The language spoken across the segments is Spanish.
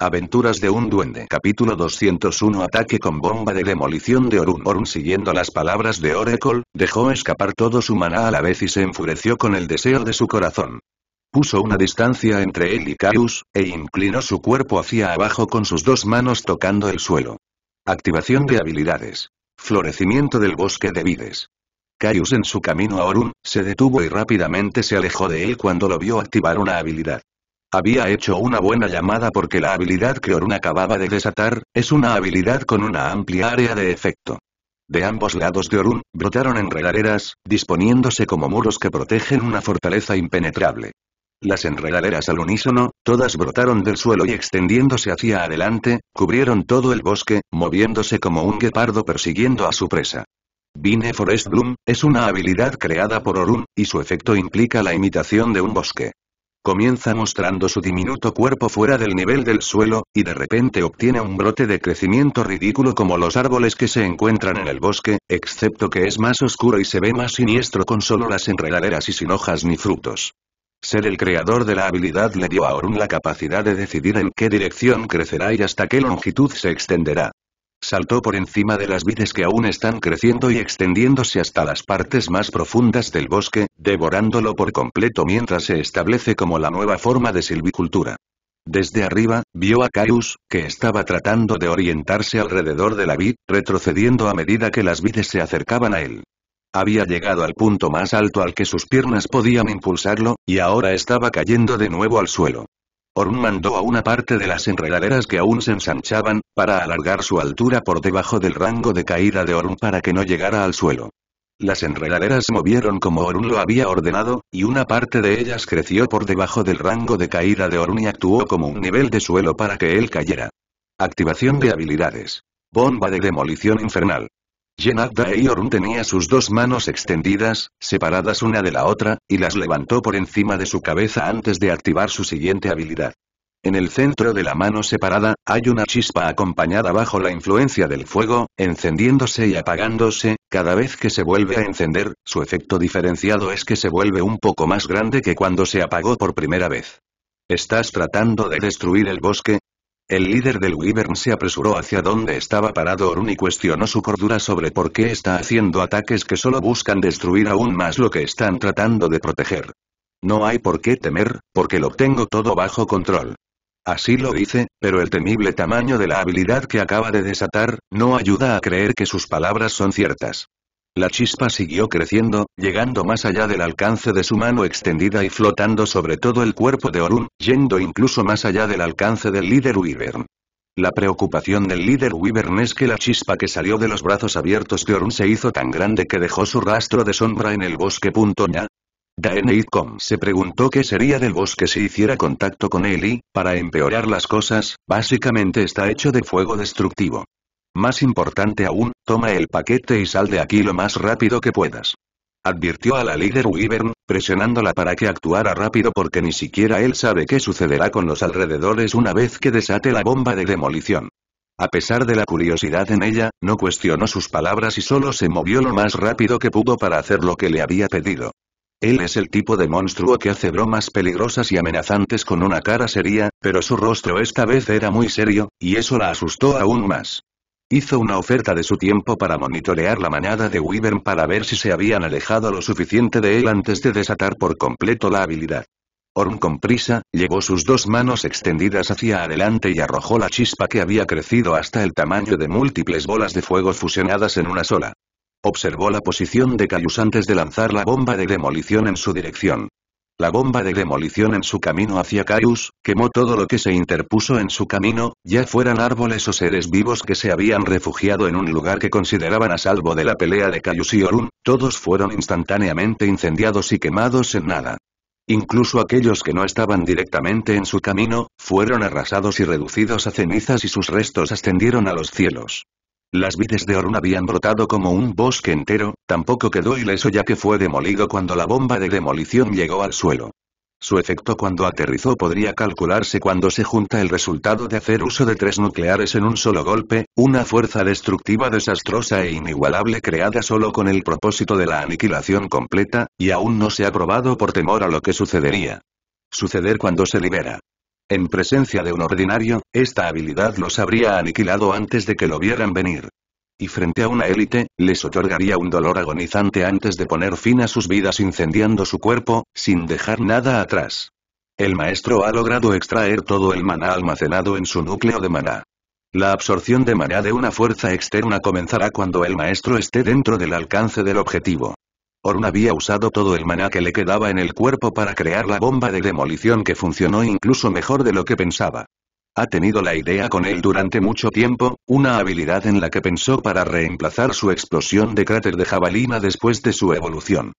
Aventuras de un duende Capítulo 201 Ataque con bomba de demolición de Orun Orun siguiendo las palabras de Oracle, dejó escapar todo su maná a la vez y se enfureció con el deseo de su corazón. Puso una distancia entre él y Caius, e inclinó su cuerpo hacia abajo con sus dos manos tocando el suelo. Activación de habilidades. Florecimiento del bosque de vides. Caius en su camino a Orun, se detuvo y rápidamente se alejó de él cuando lo vio activar una habilidad. Había hecho una buena llamada porque la habilidad que Orun acababa de desatar, es una habilidad con una amplia área de efecto. De ambos lados de Orun, brotaron enredaderas, disponiéndose como muros que protegen una fortaleza impenetrable. Las enredaderas al unísono, todas brotaron del suelo y extendiéndose hacia adelante, cubrieron todo el bosque, moviéndose como un guepardo persiguiendo a su presa. Vine Forest Bloom, es una habilidad creada por Orun, y su efecto implica la imitación de un bosque. Comienza mostrando su diminuto cuerpo fuera del nivel del suelo, y de repente obtiene un brote de crecimiento ridículo como los árboles que se encuentran en el bosque, excepto que es más oscuro y se ve más siniestro con solo las enredaderas y sin hojas ni frutos. Ser el creador de la habilidad le dio a Orun la capacidad de decidir en qué dirección crecerá y hasta qué longitud se extenderá. Saltó por encima de las vides que aún están creciendo y extendiéndose hasta las partes más profundas del bosque, devorándolo por completo mientras se establece como la nueva forma de silvicultura. Desde arriba, vio a Caius, que estaba tratando de orientarse alrededor de la vid, retrocediendo a medida que las vides se acercaban a él. Había llegado al punto más alto al que sus piernas podían impulsarlo, y ahora estaba cayendo de nuevo al suelo. Orun mandó a una parte de las enredaderas que aún se ensanchaban, para alargar su altura por debajo del rango de caída de Orun para que no llegara al suelo. Las enredaderas se movieron como Orun lo había ordenado, y una parte de ellas creció por debajo del rango de caída de Orun y actuó como un nivel de suelo para que él cayera. Activación de habilidades. Bomba de demolición infernal tenía sus dos manos extendidas, separadas una de la otra, y las levantó por encima de su cabeza antes de activar su siguiente habilidad. En el centro de la mano separada, hay una chispa acompañada bajo la influencia del fuego, encendiéndose y apagándose, cada vez que se vuelve a encender, su efecto diferenciado es que se vuelve un poco más grande que cuando se apagó por primera vez. Estás tratando de destruir el bosque, el líder del Wyvern se apresuró hacia donde estaba parado Orun y cuestionó su cordura sobre por qué está haciendo ataques que solo buscan destruir aún más lo que están tratando de proteger. No hay por qué temer, porque lo tengo todo bajo control. Así lo dice, pero el temible tamaño de la habilidad que acaba de desatar, no ayuda a creer que sus palabras son ciertas. La chispa siguió creciendo, llegando más allá del alcance de su mano extendida y flotando sobre todo el cuerpo de Orun, yendo incluso más allá del alcance del líder Wyvern. La preocupación del líder Wyvern es que la chispa que salió de los brazos abiertos de Orun se hizo tan grande que dejó su rastro de sombra en el bosque. .na. Com se preguntó qué sería del bosque si hiciera contacto con él y, para empeorar las cosas, básicamente está hecho de fuego destructivo. Más importante aún, toma el paquete y sal de aquí lo más rápido que puedas. Advirtió a la líder Wyvern, presionándola para que actuara rápido porque ni siquiera él sabe qué sucederá con los alrededores una vez que desate la bomba de demolición. A pesar de la curiosidad en ella, no cuestionó sus palabras y solo se movió lo más rápido que pudo para hacer lo que le había pedido. Él es el tipo de monstruo que hace bromas peligrosas y amenazantes con una cara seria, pero su rostro esta vez era muy serio, y eso la asustó aún más. Hizo una oferta de su tiempo para monitorear la manada de Wyvern para ver si se habían alejado lo suficiente de él antes de desatar por completo la habilidad. Orm con prisa, llevó sus dos manos extendidas hacia adelante y arrojó la chispa que había crecido hasta el tamaño de múltiples bolas de fuego fusionadas en una sola. Observó la posición de Cayus antes de lanzar la bomba de demolición en su dirección. La bomba de demolición en su camino hacia Caius, quemó todo lo que se interpuso en su camino, ya fueran árboles o seres vivos que se habían refugiado en un lugar que consideraban a salvo de la pelea de Caius y Orun, todos fueron instantáneamente incendiados y quemados en nada. Incluso aquellos que no estaban directamente en su camino, fueron arrasados y reducidos a cenizas y sus restos ascendieron a los cielos. Las vides de Orun habían brotado como un bosque entero, tampoco quedó ileso ya que fue demolido cuando la bomba de demolición llegó al suelo. Su efecto cuando aterrizó podría calcularse cuando se junta el resultado de hacer uso de tres nucleares en un solo golpe, una fuerza destructiva desastrosa e inigualable creada solo con el propósito de la aniquilación completa, y aún no se ha probado por temor a lo que sucedería. Suceder cuando se libera. En presencia de un ordinario, esta habilidad los habría aniquilado antes de que lo vieran venir. Y frente a una élite, les otorgaría un dolor agonizante antes de poner fin a sus vidas incendiando su cuerpo, sin dejar nada atrás. El maestro ha logrado extraer todo el maná almacenado en su núcleo de maná. La absorción de maná de una fuerza externa comenzará cuando el maestro esté dentro del alcance del objetivo. Orun había usado todo el maná que le quedaba en el cuerpo para crear la bomba de demolición que funcionó incluso mejor de lo que pensaba. Ha tenido la idea con él durante mucho tiempo, una habilidad en la que pensó para reemplazar su explosión de cráter de jabalina después de su evolución.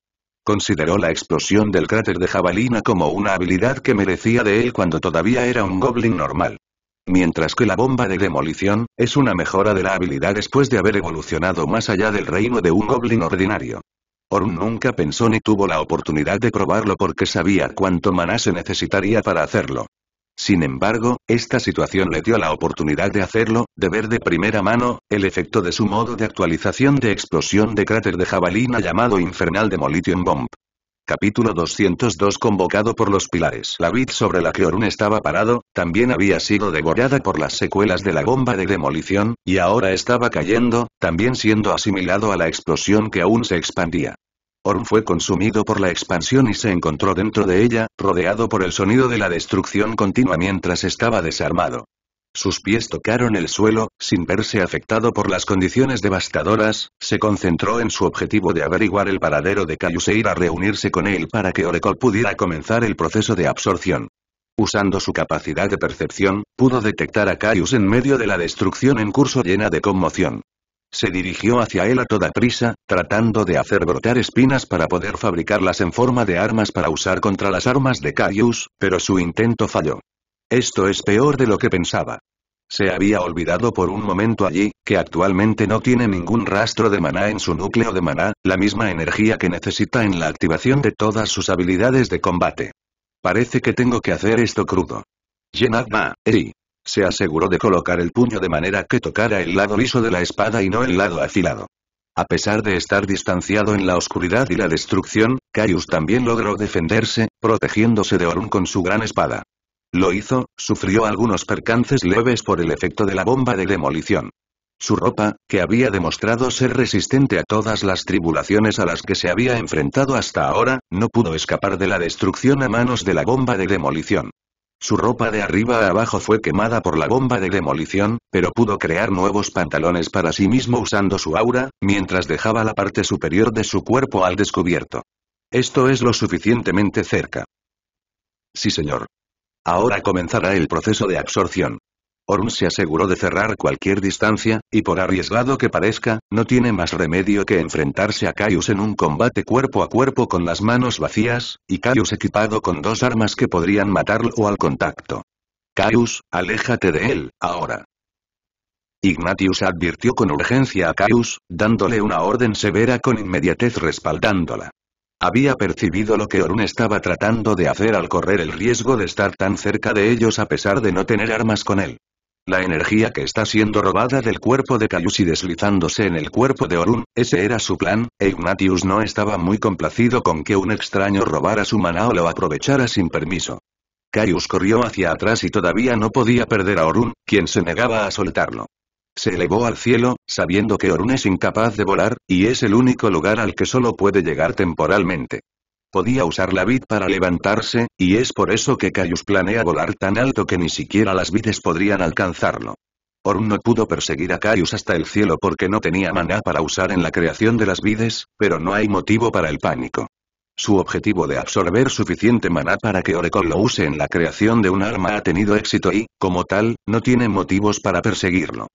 Consideró la explosión del cráter de jabalina como una habilidad que merecía de él cuando todavía era un goblin normal. Mientras que la bomba de demolición, es una mejora de la habilidad después de haber evolucionado más allá del reino de un goblin ordinario. Orun nunca pensó ni tuvo la oportunidad de probarlo porque sabía cuánto maná se necesitaría para hacerlo. Sin embargo, esta situación le dio la oportunidad de hacerlo, de ver de primera mano, el efecto de su modo de actualización de explosión de cráter de jabalina llamado Infernal Demolition Bomb. Capítulo 202 Convocado por los pilares La vid sobre la que Orun estaba parado, también había sido devorada por las secuelas de la bomba de demolición, y ahora estaba cayendo, también siendo asimilado a la explosión que aún se expandía. Orm fue consumido por la expansión y se encontró dentro de ella, rodeado por el sonido de la destrucción continua mientras estaba desarmado. Sus pies tocaron el suelo, sin verse afectado por las condiciones devastadoras, se concentró en su objetivo de averiguar el paradero de Caius e ir a reunirse con él para que Oracle pudiera comenzar el proceso de absorción. Usando su capacidad de percepción, pudo detectar a Caius en medio de la destrucción en curso llena de conmoción. Se dirigió hacia él a toda prisa, tratando de hacer brotar espinas para poder fabricarlas en forma de armas para usar contra las armas de Caius, pero su intento falló. Esto es peor de lo que pensaba. Se había olvidado por un momento allí, que actualmente no tiene ningún rastro de maná en su núcleo de maná, la misma energía que necesita en la activación de todas sus habilidades de combate. Parece que tengo que hacer esto crudo. Genadma, Eri. Se aseguró de colocar el puño de manera que tocara el lado liso de la espada y no el lado afilado. A pesar de estar distanciado en la oscuridad y la destrucción, Caius también logró defenderse, protegiéndose de Orun con su gran espada. Lo hizo, sufrió algunos percances leves por el efecto de la bomba de demolición. Su ropa, que había demostrado ser resistente a todas las tribulaciones a las que se había enfrentado hasta ahora, no pudo escapar de la destrucción a manos de la bomba de demolición. Su ropa de arriba a abajo fue quemada por la bomba de demolición, pero pudo crear nuevos pantalones para sí mismo usando su aura, mientras dejaba la parte superior de su cuerpo al descubierto. Esto es lo suficientemente cerca. Sí señor. Ahora comenzará el proceso de absorción. Orun se aseguró de cerrar cualquier distancia, y por arriesgado que parezca, no tiene más remedio que enfrentarse a Caius en un combate cuerpo a cuerpo con las manos vacías, y Caius equipado con dos armas que podrían matarlo al contacto. Caius, aléjate de él, ahora. Ignatius advirtió con urgencia a Caius, dándole una orden severa con inmediatez respaldándola. Había percibido lo que Orun estaba tratando de hacer al correr el riesgo de estar tan cerca de ellos a pesar de no tener armas con él. La energía que está siendo robada del cuerpo de Caius y deslizándose en el cuerpo de Orun, ese era su plan, e Ignatius no estaba muy complacido con que un extraño robara su maná o lo aprovechara sin permiso. Caius corrió hacia atrás y todavía no podía perder a Orun, quien se negaba a soltarlo. Se elevó al cielo, sabiendo que Orun es incapaz de volar, y es el único lugar al que solo puede llegar temporalmente. Podía usar la vid para levantarse, y es por eso que Caius planea volar tan alto que ni siquiera las vides podrían alcanzarlo. Orm no pudo perseguir a Caius hasta el cielo porque no tenía maná para usar en la creación de las vides, pero no hay motivo para el pánico. Su objetivo de absorber suficiente maná para que Orecon lo use en la creación de un arma ha tenido éxito y, como tal, no tiene motivos para perseguirlo.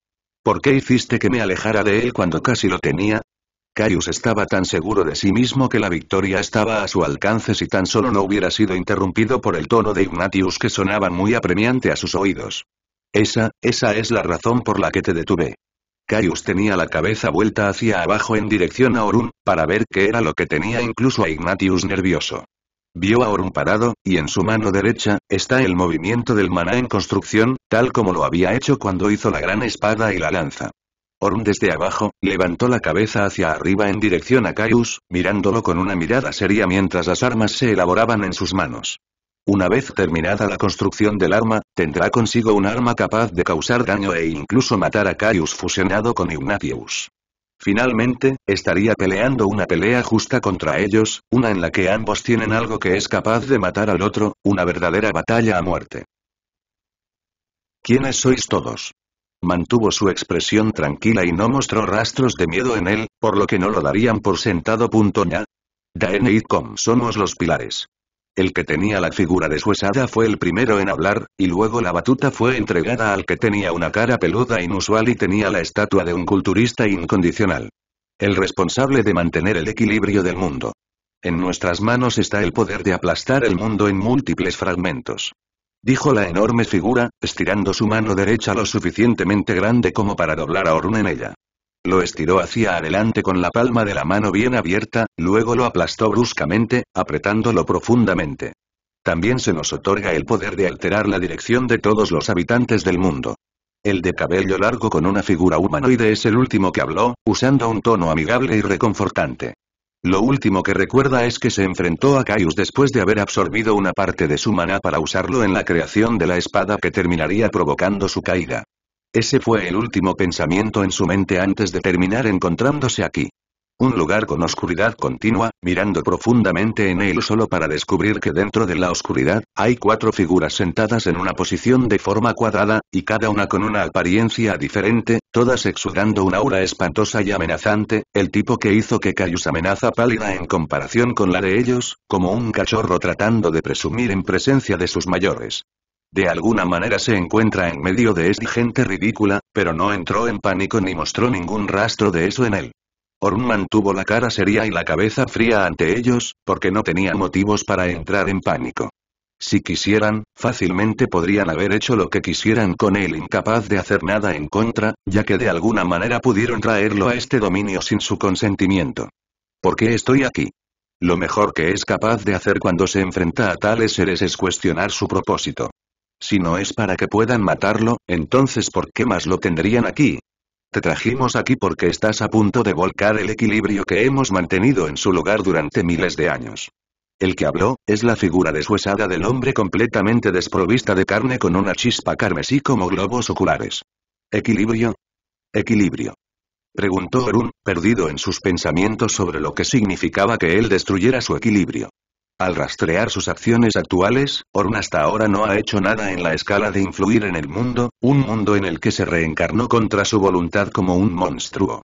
¿Por qué hiciste que me alejara de él cuando casi lo tenía? Caius estaba tan seguro de sí mismo que la victoria estaba a su alcance si tan solo no hubiera sido interrumpido por el tono de Ignatius que sonaba muy apremiante a sus oídos. Esa, esa es la razón por la que te detuve. Caius tenía la cabeza vuelta hacia abajo en dirección a Orun, para ver qué era lo que tenía incluso a Ignatius nervioso. Vio a Orun parado, y en su mano derecha, está el movimiento del maná en construcción, tal como lo había hecho cuando hizo la gran espada y la lanza. Orun desde abajo, levantó la cabeza hacia arriba en dirección a Caius, mirándolo con una mirada seria mientras las armas se elaboraban en sus manos. Una vez terminada la construcción del arma, tendrá consigo un arma capaz de causar daño e incluso matar a Caius fusionado con Ignatius. Finalmente, estaría peleando una pelea justa contra ellos, una en la que ambos tienen algo que es capaz de matar al otro, una verdadera batalla a muerte. ¿Quiénes sois todos? Mantuvo su expresión tranquila y no mostró rastros de miedo en él, por lo que no lo darían por sentado. Ña. Daen Com somos los pilares. El que tenía la figura deshuesada fue el primero en hablar, y luego la batuta fue entregada al que tenía una cara peluda inusual y tenía la estatua de un culturista incondicional. El responsable de mantener el equilibrio del mundo. En nuestras manos está el poder de aplastar el mundo en múltiples fragmentos dijo la enorme figura, estirando su mano derecha lo suficientemente grande como para doblar a Orun en ella. Lo estiró hacia adelante con la palma de la mano bien abierta, luego lo aplastó bruscamente, apretándolo profundamente. También se nos otorga el poder de alterar la dirección de todos los habitantes del mundo. El de cabello largo con una figura humanoide es el último que habló, usando un tono amigable y reconfortante. Lo último que recuerda es que se enfrentó a Caius después de haber absorbido una parte de su maná para usarlo en la creación de la espada que terminaría provocando su caída. Ese fue el último pensamiento en su mente antes de terminar encontrándose aquí. Un lugar con oscuridad continua, mirando profundamente en él solo para descubrir que dentro de la oscuridad, hay cuatro figuras sentadas en una posición de forma cuadrada, y cada una con una apariencia diferente, todas exudando una aura espantosa y amenazante, el tipo que hizo que Cayus amenaza pálida en comparación con la de ellos, como un cachorro tratando de presumir en presencia de sus mayores. De alguna manera se encuentra en medio de esta gente ridícula, pero no entró en pánico ni mostró ningún rastro de eso en él. Orun mantuvo la cara seria y la cabeza fría ante ellos, porque no tenía motivos para entrar en pánico. Si quisieran, fácilmente podrían haber hecho lo que quisieran con él incapaz de hacer nada en contra, ya que de alguna manera pudieron traerlo a este dominio sin su consentimiento. ¿Por qué estoy aquí? Lo mejor que es capaz de hacer cuando se enfrenta a tales seres es cuestionar su propósito. Si no es para que puedan matarlo, entonces ¿por qué más lo tendrían aquí? Te trajimos aquí porque estás a punto de volcar el equilibrio que hemos mantenido en su lugar durante miles de años. El que habló, es la figura desuesada del hombre completamente desprovista de carne con una chispa carmesí como globos oculares. ¿Equilibrio? Equilibrio. Preguntó Orun, perdido en sus pensamientos sobre lo que significaba que él destruyera su equilibrio. Al rastrear sus acciones actuales, Orn hasta ahora no ha hecho nada en la escala de influir en el mundo, un mundo en el que se reencarnó contra su voluntad como un monstruo.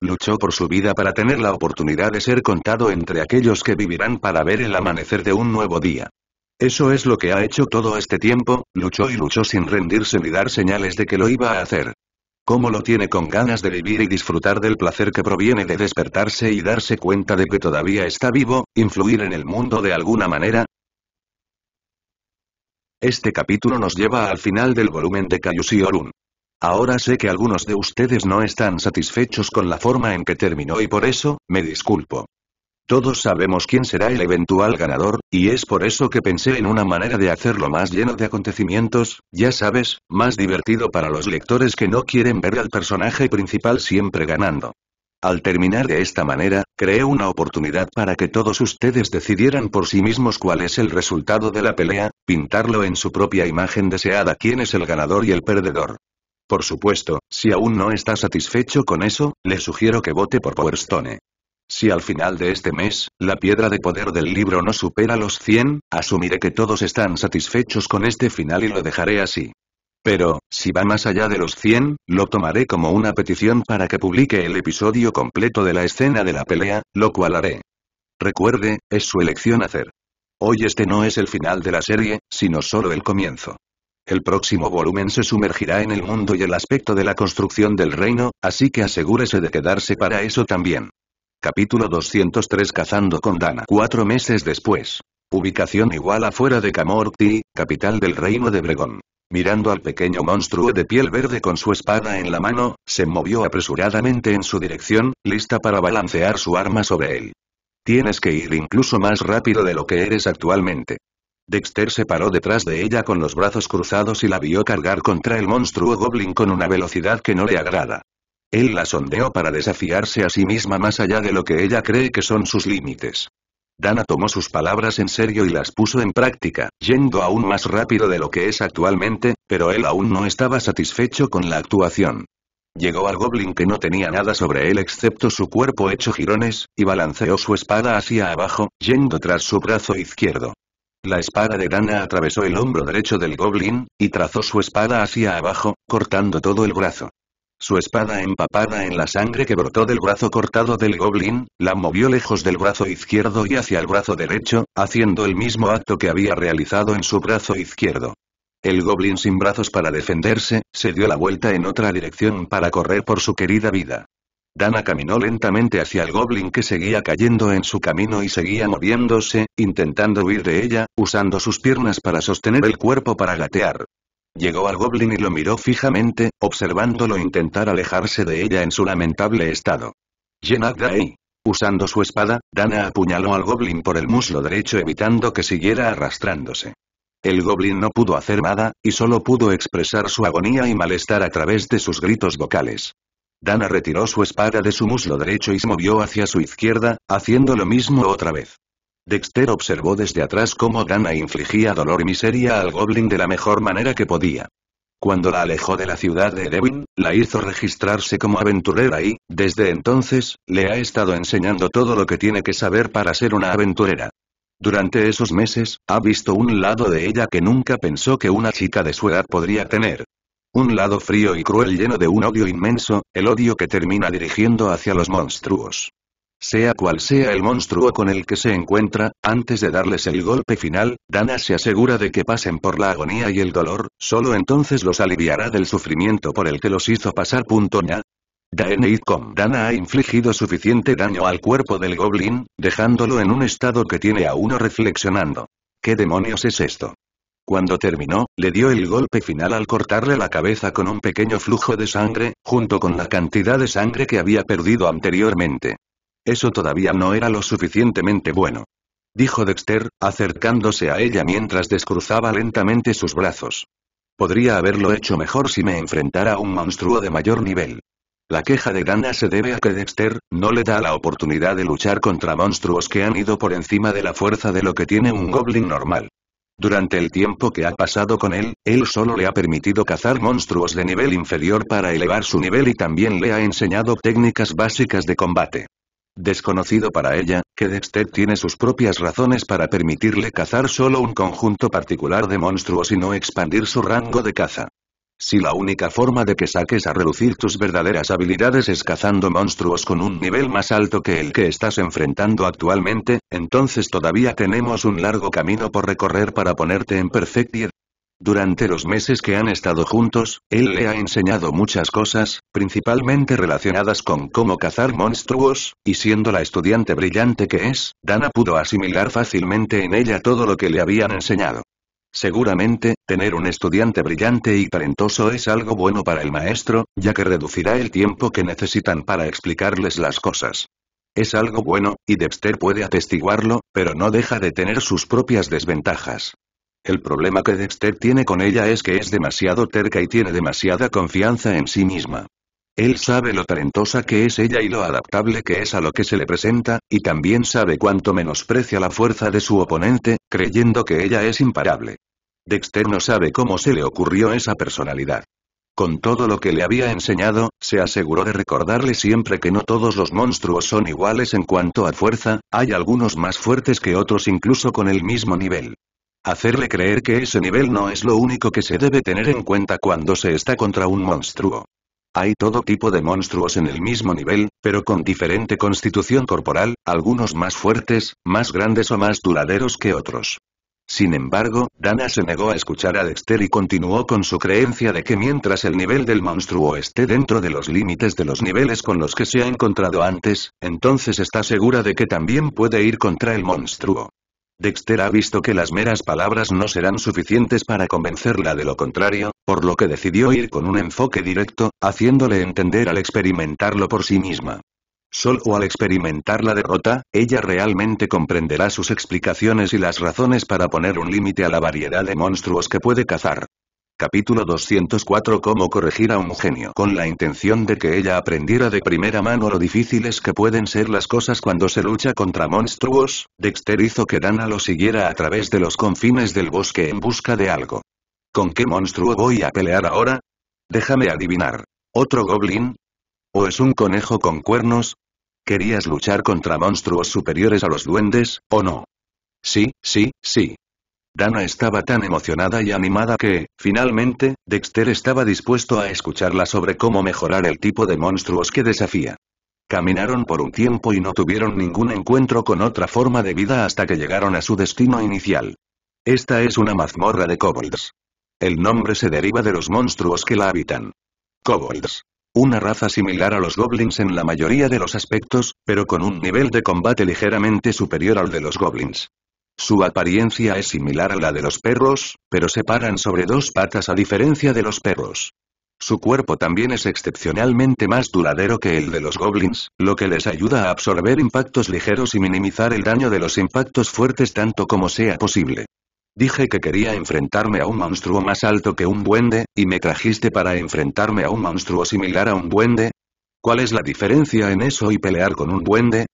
Luchó por su vida para tener la oportunidad de ser contado entre aquellos que vivirán para ver el amanecer de un nuevo día. Eso es lo que ha hecho todo este tiempo, luchó y luchó sin rendirse ni dar señales de que lo iba a hacer. Cómo lo tiene con ganas de vivir y disfrutar del placer que proviene de despertarse y darse cuenta de que todavía está vivo, influir en el mundo de alguna manera. Este capítulo nos lleva al final del volumen de Kayushi Orun. Ahora sé que algunos de ustedes no están satisfechos con la forma en que terminó y por eso, me disculpo. Todos sabemos quién será el eventual ganador, y es por eso que pensé en una manera de hacerlo más lleno de acontecimientos, ya sabes, más divertido para los lectores que no quieren ver al personaje principal siempre ganando. Al terminar de esta manera, creé una oportunidad para que todos ustedes decidieran por sí mismos cuál es el resultado de la pelea, pintarlo en su propia imagen deseada quién es el ganador y el perdedor. Por supuesto, si aún no está satisfecho con eso, le sugiero que vote por Powerstone. Si al final de este mes, la piedra de poder del libro no supera los 100, asumiré que todos están satisfechos con este final y lo dejaré así. Pero, si va más allá de los 100, lo tomaré como una petición para que publique el episodio completo de la escena de la pelea, lo cual haré. Recuerde, es su elección hacer. Hoy este no es el final de la serie, sino solo el comienzo. El próximo volumen se sumergirá en el mundo y el aspecto de la construcción del reino, así que asegúrese de quedarse para eso también. Capítulo 203 Cazando con Dana Cuatro meses después. Ubicación igual afuera de Camorti, capital del reino de Bregón. Mirando al pequeño monstruo de piel verde con su espada en la mano, se movió apresuradamente en su dirección, lista para balancear su arma sobre él. Tienes que ir incluso más rápido de lo que eres actualmente. Dexter se paró detrás de ella con los brazos cruzados y la vio cargar contra el monstruo goblin con una velocidad que no le agrada. Él la sondeó para desafiarse a sí misma más allá de lo que ella cree que son sus límites. Dana tomó sus palabras en serio y las puso en práctica, yendo aún más rápido de lo que es actualmente, pero él aún no estaba satisfecho con la actuación. Llegó al goblin que no tenía nada sobre él excepto su cuerpo hecho jirones, y balanceó su espada hacia abajo, yendo tras su brazo izquierdo. La espada de Dana atravesó el hombro derecho del goblin, y trazó su espada hacia abajo, cortando todo el brazo su espada empapada en la sangre que brotó del brazo cortado del goblin, la movió lejos del brazo izquierdo y hacia el brazo derecho, haciendo el mismo acto que había realizado en su brazo izquierdo. El goblin sin brazos para defenderse, se dio la vuelta en otra dirección para correr por su querida vida. Dana caminó lentamente hacia el goblin que seguía cayendo en su camino y seguía moviéndose, intentando huir de ella, usando sus piernas para sostener el cuerpo para gatear. Llegó al Goblin y lo miró fijamente, observándolo intentar alejarse de ella en su lamentable estado. Jenad Usando su espada, Dana apuñaló al Goblin por el muslo derecho evitando que siguiera arrastrándose. El Goblin no pudo hacer nada, y solo pudo expresar su agonía y malestar a través de sus gritos vocales. Dana retiró su espada de su muslo derecho y se movió hacia su izquierda, haciendo lo mismo otra vez. Dexter observó desde atrás cómo Dana infligía dolor y miseria al Goblin de la mejor manera que podía. Cuando la alejó de la ciudad de Devin, la hizo registrarse como aventurera y, desde entonces, le ha estado enseñando todo lo que tiene que saber para ser una aventurera. Durante esos meses, ha visto un lado de ella que nunca pensó que una chica de su edad podría tener. Un lado frío y cruel lleno de un odio inmenso, el odio que termina dirigiendo hacia los monstruos. Sea cual sea el monstruo con el que se encuentra, antes de darles el golpe final, Dana se asegura de que pasen por la agonía y el dolor, solo entonces los aliviará del sufrimiento por el que los hizo pasar. ¿Ya? Dana ha infligido suficiente daño al cuerpo del goblin, dejándolo en un estado que tiene a uno reflexionando. ¿Qué demonios es esto? Cuando terminó, le dio el golpe final al cortarle la cabeza con un pequeño flujo de sangre, junto con la cantidad de sangre que había perdido anteriormente. Eso todavía no era lo suficientemente bueno. Dijo Dexter, acercándose a ella mientras descruzaba lentamente sus brazos. Podría haberlo hecho mejor si me enfrentara a un monstruo de mayor nivel. La queja de Dana se debe a que Dexter no le da la oportunidad de luchar contra monstruos que han ido por encima de la fuerza de lo que tiene un goblin normal. Durante el tiempo que ha pasado con él, él solo le ha permitido cazar monstruos de nivel inferior para elevar su nivel y también le ha enseñado técnicas básicas de combate desconocido para ella, que Dexter tiene sus propias razones para permitirle cazar solo un conjunto particular de monstruos y no expandir su rango de caza. Si la única forma de que saques a reducir tus verdaderas habilidades es cazando monstruos con un nivel más alto que el que estás enfrentando actualmente, entonces todavía tenemos un largo camino por recorrer para ponerte en perfect durante los meses que han estado juntos, él le ha enseñado muchas cosas, principalmente relacionadas con cómo cazar monstruos, y siendo la estudiante brillante que es, Dana pudo asimilar fácilmente en ella todo lo que le habían enseñado. Seguramente, tener un estudiante brillante y talentoso es algo bueno para el maestro, ya que reducirá el tiempo que necesitan para explicarles las cosas. Es algo bueno, y Dexter puede atestiguarlo, pero no deja de tener sus propias desventajas. El problema que Dexter tiene con ella es que es demasiado terca y tiene demasiada confianza en sí misma. Él sabe lo talentosa que es ella y lo adaptable que es a lo que se le presenta, y también sabe cuánto menosprecia la fuerza de su oponente, creyendo que ella es imparable. Dexter no sabe cómo se le ocurrió esa personalidad. Con todo lo que le había enseñado, se aseguró de recordarle siempre que no todos los monstruos son iguales en cuanto a fuerza, hay algunos más fuertes que otros incluso con el mismo nivel. Hacerle creer que ese nivel no es lo único que se debe tener en cuenta cuando se está contra un monstruo. Hay todo tipo de monstruos en el mismo nivel, pero con diferente constitución corporal, algunos más fuertes, más grandes o más duraderos que otros. Sin embargo, Dana se negó a escuchar a Dexter y continuó con su creencia de que mientras el nivel del monstruo esté dentro de los límites de los niveles con los que se ha encontrado antes, entonces está segura de que también puede ir contra el monstruo. Dexter ha visto que las meras palabras no serán suficientes para convencerla de lo contrario, por lo que decidió ir con un enfoque directo, haciéndole entender al experimentarlo por sí misma. Solo al experimentar la derrota, ella realmente comprenderá sus explicaciones y las razones para poner un límite a la variedad de monstruos que puede cazar. Capítulo 204 Cómo corregir a un genio Con la intención de que ella aprendiera de primera mano lo difíciles que pueden ser las cosas cuando se lucha contra monstruos, Dexter hizo que Dana lo siguiera a través de los confines del bosque en busca de algo. ¿Con qué monstruo voy a pelear ahora? Déjame adivinar. ¿Otro goblin? ¿O es un conejo con cuernos? ¿Querías luchar contra monstruos superiores a los duendes, o no? Sí, sí, sí. Dana estaba tan emocionada y animada que, finalmente, Dexter estaba dispuesto a escucharla sobre cómo mejorar el tipo de monstruos que desafía. Caminaron por un tiempo y no tuvieron ningún encuentro con otra forma de vida hasta que llegaron a su destino inicial. Esta es una mazmorra de kobolds. El nombre se deriva de los monstruos que la habitan. Kobolds. Una raza similar a los goblins en la mayoría de los aspectos, pero con un nivel de combate ligeramente superior al de los goblins. Su apariencia es similar a la de los perros, pero se paran sobre dos patas a diferencia de los perros. Su cuerpo también es excepcionalmente más duradero que el de los goblins, lo que les ayuda a absorber impactos ligeros y minimizar el daño de los impactos fuertes tanto como sea posible. Dije que quería enfrentarme a un monstruo más alto que un buende, y me trajiste para enfrentarme a un monstruo similar a un buende. ¿Cuál es la diferencia en eso y pelear con un duende?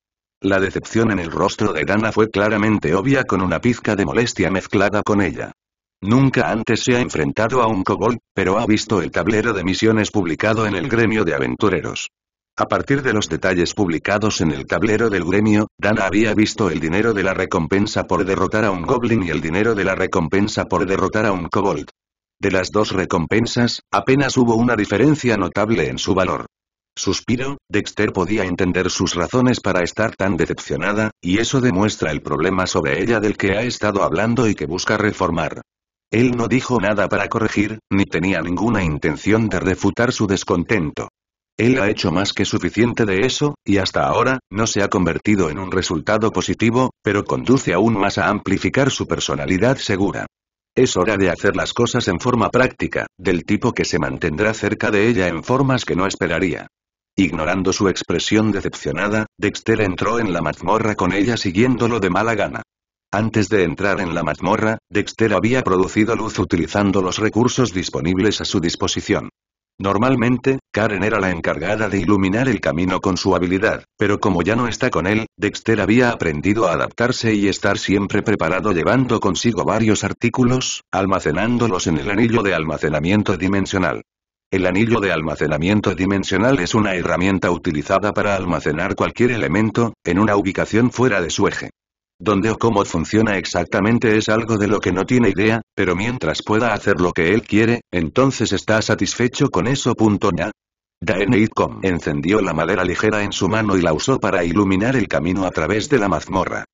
La decepción en el rostro de Dana fue claramente obvia con una pizca de molestia mezclada con ella. Nunca antes se ha enfrentado a un kobold, pero ha visto el tablero de misiones publicado en el gremio de aventureros. A partir de los detalles publicados en el tablero del gremio, Dana había visto el dinero de la recompensa por derrotar a un goblin y el dinero de la recompensa por derrotar a un kobold. De las dos recompensas, apenas hubo una diferencia notable en su valor. Suspiro, Dexter podía entender sus razones para estar tan decepcionada, y eso demuestra el problema sobre ella del que ha estado hablando y que busca reformar. Él no dijo nada para corregir, ni tenía ninguna intención de refutar su descontento. Él ha hecho más que suficiente de eso, y hasta ahora, no se ha convertido en un resultado positivo, pero conduce aún más a amplificar su personalidad segura. Es hora de hacer las cosas en forma práctica, del tipo que se mantendrá cerca de ella en formas que no esperaría. Ignorando su expresión decepcionada, Dexter entró en la mazmorra con ella siguiéndolo de mala gana. Antes de entrar en la mazmorra, Dexter había producido luz utilizando los recursos disponibles a su disposición. Normalmente, Karen era la encargada de iluminar el camino con su habilidad, pero como ya no está con él, Dexter había aprendido a adaptarse y estar siempre preparado llevando consigo varios artículos, almacenándolos en el anillo de almacenamiento dimensional. El anillo de almacenamiento dimensional es una herramienta utilizada para almacenar cualquier elemento, en una ubicación fuera de su eje. Dónde o cómo funciona exactamente es algo de lo que no tiene idea, pero mientras pueda hacer lo que él quiere, entonces está satisfecho con eso. Daenerys encendió la madera ligera en su mano y la usó para iluminar el camino a través de la mazmorra.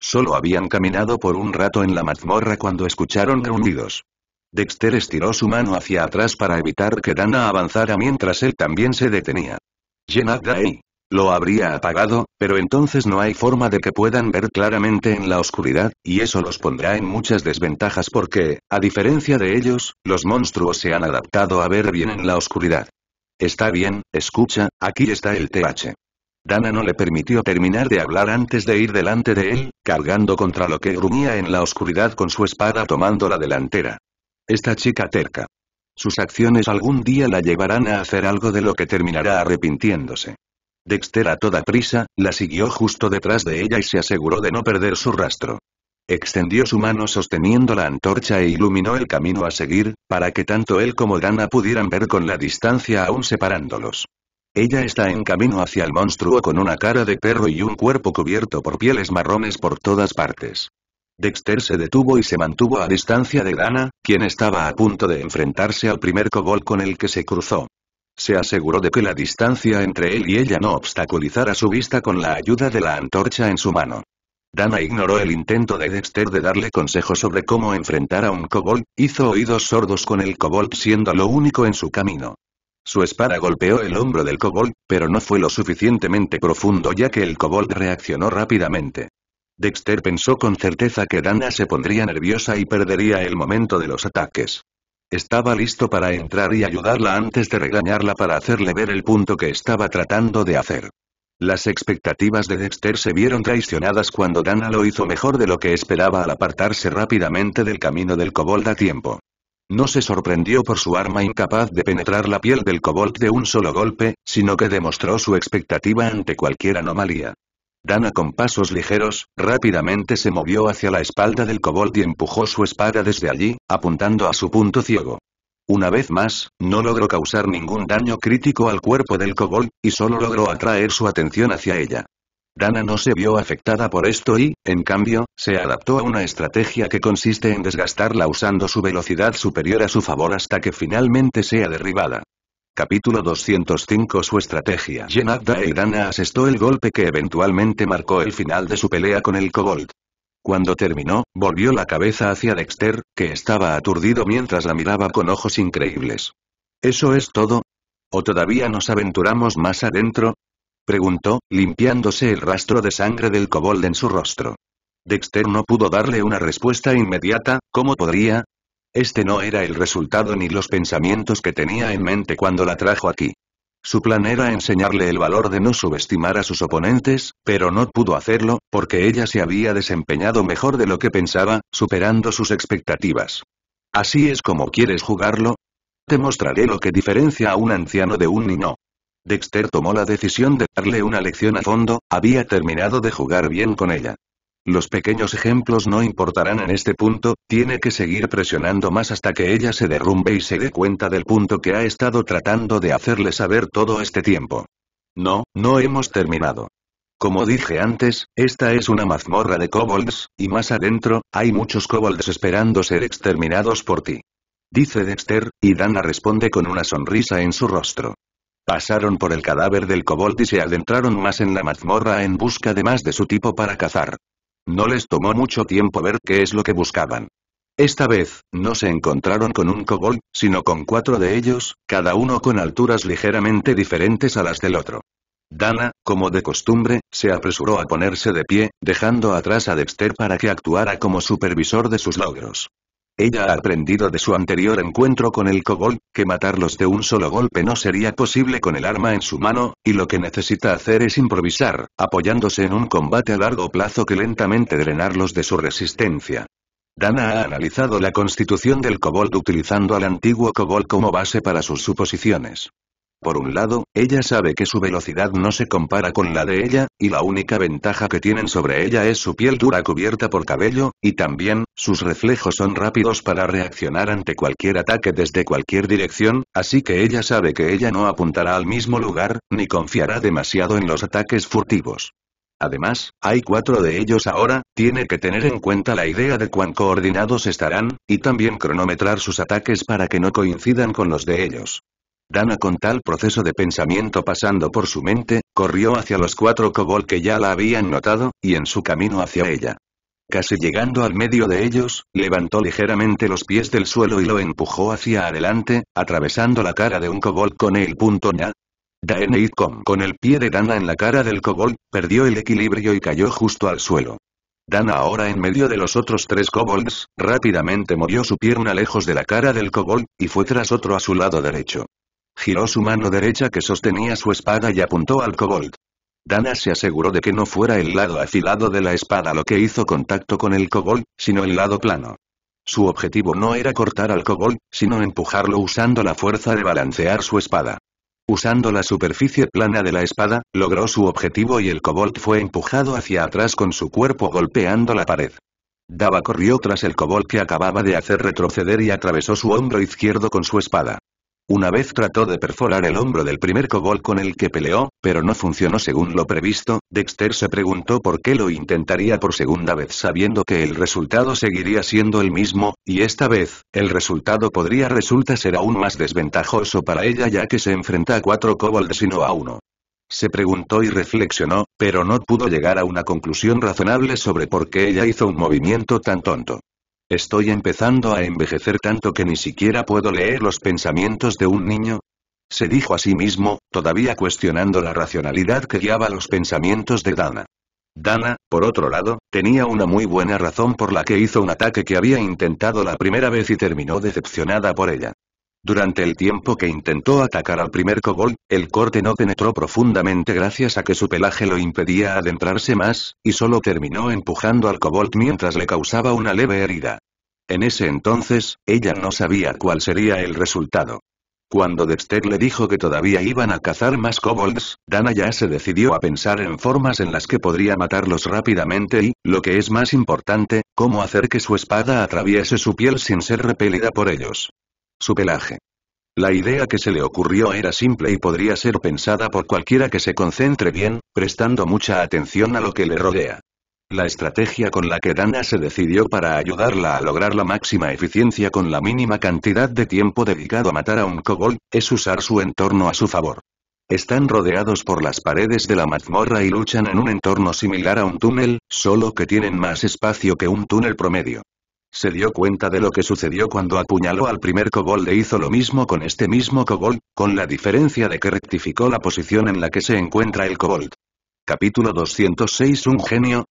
Solo habían caminado por un rato en la mazmorra cuando escucharon gruñidos. Dexter estiró su mano hacia atrás para evitar que Dana avanzara mientras él también se detenía. Jenna Lo habría apagado, pero entonces no hay forma de que puedan ver claramente en la oscuridad, y eso los pondrá en muchas desventajas porque, a diferencia de ellos, los monstruos se han adaptado a ver bien en la oscuridad. Está bien, escucha, aquí está el TH. Dana no le permitió terminar de hablar antes de ir delante de él, cargando contra lo que gruñía en la oscuridad con su espada tomando la delantera. Esta chica terca. Sus acciones algún día la llevarán a hacer algo de lo que terminará arrepintiéndose. Dexter a toda prisa, la siguió justo detrás de ella y se aseguró de no perder su rastro. Extendió su mano sosteniendo la antorcha e iluminó el camino a seguir, para que tanto él como Dana pudieran ver con la distancia aún separándolos. Ella está en camino hacia el monstruo con una cara de perro y un cuerpo cubierto por pieles marrones por todas partes. Dexter se detuvo y se mantuvo a distancia de Dana, quien estaba a punto de enfrentarse al primer kobold con el que se cruzó. Se aseguró de que la distancia entre él y ella no obstaculizara su vista con la ayuda de la antorcha en su mano. Dana ignoró el intento de Dexter de darle consejos sobre cómo enfrentar a un kobold, hizo oídos sordos con el kobold siendo lo único en su camino. Su espada golpeó el hombro del kobold, pero no fue lo suficientemente profundo ya que el kobold reaccionó rápidamente. Dexter pensó con certeza que Dana se pondría nerviosa y perdería el momento de los ataques. Estaba listo para entrar y ayudarla antes de regañarla para hacerle ver el punto que estaba tratando de hacer. Las expectativas de Dexter se vieron traicionadas cuando Dana lo hizo mejor de lo que esperaba al apartarse rápidamente del camino del kobold a tiempo. No se sorprendió por su arma incapaz de penetrar la piel del kobold de un solo golpe, sino que demostró su expectativa ante cualquier anomalía. Dana con pasos ligeros, rápidamente se movió hacia la espalda del kobold y empujó su espada desde allí, apuntando a su punto ciego. Una vez más, no logró causar ningún daño crítico al cuerpo del kobold, y solo logró atraer su atención hacia ella. Dana no se vio afectada por esto y, en cambio, se adaptó a una estrategia que consiste en desgastarla usando su velocidad superior a su favor hasta que finalmente sea derribada. Capítulo 205 Su estrategia e Irana asestó el golpe que eventualmente marcó el final de su pelea con el Kobold. Cuando terminó, volvió la cabeza hacia Dexter, que estaba aturdido mientras la miraba con ojos increíbles. ¿Eso es todo? ¿O todavía nos aventuramos más adentro? Preguntó, limpiándose el rastro de sangre del kobold en su rostro. Dexter no pudo darle una respuesta inmediata, ¿cómo podría? Este no era el resultado ni los pensamientos que tenía en mente cuando la trajo aquí. Su plan era enseñarle el valor de no subestimar a sus oponentes, pero no pudo hacerlo, porque ella se había desempeñado mejor de lo que pensaba, superando sus expectativas. ¿Así es como quieres jugarlo? Te mostraré lo que diferencia a un anciano de un niño. Dexter tomó la decisión de darle una lección a fondo, había terminado de jugar bien con ella. Los pequeños ejemplos no importarán en este punto, tiene que seguir presionando más hasta que ella se derrumbe y se dé cuenta del punto que ha estado tratando de hacerle saber todo este tiempo. No, no hemos terminado. Como dije antes, esta es una mazmorra de kobolds, y más adentro, hay muchos kobolds esperando ser exterminados por ti. Dice Dexter, y Dana responde con una sonrisa en su rostro. Pasaron por el cadáver del kobold y se adentraron más en la mazmorra en busca de más de su tipo para cazar. No les tomó mucho tiempo ver qué es lo que buscaban. Esta vez, no se encontraron con un kobold, sino con cuatro de ellos, cada uno con alturas ligeramente diferentes a las del otro. Dana, como de costumbre, se apresuró a ponerse de pie, dejando atrás a Dexter para que actuara como supervisor de sus logros. Ella ha aprendido de su anterior encuentro con el Kobold, que matarlos de un solo golpe no sería posible con el arma en su mano, y lo que necesita hacer es improvisar, apoyándose en un combate a largo plazo que lentamente drenarlos de su resistencia. Dana ha analizado la constitución del Kobold utilizando al antiguo Kobold como base para sus suposiciones. Por un lado, ella sabe que su velocidad no se compara con la de ella, y la única ventaja que tienen sobre ella es su piel dura cubierta por cabello, y también, sus reflejos son rápidos para reaccionar ante cualquier ataque desde cualquier dirección, así que ella sabe que ella no apuntará al mismo lugar, ni confiará demasiado en los ataques furtivos. Además, hay cuatro de ellos ahora, tiene que tener en cuenta la idea de cuán coordinados estarán, y también cronometrar sus ataques para que no coincidan con los de ellos. Dana con tal proceso de pensamiento pasando por su mente, corrió hacia los cuatro kobold que ya la habían notado, y en su camino hacia ella. Casi llegando al medio de ellos, levantó ligeramente los pies del suelo y lo empujó hacia adelante, atravesando la cara de un kobold con el punto ña. Daeneitcom con el pie de Dana en la cara del kobold, perdió el equilibrio y cayó justo al suelo. Dana ahora en medio de los otros tres kobolds, rápidamente movió su pierna lejos de la cara del kobold, y fue tras otro a su lado derecho. Giró su mano derecha que sostenía su espada y apuntó al kobold. Dana se aseguró de que no fuera el lado afilado de la espada lo que hizo contacto con el kobold, sino el lado plano. Su objetivo no era cortar al kobold, sino empujarlo usando la fuerza de balancear su espada. Usando la superficie plana de la espada, logró su objetivo y el kobold fue empujado hacia atrás con su cuerpo golpeando la pared. Dava corrió tras el kobold que acababa de hacer retroceder y atravesó su hombro izquierdo con su espada. Una vez trató de perforar el hombro del primer kobold con el que peleó, pero no funcionó según lo previsto, Dexter se preguntó por qué lo intentaría por segunda vez sabiendo que el resultado seguiría siendo el mismo, y esta vez, el resultado podría resultar ser aún más desventajoso para ella ya que se enfrenta a cuatro kobolds y no a uno. Se preguntó y reflexionó, pero no pudo llegar a una conclusión razonable sobre por qué ella hizo un movimiento tan tonto. Estoy empezando a envejecer tanto que ni siquiera puedo leer los pensamientos de un niño. Se dijo a sí mismo, todavía cuestionando la racionalidad que guiaba los pensamientos de Dana. Dana, por otro lado, tenía una muy buena razón por la que hizo un ataque que había intentado la primera vez y terminó decepcionada por ella. Durante el tiempo que intentó atacar al primer kobold, el corte no penetró profundamente gracias a que su pelaje lo impedía adentrarse más, y solo terminó empujando al kobold mientras le causaba una leve herida. En ese entonces, ella no sabía cuál sería el resultado. Cuando Dexter le dijo que todavía iban a cazar más kobolds, Dana ya se decidió a pensar en formas en las que podría matarlos rápidamente y, lo que es más importante, cómo hacer que su espada atraviese su piel sin ser repelida por ellos su pelaje. La idea que se le ocurrió era simple y podría ser pensada por cualquiera que se concentre bien, prestando mucha atención a lo que le rodea. La estrategia con la que Dana se decidió para ayudarla a lograr la máxima eficiencia con la mínima cantidad de tiempo dedicado a matar a un kobold, es usar su entorno a su favor. Están rodeados por las paredes de la mazmorra y luchan en un entorno similar a un túnel, solo que tienen más espacio que un túnel promedio se dio cuenta de lo que sucedió cuando apuñaló al primer kobold e hizo lo mismo con este mismo kobold, con la diferencia de que rectificó la posición en la que se encuentra el kobold. Capítulo 206 Un genio,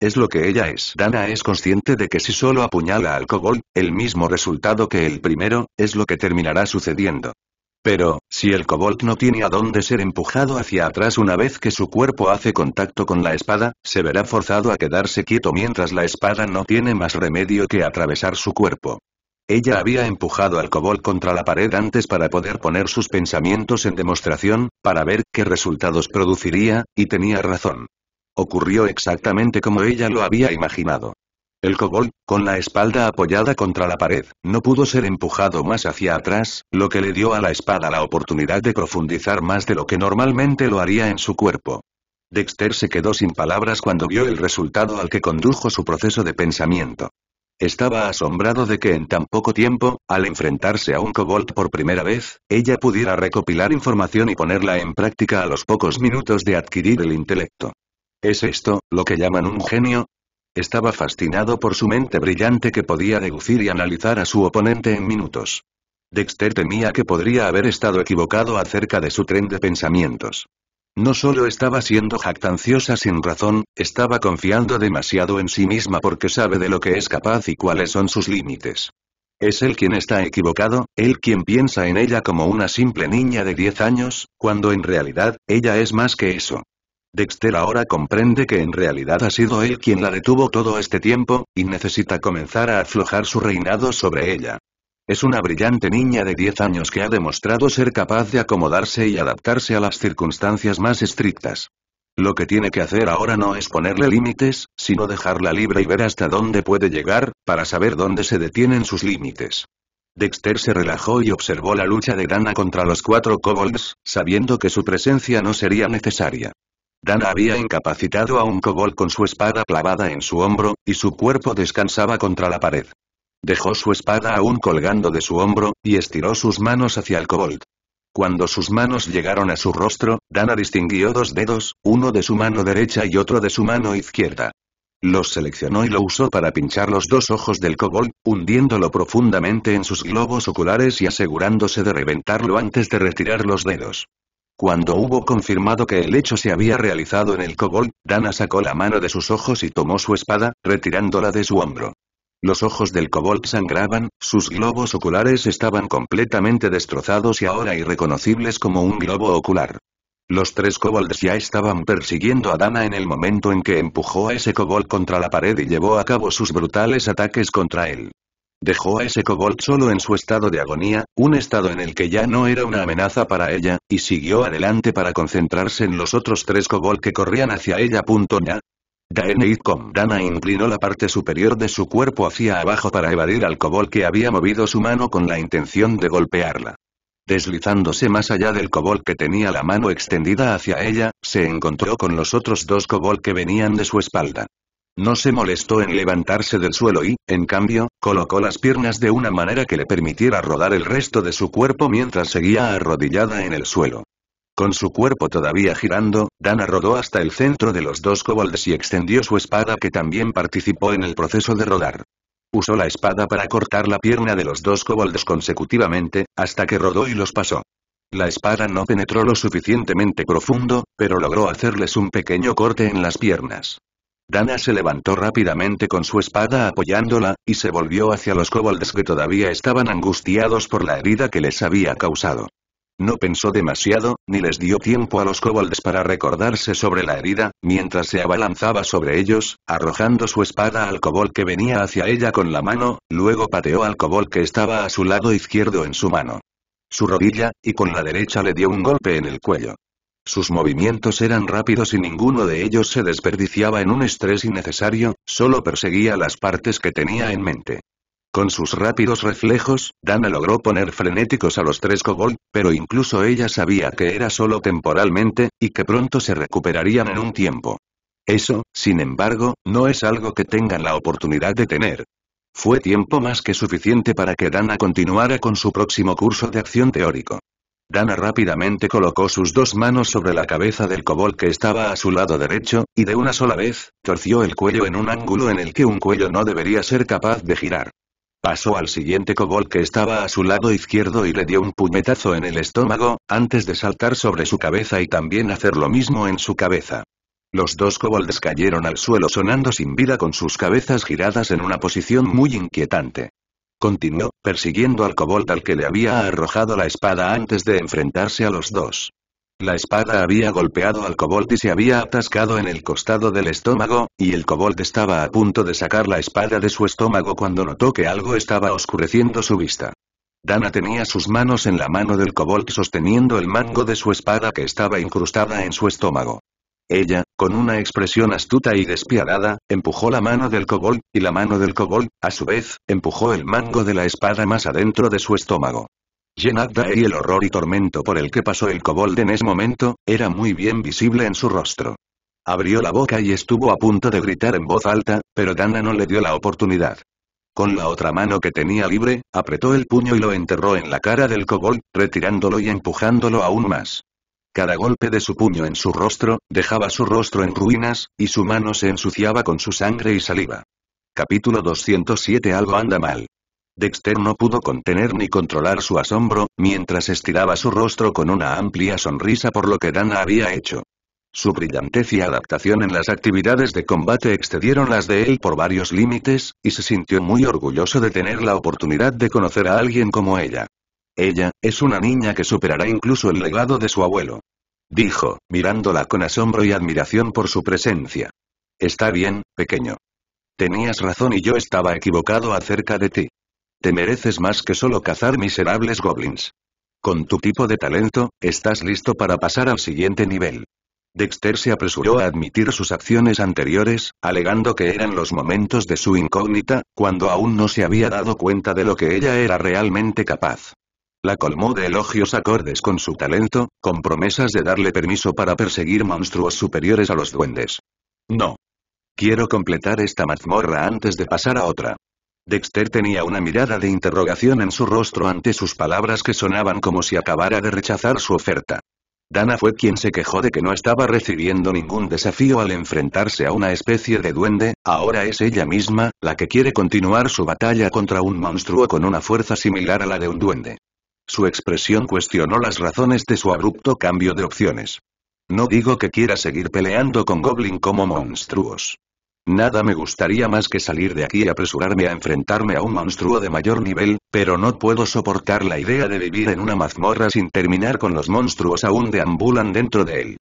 es lo que ella es. Dana es consciente de que si solo apuñala al kobold, el mismo resultado que el primero, es lo que terminará sucediendo. Pero, si el kobold no tiene a dónde ser empujado hacia atrás una vez que su cuerpo hace contacto con la espada, se verá forzado a quedarse quieto mientras la espada no tiene más remedio que atravesar su cuerpo. Ella había empujado al kobold contra la pared antes para poder poner sus pensamientos en demostración, para ver qué resultados produciría, y tenía razón. Ocurrió exactamente como ella lo había imaginado. El kobold, con la espalda apoyada contra la pared, no pudo ser empujado más hacia atrás, lo que le dio a la espada la oportunidad de profundizar más de lo que normalmente lo haría en su cuerpo. Dexter se quedó sin palabras cuando vio el resultado al que condujo su proceso de pensamiento. Estaba asombrado de que en tan poco tiempo, al enfrentarse a un kobold por primera vez, ella pudiera recopilar información y ponerla en práctica a los pocos minutos de adquirir el intelecto. ¿Es esto, lo que llaman un genio? Estaba fascinado por su mente brillante que podía deducir y analizar a su oponente en minutos. Dexter temía que podría haber estado equivocado acerca de su tren de pensamientos. No solo estaba siendo jactanciosa sin razón, estaba confiando demasiado en sí misma porque sabe de lo que es capaz y cuáles son sus límites. Es él quien está equivocado, él quien piensa en ella como una simple niña de 10 años, cuando en realidad, ella es más que eso. Dexter ahora comprende que en realidad ha sido él quien la detuvo todo este tiempo, y necesita comenzar a aflojar su reinado sobre ella. Es una brillante niña de 10 años que ha demostrado ser capaz de acomodarse y adaptarse a las circunstancias más estrictas. Lo que tiene que hacer ahora no es ponerle límites, sino dejarla libre y ver hasta dónde puede llegar, para saber dónde se detienen sus límites. Dexter se relajó y observó la lucha de Dana contra los cuatro kobolds, sabiendo que su presencia no sería necesaria. Dana había incapacitado a un kobold con su espada clavada en su hombro, y su cuerpo descansaba contra la pared. Dejó su espada aún colgando de su hombro, y estiró sus manos hacia el kobold. Cuando sus manos llegaron a su rostro, Dana distinguió dos dedos, uno de su mano derecha y otro de su mano izquierda. Los seleccionó y lo usó para pinchar los dos ojos del kobold, hundiéndolo profundamente en sus globos oculares y asegurándose de reventarlo antes de retirar los dedos. Cuando hubo confirmado que el hecho se había realizado en el kobold, Dana sacó la mano de sus ojos y tomó su espada, retirándola de su hombro. Los ojos del kobold sangraban, sus globos oculares estaban completamente destrozados y ahora irreconocibles como un globo ocular. Los tres kobolds ya estaban persiguiendo a Dana en el momento en que empujó a ese kobold contra la pared y llevó a cabo sus brutales ataques contra él. Dejó a ese kobold solo en su estado de agonía, un estado en el que ya no era una amenaza para ella, y siguió adelante para concentrarse en los otros tres kobold que corrían hacia ella. Ña. con Dana inclinó la parte superior de su cuerpo hacia abajo para evadir al kobold que había movido su mano con la intención de golpearla. Deslizándose más allá del kobold que tenía la mano extendida hacia ella, se encontró con los otros dos kobold que venían de su espalda. No se molestó en levantarse del suelo y, en cambio, colocó las piernas de una manera que le permitiera rodar el resto de su cuerpo mientras seguía arrodillada en el suelo. Con su cuerpo todavía girando, Dana rodó hasta el centro de los dos kobolds y extendió su espada que también participó en el proceso de rodar. Usó la espada para cortar la pierna de los dos kobolds consecutivamente, hasta que rodó y los pasó. La espada no penetró lo suficientemente profundo, pero logró hacerles un pequeño corte en las piernas. Dana se levantó rápidamente con su espada apoyándola, y se volvió hacia los kobolds que todavía estaban angustiados por la herida que les había causado. No pensó demasiado, ni les dio tiempo a los kobolds para recordarse sobre la herida, mientras se abalanzaba sobre ellos, arrojando su espada al kobold que venía hacia ella con la mano, luego pateó al kobold que estaba a su lado izquierdo en su mano. Su rodilla, y con la derecha le dio un golpe en el cuello. Sus movimientos eran rápidos y ninguno de ellos se desperdiciaba en un estrés innecesario, solo perseguía las partes que tenía en mente. Con sus rápidos reflejos, Dana logró poner frenéticos a los tres Kobold, pero incluso ella sabía que era solo temporalmente, y que pronto se recuperarían en un tiempo. Eso, sin embargo, no es algo que tengan la oportunidad de tener. Fue tiempo más que suficiente para que Dana continuara con su próximo curso de acción teórico. Dana rápidamente colocó sus dos manos sobre la cabeza del cobol que estaba a su lado derecho, y de una sola vez, torció el cuello en un ángulo en el que un cuello no debería ser capaz de girar. Pasó al siguiente cobol que estaba a su lado izquierdo y le dio un puñetazo en el estómago, antes de saltar sobre su cabeza y también hacer lo mismo en su cabeza. Los dos kobolds cayeron al suelo sonando sin vida con sus cabezas giradas en una posición muy inquietante continuó, persiguiendo al kobold al que le había arrojado la espada antes de enfrentarse a los dos. La espada había golpeado al kobold y se había atascado en el costado del estómago, y el kobold estaba a punto de sacar la espada de su estómago cuando notó que algo estaba oscureciendo su vista. Dana tenía sus manos en la mano del kobold sosteniendo el mango de su espada que estaba incrustada en su estómago. Ella, con una expresión astuta y despiadada, empujó la mano del kobold, y la mano del kobold, a su vez, empujó el mango de la espada más adentro de su estómago. Yenagda y el horror y tormento por el que pasó el kobold en ese momento, era muy bien visible en su rostro. Abrió la boca y estuvo a punto de gritar en voz alta, pero Dana no le dio la oportunidad. Con la otra mano que tenía libre, apretó el puño y lo enterró en la cara del kobold, retirándolo y empujándolo aún más. Cada golpe de su puño en su rostro, dejaba su rostro en ruinas, y su mano se ensuciaba con su sangre y saliva. Capítulo 207 Algo anda mal. Dexter no pudo contener ni controlar su asombro, mientras estiraba su rostro con una amplia sonrisa por lo que Dana había hecho. Su brillantez y adaptación en las actividades de combate excedieron las de él por varios límites, y se sintió muy orgulloso de tener la oportunidad de conocer a alguien como ella. Ella, es una niña que superará incluso el legado de su abuelo. Dijo, mirándola con asombro y admiración por su presencia. Está bien, pequeño. Tenías razón y yo estaba equivocado acerca de ti. Te mereces más que solo cazar miserables goblins. Con tu tipo de talento, estás listo para pasar al siguiente nivel. Dexter se apresuró a admitir sus acciones anteriores, alegando que eran los momentos de su incógnita, cuando aún no se había dado cuenta de lo que ella era realmente capaz. La colmó de elogios acordes con su talento, con promesas de darle permiso para perseguir monstruos superiores a los duendes. No. Quiero completar esta mazmorra antes de pasar a otra. Dexter tenía una mirada de interrogación en su rostro ante sus palabras que sonaban como si acabara de rechazar su oferta. Dana fue quien se quejó de que no estaba recibiendo ningún desafío al enfrentarse a una especie de duende, ahora es ella misma, la que quiere continuar su batalla contra un monstruo con una fuerza similar a la de un duende. Su expresión cuestionó las razones de su abrupto cambio de opciones. No digo que quiera seguir peleando con Goblin como monstruos. Nada me gustaría más que salir de aquí y apresurarme a enfrentarme a un monstruo de mayor nivel, pero no puedo soportar la idea de vivir en una mazmorra sin terminar con los monstruos aún deambulan dentro de él.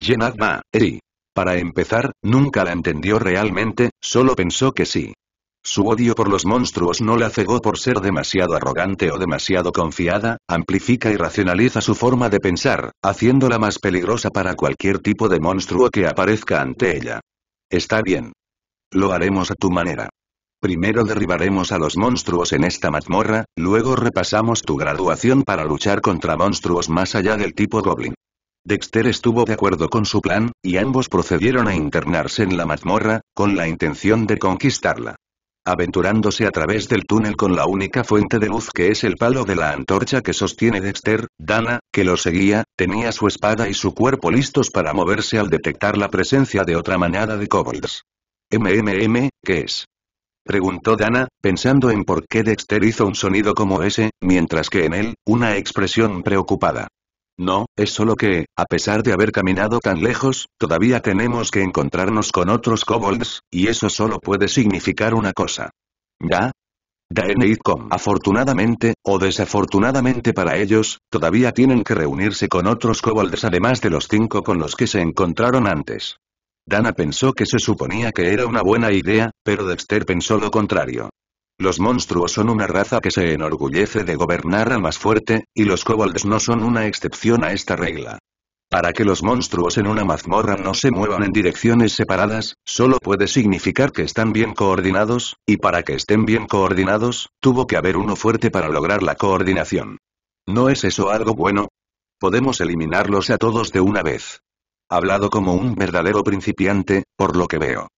Yenagma, Eri. Para empezar, nunca la entendió realmente, solo pensó que sí, su odio por los monstruos no la cegó por ser demasiado arrogante o demasiado confiada, amplifica y racionaliza su forma de pensar, haciéndola más peligrosa para cualquier tipo de monstruo que aparezca ante ella. Está bien. Lo haremos a tu manera. Primero derribaremos a los monstruos en esta mazmorra, luego repasamos tu graduación para luchar contra monstruos más allá del tipo goblin. Dexter estuvo de acuerdo con su plan, y ambos procedieron a internarse en la mazmorra, con la intención de conquistarla. Aventurándose a través del túnel con la única fuente de luz que es el palo de la antorcha que sostiene Dexter, Dana, que lo seguía, tenía su espada y su cuerpo listos para moverse al detectar la presencia de otra manada de kobolds. MMM, ¿qué es? Preguntó Dana, pensando en por qué Dexter hizo un sonido como ese, mientras que en él, una expresión preocupada. No, es solo que, a pesar de haber caminado tan lejos, todavía tenemos que encontrarnos con otros kobolds, y eso solo puede significar una cosa. ¿Ya? Com, Afortunadamente, o desafortunadamente para ellos, todavía tienen que reunirse con otros kobolds además de los cinco con los que se encontraron antes. Dana pensó que se suponía que era una buena idea, pero Dexter pensó lo contrario. Los monstruos son una raza que se enorgullece de gobernar al más fuerte, y los kobolds no son una excepción a esta regla. Para que los monstruos en una mazmorra no se muevan en direcciones separadas, solo puede significar que están bien coordinados, y para que estén bien coordinados, tuvo que haber uno fuerte para lograr la coordinación. ¿No es eso algo bueno? Podemos eliminarlos a todos de una vez. Hablado como un verdadero principiante, por lo que veo.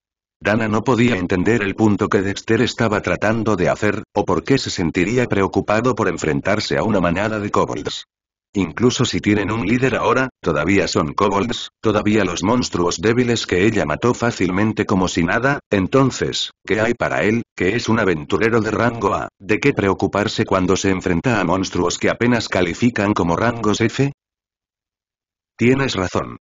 Dana no podía entender el punto que Dexter estaba tratando de hacer, o por qué se sentiría preocupado por enfrentarse a una manada de kobolds. Incluso si tienen un líder ahora, todavía son kobolds, todavía los monstruos débiles que ella mató fácilmente como si nada, entonces, ¿qué hay para él, que es un aventurero de rango A, de qué preocuparse cuando se enfrenta a monstruos que apenas califican como rangos F? Tienes razón.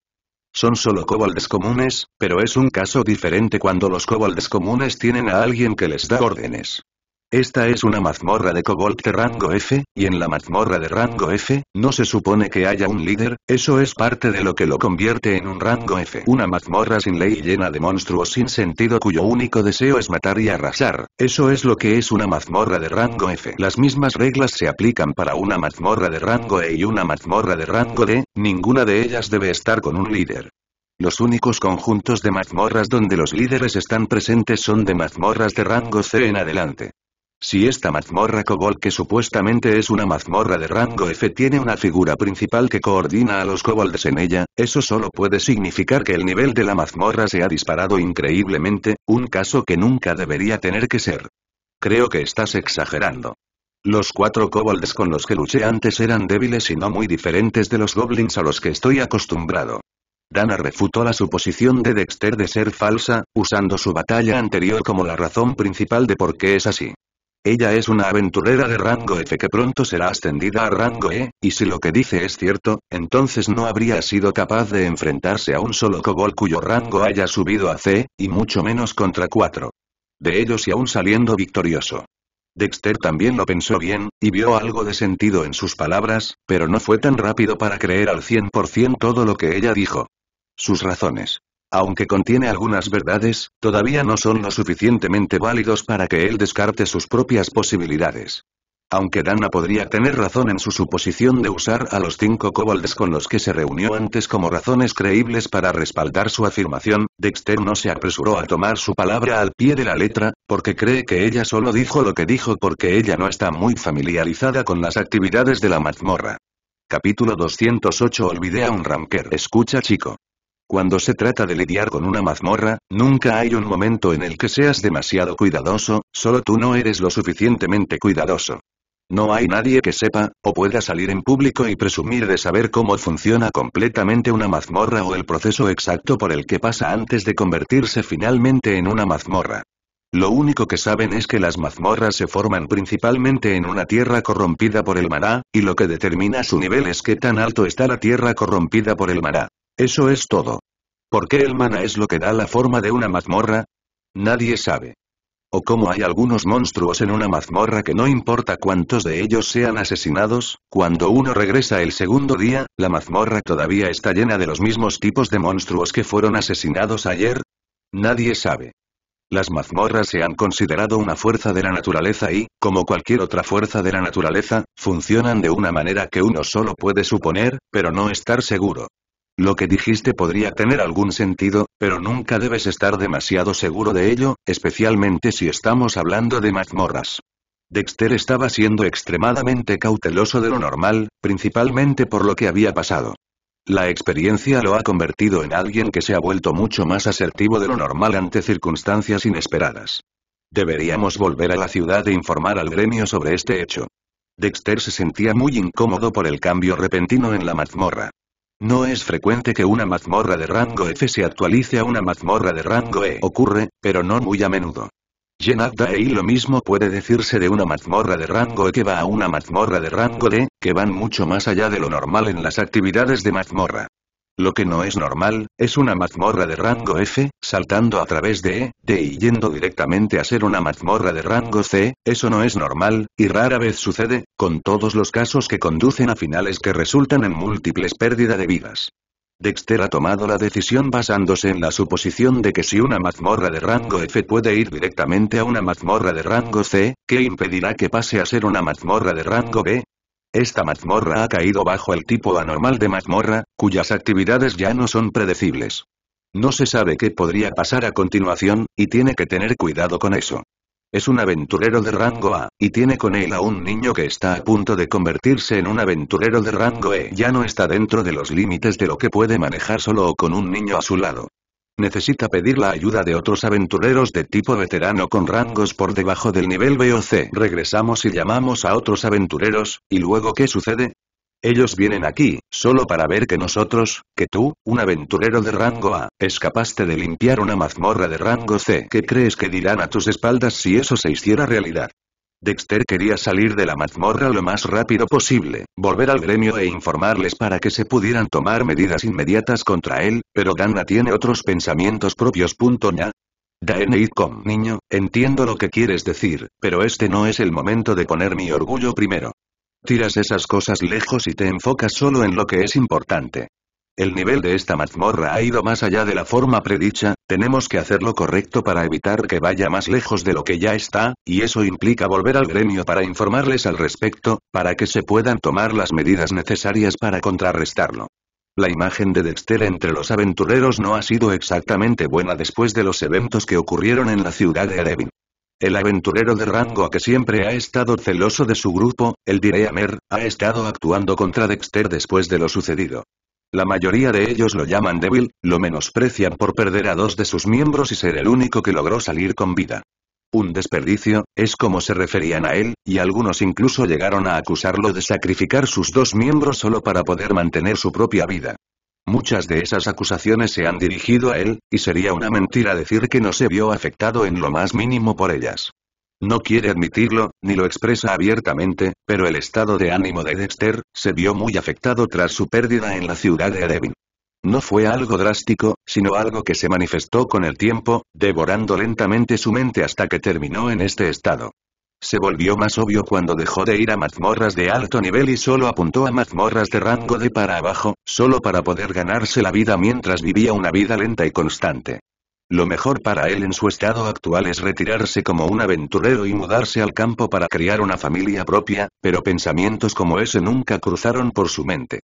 Son solo cobaldes comunes, pero es un caso diferente cuando los cobaldes comunes tienen a alguien que les da órdenes. Esta es una mazmorra de Cobalt de rango F, y en la mazmorra de rango F, no se supone que haya un líder, eso es parte de lo que lo convierte en un rango F. Una mazmorra sin ley llena de monstruos sin sentido cuyo único deseo es matar y arrasar, eso es lo que es una mazmorra de rango F. Las mismas reglas se aplican para una mazmorra de rango E y una mazmorra de rango D, ninguna de ellas debe estar con un líder. Los únicos conjuntos de mazmorras donde los líderes están presentes son de mazmorras de rango C en adelante. Si esta mazmorra kobold que supuestamente es una mazmorra de rango F tiene una figura principal que coordina a los kobolds en ella, eso solo puede significar que el nivel de la mazmorra se ha disparado increíblemente, un caso que nunca debería tener que ser. Creo que estás exagerando. Los cuatro kobolds con los que luché antes eran débiles y no muy diferentes de los goblins a los que estoy acostumbrado. Dana refutó la suposición de Dexter de ser falsa, usando su batalla anterior como la razón principal de por qué es así. Ella es una aventurera de rango F que pronto será ascendida a rango E, y si lo que dice es cierto, entonces no habría sido capaz de enfrentarse a un solo Kobol cuyo rango haya subido a C, y mucho menos contra cuatro. De ellos y aún saliendo victorioso. Dexter también lo pensó bien, y vio algo de sentido en sus palabras, pero no fue tan rápido para creer al 100% todo lo que ella dijo. Sus razones. Aunque contiene algunas verdades, todavía no son lo suficientemente válidos para que él descarte sus propias posibilidades. Aunque Dana podría tener razón en su suposición de usar a los cinco kobolds con los que se reunió antes como razones creíbles para respaldar su afirmación, Dexter no se apresuró a tomar su palabra al pie de la letra, porque cree que ella solo dijo lo que dijo porque ella no está muy familiarizada con las actividades de la mazmorra. Capítulo 208 Olvidé a un ranker Escucha chico. Cuando se trata de lidiar con una mazmorra, nunca hay un momento en el que seas demasiado cuidadoso, solo tú no eres lo suficientemente cuidadoso. No hay nadie que sepa, o pueda salir en público y presumir de saber cómo funciona completamente una mazmorra o el proceso exacto por el que pasa antes de convertirse finalmente en una mazmorra. Lo único que saben es que las mazmorras se forman principalmente en una tierra corrompida por el Mará, y lo que determina su nivel es qué tan alto está la tierra corrompida por el Mará. Eso es todo. ¿Por qué el mana es lo que da la forma de una mazmorra? Nadie sabe. O cómo hay algunos monstruos en una mazmorra que no importa cuántos de ellos sean asesinados, cuando uno regresa el segundo día, la mazmorra todavía está llena de los mismos tipos de monstruos que fueron asesinados ayer. Nadie sabe. Las mazmorras se han considerado una fuerza de la naturaleza y, como cualquier otra fuerza de la naturaleza, funcionan de una manera que uno solo puede suponer, pero no estar seguro. Lo que dijiste podría tener algún sentido, pero nunca debes estar demasiado seguro de ello, especialmente si estamos hablando de mazmorras. Dexter estaba siendo extremadamente cauteloso de lo normal, principalmente por lo que había pasado. La experiencia lo ha convertido en alguien que se ha vuelto mucho más asertivo de lo normal ante circunstancias inesperadas. Deberíamos volver a la ciudad e informar al gremio sobre este hecho. Dexter se sentía muy incómodo por el cambio repentino en la mazmorra. No es frecuente que una mazmorra de rango F se actualice a una mazmorra de rango E. Ocurre, pero no muy a menudo. Yenadda y lo mismo puede decirse de una mazmorra de rango E que va a una mazmorra de rango D, que van mucho más allá de lo normal en las actividades de mazmorra. Lo que no es normal, es una mazmorra de rango F, saltando a través de E, D y yendo directamente a ser una mazmorra de rango C, eso no es normal, y rara vez sucede, con todos los casos que conducen a finales que resultan en múltiples pérdida de vidas. Dexter ha tomado la decisión basándose en la suposición de que si una mazmorra de rango F puede ir directamente a una mazmorra de rango C, ¿qué impedirá que pase a ser una mazmorra de rango B? Esta mazmorra ha caído bajo el tipo anormal de mazmorra, cuyas actividades ya no son predecibles. No se sabe qué podría pasar a continuación, y tiene que tener cuidado con eso. Es un aventurero de rango A, y tiene con él a un niño que está a punto de convertirse en un aventurero de rango E. Ya no está dentro de los límites de lo que puede manejar solo o con un niño a su lado. Necesita pedir la ayuda de otros aventureros de tipo veterano con rangos por debajo del nivel B o C. Regresamos y llamamos a otros aventureros, ¿y luego qué sucede? Ellos vienen aquí, solo para ver que nosotros, que tú, un aventurero de rango A, escapaste de limpiar una mazmorra de rango C. ¿Qué crees que dirán a tus espaldas si eso se hiciera realidad? Dexter quería salir de la mazmorra lo más rápido posible, volver al gremio e informarles para que se pudieran tomar medidas inmediatas contra él, pero Dana tiene otros pensamientos propios. ¿Ya? Daeneidcom, niño, entiendo lo que quieres decir, pero este no es el momento de poner mi orgullo primero. Tiras esas cosas lejos y te enfocas solo en lo que es importante. El nivel de esta mazmorra ha ido más allá de la forma predicha, tenemos que hacer lo correcto para evitar que vaya más lejos de lo que ya está, y eso implica volver al gremio para informarles al respecto, para que se puedan tomar las medidas necesarias para contrarrestarlo. La imagen de Dexter entre los aventureros no ha sido exactamente buena después de los eventos que ocurrieron en la ciudad de Erevin. El aventurero de rango que siempre ha estado celoso de su grupo, el Direamer, ha estado actuando contra Dexter después de lo sucedido. La mayoría de ellos lo llaman débil, lo menosprecian por perder a dos de sus miembros y ser el único que logró salir con vida. Un desperdicio, es como se referían a él, y algunos incluso llegaron a acusarlo de sacrificar sus dos miembros solo para poder mantener su propia vida. Muchas de esas acusaciones se han dirigido a él, y sería una mentira decir que no se vio afectado en lo más mínimo por ellas. No quiere admitirlo, ni lo expresa abiertamente, pero el estado de ánimo de Dexter, se vio muy afectado tras su pérdida en la ciudad de Erevin. No fue algo drástico, sino algo que se manifestó con el tiempo, devorando lentamente su mente hasta que terminó en este estado. Se volvió más obvio cuando dejó de ir a mazmorras de alto nivel y solo apuntó a mazmorras de rango de para abajo, solo para poder ganarse la vida mientras vivía una vida lenta y constante. Lo mejor para él en su estado actual es retirarse como un aventurero y mudarse al campo para criar una familia propia, pero pensamientos como ese nunca cruzaron por su mente.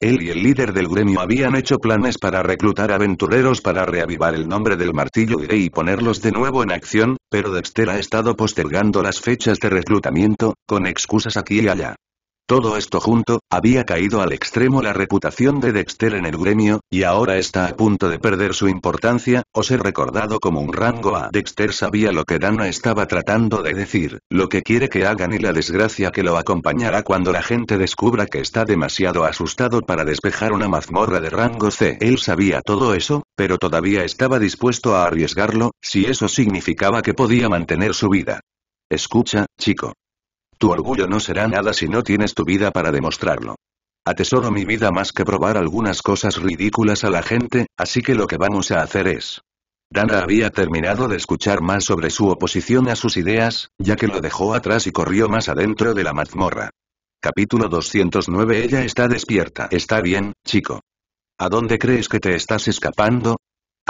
Él y el líder del gremio habían hecho planes para reclutar aventureros para reavivar el nombre del martillo y ponerlos de nuevo en acción, pero Dexter ha estado postergando las fechas de reclutamiento, con excusas aquí y allá. Todo esto junto, había caído al extremo la reputación de Dexter en el gremio, y ahora está a punto de perder su importancia, o ser recordado como un rango A. Dexter sabía lo que Dana estaba tratando de decir, lo que quiere que hagan y la desgracia que lo acompañará cuando la gente descubra que está demasiado asustado para despejar una mazmorra de rango C. Él sabía todo eso, pero todavía estaba dispuesto a arriesgarlo, si eso significaba que podía mantener su vida. Escucha, chico. Tu orgullo no será nada si no tienes tu vida para demostrarlo. Atesoro mi vida más que probar algunas cosas ridículas a la gente, así que lo que vamos a hacer es... Dana había terminado de escuchar más sobre su oposición a sus ideas, ya que lo dejó atrás y corrió más adentro de la mazmorra. Capítulo 209 Ella está despierta. Está bien, chico. ¿A dónde crees que te estás escapando?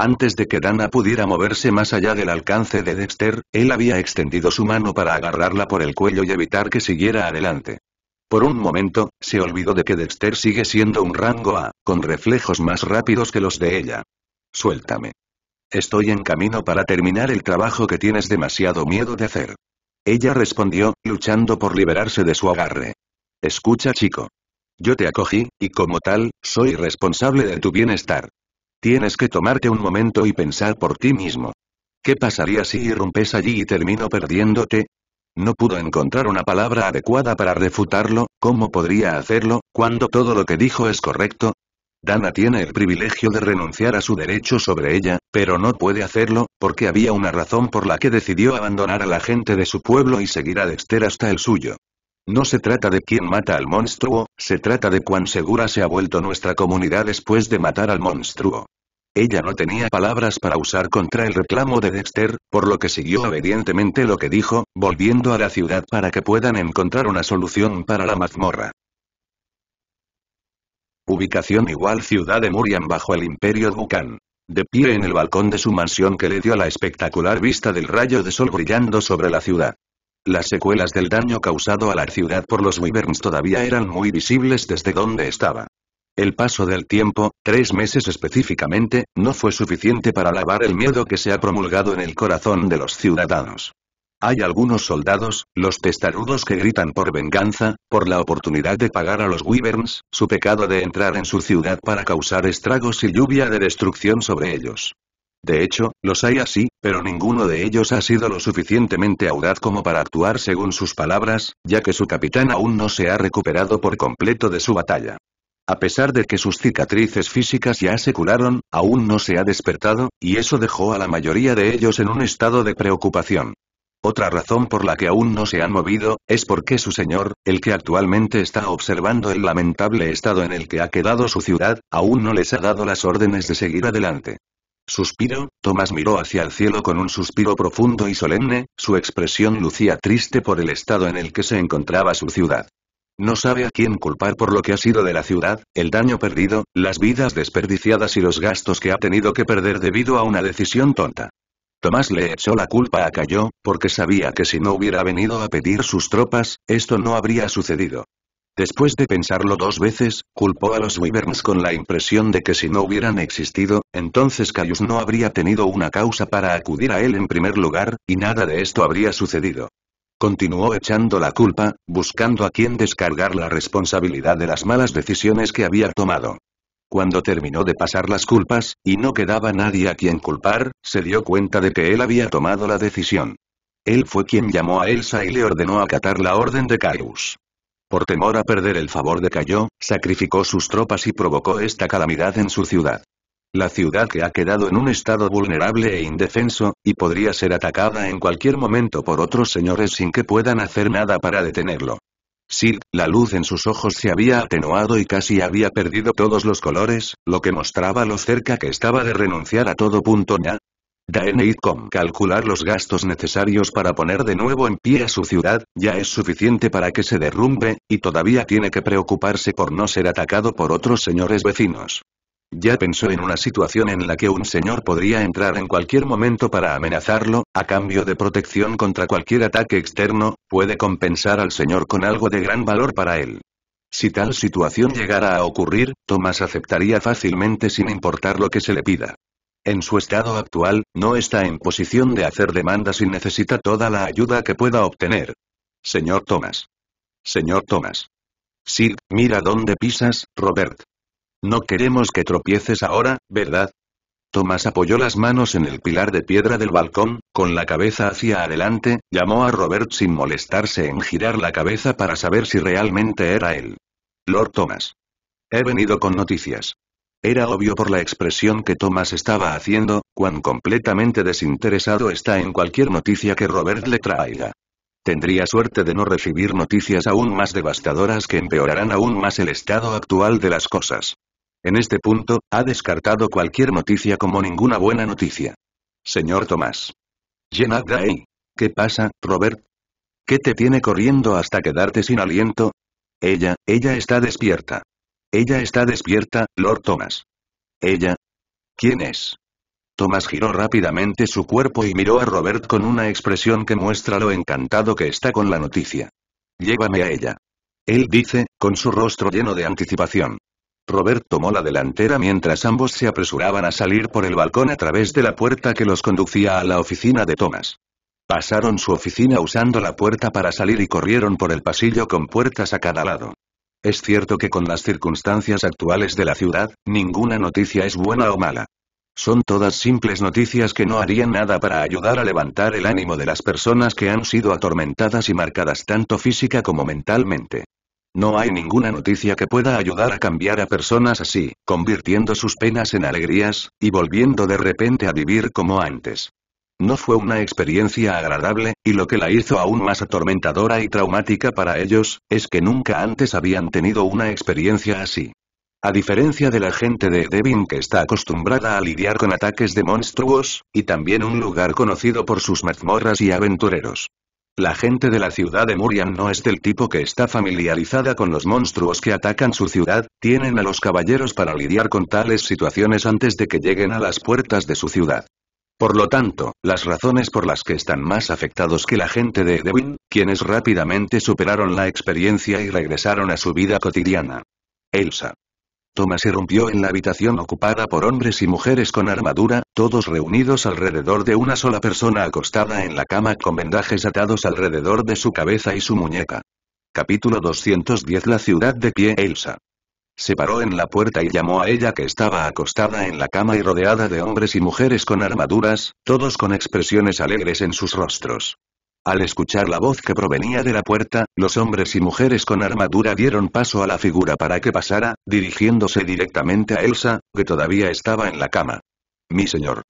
Antes de que Dana pudiera moverse más allá del alcance de Dexter, él había extendido su mano para agarrarla por el cuello y evitar que siguiera adelante. Por un momento, se olvidó de que Dexter sigue siendo un rango A, con reflejos más rápidos que los de ella. Suéltame. Estoy en camino para terminar el trabajo que tienes demasiado miedo de hacer. Ella respondió, luchando por liberarse de su agarre. Escucha chico. Yo te acogí, y como tal, soy responsable de tu bienestar. Tienes que tomarte un momento y pensar por ti mismo. ¿Qué pasaría si irrumpes allí y termino perdiéndote? No pudo encontrar una palabra adecuada para refutarlo, ¿cómo podría hacerlo, cuando todo lo que dijo es correcto? Dana tiene el privilegio de renunciar a su derecho sobre ella, pero no puede hacerlo, porque había una razón por la que decidió abandonar a la gente de su pueblo y seguir a Dexter hasta el suyo. No se trata de quién mata al monstruo, se trata de cuán segura se ha vuelto nuestra comunidad después de matar al monstruo. Ella no tenía palabras para usar contra el reclamo de Dexter, por lo que siguió obedientemente lo que dijo, volviendo a la ciudad para que puedan encontrar una solución para la mazmorra. Ubicación igual ciudad de Murian bajo el imperio Dukan. De pie en el balcón de su mansión que le dio la espectacular vista del rayo de sol brillando sobre la ciudad. Las secuelas del daño causado a la ciudad por los Wyverns todavía eran muy visibles desde donde estaba. El paso del tiempo, tres meses específicamente, no fue suficiente para lavar el miedo que se ha promulgado en el corazón de los ciudadanos. Hay algunos soldados, los testarudos que gritan por venganza, por la oportunidad de pagar a los Wyverns, su pecado de entrar en su ciudad para causar estragos y lluvia de destrucción sobre ellos. De hecho, los hay así, pero ninguno de ellos ha sido lo suficientemente audaz como para actuar según sus palabras, ya que su capitán aún no se ha recuperado por completo de su batalla. A pesar de que sus cicatrices físicas ya se curaron, aún no se ha despertado, y eso dejó a la mayoría de ellos en un estado de preocupación. Otra razón por la que aún no se han movido, es porque su señor, el que actualmente está observando el lamentable estado en el que ha quedado su ciudad, aún no les ha dado las órdenes de seguir adelante. Suspiro, Tomás miró hacia el cielo con un suspiro profundo y solemne, su expresión lucía triste por el estado en el que se encontraba su ciudad. No sabe a quién culpar por lo que ha sido de la ciudad, el daño perdido, las vidas desperdiciadas y los gastos que ha tenido que perder debido a una decisión tonta. Tomás le echó la culpa a Cayo, porque sabía que si no hubiera venido a pedir sus tropas, esto no habría sucedido. Después de pensarlo dos veces, culpó a los Wyverns con la impresión de que si no hubieran existido, entonces Caius no habría tenido una causa para acudir a él en primer lugar, y nada de esto habría sucedido. Continuó echando la culpa, buscando a quien descargar la responsabilidad de las malas decisiones que había tomado. Cuando terminó de pasar las culpas, y no quedaba nadie a quien culpar, se dio cuenta de que él había tomado la decisión. Él fue quien llamó a Elsa y le ordenó acatar la orden de Caius. Por temor a perder el favor de Cayo, sacrificó sus tropas y provocó esta calamidad en su ciudad. La ciudad que ha quedado en un estado vulnerable e indefenso, y podría ser atacada en cualquier momento por otros señores sin que puedan hacer nada para detenerlo. Sid, la luz en sus ojos se había atenuado y casi había perdido todos los colores, lo que mostraba lo cerca que estaba de renunciar a todo. Punto. Daenerys.com calcular los gastos necesarios para poner de nuevo en pie a su ciudad, ya es suficiente para que se derrumbe, y todavía tiene que preocuparse por no ser atacado por otros señores vecinos. Ya pensó en una situación en la que un señor podría entrar en cualquier momento para amenazarlo, a cambio de protección contra cualquier ataque externo, puede compensar al señor con algo de gran valor para él. Si tal situación llegara a ocurrir, Tomás aceptaría fácilmente sin importar lo que se le pida. En su estado actual, no está en posición de hacer demandas y necesita toda la ayuda que pueda obtener. Señor Thomas. Señor Thomas. Sí, mira dónde pisas, Robert. No queremos que tropieces ahora, ¿verdad? Thomas apoyó las manos en el pilar de piedra del balcón, con la cabeza hacia adelante, llamó a Robert sin molestarse en girar la cabeza para saber si realmente era él. Lord Thomas. He venido con noticias. Era obvio por la expresión que Thomas estaba haciendo, cuán completamente desinteresado está en cualquier noticia que Robert le traiga. Tendría suerte de no recibir noticias aún más devastadoras que empeorarán aún más el estado actual de las cosas. En este punto, ha descartado cualquier noticia como ninguna buena noticia. Señor Tomás. Jenna ¿Qué pasa, Robert? ¿Qué te tiene corriendo hasta quedarte sin aliento? Ella, ella está despierta. Ella está despierta, Lord Thomas. ¿Ella? ¿Quién es? Thomas giró rápidamente su cuerpo y miró a Robert con una expresión que muestra lo encantado que está con la noticia. Llévame a ella. Él dice, con su rostro lleno de anticipación. Robert tomó la delantera mientras ambos se apresuraban a salir por el balcón a través de la puerta que los conducía a la oficina de Thomas. Pasaron su oficina usando la puerta para salir y corrieron por el pasillo con puertas a cada lado. Es cierto que con las circunstancias actuales de la ciudad, ninguna noticia es buena o mala. Son todas simples noticias que no harían nada para ayudar a levantar el ánimo de las personas que han sido atormentadas y marcadas tanto física como mentalmente. No hay ninguna noticia que pueda ayudar a cambiar a personas así, convirtiendo sus penas en alegrías, y volviendo de repente a vivir como antes. No fue una experiencia agradable, y lo que la hizo aún más atormentadora y traumática para ellos, es que nunca antes habían tenido una experiencia así. A diferencia de la gente de Devin que está acostumbrada a lidiar con ataques de monstruos, y también un lugar conocido por sus mazmorras y aventureros. La gente de la ciudad de Murian no es del tipo que está familiarizada con los monstruos que atacan su ciudad, tienen a los caballeros para lidiar con tales situaciones antes de que lleguen a las puertas de su ciudad. Por lo tanto, las razones por las que están más afectados que la gente de Edwin, quienes rápidamente superaron la experiencia y regresaron a su vida cotidiana. Elsa. Thomas irrumpió en la habitación ocupada por hombres y mujeres con armadura, todos reunidos alrededor de una sola persona acostada en la cama con vendajes atados alrededor de su cabeza y su muñeca. Capítulo 210 La ciudad de pie Elsa. Se paró en la puerta y llamó a ella que estaba acostada en la cama y rodeada de hombres y mujeres con armaduras, todos con expresiones alegres en sus rostros. Al escuchar la voz que provenía de la puerta, los hombres y mujeres con armadura dieron paso a la figura para que pasara, dirigiéndose directamente a Elsa, que todavía estaba en la cama. Mi señor.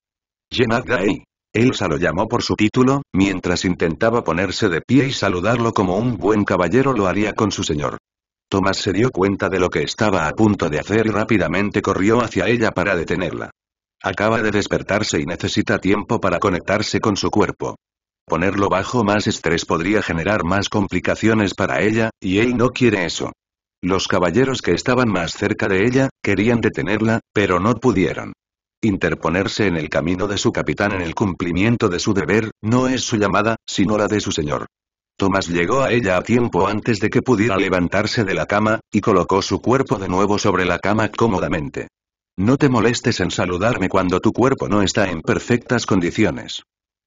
Yemadai. Elsa lo llamó por su título, mientras intentaba ponerse de pie y saludarlo como un buen caballero lo haría con su señor. Thomas se dio cuenta de lo que estaba a punto de hacer y rápidamente corrió hacia ella para detenerla. Acaba de despertarse y necesita tiempo para conectarse con su cuerpo. Ponerlo bajo más estrés podría generar más complicaciones para ella, y él no quiere eso. Los caballeros que estaban más cerca de ella, querían detenerla, pero no pudieron. Interponerse en el camino de su capitán en el cumplimiento de su deber, no es su llamada, sino la de su señor. Thomas llegó a ella a tiempo antes de que pudiera levantarse de la cama, y colocó su cuerpo de nuevo sobre la cama cómodamente. No te molestes en saludarme cuando tu cuerpo no está en perfectas condiciones.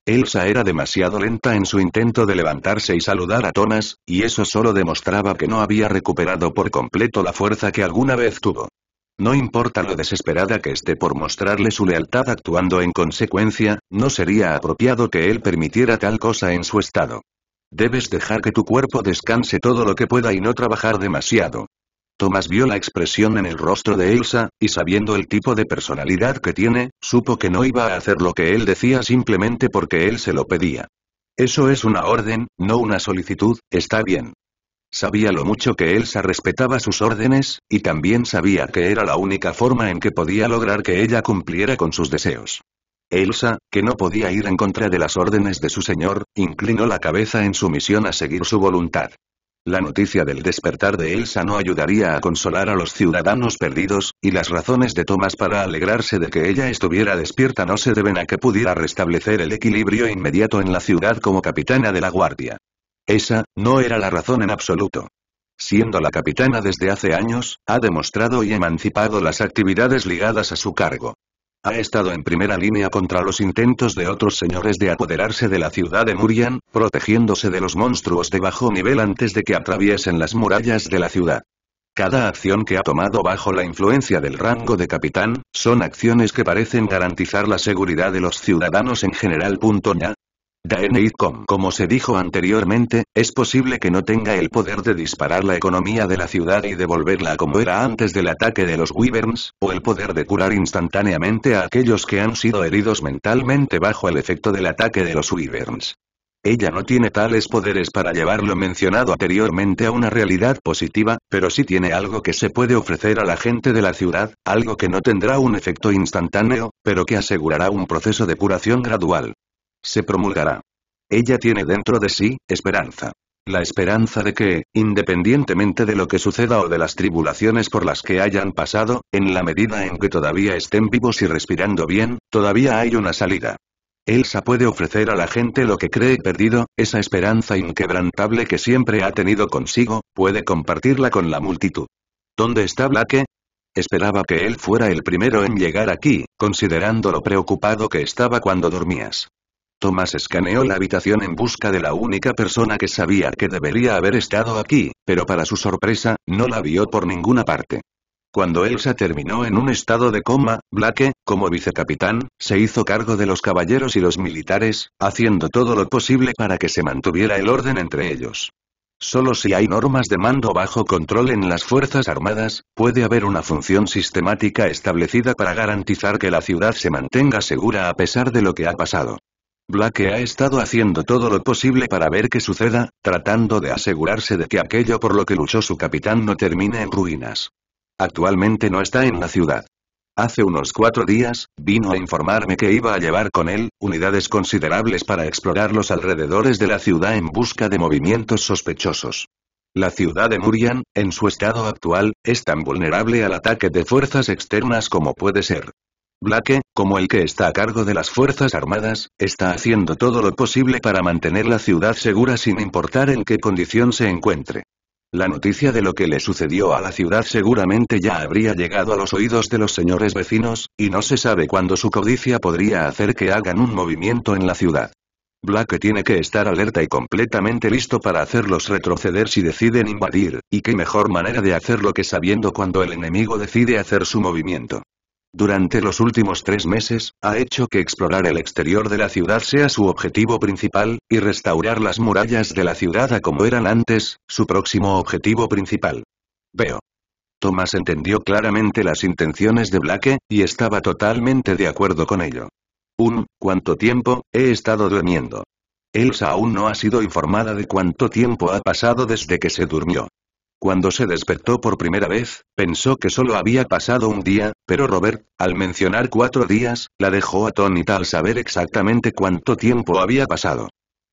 Elsa era demasiado lenta en su intento de levantarse y saludar a Thomas, y eso solo demostraba que no había recuperado por completo la fuerza que alguna vez tuvo. No importa lo desesperada que esté por mostrarle su lealtad actuando en consecuencia, no sería apropiado que él permitiera tal cosa en su estado. Debes dejar que tu cuerpo descanse todo lo que pueda y no trabajar demasiado. Tomás vio la expresión en el rostro de Elsa, y sabiendo el tipo de personalidad que tiene, supo que no iba a hacer lo que él decía simplemente porque él se lo pedía. Eso es una orden, no una solicitud, está bien. Sabía lo mucho que Elsa respetaba sus órdenes, y también sabía que era la única forma en que podía lograr que ella cumpliera con sus deseos. Elsa, que no podía ir en contra de las órdenes de su señor, inclinó la cabeza en sumisión a seguir su voluntad. La noticia del despertar de Elsa no ayudaría a consolar a los ciudadanos perdidos, y las razones de Thomas para alegrarse de que ella estuviera despierta no se deben a que pudiera restablecer el equilibrio inmediato en la ciudad como capitana de la guardia. Esa, no era la razón en absoluto. Siendo la capitana desde hace años, ha demostrado y emancipado las actividades ligadas a su cargo. Ha estado en primera línea contra los intentos de otros señores de apoderarse de la ciudad de Murian, protegiéndose de los monstruos de bajo nivel antes de que atraviesen las murallas de la ciudad. Cada acción que ha tomado bajo la influencia del rango de capitán, son acciones que parecen garantizar la seguridad de los ciudadanos en general. Com. Como se dijo anteriormente, es posible que no tenga el poder de disparar la economía de la ciudad y devolverla como era antes del ataque de los Wyverns, o el poder de curar instantáneamente a aquellos que han sido heridos mentalmente bajo el efecto del ataque de los Wyverns. Ella no tiene tales poderes para llevar lo mencionado anteriormente a una realidad positiva, pero sí tiene algo que se puede ofrecer a la gente de la ciudad, algo que no tendrá un efecto instantáneo, pero que asegurará un proceso de curación gradual. Se promulgará. Ella tiene dentro de sí, esperanza. La esperanza de que, independientemente de lo que suceda o de las tribulaciones por las que hayan pasado, en la medida en que todavía estén vivos y respirando bien, todavía hay una salida. Elsa puede ofrecer a la gente lo que cree perdido, esa esperanza inquebrantable que siempre ha tenido consigo, puede compartirla con la multitud. ¿Dónde está Blake? Esperaba que él fuera el primero en llegar aquí, considerando lo preocupado que estaba cuando dormías. Thomas escaneó la habitación en busca de la única persona que sabía que debería haber estado aquí, pero para su sorpresa, no la vio por ninguna parte. Cuando Elsa terminó en un estado de coma, Blake, como vicecapitán, se hizo cargo de los caballeros y los militares, haciendo todo lo posible para que se mantuviera el orden entre ellos. Solo si hay normas de mando bajo control en las Fuerzas Armadas, puede haber una función sistemática establecida para garantizar que la ciudad se mantenga segura a pesar de lo que ha pasado. Black ha estado haciendo todo lo posible para ver qué suceda, tratando de asegurarse de que aquello por lo que luchó su capitán no termine en ruinas. Actualmente no está en la ciudad. Hace unos cuatro días, vino a informarme que iba a llevar con él, unidades considerables para explorar los alrededores de la ciudad en busca de movimientos sospechosos. La ciudad de Murian, en su estado actual, es tan vulnerable al ataque de fuerzas externas como puede ser. Blake, como el que está a cargo de las Fuerzas Armadas, está haciendo todo lo posible para mantener la ciudad segura sin importar en qué condición se encuentre. La noticia de lo que le sucedió a la ciudad seguramente ya habría llegado a los oídos de los señores vecinos, y no se sabe cuándo su codicia podría hacer que hagan un movimiento en la ciudad. Blake tiene que estar alerta y completamente listo para hacerlos retroceder si deciden invadir, y qué mejor manera de hacerlo que sabiendo cuando el enemigo decide hacer su movimiento. Durante los últimos tres meses, ha hecho que explorar el exterior de la ciudad sea su objetivo principal, y restaurar las murallas de la ciudad a como eran antes, su próximo objetivo principal. Veo. Thomas entendió claramente las intenciones de Blake, y estaba totalmente de acuerdo con ello. Un, ¿cuánto tiempo, he estado durmiendo? Elsa aún no ha sido informada de cuánto tiempo ha pasado desde que se durmió. Cuando se despertó por primera vez, pensó que solo había pasado un día, pero Robert, al mencionar cuatro días, la dejó atónita al saber exactamente cuánto tiempo había pasado.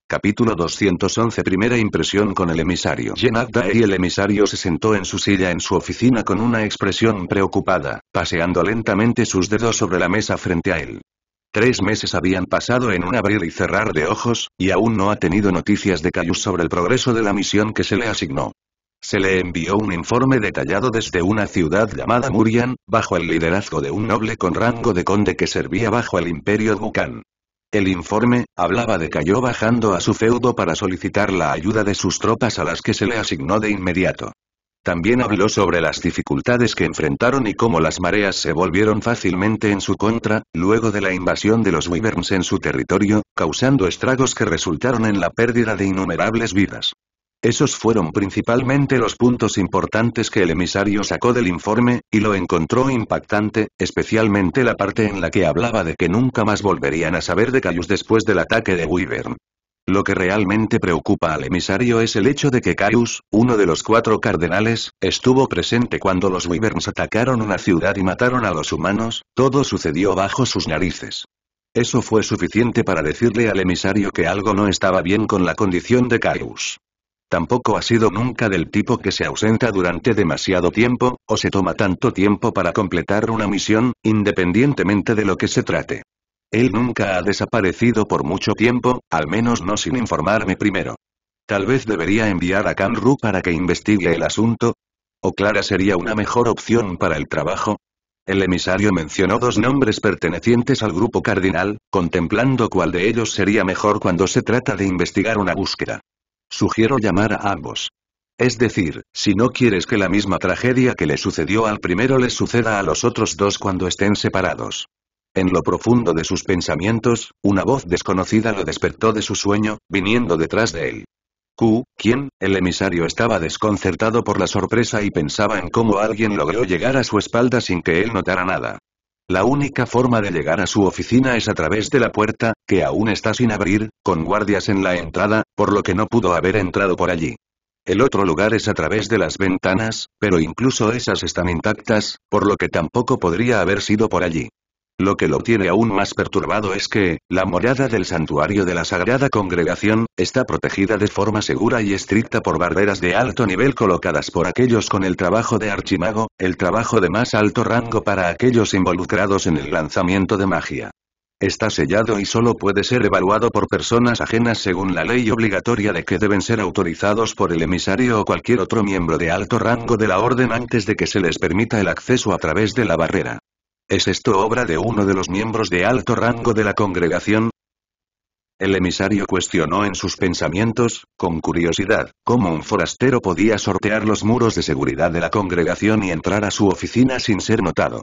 Capítulo 211 Primera impresión con el emisario Jenad y el emisario se sentó en su silla en su oficina con una expresión preocupada, paseando lentamente sus dedos sobre la mesa frente a él. Tres meses habían pasado en un abrir y cerrar de ojos, y aún no ha tenido noticias de Cayus sobre el progreso de la misión que se le asignó se le envió un informe detallado desde una ciudad llamada Murian, bajo el liderazgo de un noble con rango de conde que servía bajo el imperio Dukan. El informe, hablaba de cayó bajando a su feudo para solicitar la ayuda de sus tropas a las que se le asignó de inmediato. También habló sobre las dificultades que enfrentaron y cómo las mareas se volvieron fácilmente en su contra, luego de la invasión de los Wyverns en su territorio, causando estragos que resultaron en la pérdida de innumerables vidas. Esos fueron principalmente los puntos importantes que el emisario sacó del informe, y lo encontró impactante, especialmente la parte en la que hablaba de que nunca más volverían a saber de Caius después del ataque de Wyvern. Lo que realmente preocupa al emisario es el hecho de que Caius, uno de los cuatro cardenales, estuvo presente cuando los Wyverns atacaron una ciudad y mataron a los humanos, todo sucedió bajo sus narices. Eso fue suficiente para decirle al emisario que algo no estaba bien con la condición de Caius. Tampoco ha sido nunca del tipo que se ausenta durante demasiado tiempo, o se toma tanto tiempo para completar una misión, independientemente de lo que se trate. Él nunca ha desaparecido por mucho tiempo, al menos no sin informarme primero. Tal vez debería enviar a Kanru para que investigue el asunto. ¿O Clara sería una mejor opción para el trabajo? El emisario mencionó dos nombres pertenecientes al grupo cardinal, contemplando cuál de ellos sería mejor cuando se trata de investigar una búsqueda. Sugiero llamar a ambos. Es decir, si no quieres que la misma tragedia que le sucedió al primero les suceda a los otros dos cuando estén separados. En lo profundo de sus pensamientos, una voz desconocida lo despertó de su sueño, viniendo detrás de él. Q, quien, el emisario estaba desconcertado por la sorpresa y pensaba en cómo alguien logró llegar a su espalda sin que él notara nada. La única forma de llegar a su oficina es a través de la puerta, que aún está sin abrir, con guardias en la entrada, por lo que no pudo haber entrado por allí. El otro lugar es a través de las ventanas, pero incluso esas están intactas, por lo que tampoco podría haber sido por allí. Lo que lo tiene aún más perturbado es que, la morada del santuario de la Sagrada Congregación, está protegida de forma segura y estricta por barreras de alto nivel colocadas por aquellos con el trabajo de archimago, el trabajo de más alto rango para aquellos involucrados en el lanzamiento de magia. Está sellado y solo puede ser evaluado por personas ajenas según la ley obligatoria de que deben ser autorizados por el emisario o cualquier otro miembro de alto rango de la orden antes de que se les permita el acceso a través de la barrera. ¿Es esto obra de uno de los miembros de alto rango de la congregación? El emisario cuestionó en sus pensamientos, con curiosidad, cómo un forastero podía sortear los muros de seguridad de la congregación y entrar a su oficina sin ser notado.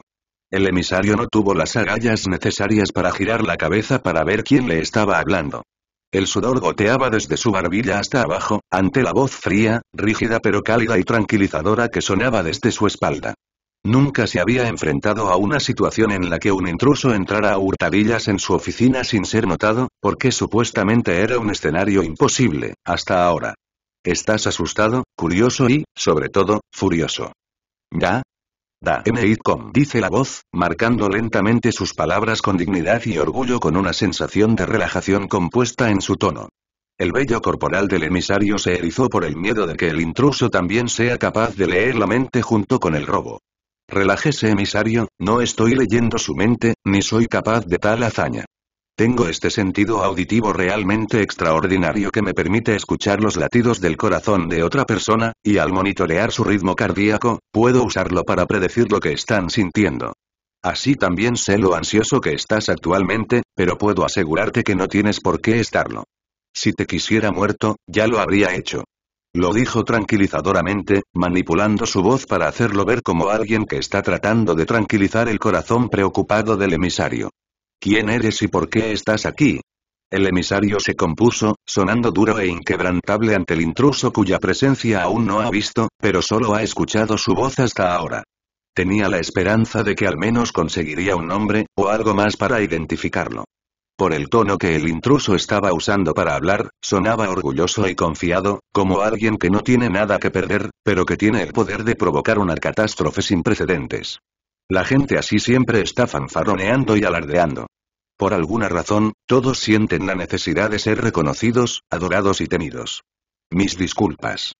El emisario no tuvo las agallas necesarias para girar la cabeza para ver quién le estaba hablando. El sudor goteaba desde su barbilla hasta abajo, ante la voz fría, rígida pero cálida y tranquilizadora que sonaba desde su espalda. Nunca se había enfrentado a una situación en la que un intruso entrara a hurtadillas en su oficina sin ser notado, porque supuestamente era un escenario imposible, hasta ahora. Estás asustado, curioso y, sobre todo, furioso. ¿Ya? Da com dice la voz, marcando lentamente sus palabras con dignidad y orgullo con una sensación de relajación compuesta en su tono. El vello corporal del emisario se erizó por el miedo de que el intruso también sea capaz de leer la mente junto con el robo. Relájese emisario, no estoy leyendo su mente, ni soy capaz de tal hazaña. Tengo este sentido auditivo realmente extraordinario que me permite escuchar los latidos del corazón de otra persona, y al monitorear su ritmo cardíaco, puedo usarlo para predecir lo que están sintiendo. Así también sé lo ansioso que estás actualmente, pero puedo asegurarte que no tienes por qué estarlo. Si te quisiera muerto, ya lo habría hecho. Lo dijo tranquilizadoramente, manipulando su voz para hacerlo ver como alguien que está tratando de tranquilizar el corazón preocupado del emisario. ¿Quién eres y por qué estás aquí? El emisario se compuso, sonando duro e inquebrantable ante el intruso cuya presencia aún no ha visto, pero solo ha escuchado su voz hasta ahora. Tenía la esperanza de que al menos conseguiría un nombre, o algo más para identificarlo. Por el tono que el intruso estaba usando para hablar, sonaba orgulloso y confiado, como alguien que no tiene nada que perder, pero que tiene el poder de provocar una catástrofe sin precedentes. La gente así siempre está fanfaroneando y alardeando. Por alguna razón, todos sienten la necesidad de ser reconocidos, adorados y temidos. Mis disculpas.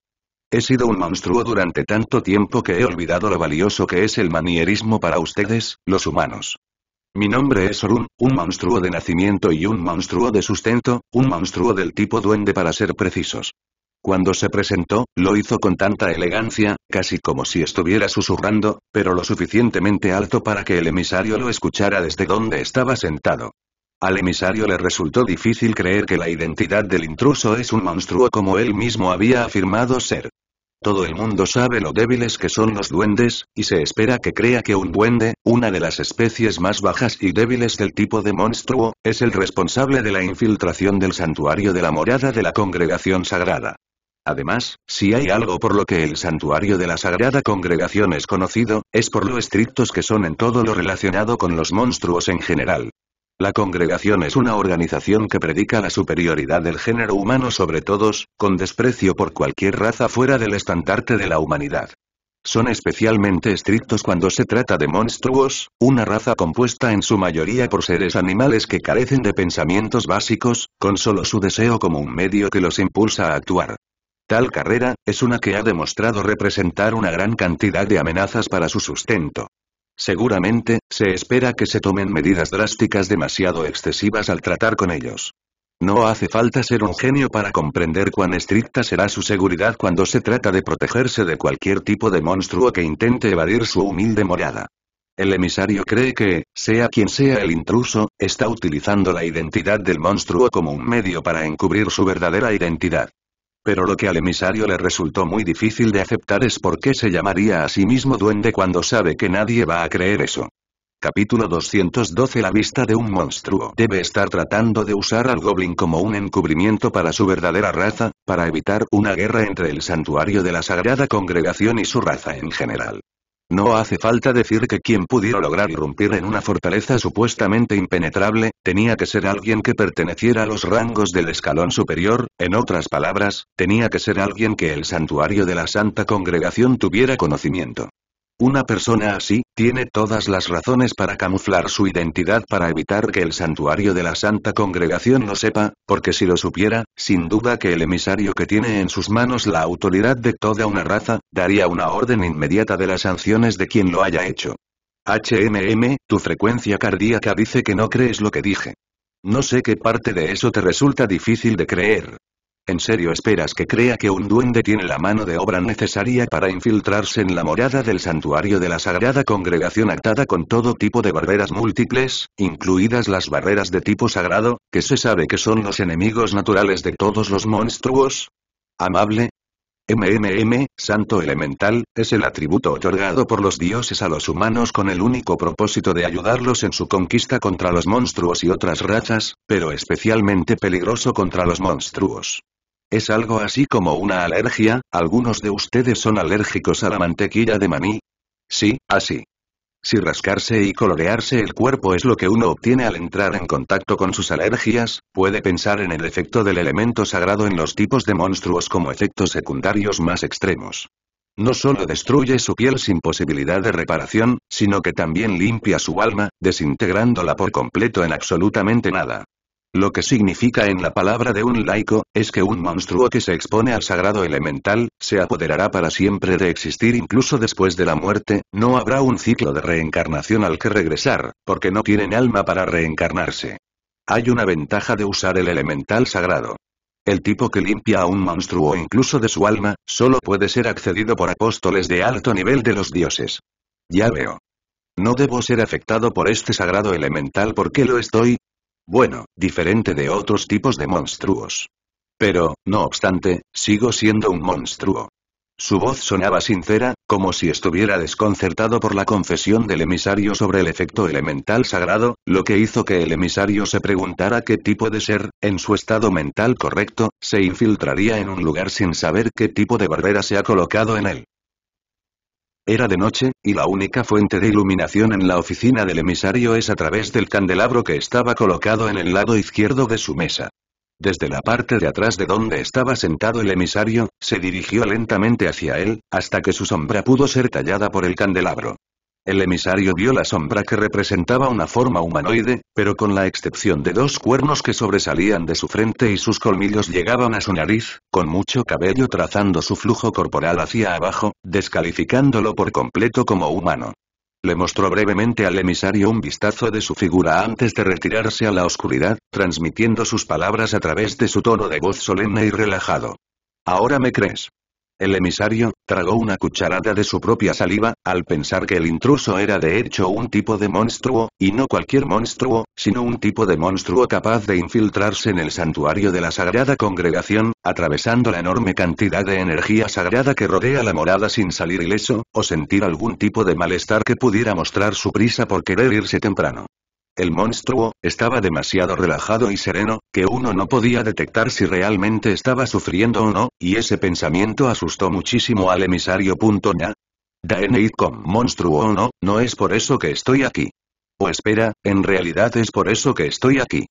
He sido un monstruo durante tanto tiempo que he olvidado lo valioso que es el manierismo para ustedes, los humanos. Mi nombre es Orun, un monstruo de nacimiento y un monstruo de sustento, un monstruo del tipo duende para ser precisos. Cuando se presentó, lo hizo con tanta elegancia, casi como si estuviera susurrando, pero lo suficientemente alto para que el emisario lo escuchara desde donde estaba sentado. Al emisario le resultó difícil creer que la identidad del intruso es un monstruo como él mismo había afirmado ser. Todo el mundo sabe lo débiles que son los duendes, y se espera que crea que un duende, una de las especies más bajas y débiles del tipo de monstruo, es el responsable de la infiltración del santuario de la morada de la congregación sagrada. Además, si hay algo por lo que el santuario de la Sagrada Congregación es conocido, es por lo estrictos que son en todo lo relacionado con los monstruos en general. La congregación es una organización que predica la superioridad del género humano sobre todos, con desprecio por cualquier raza fuera del estandarte de la humanidad. Son especialmente estrictos cuando se trata de monstruos, una raza compuesta en su mayoría por seres animales que carecen de pensamientos básicos, con solo su deseo como un medio que los impulsa a actuar. Tal carrera, es una que ha demostrado representar una gran cantidad de amenazas para su sustento. Seguramente, se espera que se tomen medidas drásticas demasiado excesivas al tratar con ellos. No hace falta ser un genio para comprender cuán estricta será su seguridad cuando se trata de protegerse de cualquier tipo de monstruo que intente evadir su humilde morada. El emisario cree que, sea quien sea el intruso, está utilizando la identidad del monstruo como un medio para encubrir su verdadera identidad. Pero lo que al emisario le resultó muy difícil de aceptar es por qué se llamaría a sí mismo duende cuando sabe que nadie va a creer eso. Capítulo 212 La vista de un monstruo debe estar tratando de usar al Goblin como un encubrimiento para su verdadera raza, para evitar una guerra entre el santuario de la Sagrada Congregación y su raza en general. No hace falta decir que quien pudiera lograr irrumpir en una fortaleza supuestamente impenetrable, tenía que ser alguien que perteneciera a los rangos del escalón superior, en otras palabras, tenía que ser alguien que el santuario de la Santa Congregación tuviera conocimiento. Una persona así, tiene todas las razones para camuflar su identidad para evitar que el santuario de la Santa Congregación lo sepa, porque si lo supiera, sin duda que el emisario que tiene en sus manos la autoridad de toda una raza, daría una orden inmediata de las sanciones de quien lo haya hecho. HMM, tu frecuencia cardíaca dice que no crees lo que dije. No sé qué parte de eso te resulta difícil de creer. ¿En serio esperas que crea que un duende tiene la mano de obra necesaria para infiltrarse en la morada del santuario de la Sagrada Congregación actada con todo tipo de barreras múltiples, incluidas las barreras de tipo sagrado, que se sabe que son los enemigos naturales de todos los monstruos? Amable, MMM, Santo Elemental, es el atributo otorgado por los dioses a los humanos con el único propósito de ayudarlos en su conquista contra los monstruos y otras razas, pero especialmente peligroso contra los monstruos. Es algo así como una alergia, algunos de ustedes son alérgicos a la mantequilla de maní. Sí, así. Si rascarse y colorearse el cuerpo es lo que uno obtiene al entrar en contacto con sus alergias, puede pensar en el efecto del elemento sagrado en los tipos de monstruos como efectos secundarios más extremos. No solo destruye su piel sin posibilidad de reparación, sino que también limpia su alma, desintegrándola por completo en absolutamente nada. Lo que significa en la palabra de un laico, es que un monstruo que se expone al sagrado elemental, se apoderará para siempre de existir incluso después de la muerte, no habrá un ciclo de reencarnación al que regresar, porque no tienen alma para reencarnarse. Hay una ventaja de usar el elemental sagrado. El tipo que limpia a un monstruo incluso de su alma, solo puede ser accedido por apóstoles de alto nivel de los dioses. Ya veo. No debo ser afectado por este sagrado elemental porque lo estoy, bueno, diferente de otros tipos de monstruos. Pero, no obstante, sigo siendo un monstruo. Su voz sonaba sincera, como si estuviera desconcertado por la confesión del emisario sobre el efecto elemental sagrado, lo que hizo que el emisario se preguntara qué tipo de ser, en su estado mental correcto, se infiltraría en un lugar sin saber qué tipo de barrera se ha colocado en él. Era de noche, y la única fuente de iluminación en la oficina del emisario es a través del candelabro que estaba colocado en el lado izquierdo de su mesa. Desde la parte de atrás de donde estaba sentado el emisario, se dirigió lentamente hacia él, hasta que su sombra pudo ser tallada por el candelabro. El emisario vio la sombra que representaba una forma humanoide, pero con la excepción de dos cuernos que sobresalían de su frente y sus colmillos llegaban a su nariz, con mucho cabello trazando su flujo corporal hacia abajo, descalificándolo por completo como humano. Le mostró brevemente al emisario un vistazo de su figura antes de retirarse a la oscuridad, transmitiendo sus palabras a través de su tono de voz solemne y relajado. Ahora me crees. El emisario, tragó una cucharada de su propia saliva, al pensar que el intruso era de hecho un tipo de monstruo, y no cualquier monstruo, sino un tipo de monstruo capaz de infiltrarse en el santuario de la Sagrada Congregación, atravesando la enorme cantidad de energía sagrada que rodea la morada sin salir ileso, o sentir algún tipo de malestar que pudiera mostrar su prisa por querer irse temprano. El monstruo, estaba demasiado relajado y sereno, que uno no podía detectar si realmente estaba sufriendo o no, y ese pensamiento asustó muchísimo al emisario. Da con monstruo o no, no es por eso que estoy aquí. O espera, en realidad es por eso que estoy aquí.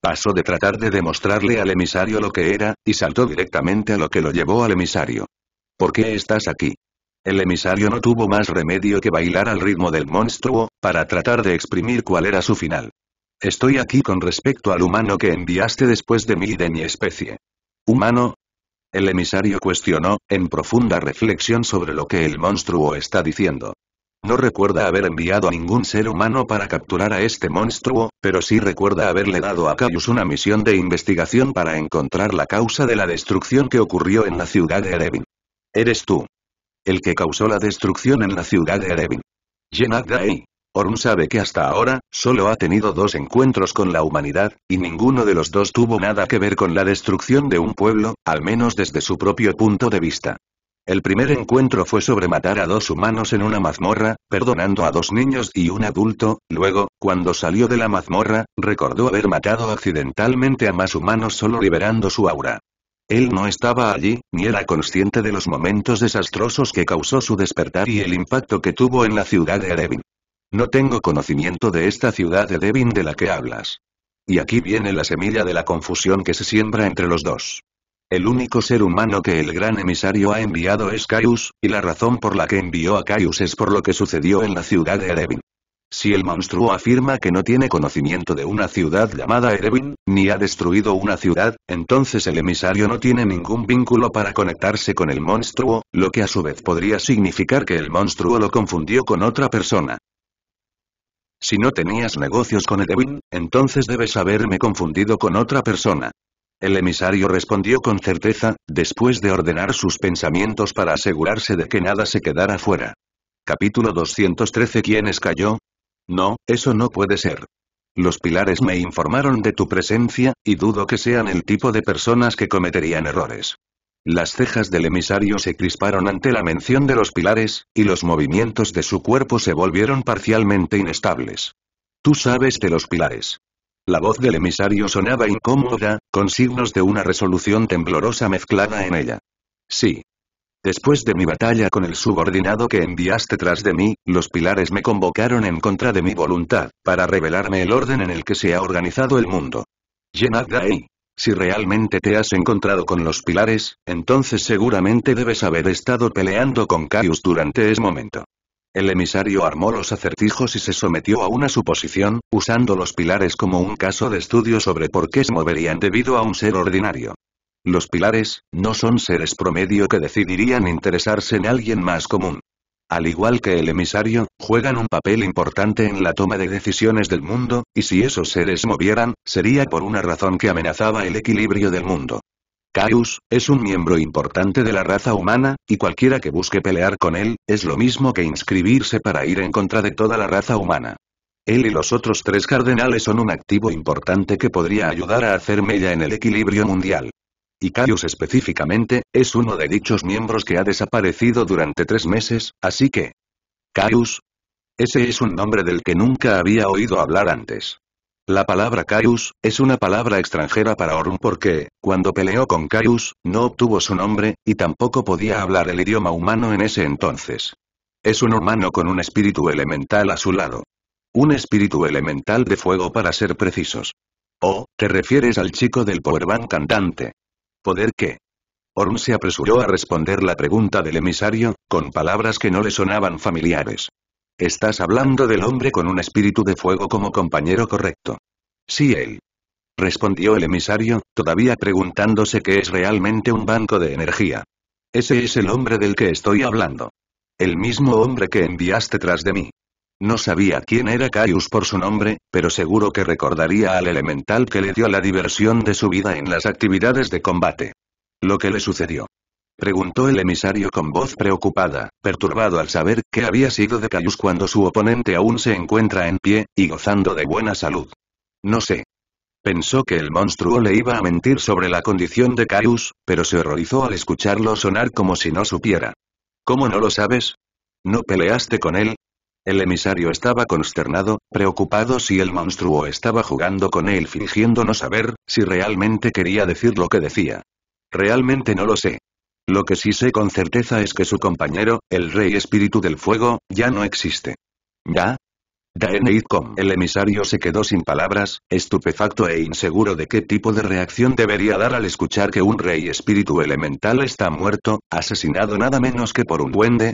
Pasó de tratar de demostrarle al emisario lo que era, y saltó directamente a lo que lo llevó al emisario. ¿Por qué estás aquí? El emisario no tuvo más remedio que bailar al ritmo del monstruo, para tratar de exprimir cuál era su final. Estoy aquí con respecto al humano que enviaste después de mí y de mi especie. ¿Humano? El emisario cuestionó, en profunda reflexión sobre lo que el monstruo está diciendo. No recuerda haber enviado a ningún ser humano para capturar a este monstruo, pero sí recuerda haberle dado a Caius una misión de investigación para encontrar la causa de la destrucción que ocurrió en la ciudad de Erevin. Eres tú el que causó la destrucción en la ciudad de Erevin. Yenad Dai. Orm sabe que hasta ahora, solo ha tenido dos encuentros con la humanidad, y ninguno de los dos tuvo nada que ver con la destrucción de un pueblo, al menos desde su propio punto de vista. El primer encuentro fue sobre matar a dos humanos en una mazmorra, perdonando a dos niños y un adulto, luego, cuando salió de la mazmorra, recordó haber matado accidentalmente a más humanos solo liberando su aura. Él no estaba allí, ni era consciente de los momentos desastrosos que causó su despertar y el impacto que tuvo en la ciudad de Devin. No tengo conocimiento de esta ciudad de Devin de la que hablas. Y aquí viene la semilla de la confusión que se siembra entre los dos. El único ser humano que el gran emisario ha enviado es Caius, y la razón por la que envió a Caius es por lo que sucedió en la ciudad de Erevin. Si el monstruo afirma que no tiene conocimiento de una ciudad llamada Erevin, ni ha destruido una ciudad, entonces el emisario no tiene ningún vínculo para conectarse con el monstruo, lo que a su vez podría significar que el monstruo lo confundió con otra persona. Si no tenías negocios con Erevin, entonces debes haberme confundido con otra persona. El emisario respondió con certeza, después de ordenar sus pensamientos para asegurarse de que nada se quedara fuera. Capítulo 213 ¿Quiénes cayó? No, eso no puede ser. Los pilares me informaron de tu presencia, y dudo que sean el tipo de personas que cometerían errores. Las cejas del emisario se crisparon ante la mención de los pilares, y los movimientos de su cuerpo se volvieron parcialmente inestables. Tú sabes de los pilares. La voz del emisario sonaba incómoda, con signos de una resolución temblorosa mezclada en ella. Sí, Después de mi batalla con el subordinado que enviaste tras de mí, los pilares me convocaron en contra de mi voluntad, para revelarme el orden en el que se ha organizado el mundo. Yenagai, Si realmente te has encontrado con los pilares, entonces seguramente debes haber estado peleando con Caius durante ese momento. El emisario armó los acertijos y se sometió a una suposición, usando los pilares como un caso de estudio sobre por qué se moverían debido a un ser ordinario. Los pilares, no son seres promedio que decidirían interesarse en alguien más común. Al igual que el emisario, juegan un papel importante en la toma de decisiones del mundo, y si esos seres movieran, sería por una razón que amenazaba el equilibrio del mundo. Caius, es un miembro importante de la raza humana, y cualquiera que busque pelear con él, es lo mismo que inscribirse para ir en contra de toda la raza humana. Él y los otros tres cardenales son un activo importante que podría ayudar a hacer mella en el equilibrio mundial y Caius específicamente, es uno de dichos miembros que ha desaparecido durante tres meses, así que... Caius. Ese es un nombre del que nunca había oído hablar antes. La palabra Caius, es una palabra extranjera para Orun porque, cuando peleó con Caius, no obtuvo su nombre, y tampoco podía hablar el idioma humano en ese entonces. Es un humano con un espíritu elemental a su lado. Un espíritu elemental de fuego para ser precisos. ¿O oh, te refieres al chico del powerbank cantante. ¿Poder qué? Orm se apresuró a responder la pregunta del emisario, con palabras que no le sonaban familiares. Estás hablando del hombre con un espíritu de fuego como compañero correcto. Sí, él. Respondió el emisario, todavía preguntándose qué es realmente un banco de energía. Ese es el hombre del que estoy hablando. El mismo hombre que enviaste tras de mí. No sabía quién era Caius por su nombre, pero seguro que recordaría al elemental que le dio la diversión de su vida en las actividades de combate. ¿Lo que le sucedió? Preguntó el emisario con voz preocupada, perturbado al saber qué había sido de Caius cuando su oponente aún se encuentra en pie, y gozando de buena salud. No sé. Pensó que el monstruo le iba a mentir sobre la condición de Caius, pero se horrorizó al escucharlo sonar como si no supiera. ¿Cómo no lo sabes? ¿No peleaste con él? El emisario estaba consternado, preocupado si el monstruo estaba jugando con él fingiendo no saber, si realmente quería decir lo que decía. Realmente no lo sé. Lo que sí sé con certeza es que su compañero, el rey espíritu del fuego, ya no existe. ¿Ya? con El emisario se quedó sin palabras, estupefacto e inseguro de qué tipo de reacción debería dar al escuchar que un rey espíritu elemental está muerto, asesinado nada menos que por un duende,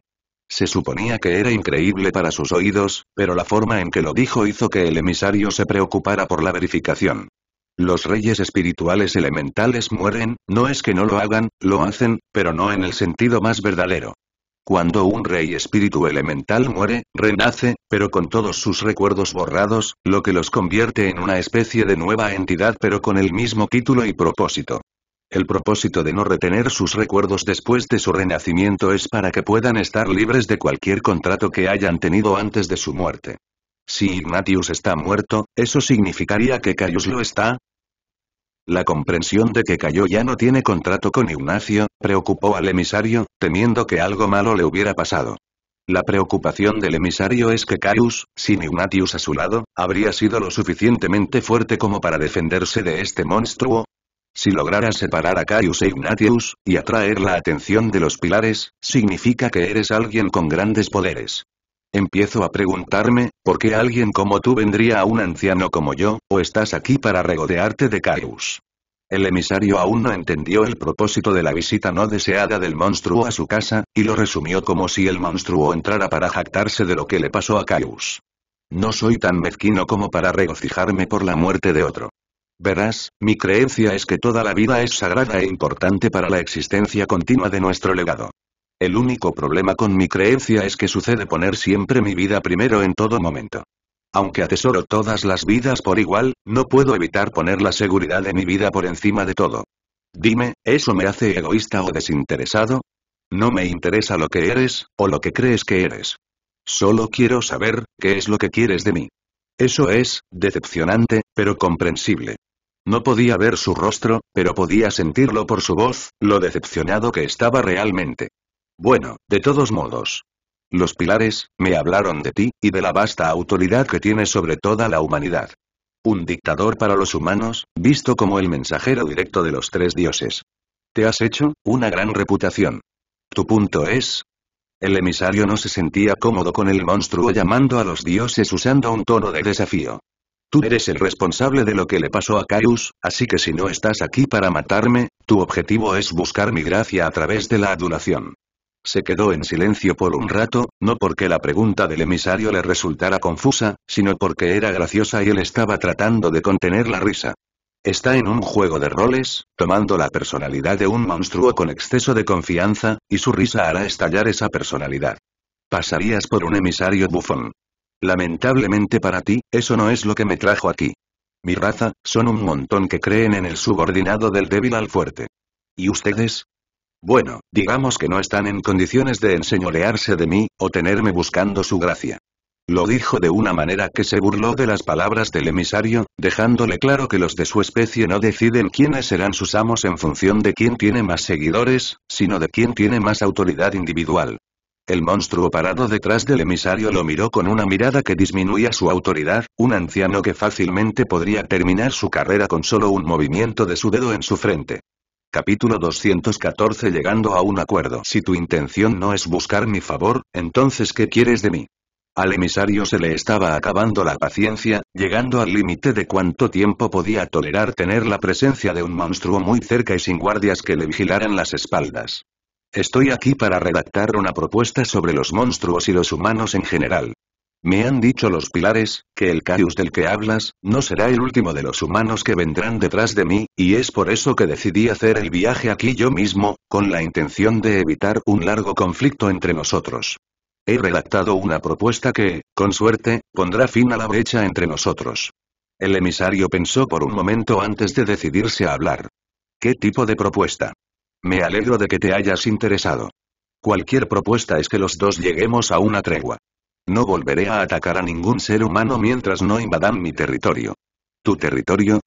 se suponía que era increíble para sus oídos, pero la forma en que lo dijo hizo que el emisario se preocupara por la verificación. Los reyes espirituales elementales mueren, no es que no lo hagan, lo hacen, pero no en el sentido más verdadero. Cuando un rey espíritu elemental muere, renace, pero con todos sus recuerdos borrados, lo que los convierte en una especie de nueva entidad pero con el mismo título y propósito. El propósito de no retener sus recuerdos después de su renacimiento es para que puedan estar libres de cualquier contrato que hayan tenido antes de su muerte. Si Ignatius está muerto, ¿eso significaría que Caius lo está? La comprensión de que Cayo ya no tiene contrato con Ignacio, preocupó al emisario, temiendo que algo malo le hubiera pasado. La preocupación del emisario es que Caius, sin Ignatius a su lado, habría sido lo suficientemente fuerte como para defenderse de este monstruo, si lograra separar a Caius e Ignatius, y atraer la atención de los pilares, significa que eres alguien con grandes poderes. Empiezo a preguntarme, ¿por qué alguien como tú vendría a un anciano como yo, o estás aquí para regodearte de Caius? El emisario aún no entendió el propósito de la visita no deseada del monstruo a su casa, y lo resumió como si el monstruo entrara para jactarse de lo que le pasó a Caius. No soy tan mezquino como para regocijarme por la muerte de otro. Verás, mi creencia es que toda la vida es sagrada e importante para la existencia continua de nuestro legado. El único problema con mi creencia es que sucede poner siempre mi vida primero en todo momento. Aunque atesoro todas las vidas por igual, no puedo evitar poner la seguridad de mi vida por encima de todo. Dime, ¿eso me hace egoísta o desinteresado? No me interesa lo que eres, o lo que crees que eres. Solo quiero saber, ¿qué es lo que quieres de mí? Eso es, decepcionante, pero comprensible. No podía ver su rostro, pero podía sentirlo por su voz, lo decepcionado que estaba realmente. Bueno, de todos modos. Los pilares, me hablaron de ti, y de la vasta autoridad que tienes sobre toda la humanidad. Un dictador para los humanos, visto como el mensajero directo de los tres dioses. Te has hecho, una gran reputación. Tu punto es, el emisario no se sentía cómodo con el monstruo llamando a los dioses usando un tono de desafío. Tú eres el responsable de lo que le pasó a Caius, así que si no estás aquí para matarme, tu objetivo es buscar mi gracia a través de la adulación. Se quedó en silencio por un rato, no porque la pregunta del emisario le resultara confusa, sino porque era graciosa y él estaba tratando de contener la risa. Está en un juego de roles, tomando la personalidad de un monstruo con exceso de confianza, y su risa hará estallar esa personalidad. Pasarías por un emisario bufón. Lamentablemente para ti, eso no es lo que me trajo aquí. Mi raza, son un montón que creen en el subordinado del débil al fuerte. ¿Y ustedes? Bueno, digamos que no están en condiciones de enseñorearse de mí, o tenerme buscando su gracia. Lo dijo de una manera que se burló de las palabras del emisario, dejándole claro que los de su especie no deciden quiénes serán sus amos en función de quién tiene más seguidores, sino de quién tiene más autoridad individual. El monstruo parado detrás del emisario lo miró con una mirada que disminuía su autoridad, un anciano que fácilmente podría terminar su carrera con solo un movimiento de su dedo en su frente. Capítulo 214 Llegando a un acuerdo Si tu intención no es buscar mi favor, entonces ¿qué quieres de mí? Al emisario se le estaba acabando la paciencia, llegando al límite de cuánto tiempo podía tolerar tener la presencia de un monstruo muy cerca y sin guardias que le vigilaran las espaldas. Estoy aquí para redactar una propuesta sobre los monstruos y los humanos en general. Me han dicho los pilares, que el Caius del que hablas, no será el último de los humanos que vendrán detrás de mí, y es por eso que decidí hacer el viaje aquí yo mismo, con la intención de evitar un largo conflicto entre nosotros. He redactado una propuesta que, con suerte, pondrá fin a la brecha entre nosotros. El emisario pensó por un momento antes de decidirse a hablar. ¿Qué tipo de propuesta? Me alegro de que te hayas interesado. Cualquier propuesta es que los dos lleguemos a una tregua. No volveré a atacar a ningún ser humano mientras no invadan mi territorio. ¿Tu territorio?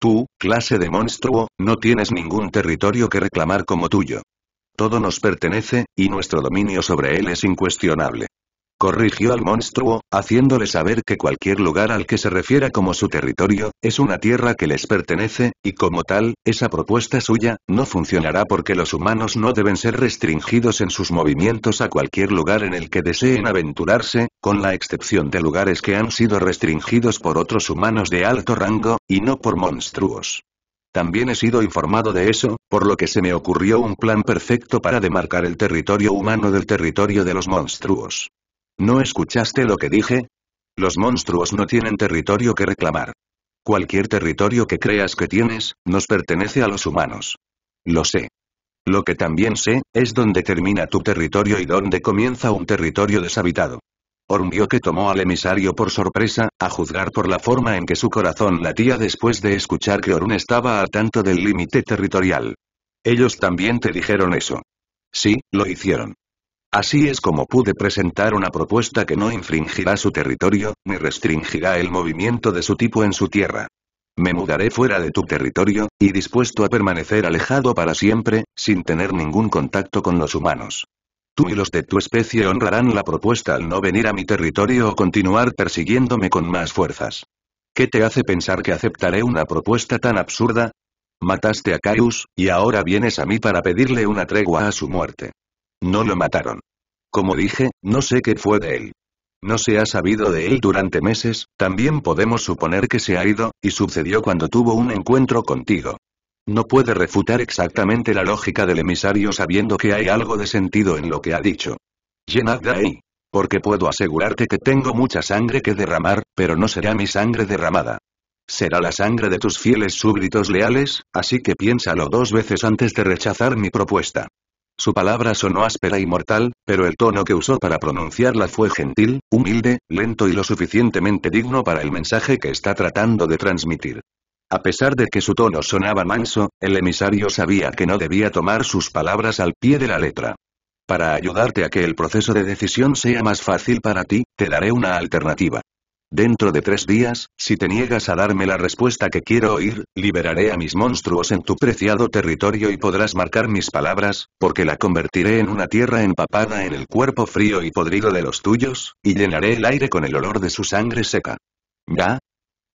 Tú, clase de monstruo, no tienes ningún territorio que reclamar como tuyo. Todo nos pertenece, y nuestro dominio sobre él es incuestionable corrigió al monstruo, haciéndole saber que cualquier lugar al que se refiera como su territorio, es una tierra que les pertenece, y como tal, esa propuesta suya, no funcionará porque los humanos no deben ser restringidos en sus movimientos a cualquier lugar en el que deseen aventurarse, con la excepción de lugares que han sido restringidos por otros humanos de alto rango, y no por monstruos. También he sido informado de eso, por lo que se me ocurrió un plan perfecto para demarcar el territorio humano del territorio de los monstruos. ¿No escuchaste lo que dije? Los monstruos no tienen territorio que reclamar. Cualquier territorio que creas que tienes, nos pertenece a los humanos. Lo sé. Lo que también sé, es dónde termina tu territorio y dónde comienza un territorio deshabitado. Orm que tomó al emisario por sorpresa, a juzgar por la forma en que su corazón latía después de escuchar que Orun estaba a tanto del límite territorial. Ellos también te dijeron eso. Sí, lo hicieron. Así es como pude presentar una propuesta que no infringirá su territorio, ni restringirá el movimiento de su tipo en su tierra. Me mudaré fuera de tu territorio, y dispuesto a permanecer alejado para siempre, sin tener ningún contacto con los humanos. Tú y los de tu especie honrarán la propuesta al no venir a mi territorio o continuar persiguiéndome con más fuerzas. ¿Qué te hace pensar que aceptaré una propuesta tan absurda? Mataste a Caius, y ahora vienes a mí para pedirle una tregua a su muerte. No lo mataron. Como dije, no sé qué fue de él. No se ha sabido de él durante meses, también podemos suponer que se ha ido, y sucedió cuando tuvo un encuentro contigo. No puede refutar exactamente la lógica del emisario sabiendo que hay algo de sentido en lo que ha dicho. Llenad de ahí. Porque puedo asegurarte que tengo mucha sangre que derramar, pero no será mi sangre derramada. Será la sangre de tus fieles súbditos leales, así que piénsalo dos veces antes de rechazar mi propuesta. Su palabra sonó áspera y mortal, pero el tono que usó para pronunciarla fue gentil, humilde, lento y lo suficientemente digno para el mensaje que está tratando de transmitir. A pesar de que su tono sonaba manso, el emisario sabía que no debía tomar sus palabras al pie de la letra. Para ayudarte a que el proceso de decisión sea más fácil para ti, te daré una alternativa. Dentro de tres días, si te niegas a darme la respuesta que quiero oír, liberaré a mis monstruos en tu preciado territorio y podrás marcar mis palabras, porque la convertiré en una tierra empapada en el cuerpo frío y podrido de los tuyos, y llenaré el aire con el olor de su sangre seca. ¿Ya?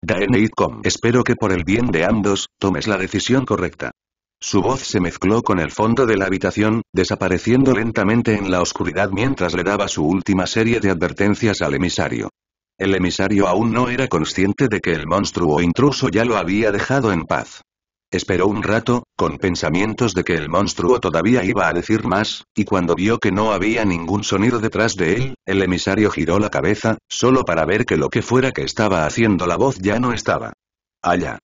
Daeneidcom. Espero que por el bien de ambos, tomes la decisión correcta. Su voz se mezcló con el fondo de la habitación, desapareciendo lentamente en la oscuridad mientras le daba su última serie de advertencias al emisario. El emisario aún no era consciente de que el monstruo intruso ya lo había dejado en paz. Esperó un rato, con pensamientos de que el monstruo todavía iba a decir más, y cuando vio que no había ningún sonido detrás de él, el emisario giró la cabeza, solo para ver que lo que fuera que estaba haciendo la voz ya no estaba. Allá.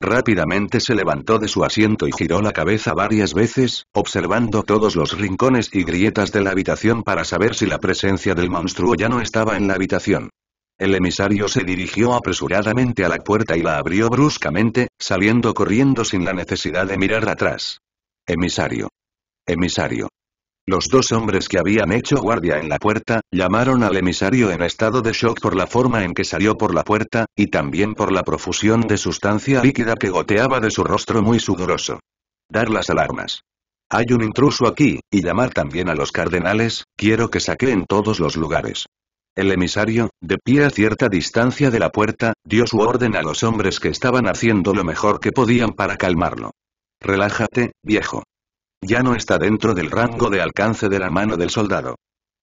Rápidamente se levantó de su asiento y giró la cabeza varias veces, observando todos los rincones y grietas de la habitación para saber si la presencia del monstruo ya no estaba en la habitación. El emisario se dirigió apresuradamente a la puerta y la abrió bruscamente, saliendo corriendo sin la necesidad de mirar atrás. Emisario. Emisario. Los dos hombres que habían hecho guardia en la puerta, llamaron al emisario en estado de shock por la forma en que salió por la puerta, y también por la profusión de sustancia líquida que goteaba de su rostro muy sudoroso. Dar las alarmas. Hay un intruso aquí, y llamar también a los cardenales, quiero que saqueen todos los lugares. El emisario, de pie a cierta distancia de la puerta, dio su orden a los hombres que estaban haciendo lo mejor que podían para calmarlo. Relájate, viejo. Ya no está dentro del rango de alcance de la mano del soldado.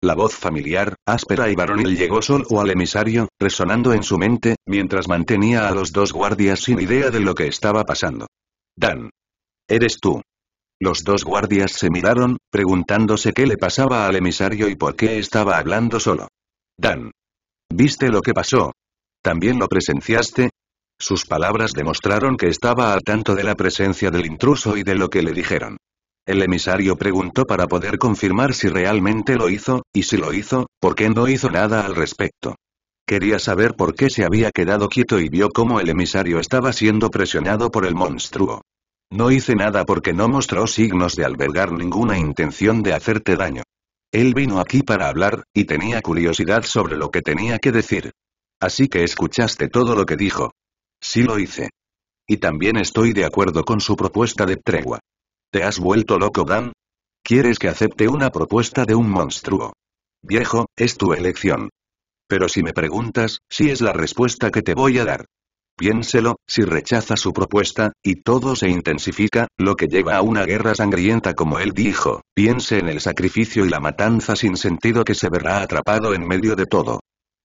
La voz familiar, áspera y varonil llegó solo al emisario, resonando en su mente, mientras mantenía a los dos guardias sin idea de lo que estaba pasando. Dan. Eres tú. Los dos guardias se miraron, preguntándose qué le pasaba al emisario y por qué estaba hablando solo. Dan. ¿Viste lo que pasó? ¿También lo presenciaste? Sus palabras demostraron que estaba al tanto de la presencia del intruso y de lo que le dijeron. El emisario preguntó para poder confirmar si realmente lo hizo, y si lo hizo, ¿por qué no hizo nada al respecto? Quería saber por qué se había quedado quieto y vio cómo el emisario estaba siendo presionado por el monstruo. No hice nada porque no mostró signos de albergar ninguna intención de hacerte daño. Él vino aquí para hablar, y tenía curiosidad sobre lo que tenía que decir. Así que escuchaste todo lo que dijo. Sí lo hice. Y también estoy de acuerdo con su propuesta de tregua. ¿Te has vuelto loco, Dan? ¿Quieres que acepte una propuesta de un monstruo? Viejo, es tu elección. Pero si me preguntas, sí es la respuesta que te voy a dar. Piénselo, si rechaza su propuesta, y todo se intensifica, lo que lleva a una guerra sangrienta como él dijo, piense en el sacrificio y la matanza sin sentido que se verá atrapado en medio de todo.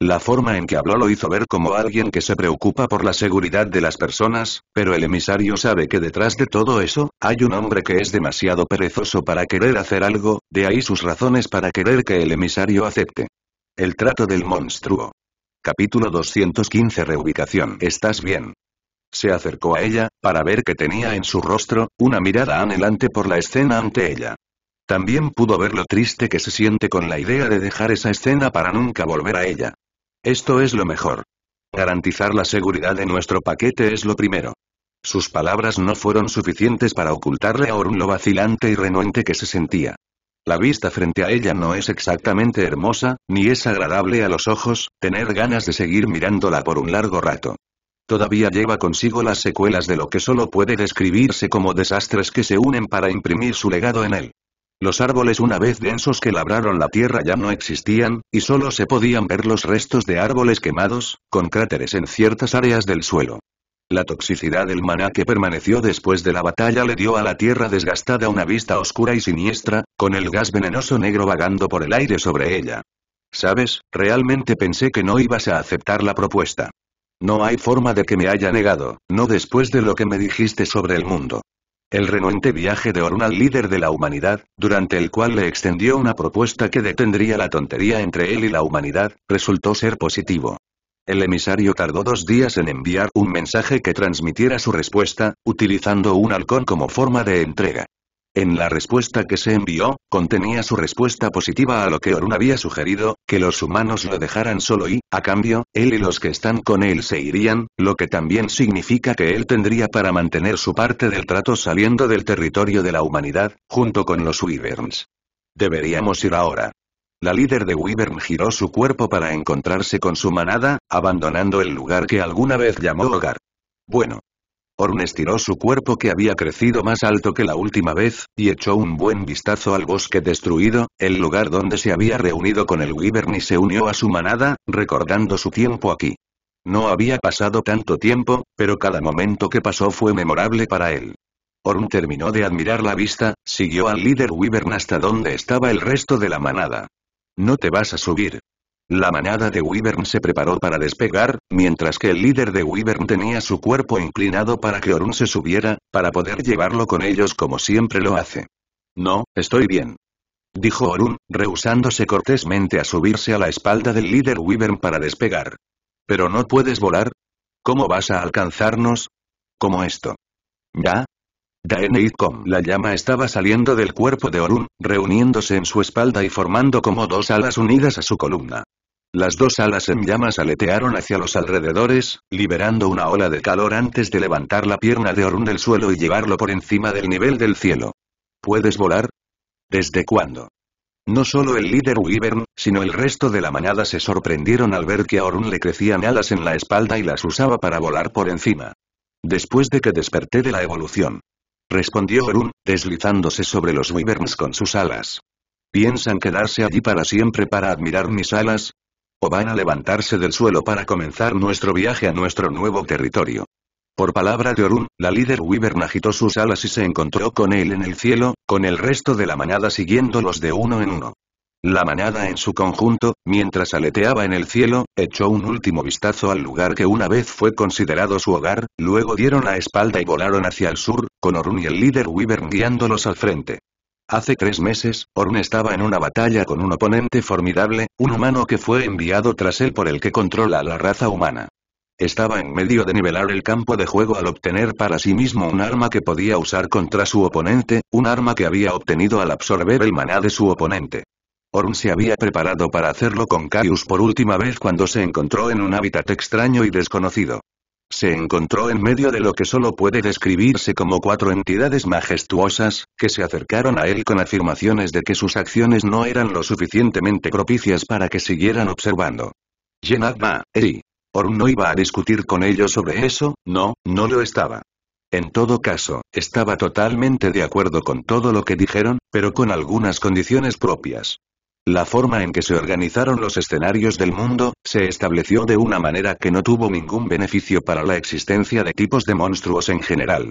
La forma en que habló lo hizo ver como alguien que se preocupa por la seguridad de las personas, pero el emisario sabe que detrás de todo eso, hay un hombre que es demasiado perezoso para querer hacer algo, de ahí sus razones para querer que el emisario acepte. El trato del monstruo. Capítulo 215 Reubicación. ¿Estás bien? Se acercó a ella, para ver que tenía en su rostro, una mirada anhelante por la escena ante ella. También pudo ver lo triste que se siente con la idea de dejar esa escena para nunca volver a ella. Esto es lo mejor. Garantizar la seguridad de nuestro paquete es lo primero. Sus palabras no fueron suficientes para ocultarle a Orun lo vacilante y renuente que se sentía. La vista frente a ella no es exactamente hermosa, ni es agradable a los ojos, tener ganas de seguir mirándola por un largo rato. Todavía lleva consigo las secuelas de lo que solo puede describirse como desastres que se unen para imprimir su legado en él. Los árboles una vez densos que labraron la tierra ya no existían, y solo se podían ver los restos de árboles quemados, con cráteres en ciertas áreas del suelo. La toxicidad del maná que permaneció después de la batalla le dio a la tierra desgastada una vista oscura y siniestra, con el gas venenoso negro vagando por el aire sobre ella. Sabes, realmente pensé que no ibas a aceptar la propuesta. No hay forma de que me haya negado, no después de lo que me dijiste sobre el mundo. El renuente viaje de Orun líder de la humanidad, durante el cual le extendió una propuesta que detendría la tontería entre él y la humanidad, resultó ser positivo. El emisario tardó dos días en enviar un mensaje que transmitiera su respuesta, utilizando un halcón como forma de entrega. En la respuesta que se envió, contenía su respuesta positiva a lo que Orun había sugerido, que los humanos lo dejaran solo y, a cambio, él y los que están con él se irían, lo que también significa que él tendría para mantener su parte del trato saliendo del territorio de la humanidad, junto con los Wyverns. Deberíamos ir ahora. La líder de Wyvern giró su cuerpo para encontrarse con su manada, abandonando el lugar que alguna vez llamó hogar. Bueno. Orn estiró su cuerpo que había crecido más alto que la última vez, y echó un buen vistazo al bosque destruido, el lugar donde se había reunido con el Wyvern y se unió a su manada, recordando su tiempo aquí. No había pasado tanto tiempo, pero cada momento que pasó fue memorable para él. Orm terminó de admirar la vista, siguió al líder Wyvern hasta donde estaba el resto de la manada. No te vas a subir. La manada de Wyvern se preparó para despegar, mientras que el líder de Wyvern tenía su cuerpo inclinado para que Orun se subiera, para poder llevarlo con ellos como siempre lo hace. No, estoy bien. Dijo Orun, rehusándose cortésmente a subirse a la espalda del líder Wyvern para despegar. Pero no puedes volar. ¿Cómo vas a alcanzarnos? Como esto. Ya, Daenerys.com. la llama estaba saliendo del cuerpo de Orun, reuniéndose en su espalda y formando como dos alas unidas a su columna. Las dos alas en llamas aletearon hacia los alrededores, liberando una ola de calor antes de levantar la pierna de Orun del suelo y llevarlo por encima del nivel del cielo. ¿Puedes volar? ¿Desde cuándo? No solo el líder Wyvern, sino el resto de la manada se sorprendieron al ver que a Orun le crecían alas en la espalda y las usaba para volar por encima. Después de que desperté de la evolución respondió Orun, deslizándose sobre los wyverns con sus alas. ¿Piensan quedarse allí para siempre para admirar mis alas? ¿O van a levantarse del suelo para comenzar nuestro viaje a nuestro nuevo territorio? Por palabra de Orun, la líder Wyvern agitó sus alas y se encontró con él en el cielo, con el resto de la manada siguiéndolos de uno en uno. La manada en su conjunto, mientras aleteaba en el cielo, echó un último vistazo al lugar que una vez fue considerado su hogar, luego dieron la espalda y volaron hacia el sur, con Orun y el líder Wyvern guiándolos al frente. Hace tres meses, Orun estaba en una batalla con un oponente formidable, un humano que fue enviado tras él por el que controla a la raza humana. Estaba en medio de nivelar el campo de juego al obtener para sí mismo un arma que podía usar contra su oponente, un arma que había obtenido al absorber el maná de su oponente. Orun se había preparado para hacerlo con Caius por última vez cuando se encontró en un hábitat extraño y desconocido. Se encontró en medio de lo que solo puede describirse como cuatro entidades majestuosas, que se acercaron a él con afirmaciones de que sus acciones no eran lo suficientemente propicias para que siguieran observando. Yenadma, Eri. Orm no iba a discutir con ellos sobre eso, no, no lo estaba. En todo caso, estaba totalmente de acuerdo con todo lo que dijeron, pero con algunas condiciones propias. La forma en que se organizaron los escenarios del mundo, se estableció de una manera que no tuvo ningún beneficio para la existencia de tipos de monstruos en general.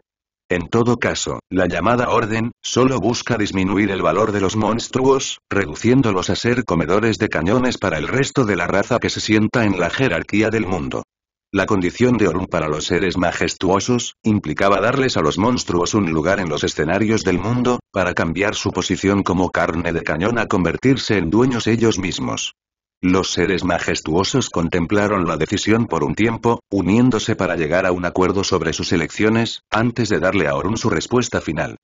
En todo caso, la llamada orden, solo busca disminuir el valor de los monstruos, reduciéndolos a ser comedores de cañones para el resto de la raza que se sienta en la jerarquía del mundo. La condición de Orun para los seres majestuosos, implicaba darles a los monstruos un lugar en los escenarios del mundo, para cambiar su posición como carne de cañón a convertirse en dueños ellos mismos. Los seres majestuosos contemplaron la decisión por un tiempo, uniéndose para llegar a un acuerdo sobre sus elecciones, antes de darle a Orun su respuesta final.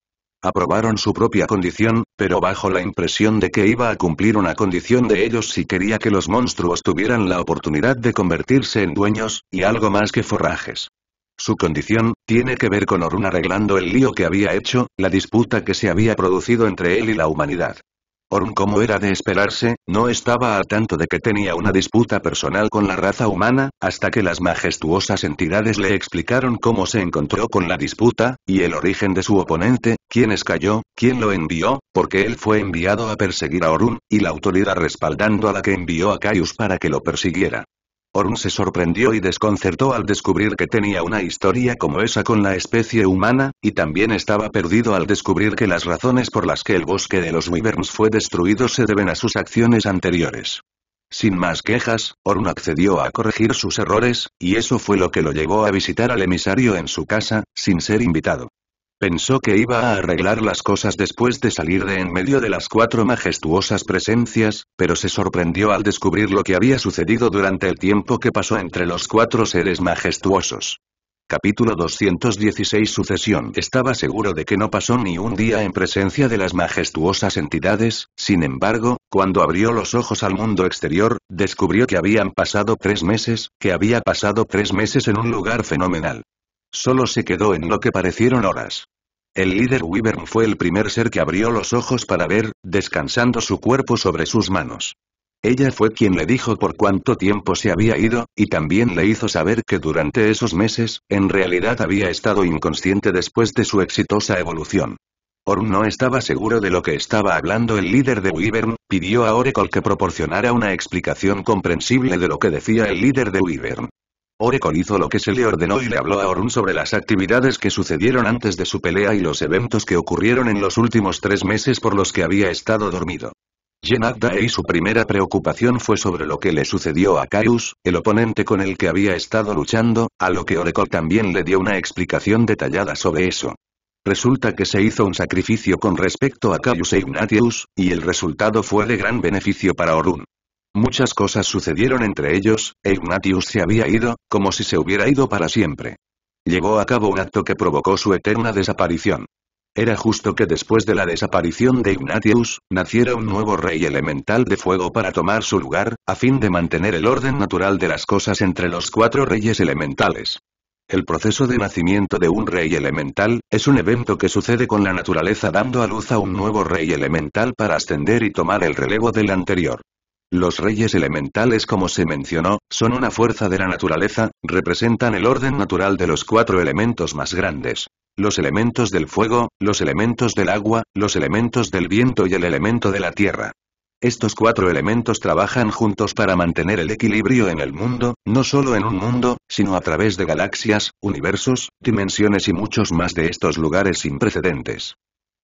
Aprobaron su propia condición, pero bajo la impresión de que iba a cumplir una condición de ellos si quería que los monstruos tuvieran la oportunidad de convertirse en dueños, y algo más que forrajes. Su condición, tiene que ver con Orun arreglando el lío que había hecho, la disputa que se había producido entre él y la humanidad. Orun como era de esperarse, no estaba al tanto de que tenía una disputa personal con la raza humana, hasta que las majestuosas entidades le explicaron cómo se encontró con la disputa, y el origen de su oponente, quién escayó, quién lo envió, porque él fue enviado a perseguir a Orun, y la autoridad respaldando a la que envió a Caius para que lo persiguiera. Orn se sorprendió y desconcertó al descubrir que tenía una historia como esa con la especie humana, y también estaba perdido al descubrir que las razones por las que el bosque de los Wyverns fue destruido se deben a sus acciones anteriores. Sin más quejas, Orn accedió a corregir sus errores, y eso fue lo que lo llevó a visitar al emisario en su casa, sin ser invitado. Pensó que iba a arreglar las cosas después de salir de en medio de las cuatro majestuosas presencias, pero se sorprendió al descubrir lo que había sucedido durante el tiempo que pasó entre los cuatro seres majestuosos. Capítulo 216 Sucesión Estaba seguro de que no pasó ni un día en presencia de las majestuosas entidades, sin embargo, cuando abrió los ojos al mundo exterior, descubrió que habían pasado tres meses, que había pasado tres meses en un lugar fenomenal. Solo se quedó en lo que parecieron horas. El líder Wyvern fue el primer ser que abrió los ojos para ver, descansando su cuerpo sobre sus manos. Ella fue quien le dijo por cuánto tiempo se había ido, y también le hizo saber que durante esos meses, en realidad había estado inconsciente después de su exitosa evolución. Orm no estaba seguro de lo que estaba hablando el líder de Wyvern, pidió a Oracle que proporcionara una explicación comprensible de lo que decía el líder de Wyvern. Orecol hizo lo que se le ordenó y le habló a Orun sobre las actividades que sucedieron antes de su pelea y los eventos que ocurrieron en los últimos tres meses por los que había estado dormido. Jenagda y su primera preocupación fue sobre lo que le sucedió a Caius, el oponente con el que había estado luchando, a lo que Orecol también le dio una explicación detallada sobre eso. Resulta que se hizo un sacrificio con respecto a Caius e Ignatius, y el resultado fue de gran beneficio para Orun. Muchas cosas sucedieron entre ellos, e Ignatius se había ido, como si se hubiera ido para siempre. Llevó a cabo un acto que provocó su eterna desaparición. Era justo que después de la desaparición de Ignatius, naciera un nuevo rey elemental de fuego para tomar su lugar, a fin de mantener el orden natural de las cosas entre los cuatro reyes elementales. El proceso de nacimiento de un rey elemental, es un evento que sucede con la naturaleza dando a luz a un nuevo rey elemental para ascender y tomar el relevo del anterior. Los reyes elementales como se mencionó, son una fuerza de la naturaleza, representan el orden natural de los cuatro elementos más grandes. Los elementos del fuego, los elementos del agua, los elementos del viento y el elemento de la tierra. Estos cuatro elementos trabajan juntos para mantener el equilibrio en el mundo, no solo en un mundo, sino a través de galaxias, universos, dimensiones y muchos más de estos lugares sin precedentes.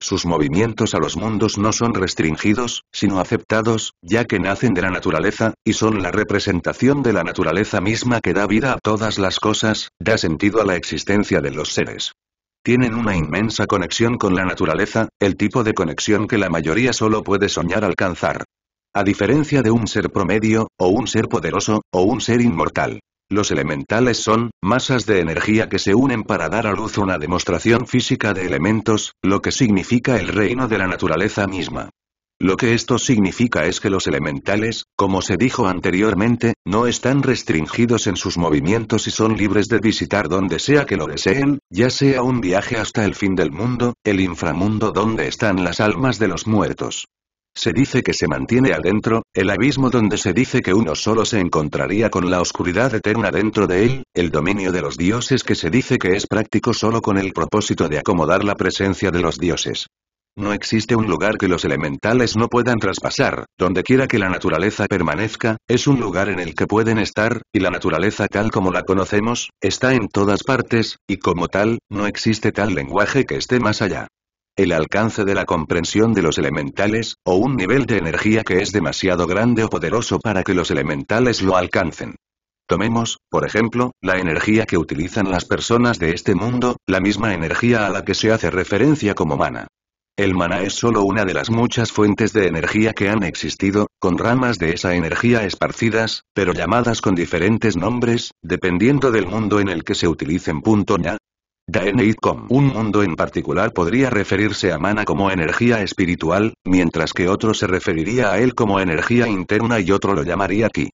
Sus movimientos a los mundos no son restringidos, sino aceptados, ya que nacen de la naturaleza, y son la representación de la naturaleza misma que da vida a todas las cosas, da sentido a la existencia de los seres. Tienen una inmensa conexión con la naturaleza, el tipo de conexión que la mayoría solo puede soñar alcanzar. A diferencia de un ser promedio, o un ser poderoso, o un ser inmortal. Los elementales son, masas de energía que se unen para dar a luz una demostración física de elementos, lo que significa el reino de la naturaleza misma. Lo que esto significa es que los elementales, como se dijo anteriormente, no están restringidos en sus movimientos y son libres de visitar donde sea que lo deseen, ya sea un viaje hasta el fin del mundo, el inframundo donde están las almas de los muertos. Se dice que se mantiene adentro, el abismo donde se dice que uno solo se encontraría con la oscuridad eterna dentro de él, el dominio de los dioses que se dice que es práctico solo con el propósito de acomodar la presencia de los dioses. No existe un lugar que los elementales no puedan traspasar, donde quiera que la naturaleza permanezca, es un lugar en el que pueden estar, y la naturaleza tal como la conocemos, está en todas partes, y como tal, no existe tal lenguaje que esté más allá el alcance de la comprensión de los elementales, o un nivel de energía que es demasiado grande o poderoso para que los elementales lo alcancen. Tomemos, por ejemplo, la energía que utilizan las personas de este mundo, la misma energía a la que se hace referencia como mana. El mana es solo una de las muchas fuentes de energía que han existido, con ramas de esa energía esparcidas, pero llamadas con diferentes nombres, dependiendo del mundo en el que se utilicen con Un mundo en particular podría referirse a mana como energía espiritual, mientras que otro se referiría a él como energía interna y otro lo llamaría ki.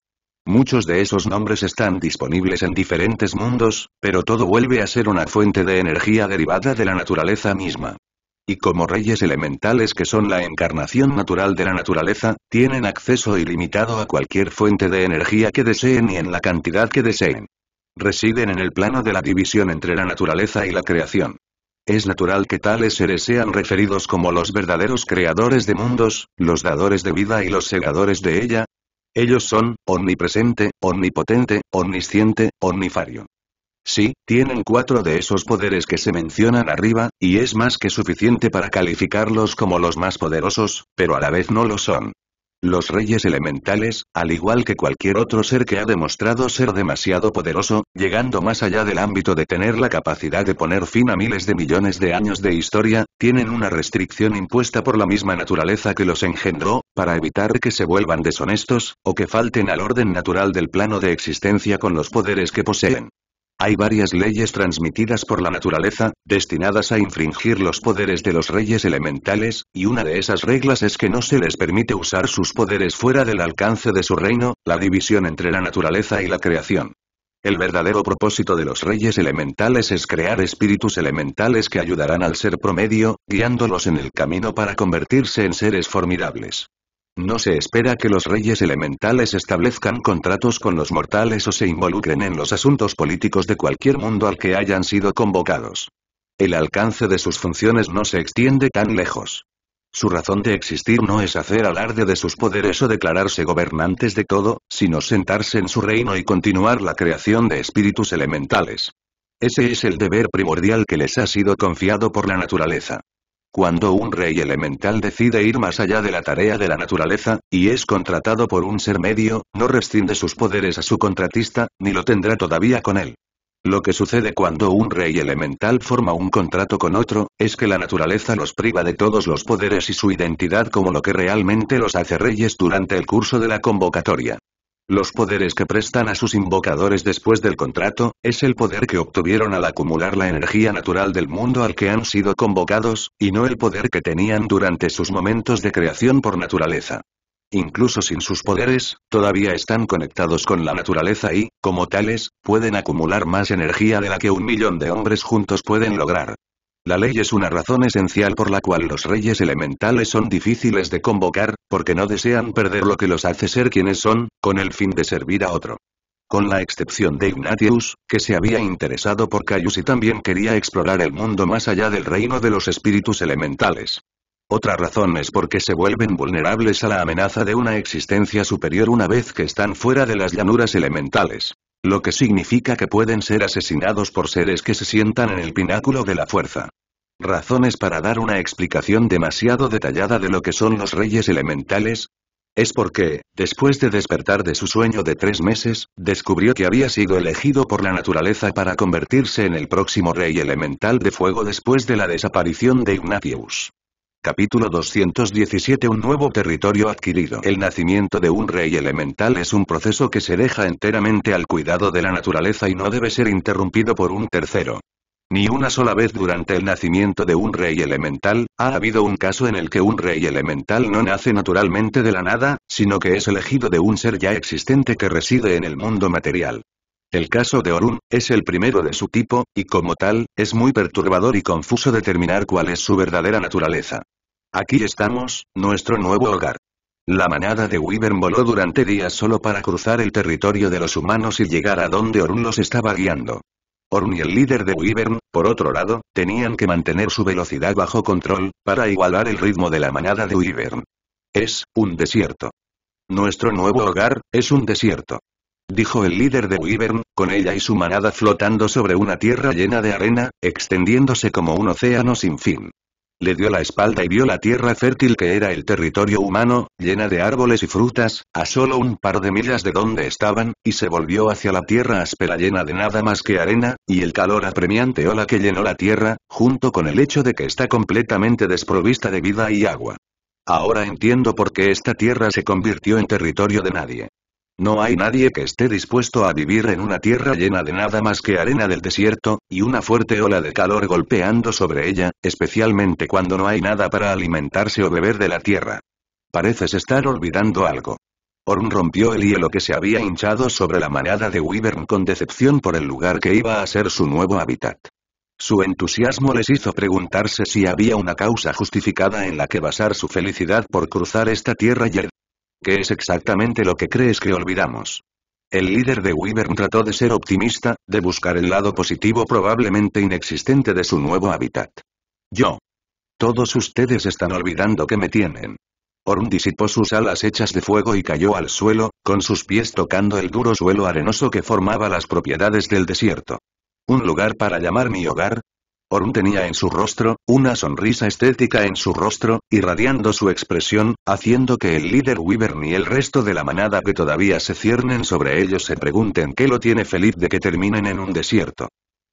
Muchos de esos nombres están disponibles en diferentes mundos, pero todo vuelve a ser una fuente de energía derivada de la naturaleza misma. Y como reyes elementales que son la encarnación natural de la naturaleza, tienen acceso ilimitado a cualquier fuente de energía que deseen y en la cantidad que deseen residen en el plano de la división entre la naturaleza y la creación. Es natural que tales seres sean referidos como los verdaderos creadores de mundos, los dadores de vida y los segadores de ella. Ellos son, omnipresente, omnipotente, omnisciente, omnifario. Sí, tienen cuatro de esos poderes que se mencionan arriba, y es más que suficiente para calificarlos como los más poderosos, pero a la vez no lo son. Los reyes elementales, al igual que cualquier otro ser que ha demostrado ser demasiado poderoso, llegando más allá del ámbito de tener la capacidad de poner fin a miles de millones de años de historia, tienen una restricción impuesta por la misma naturaleza que los engendró, para evitar que se vuelvan deshonestos, o que falten al orden natural del plano de existencia con los poderes que poseen. Hay varias leyes transmitidas por la naturaleza, destinadas a infringir los poderes de los reyes elementales, y una de esas reglas es que no se les permite usar sus poderes fuera del alcance de su reino, la división entre la naturaleza y la creación. El verdadero propósito de los reyes elementales es crear espíritus elementales que ayudarán al ser promedio, guiándolos en el camino para convertirse en seres formidables. No se espera que los reyes elementales establezcan contratos con los mortales o se involucren en los asuntos políticos de cualquier mundo al que hayan sido convocados. El alcance de sus funciones no se extiende tan lejos. Su razón de existir no es hacer alarde de sus poderes o declararse gobernantes de todo, sino sentarse en su reino y continuar la creación de espíritus elementales. Ese es el deber primordial que les ha sido confiado por la naturaleza. Cuando un rey elemental decide ir más allá de la tarea de la naturaleza, y es contratado por un ser medio, no rescinde sus poderes a su contratista, ni lo tendrá todavía con él. Lo que sucede cuando un rey elemental forma un contrato con otro, es que la naturaleza los priva de todos los poderes y su identidad como lo que realmente los hace reyes durante el curso de la convocatoria. Los poderes que prestan a sus invocadores después del contrato, es el poder que obtuvieron al acumular la energía natural del mundo al que han sido convocados, y no el poder que tenían durante sus momentos de creación por naturaleza. Incluso sin sus poderes, todavía están conectados con la naturaleza y, como tales, pueden acumular más energía de la que un millón de hombres juntos pueden lograr. La ley es una razón esencial por la cual los reyes elementales son difíciles de convocar, porque no desean perder lo que los hace ser quienes son, con el fin de servir a otro. Con la excepción de Ignatius, que se había interesado por Cayus y también quería explorar el mundo más allá del reino de los espíritus elementales. Otra razón es porque se vuelven vulnerables a la amenaza de una existencia superior una vez que están fuera de las llanuras elementales. Lo que significa que pueden ser asesinados por seres que se sientan en el pináculo de la fuerza. ¿Razones para dar una explicación demasiado detallada de lo que son los reyes elementales? Es porque, después de despertar de su sueño de tres meses, descubrió que había sido elegido por la naturaleza para convertirse en el próximo rey elemental de fuego después de la desaparición de Ignatius. Capítulo 217 Un nuevo territorio adquirido El nacimiento de un rey elemental es un proceso que se deja enteramente al cuidado de la naturaleza y no debe ser interrumpido por un tercero. Ni una sola vez durante el nacimiento de un rey elemental, ha habido un caso en el que un rey elemental no nace naturalmente de la nada, sino que es elegido de un ser ya existente que reside en el mundo material. El caso de Orun, es el primero de su tipo, y como tal, es muy perturbador y confuso determinar cuál es su verdadera naturaleza. Aquí estamos, nuestro nuevo hogar. La manada de Wyvern voló durante días solo para cruzar el territorio de los humanos y llegar a donde Orun los estaba guiando. Orn y el líder de Wyvern, por otro lado, tenían que mantener su velocidad bajo control, para igualar el ritmo de la manada de Wyvern. Es, un desierto. Nuestro nuevo hogar, es un desierto. Dijo el líder de Wyvern, con ella y su manada flotando sobre una tierra llena de arena, extendiéndose como un océano sin fin le dio la espalda y vio la tierra fértil que era el territorio humano, llena de árboles y frutas, a solo un par de millas de donde estaban, y se volvió hacia la tierra áspera llena de nada más que arena, y el calor apremiante ola que llenó la tierra, junto con el hecho de que está completamente desprovista de vida y agua. Ahora entiendo por qué esta tierra se convirtió en territorio de nadie. No hay nadie que esté dispuesto a vivir en una tierra llena de nada más que arena del desierto, y una fuerte ola de calor golpeando sobre ella, especialmente cuando no hay nada para alimentarse o beber de la tierra. Pareces estar olvidando algo. Orm rompió el hielo que se había hinchado sobre la manada de Wyvern con decepción por el lugar que iba a ser su nuevo hábitat. Su entusiasmo les hizo preguntarse si había una causa justificada en la que basar su felicidad por cruzar esta tierra y ¿Qué es exactamente lo que crees que olvidamos. El líder de Wyvern trató de ser optimista, de buscar el lado positivo probablemente inexistente de su nuevo hábitat. Yo. Todos ustedes están olvidando que me tienen. Orm disipó sus alas hechas de fuego y cayó al suelo, con sus pies tocando el duro suelo arenoso que formaba las propiedades del desierto. Un lugar para llamar mi hogar, Orun tenía en su rostro, una sonrisa estética en su rostro, irradiando su expresión, haciendo que el líder Wyvern y el resto de la manada que todavía se ciernen sobre ellos se pregunten qué lo tiene feliz de que terminen en un desierto.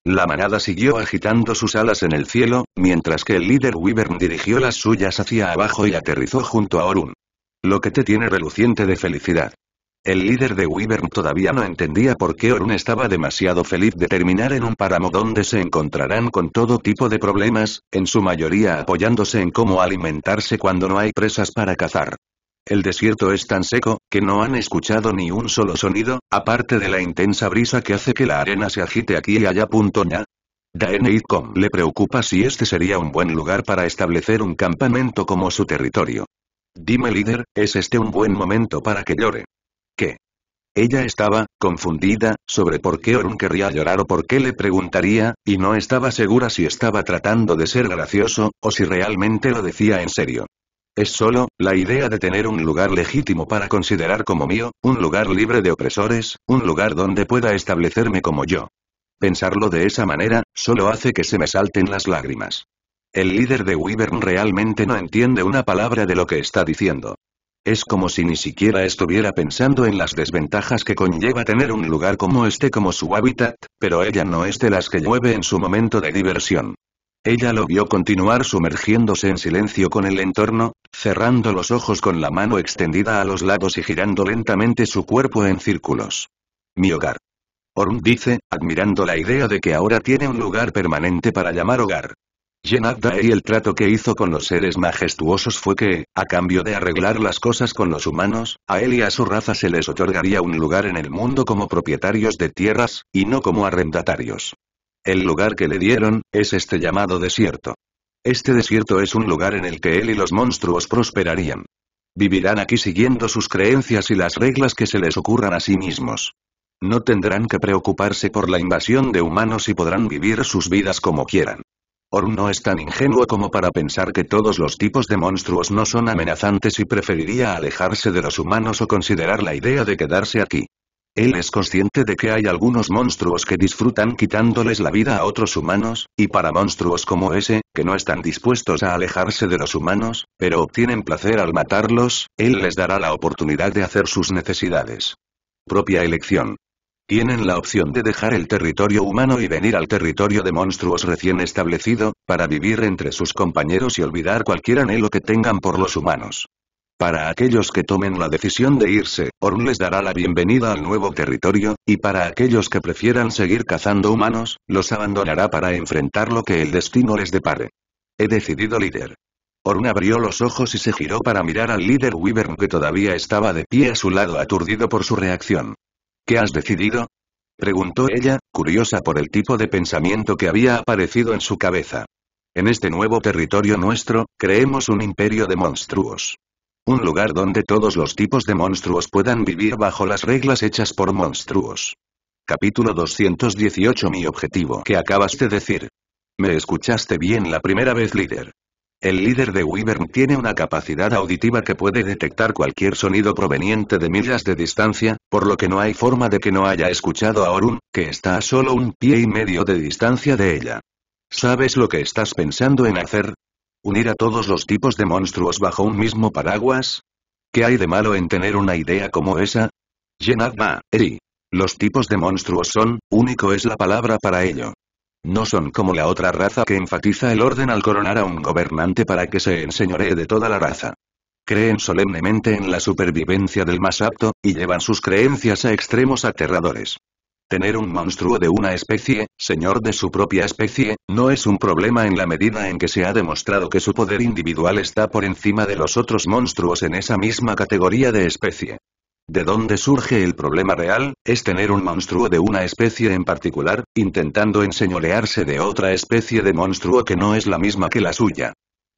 La manada siguió agitando sus alas en el cielo, mientras que el líder Wyvern dirigió las suyas hacia abajo y aterrizó junto a Orun. Lo que te tiene reluciente de felicidad. El líder de Wyvern todavía no entendía por qué Orun estaba demasiado feliz de terminar en un páramo donde se encontrarán con todo tipo de problemas, en su mayoría apoyándose en cómo alimentarse cuando no hay presas para cazar. El desierto es tan seco, que no han escuchado ni un solo sonido, aparte de la intensa brisa que hace que la arena se agite aquí y allá. Puntoña. Daeneidcom le preocupa si este sería un buen lugar para establecer un campamento como su territorio. Dime líder, ¿es este un buen momento para que llore? ¿Qué? Ella estaba, confundida, sobre por qué Orun querría llorar o por qué le preguntaría, y no estaba segura si estaba tratando de ser gracioso, o si realmente lo decía en serio. Es solo, la idea de tener un lugar legítimo para considerar como mío, un lugar libre de opresores, un lugar donde pueda establecerme como yo. Pensarlo de esa manera, solo hace que se me salten las lágrimas. El líder de Wyvern realmente no entiende una palabra de lo que está diciendo. Es como si ni siquiera estuviera pensando en las desventajas que conlleva tener un lugar como este como su hábitat, pero ella no es de las que llueve en su momento de diversión. Ella lo vio continuar sumergiéndose en silencio con el entorno, cerrando los ojos con la mano extendida a los lados y girando lentamente su cuerpo en círculos. Mi hogar. Orm dice, admirando la idea de que ahora tiene un lugar permanente para llamar hogar. Yenagda y el trato que hizo con los seres majestuosos fue que, a cambio de arreglar las cosas con los humanos, a él y a su raza se les otorgaría un lugar en el mundo como propietarios de tierras, y no como arrendatarios. El lugar que le dieron, es este llamado desierto. Este desierto es un lugar en el que él y los monstruos prosperarían. Vivirán aquí siguiendo sus creencias y las reglas que se les ocurran a sí mismos. No tendrán que preocuparse por la invasión de humanos y podrán vivir sus vidas como quieran. Orun no es tan ingenuo como para pensar que todos los tipos de monstruos no son amenazantes y preferiría alejarse de los humanos o considerar la idea de quedarse aquí. Él es consciente de que hay algunos monstruos que disfrutan quitándoles la vida a otros humanos, y para monstruos como ese, que no están dispuestos a alejarse de los humanos, pero obtienen placer al matarlos, él les dará la oportunidad de hacer sus necesidades. Propia elección. Tienen la opción de dejar el territorio humano y venir al territorio de monstruos recién establecido, para vivir entre sus compañeros y olvidar cualquier anhelo que tengan por los humanos. Para aquellos que tomen la decisión de irse, Orun les dará la bienvenida al nuevo territorio, y para aquellos que prefieran seguir cazando humanos, los abandonará para enfrentar lo que el destino les depare. He decidido líder. Orn abrió los ojos y se giró para mirar al líder Wyvern que todavía estaba de pie a su lado aturdido por su reacción. ¿Qué has decidido? Preguntó ella, curiosa por el tipo de pensamiento que había aparecido en su cabeza. En este nuevo territorio nuestro, creemos un imperio de monstruos. Un lugar donde todos los tipos de monstruos puedan vivir bajo las reglas hechas por monstruos. Capítulo 218 Mi objetivo. ¿Qué acabas de decir? Me escuchaste bien la primera vez líder. El líder de Wyvern tiene una capacidad auditiva que puede detectar cualquier sonido proveniente de millas de distancia, por lo que no hay forma de que no haya escuchado a Orun, que está a solo un pie y medio de distancia de ella. ¿Sabes lo que estás pensando en hacer? ¿Unir a todos los tipos de monstruos bajo un mismo paraguas? ¿Qué hay de malo en tener una idea como esa? Yenadma, Eri. Los tipos de monstruos son, único es la palabra para ello. No son como la otra raza que enfatiza el orden al coronar a un gobernante para que se enseñoree de toda la raza. Creen solemnemente en la supervivencia del más apto, y llevan sus creencias a extremos aterradores. Tener un monstruo de una especie, señor de su propia especie, no es un problema en la medida en que se ha demostrado que su poder individual está por encima de los otros monstruos en esa misma categoría de especie. De donde surge el problema real, es tener un monstruo de una especie en particular, intentando enseñorearse de otra especie de monstruo que no es la misma que la suya.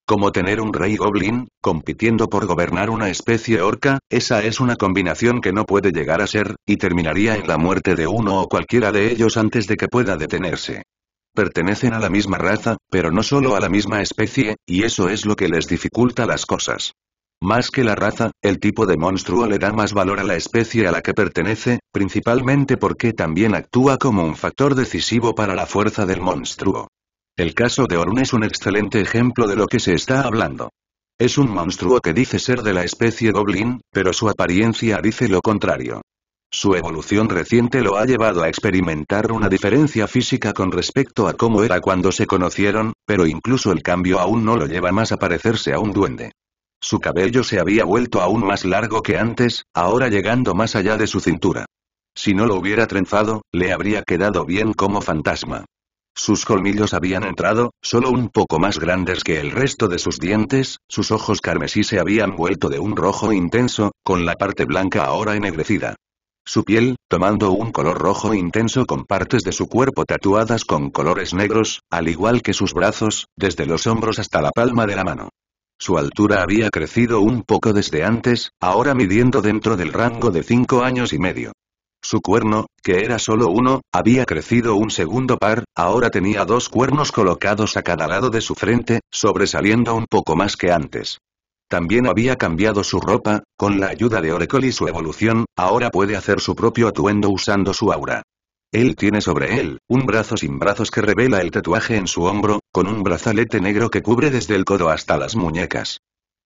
Como tener un rey goblin, compitiendo por gobernar una especie orca, esa es una combinación que no puede llegar a ser, y terminaría en la muerte de uno o cualquiera de ellos antes de que pueda detenerse pertenecen a la misma raza, pero no solo a la misma especie, y eso es lo que les dificulta las cosas. Más que la raza, el tipo de monstruo le da más valor a la especie a la que pertenece, principalmente porque también actúa como un factor decisivo para la fuerza del monstruo. El caso de Orun es un excelente ejemplo de lo que se está hablando. Es un monstruo que dice ser de la especie Goblin, pero su apariencia dice lo contrario. Su evolución reciente lo ha llevado a experimentar una diferencia física con respecto a cómo era cuando se conocieron, pero incluso el cambio aún no lo lleva más a parecerse a un duende. Su cabello se había vuelto aún más largo que antes, ahora llegando más allá de su cintura. Si no lo hubiera trenzado, le habría quedado bien como fantasma. Sus colmillos habían entrado, solo un poco más grandes que el resto de sus dientes, sus ojos carmesí se habían vuelto de un rojo intenso, con la parte blanca ahora ennegrecida. Su piel, tomando un color rojo intenso con partes de su cuerpo tatuadas con colores negros, al igual que sus brazos, desde los hombros hasta la palma de la mano. Su altura había crecido un poco desde antes, ahora midiendo dentro del rango de cinco años y medio. Su cuerno, que era solo uno, había crecido un segundo par, ahora tenía dos cuernos colocados a cada lado de su frente, sobresaliendo un poco más que antes. También había cambiado su ropa, con la ayuda de Oracle y su evolución, ahora puede hacer su propio atuendo usando su aura. Él tiene sobre él, un brazo sin brazos que revela el tatuaje en su hombro, con un brazalete negro que cubre desde el codo hasta las muñecas.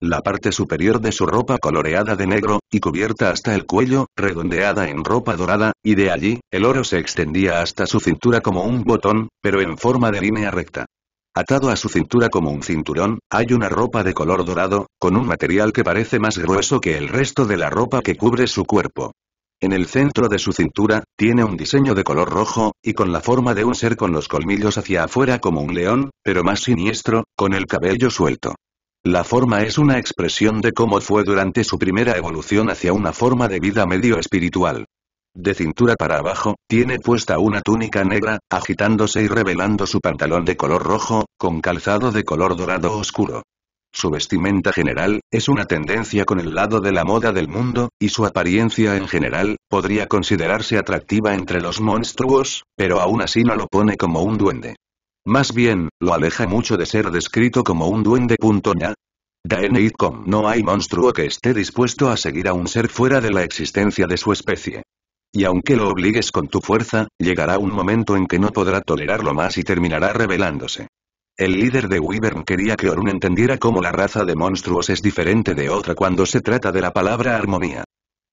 La parte superior de su ropa coloreada de negro, y cubierta hasta el cuello, redondeada en ropa dorada, y de allí, el oro se extendía hasta su cintura como un botón, pero en forma de línea recta. Atado a su cintura como un cinturón, hay una ropa de color dorado, con un material que parece más grueso que el resto de la ropa que cubre su cuerpo. En el centro de su cintura, tiene un diseño de color rojo, y con la forma de un ser con los colmillos hacia afuera como un león, pero más siniestro, con el cabello suelto. La forma es una expresión de cómo fue durante su primera evolución hacia una forma de vida medio espiritual. De cintura para abajo, tiene puesta una túnica negra, agitándose y revelando su pantalón de color rojo, con calzado de color dorado oscuro. Su vestimenta general, es una tendencia con el lado de la moda del mundo, y su apariencia en general, podría considerarse atractiva entre los monstruos, pero aún así no lo pone como un duende. Más bien, lo aleja mucho de ser descrito como un duende. ya Daenidcom no hay monstruo que esté dispuesto a seguir a un ser fuera de la existencia de su especie. Y aunque lo obligues con tu fuerza, llegará un momento en que no podrá tolerarlo más y terminará rebelándose. El líder de Wyvern quería que Orun entendiera cómo la raza de monstruos es diferente de otra cuando se trata de la palabra armonía.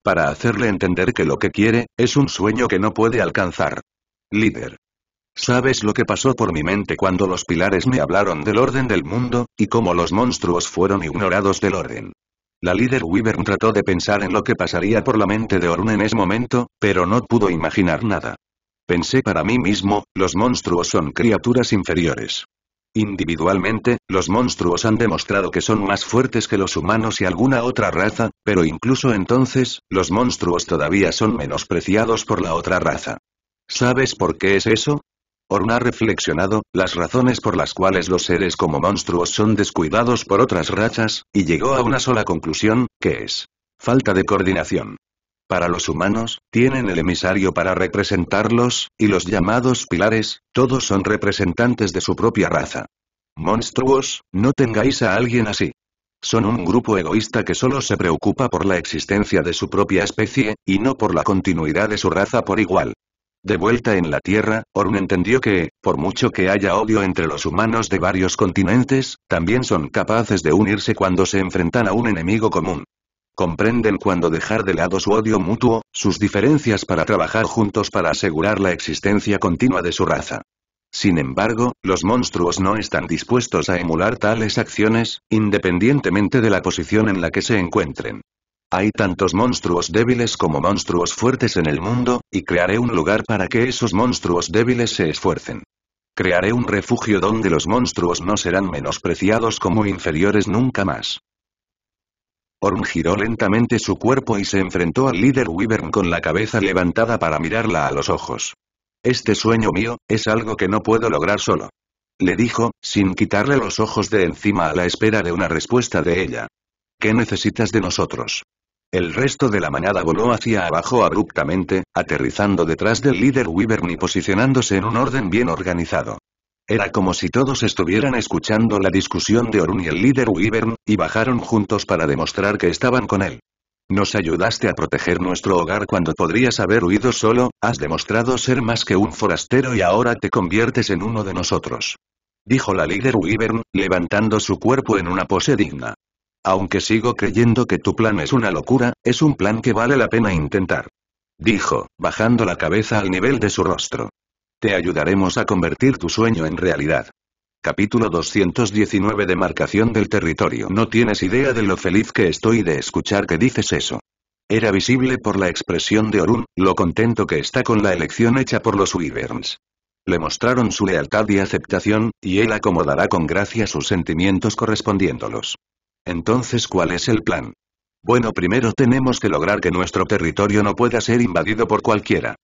Para hacerle entender que lo que quiere, es un sueño que no puede alcanzar. Líder. ¿Sabes lo que pasó por mi mente cuando los pilares me hablaron del orden del mundo, y cómo los monstruos fueron ignorados del orden? La líder Wyvern trató de pensar en lo que pasaría por la mente de Orun en ese momento, pero no pudo imaginar nada. Pensé para mí mismo, los monstruos son criaturas inferiores. Individualmente, los monstruos han demostrado que son más fuertes que los humanos y alguna otra raza, pero incluso entonces, los monstruos todavía son menospreciados por la otra raza. ¿Sabes por qué es eso? Orna ha reflexionado, las razones por las cuales los seres como monstruos son descuidados por otras razas, y llegó a una sola conclusión, que es falta de coordinación. Para los humanos, tienen el emisario para representarlos, y los llamados pilares, todos son representantes de su propia raza. Monstruos, no tengáis a alguien así. Son un grupo egoísta que solo se preocupa por la existencia de su propia especie, y no por la continuidad de su raza por igual. De vuelta en la Tierra, Orun entendió que, por mucho que haya odio entre los humanos de varios continentes, también son capaces de unirse cuando se enfrentan a un enemigo común comprenden cuando dejar de lado su odio mutuo, sus diferencias para trabajar juntos para asegurar la existencia continua de su raza. Sin embargo, los monstruos no están dispuestos a emular tales acciones, independientemente de la posición en la que se encuentren. Hay tantos monstruos débiles como monstruos fuertes en el mundo, y crearé un lugar para que esos monstruos débiles se esfuercen. Crearé un refugio donde los monstruos no serán menospreciados como inferiores nunca más. Orm giró lentamente su cuerpo y se enfrentó al líder Wyvern con la cabeza levantada para mirarla a los ojos. Este sueño mío, es algo que no puedo lograr solo. Le dijo, sin quitarle los ojos de encima a la espera de una respuesta de ella. ¿Qué necesitas de nosotros? El resto de la manada voló hacia abajo abruptamente, aterrizando detrás del líder Wyvern y posicionándose en un orden bien organizado. Era como si todos estuvieran escuchando la discusión de Orun y el líder Wyvern, y bajaron juntos para demostrar que estaban con él. Nos ayudaste a proteger nuestro hogar cuando podrías haber huido solo, has demostrado ser más que un forastero y ahora te conviertes en uno de nosotros. Dijo la líder Wyvern, levantando su cuerpo en una pose digna. Aunque sigo creyendo que tu plan es una locura, es un plan que vale la pena intentar. Dijo, bajando la cabeza al nivel de su rostro te ayudaremos a convertir tu sueño en realidad. Capítulo 219 Demarcación del territorio No tienes idea de lo feliz que estoy de escuchar que dices eso. Era visible por la expresión de Orun, lo contento que está con la elección hecha por los Wyverns. Le mostraron su lealtad y aceptación, y él acomodará con gracia sus sentimientos correspondiéndolos. Entonces ¿cuál es el plan? Bueno primero tenemos que lograr que nuestro territorio no pueda ser invadido por cualquiera.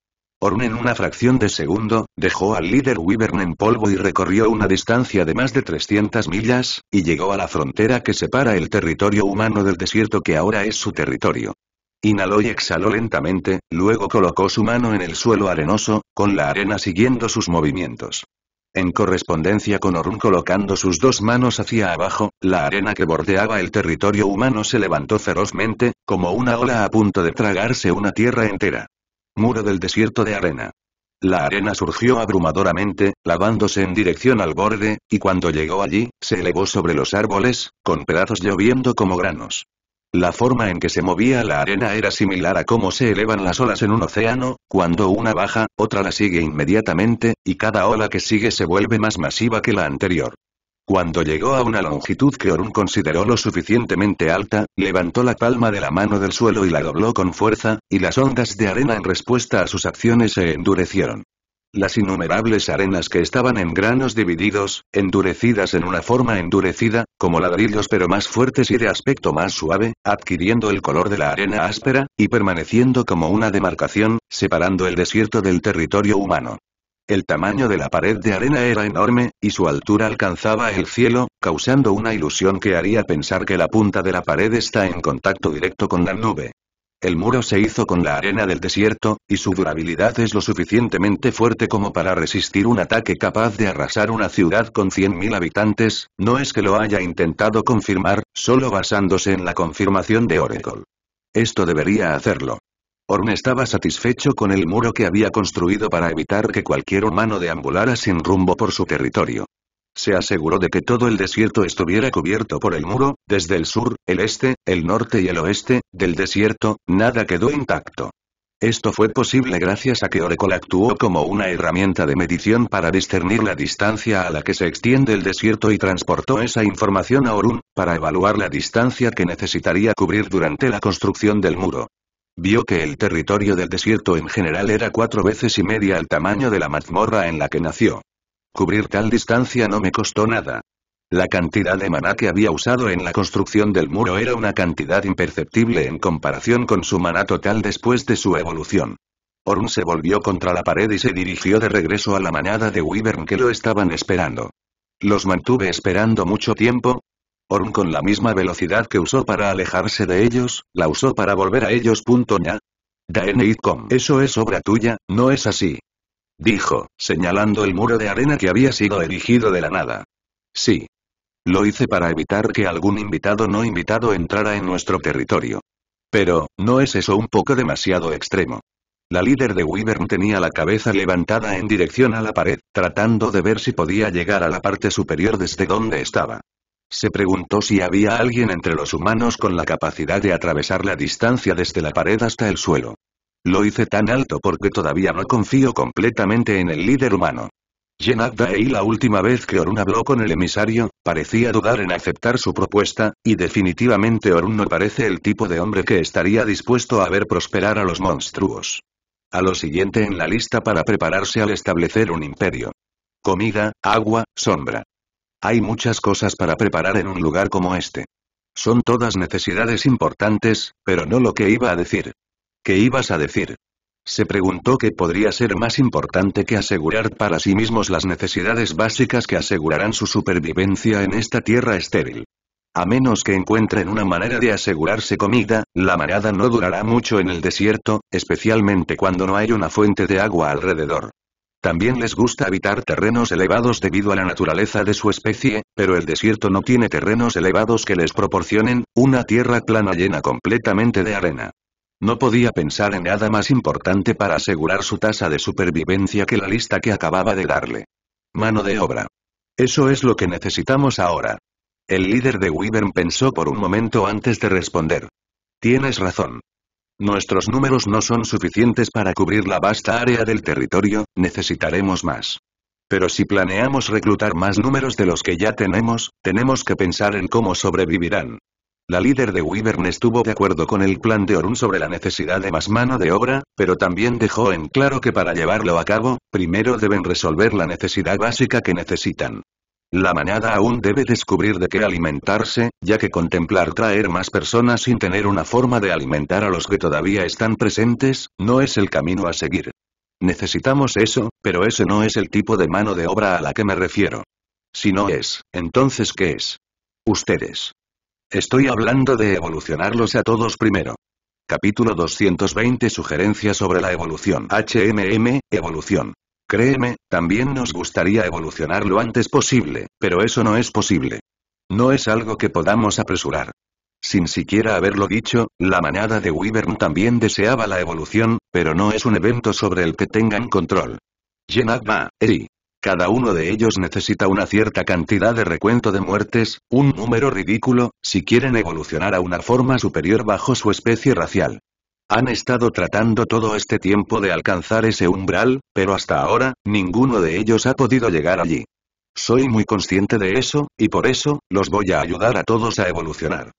Orn en una fracción de segundo, dejó al líder Wyvern en polvo y recorrió una distancia de más de 300 millas, y llegó a la frontera que separa el territorio humano del desierto que ahora es su territorio. Inhaló y exhaló lentamente, luego colocó su mano en el suelo arenoso, con la arena siguiendo sus movimientos. En correspondencia con Orun colocando sus dos manos hacia abajo, la arena que bordeaba el territorio humano se levantó ferozmente, como una ola a punto de tragarse una tierra entera. Muro del desierto de arena. La arena surgió abrumadoramente, lavándose en dirección al borde, y cuando llegó allí, se elevó sobre los árboles, con pedazos lloviendo como granos. La forma en que se movía la arena era similar a cómo se elevan las olas en un océano, cuando una baja, otra la sigue inmediatamente, y cada ola que sigue se vuelve más masiva que la anterior. Cuando llegó a una longitud que Orun consideró lo suficientemente alta, levantó la palma de la mano del suelo y la dobló con fuerza, y las ondas de arena en respuesta a sus acciones se endurecieron. Las innumerables arenas que estaban en granos divididos, endurecidas en una forma endurecida, como ladrillos pero más fuertes y de aspecto más suave, adquiriendo el color de la arena áspera, y permaneciendo como una demarcación, separando el desierto del territorio humano. El tamaño de la pared de arena era enorme, y su altura alcanzaba el cielo, causando una ilusión que haría pensar que la punta de la pared está en contacto directo con la nube. El muro se hizo con la arena del desierto, y su durabilidad es lo suficientemente fuerte como para resistir un ataque capaz de arrasar una ciudad con 100.000 habitantes, no es que lo haya intentado confirmar, solo basándose en la confirmación de Oracle. Esto debería hacerlo. Orun estaba satisfecho con el muro que había construido para evitar que cualquier humano deambulara sin rumbo por su territorio. Se aseguró de que todo el desierto estuviera cubierto por el muro, desde el sur, el este, el norte y el oeste, del desierto, nada quedó intacto. Esto fue posible gracias a que Oracle actuó como una herramienta de medición para discernir la distancia a la que se extiende el desierto y transportó esa información a Orun, para evaluar la distancia que necesitaría cubrir durante la construcción del muro vio que el territorio del desierto en general era cuatro veces y media el tamaño de la mazmorra en la que nació. Cubrir tal distancia no me costó nada. La cantidad de maná que había usado en la construcción del muro era una cantidad imperceptible en comparación con su maná total después de su evolución. Orun se volvió contra la pared y se dirigió de regreso a la manada de Wyvern que lo estaban esperando. Los mantuve esperando mucho tiempo, con la misma velocidad que usó para alejarse de ellos, la usó para volver a ellos. Ña. Daenitcom, eso es obra tuya, no es así. Dijo, señalando el muro de arena que había sido erigido de la nada. Sí. Lo hice para evitar que algún invitado no invitado entrara en nuestro territorio. Pero, ¿no es eso un poco demasiado extremo? La líder de Wyvern tenía la cabeza levantada en dirección a la pared, tratando de ver si podía llegar a la parte superior desde donde estaba. Se preguntó si había alguien entre los humanos con la capacidad de atravesar la distancia desde la pared hasta el suelo. Lo hice tan alto porque todavía no confío completamente en el líder humano. Jenad Daei la última vez que Orun habló con el emisario, parecía dudar en aceptar su propuesta, y definitivamente Orun no parece el tipo de hombre que estaría dispuesto a ver prosperar a los monstruos. A lo siguiente en la lista para prepararse al establecer un imperio. Comida, agua, sombra. Hay muchas cosas para preparar en un lugar como este. Son todas necesidades importantes, pero no lo que iba a decir. ¿Qué ibas a decir? Se preguntó qué podría ser más importante que asegurar para sí mismos las necesidades básicas que asegurarán su supervivencia en esta tierra estéril. A menos que encuentren una manera de asegurarse comida, la manada no durará mucho en el desierto, especialmente cuando no hay una fuente de agua alrededor. También les gusta habitar terrenos elevados debido a la naturaleza de su especie, pero el desierto no tiene terrenos elevados que les proporcionen, una tierra plana llena completamente de arena. No podía pensar en nada más importante para asegurar su tasa de supervivencia que la lista que acababa de darle. Mano de obra. Eso es lo que necesitamos ahora. El líder de Wyvern pensó por un momento antes de responder. Tienes razón. Nuestros números no son suficientes para cubrir la vasta área del territorio, necesitaremos más. Pero si planeamos reclutar más números de los que ya tenemos, tenemos que pensar en cómo sobrevivirán. La líder de Wyvern estuvo de acuerdo con el plan de Orun sobre la necesidad de más mano de obra, pero también dejó en claro que para llevarlo a cabo, primero deben resolver la necesidad básica que necesitan. La manada aún debe descubrir de qué alimentarse, ya que contemplar traer más personas sin tener una forma de alimentar a los que todavía están presentes, no es el camino a seguir. Necesitamos eso, pero ese no es el tipo de mano de obra a la que me refiero. Si no es, entonces ¿qué es? Ustedes. Estoy hablando de evolucionarlos a todos primero. Capítulo 220 Sugerencias sobre la evolución. HMM, evolución. Créeme, también nos gustaría evolucionar lo antes posible, pero eso no es posible. No es algo que podamos apresurar. Sin siquiera haberlo dicho, la manada de Wyvern también deseaba la evolución, pero no es un evento sobre el que tengan control. Genagma, Eri. Cada uno de ellos necesita una cierta cantidad de recuento de muertes, un número ridículo, si quieren evolucionar a una forma superior bajo su especie racial. Han estado tratando todo este tiempo de alcanzar ese umbral, pero hasta ahora, ninguno de ellos ha podido llegar allí. Soy muy consciente de eso, y por eso, los voy a ayudar a todos a evolucionar.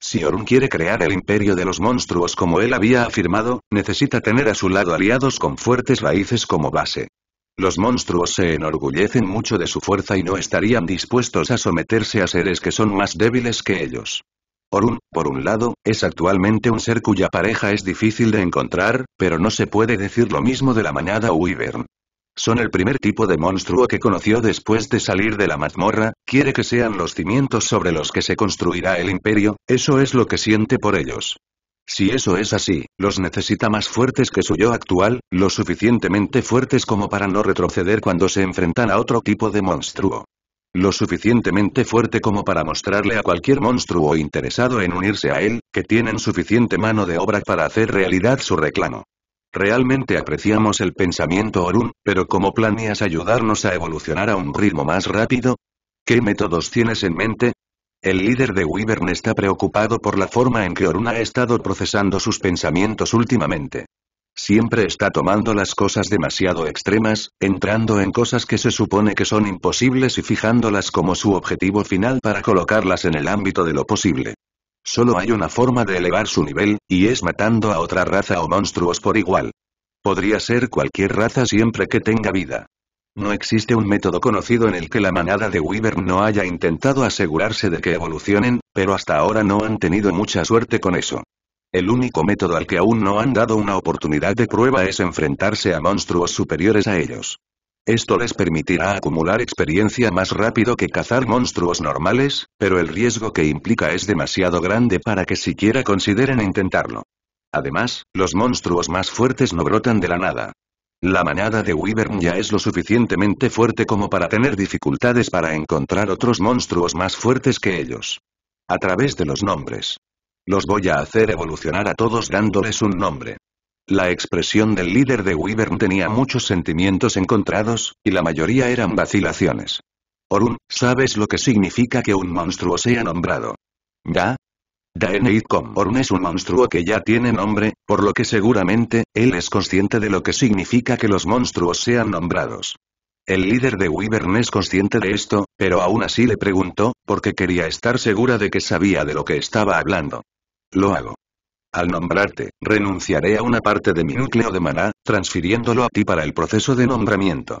Si Orun quiere crear el imperio de los monstruos como él había afirmado, necesita tener a su lado aliados con fuertes raíces como base. Los monstruos se enorgullecen mucho de su fuerza y no estarían dispuestos a someterse a seres que son más débiles que ellos. Orun, por un lado, es actualmente un ser cuya pareja es difícil de encontrar, pero no se puede decir lo mismo de la manada Wyvern. Son el primer tipo de monstruo que conoció después de salir de la mazmorra, quiere que sean los cimientos sobre los que se construirá el imperio, eso es lo que siente por ellos. Si eso es así, los necesita más fuertes que su yo actual, lo suficientemente fuertes como para no retroceder cuando se enfrentan a otro tipo de monstruo. Lo suficientemente fuerte como para mostrarle a cualquier monstruo interesado en unirse a él, que tienen suficiente mano de obra para hacer realidad su reclamo. Realmente apreciamos el pensamiento Orun, pero ¿cómo planeas ayudarnos a evolucionar a un ritmo más rápido? ¿Qué métodos tienes en mente? El líder de Wyvern está preocupado por la forma en que Orun ha estado procesando sus pensamientos últimamente. Siempre está tomando las cosas demasiado extremas, entrando en cosas que se supone que son imposibles y fijándolas como su objetivo final para colocarlas en el ámbito de lo posible. Solo hay una forma de elevar su nivel, y es matando a otra raza o monstruos por igual. Podría ser cualquier raza siempre que tenga vida. No existe un método conocido en el que la manada de Wyvern no haya intentado asegurarse de que evolucionen, pero hasta ahora no han tenido mucha suerte con eso. El único método al que aún no han dado una oportunidad de prueba es enfrentarse a monstruos superiores a ellos. Esto les permitirá acumular experiencia más rápido que cazar monstruos normales, pero el riesgo que implica es demasiado grande para que siquiera consideren intentarlo. Además, los monstruos más fuertes no brotan de la nada. La manada de Wyvern ya es lo suficientemente fuerte como para tener dificultades para encontrar otros monstruos más fuertes que ellos. A través de los nombres, los voy a hacer evolucionar a todos dándoles un nombre. La expresión del líder de Wyvern tenía muchos sentimientos encontrados, y la mayoría eran vacilaciones. Orun, ¿sabes lo que significa que un monstruo sea nombrado? ¿Da? con Orun es un monstruo que ya tiene nombre, por lo que seguramente, él es consciente de lo que significa que los monstruos sean nombrados. El líder de Wyvern es consciente de esto, pero aún así le preguntó, porque quería estar segura de que sabía de lo que estaba hablando. Lo hago. Al nombrarte, renunciaré a una parte de mi núcleo de maná, transfiriéndolo a ti para el proceso de nombramiento.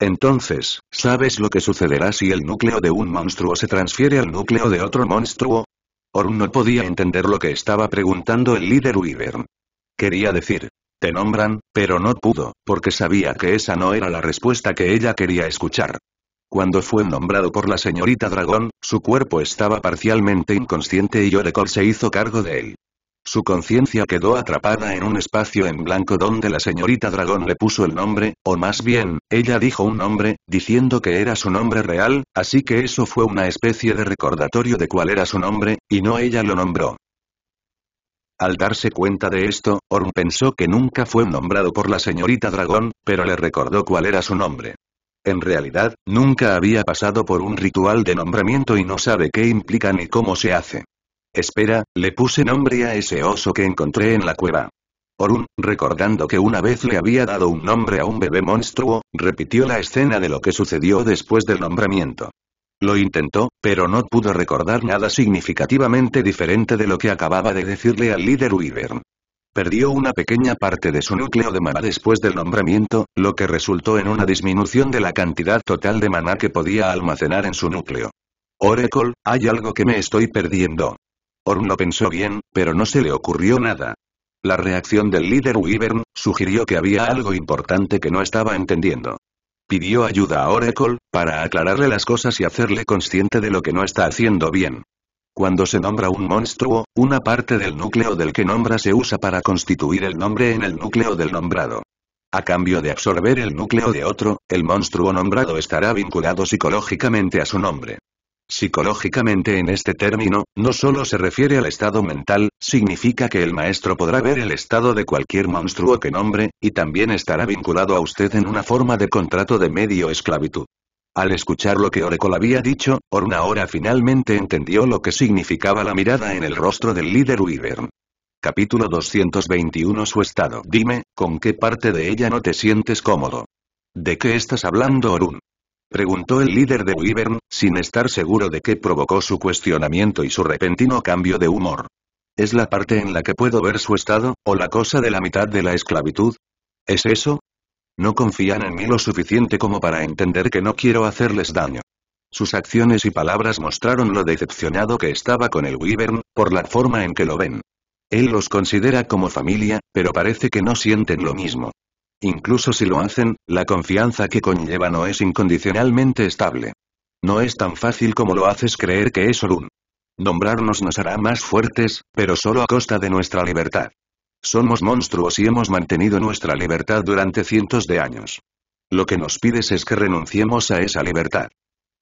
Entonces, ¿sabes lo que sucederá si el núcleo de un monstruo se transfiere al núcleo de otro monstruo? Orun no podía entender lo que estaba preguntando el líder Wyvern. Quería decir, te nombran, pero no pudo, porque sabía que esa no era la respuesta que ella quería escuchar. Cuando fue nombrado por la señorita Dragón, su cuerpo estaba parcialmente inconsciente y Yorekol se hizo cargo de él. Su conciencia quedó atrapada en un espacio en blanco donde la señorita Dragón le puso el nombre, o más bien, ella dijo un nombre, diciendo que era su nombre real, así que eso fue una especie de recordatorio de cuál era su nombre, y no ella lo nombró. Al darse cuenta de esto, Orm pensó que nunca fue nombrado por la señorita Dragón, pero le recordó cuál era su nombre. En realidad, nunca había pasado por un ritual de nombramiento y no sabe qué implica ni cómo se hace. Espera, le puse nombre a ese oso que encontré en la cueva. Orun, recordando que una vez le había dado un nombre a un bebé monstruo, repitió la escena de lo que sucedió después del nombramiento. Lo intentó, pero no pudo recordar nada significativamente diferente de lo que acababa de decirle al líder Wyvern. Perdió una pequeña parte de su núcleo de maná después del nombramiento, lo que resultó en una disminución de la cantidad total de maná que podía almacenar en su núcleo. Oracle, hay algo que me estoy perdiendo. Orm lo pensó bien, pero no se le ocurrió nada. La reacción del líder Wyvern sugirió que había algo importante que no estaba entendiendo. Pidió ayuda a Oracle, para aclararle las cosas y hacerle consciente de lo que no está haciendo bien. Cuando se nombra un monstruo, una parte del núcleo del que nombra se usa para constituir el nombre en el núcleo del nombrado. A cambio de absorber el núcleo de otro, el monstruo nombrado estará vinculado psicológicamente a su nombre. Psicológicamente en este término, no solo se refiere al estado mental, significa que el maestro podrá ver el estado de cualquier monstruo que nombre, y también estará vinculado a usted en una forma de contrato de medio esclavitud. Al escuchar lo que Oracle había dicho, ahora finalmente entendió lo que significaba la mirada en el rostro del líder Wyvern. Capítulo 221 Su estado Dime, ¿con qué parte de ella no te sientes cómodo? ¿De qué estás hablando Orun? Preguntó el líder de Wyvern, sin estar seguro de qué provocó su cuestionamiento y su repentino cambio de humor. ¿Es la parte en la que puedo ver su estado, o la cosa de la mitad de la esclavitud? ¿Es eso? No confían en mí lo suficiente como para entender que no quiero hacerles daño. Sus acciones y palabras mostraron lo decepcionado que estaba con el Wyvern, por la forma en que lo ven. Él los considera como familia, pero parece que no sienten lo mismo. Incluso si lo hacen, la confianza que conlleva no es incondicionalmente estable. No es tan fácil como lo haces creer que es Orun. Nombrarnos nos hará más fuertes, pero solo a costa de nuestra libertad. Somos monstruos y hemos mantenido nuestra libertad durante cientos de años. Lo que nos pides es que renunciemos a esa libertad.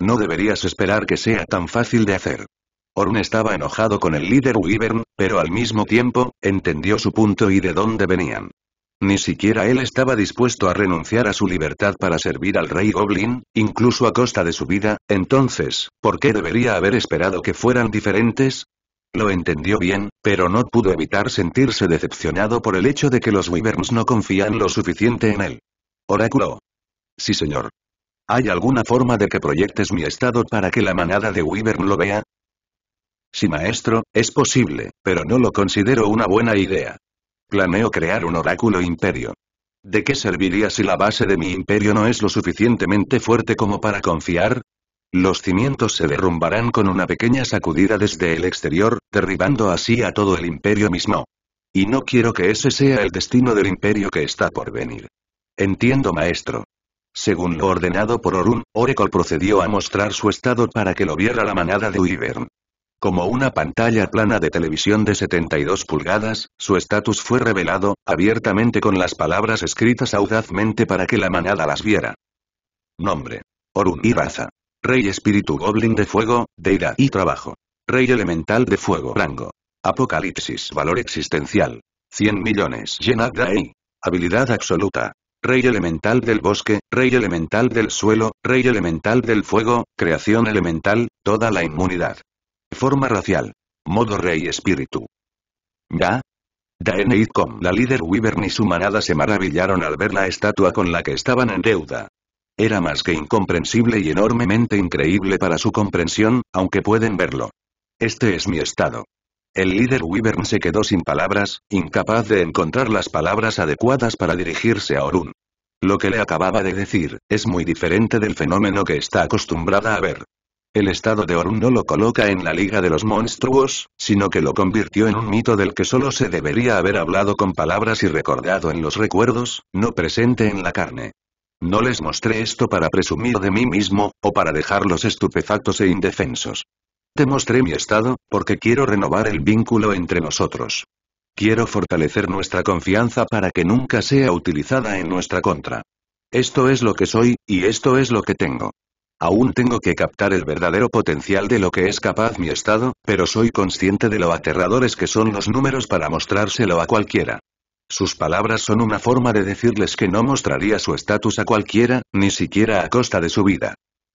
No deberías esperar que sea tan fácil de hacer. Orn estaba enojado con el líder Wyvern, pero al mismo tiempo, entendió su punto y de dónde venían. Ni siquiera él estaba dispuesto a renunciar a su libertad para servir al rey Goblin, incluso a costa de su vida, entonces, ¿por qué debería haber esperado que fueran diferentes? Lo entendió bien, pero no pudo evitar sentirse decepcionado por el hecho de que los Wyverns no confían lo suficiente en él. Oráculo. Sí señor. ¿Hay alguna forma de que proyectes mi estado para que la manada de Wyvern lo vea? Sí maestro, es posible, pero no lo considero una buena idea. Planeo crear un oráculo imperio. ¿De qué serviría si la base de mi imperio no es lo suficientemente fuerte como para confiar? Los cimientos se derrumbarán con una pequeña sacudida desde el exterior, derribando así a todo el imperio mismo. Y no quiero que ese sea el destino del imperio que está por venir. Entiendo maestro. Según lo ordenado por Orun, Oracle procedió a mostrar su estado para que lo viera la manada de Wyvern. Como una pantalla plana de televisión de 72 pulgadas, su estatus fue revelado, abiertamente con las palabras escritas audazmente para que la manada las viera. Nombre. Orun y raza. Rey Espíritu Goblin de Fuego, Deidad y Trabajo. Rey Elemental de Fuego Rango. Apocalipsis Valor Existencial. 100 millones. Llena Gray. Habilidad absoluta. Rey elemental del bosque, rey elemental del suelo, rey elemental del fuego, creación elemental, toda la inmunidad. Forma racial. Modo rey espíritu. Ya. Daenitcom. con la líder Wyvern y su manada se maravillaron al ver la estatua con la que estaban en deuda. Era más que incomprensible y enormemente increíble para su comprensión, aunque pueden verlo. Este es mi estado. El líder Wyvern se quedó sin palabras, incapaz de encontrar las palabras adecuadas para dirigirse a Orun. Lo que le acababa de decir, es muy diferente del fenómeno que está acostumbrada a ver. El estado de Orun no lo coloca en la Liga de los Monstruos, sino que lo convirtió en un mito del que solo se debería haber hablado con palabras y recordado en los recuerdos, no presente en la carne. No les mostré esto para presumir de mí mismo, o para dejarlos estupefactos e indefensos. Te mostré mi estado, porque quiero renovar el vínculo entre nosotros. Quiero fortalecer nuestra confianza para que nunca sea utilizada en nuestra contra. Esto es lo que soy, y esto es lo que tengo. Aún tengo que captar el verdadero potencial de lo que es capaz mi estado, pero soy consciente de lo aterradores que son los números para mostrárselo a cualquiera. Sus palabras son una forma de decirles que no mostraría su estatus a cualquiera, ni siquiera a costa de su vida.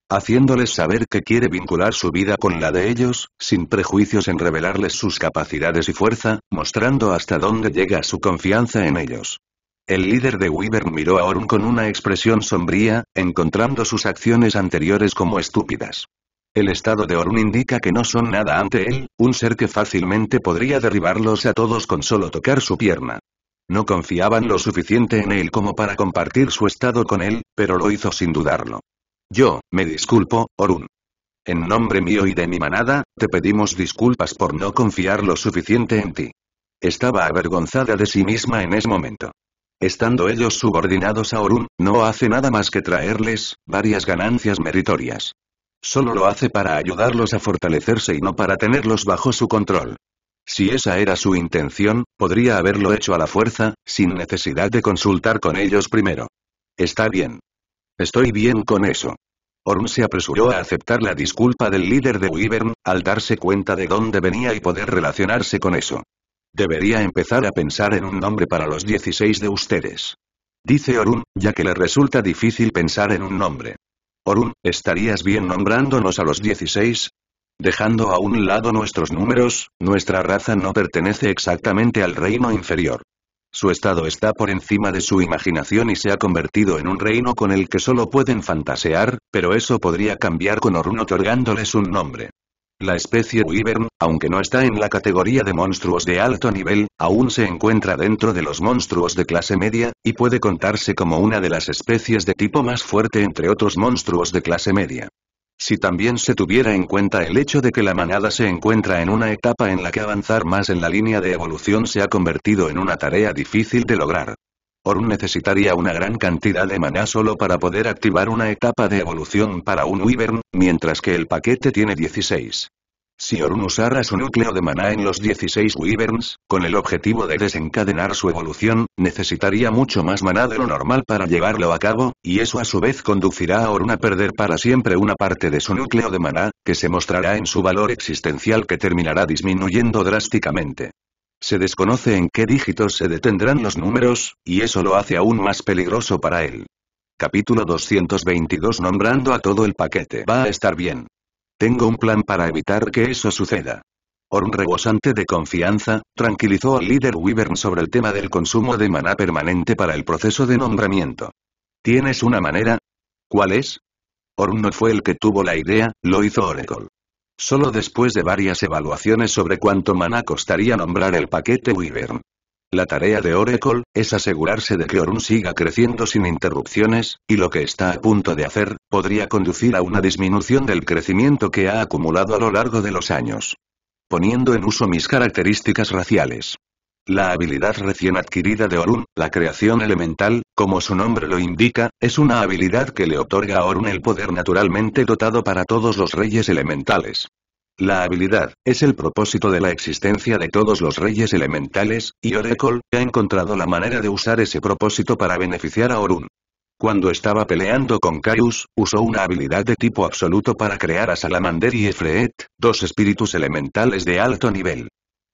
Haciéndoles saber que quiere vincular su vida con la de ellos, sin prejuicios en revelarles sus capacidades y fuerza, mostrando hasta dónde llega su confianza en ellos. El líder de Weaver miró a Orun con una expresión sombría, encontrando sus acciones anteriores como estúpidas. El estado de Orun indica que no son nada ante él, un ser que fácilmente podría derribarlos a todos con solo tocar su pierna. No confiaban lo suficiente en él como para compartir su estado con él, pero lo hizo sin dudarlo. Yo, me disculpo, Orun. En nombre mío y de mi manada, te pedimos disculpas por no confiar lo suficiente en ti. Estaba avergonzada de sí misma en ese momento. Estando ellos subordinados a Orun, no hace nada más que traerles varias ganancias meritorias. Solo lo hace para ayudarlos a fortalecerse y no para tenerlos bajo su control. Si esa era su intención, podría haberlo hecho a la fuerza, sin necesidad de consultar con ellos primero. Está bien. Estoy bien con eso. Orun se apresuró a aceptar la disculpa del líder de Wyvern, al darse cuenta de dónde venía y poder relacionarse con eso. Debería empezar a pensar en un nombre para los 16 de ustedes. Dice Orun, ya que le resulta difícil pensar en un nombre. Orun, ¿estarías bien nombrándonos a los 16? Dejando a un lado nuestros números, nuestra raza no pertenece exactamente al reino inferior. Su estado está por encima de su imaginación y se ha convertido en un reino con el que solo pueden fantasear, pero eso podría cambiar con Orun otorgándoles un nombre. La especie Wyvern, aunque no está en la categoría de monstruos de alto nivel, aún se encuentra dentro de los monstruos de clase media, y puede contarse como una de las especies de tipo más fuerte entre otros monstruos de clase media. Si también se tuviera en cuenta el hecho de que la manada se encuentra en una etapa en la que avanzar más en la línea de evolución se ha convertido en una tarea difícil de lograr. Orun necesitaría una gran cantidad de maná solo para poder activar una etapa de evolución para un Wyvern, mientras que el paquete tiene 16. Si Orun usara su núcleo de maná en los 16 Wyverns, con el objetivo de desencadenar su evolución, necesitaría mucho más maná de lo normal para llevarlo a cabo, y eso a su vez conducirá a Orun a perder para siempre una parte de su núcleo de maná, que se mostrará en su valor existencial que terminará disminuyendo drásticamente. Se desconoce en qué dígitos se detendrán los números, y eso lo hace aún más peligroso para él. Capítulo 222 Nombrando a todo el paquete va a estar bien. Tengo un plan para evitar que eso suceda. Orm rebosante de confianza, tranquilizó al líder Wyvern sobre el tema del consumo de maná permanente para el proceso de nombramiento. ¿Tienes una manera? ¿Cuál es? Orm no fue el que tuvo la idea, lo hizo Oracle. Solo después de varias evaluaciones sobre cuánto maná costaría nombrar el paquete Wyvern, la tarea de Oracle, es asegurarse de que Orun siga creciendo sin interrupciones, y lo que está a punto de hacer, podría conducir a una disminución del crecimiento que ha acumulado a lo largo de los años. Poniendo en uso mis características raciales. La habilidad recién adquirida de Orun, la creación elemental, como su nombre lo indica, es una habilidad que le otorga a Orun el poder naturalmente dotado para todos los reyes elementales. La habilidad, es el propósito de la existencia de todos los reyes elementales, y Oracle, ha encontrado la manera de usar ese propósito para beneficiar a Orun. Cuando estaba peleando con Caius, usó una habilidad de tipo absoluto para crear a Salamander y Efreet, dos espíritus elementales de alto nivel.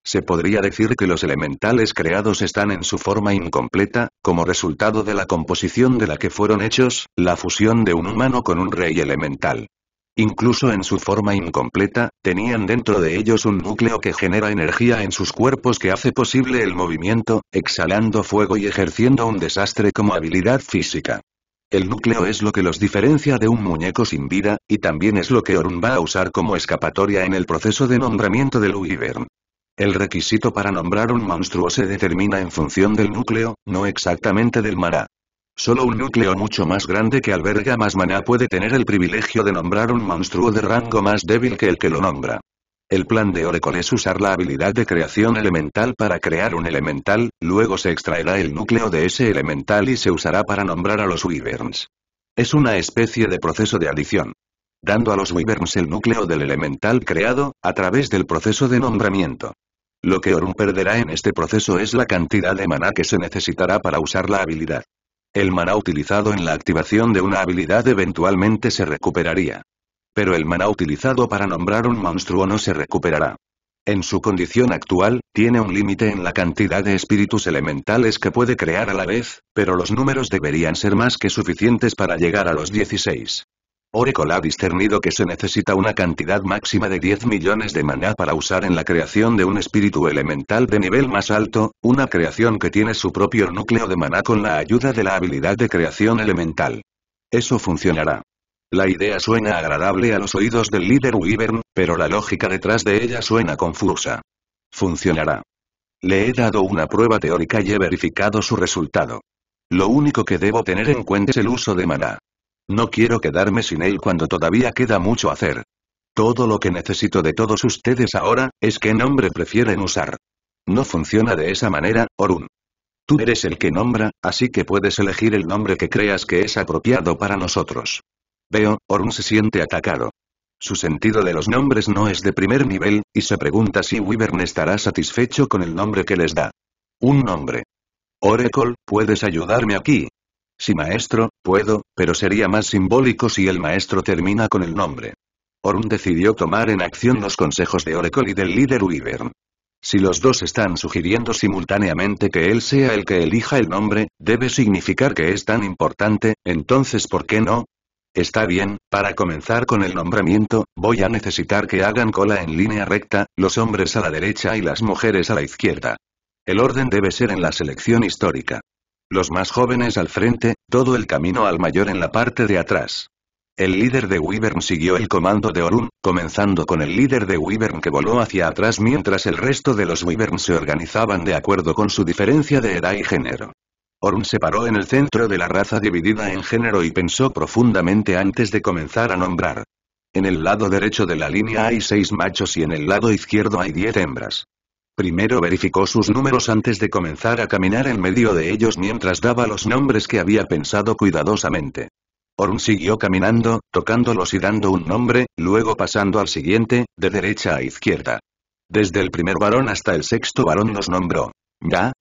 Se podría decir que los elementales creados están en su forma incompleta, como resultado de la composición de la que fueron hechos, la fusión de un humano con un rey elemental. Incluso en su forma incompleta, tenían dentro de ellos un núcleo que genera energía en sus cuerpos que hace posible el movimiento, exhalando fuego y ejerciendo un desastre como habilidad física. El núcleo es lo que los diferencia de un muñeco sin vida, y también es lo que Orun va a usar como escapatoria en el proceso de nombramiento de Wyvern. El requisito para nombrar un monstruo se determina en función del núcleo, no exactamente del Mara. Solo un núcleo mucho más grande que alberga más maná puede tener el privilegio de nombrar un monstruo de rango más débil que el que lo nombra. El plan de Oracle es usar la habilidad de creación elemental para crear un elemental, luego se extraerá el núcleo de ese elemental y se usará para nombrar a los Wyverns. Es una especie de proceso de adición. Dando a los Wyverns el núcleo del elemental creado, a través del proceso de nombramiento. Lo que Orun perderá en este proceso es la cantidad de maná que se necesitará para usar la habilidad. El mana utilizado en la activación de una habilidad eventualmente se recuperaría. Pero el mana utilizado para nombrar un monstruo no se recuperará. En su condición actual, tiene un límite en la cantidad de espíritus elementales que puede crear a la vez, pero los números deberían ser más que suficientes para llegar a los 16. Oracle ha discernido que se necesita una cantidad máxima de 10 millones de maná para usar en la creación de un espíritu elemental de nivel más alto, una creación que tiene su propio núcleo de maná con la ayuda de la habilidad de creación elemental. Eso funcionará. La idea suena agradable a los oídos del líder Wyvern, pero la lógica detrás de ella suena confusa. Funcionará. Le he dado una prueba teórica y he verificado su resultado. Lo único que debo tener en cuenta es el uso de maná. No quiero quedarme sin él cuando todavía queda mucho hacer. Todo lo que necesito de todos ustedes ahora, es qué nombre prefieren usar. No funciona de esa manera, Orun. Tú eres el que nombra, así que puedes elegir el nombre que creas que es apropiado para nosotros. Veo, Orun se siente atacado. Su sentido de los nombres no es de primer nivel, y se pregunta si Wyvern estará satisfecho con el nombre que les da. Un nombre. Oracle, ¿puedes ayudarme aquí? Si maestro, puedo, pero sería más simbólico si el maestro termina con el nombre. Orun decidió tomar en acción los consejos de Oracle y del líder Wyvern. Si los dos están sugiriendo simultáneamente que él sea el que elija el nombre, debe significar que es tan importante, entonces ¿por qué no? Está bien, para comenzar con el nombramiento, voy a necesitar que hagan cola en línea recta, los hombres a la derecha y las mujeres a la izquierda. El orden debe ser en la selección histórica. Los más jóvenes al frente, todo el camino al mayor en la parte de atrás. El líder de Wyvern siguió el comando de Orun, comenzando con el líder de Wyvern que voló hacia atrás mientras el resto de los Wyvern se organizaban de acuerdo con su diferencia de edad y género. Orun se paró en el centro de la raza dividida en género y pensó profundamente antes de comenzar a nombrar. En el lado derecho de la línea hay seis machos y en el lado izquierdo hay diez hembras. Primero verificó sus números antes de comenzar a caminar en medio de ellos mientras daba los nombres que había pensado cuidadosamente. Orm siguió caminando, tocándolos y dando un nombre, luego pasando al siguiente, de derecha a izquierda. Desde el primer varón hasta el sexto varón los nombró. Da.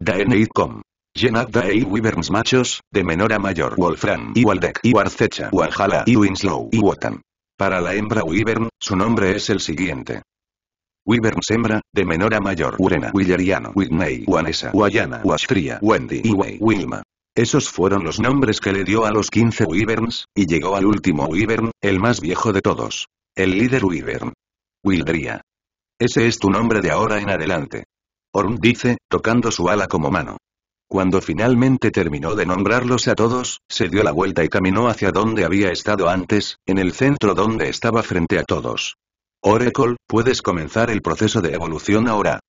Daeneidcom. Yenad y Wyverns machos, de menor a mayor Wolfram y Waldeck y Warcecha Walhalla y Winslow y Wotan. Para la hembra Wyvern, su nombre es el siguiente. Wyvern Sembra, de menor a mayor. Urena, Willeriano, Whitney, Juanesa, Guayana, Wastria, Wendy y Wilma. Esos fueron los nombres que le dio a los 15 Wyverns, y llegó al último Wyvern, el más viejo de todos. El líder Wyvern. Wildria. Ese es tu nombre de ahora en adelante. Orm dice, tocando su ala como mano. Cuando finalmente terminó de nombrarlos a todos, se dio la vuelta y caminó hacia donde había estado antes, en el centro donde estaba frente a todos. Oracle, puedes comenzar el proceso de evolución ahora.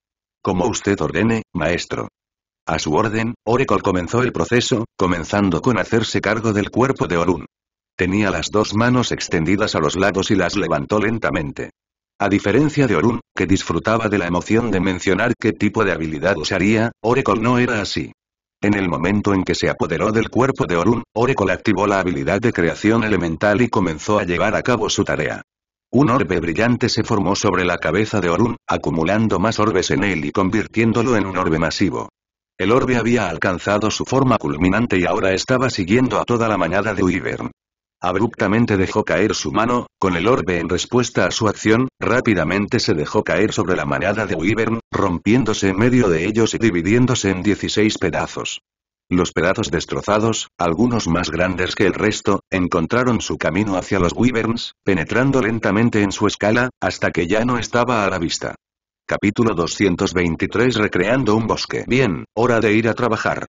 Como usted ordene, maestro. A su orden, Oracle comenzó el proceso, comenzando con hacerse cargo del cuerpo de Orun. Tenía las dos manos extendidas a los lados y las levantó lentamente. A diferencia de Orun, que disfrutaba de la emoción de mencionar qué tipo de habilidad usaría, Oracle no era así. En el momento en que se apoderó del cuerpo de Orun, Oracle activó la habilidad de creación elemental y comenzó a llevar a cabo su tarea. Un orbe brillante se formó sobre la cabeza de Orun, acumulando más orbes en él y convirtiéndolo en un orbe masivo. El orbe había alcanzado su forma culminante y ahora estaba siguiendo a toda la manada de Wyvern. Abruptamente dejó caer su mano, con el orbe en respuesta a su acción, rápidamente se dejó caer sobre la manada de Wyvern, rompiéndose en medio de ellos y dividiéndose en 16 pedazos. Los pedazos destrozados, algunos más grandes que el resto, encontraron su camino hacia los Wyverns, penetrando lentamente en su escala, hasta que ya no estaba a la vista. Capítulo 223 Recreando un bosque. Bien, hora de ir a trabajar.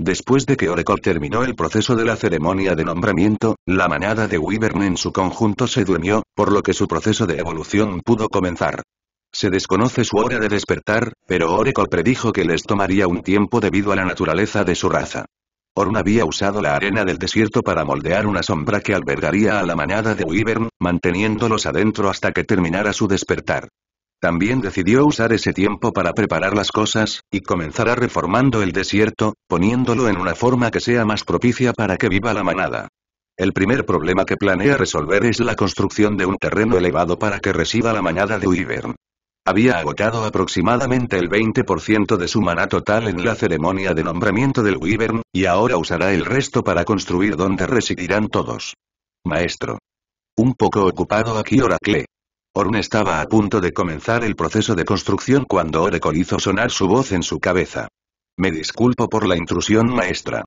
Después de que Oracle terminó el proceso de la ceremonia de nombramiento, la manada de Wyvern en su conjunto se durmió, por lo que su proceso de evolución pudo comenzar. Se desconoce su hora de despertar, pero orecol predijo que les tomaría un tiempo debido a la naturaleza de su raza. Orn había usado la arena del desierto para moldear una sombra que albergaría a la manada de Wyvern, manteniéndolos adentro hasta que terminara su despertar. También decidió usar ese tiempo para preparar las cosas, y comenzará reformando el desierto, poniéndolo en una forma que sea más propicia para que viva la manada. El primer problema que planea resolver es la construcción de un terreno elevado para que reciba la manada de Wyvern. Había agotado aproximadamente el 20% de su maná total en la ceremonia de nombramiento del Wyvern, y ahora usará el resto para construir donde residirán todos. Maestro. Un poco ocupado aquí Oracle. Orn estaba a punto de comenzar el proceso de construcción cuando Oracle hizo sonar su voz en su cabeza. Me disculpo por la intrusión maestra.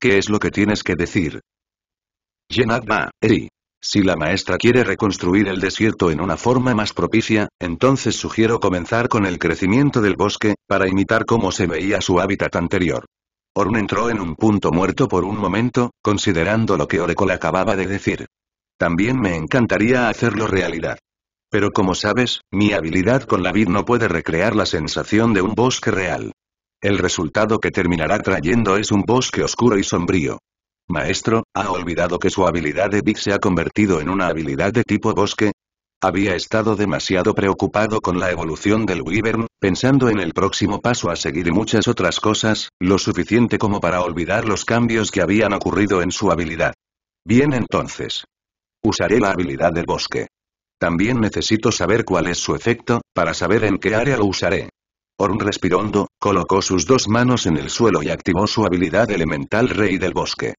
¿Qué es lo que tienes que decir? Yenagma, Eri. Si la maestra quiere reconstruir el desierto en una forma más propicia, entonces sugiero comenzar con el crecimiento del bosque, para imitar cómo se veía su hábitat anterior. Orn entró en un punto muerto por un momento, considerando lo que Oracle acababa de decir. También me encantaría hacerlo realidad. Pero como sabes, mi habilidad con la vid no puede recrear la sensación de un bosque real. El resultado que terminará trayendo es un bosque oscuro y sombrío. Maestro, ¿ha olvidado que su habilidad de Big se ha convertido en una habilidad de tipo bosque? Había estado demasiado preocupado con la evolución del Wyvern, pensando en el próximo paso a seguir y muchas otras cosas, lo suficiente como para olvidar los cambios que habían ocurrido en su habilidad. Bien entonces. Usaré la habilidad del bosque. También necesito saber cuál es su efecto, para saber en qué área lo usaré. un un colocó sus dos manos en el suelo y activó su habilidad elemental Rey del Bosque.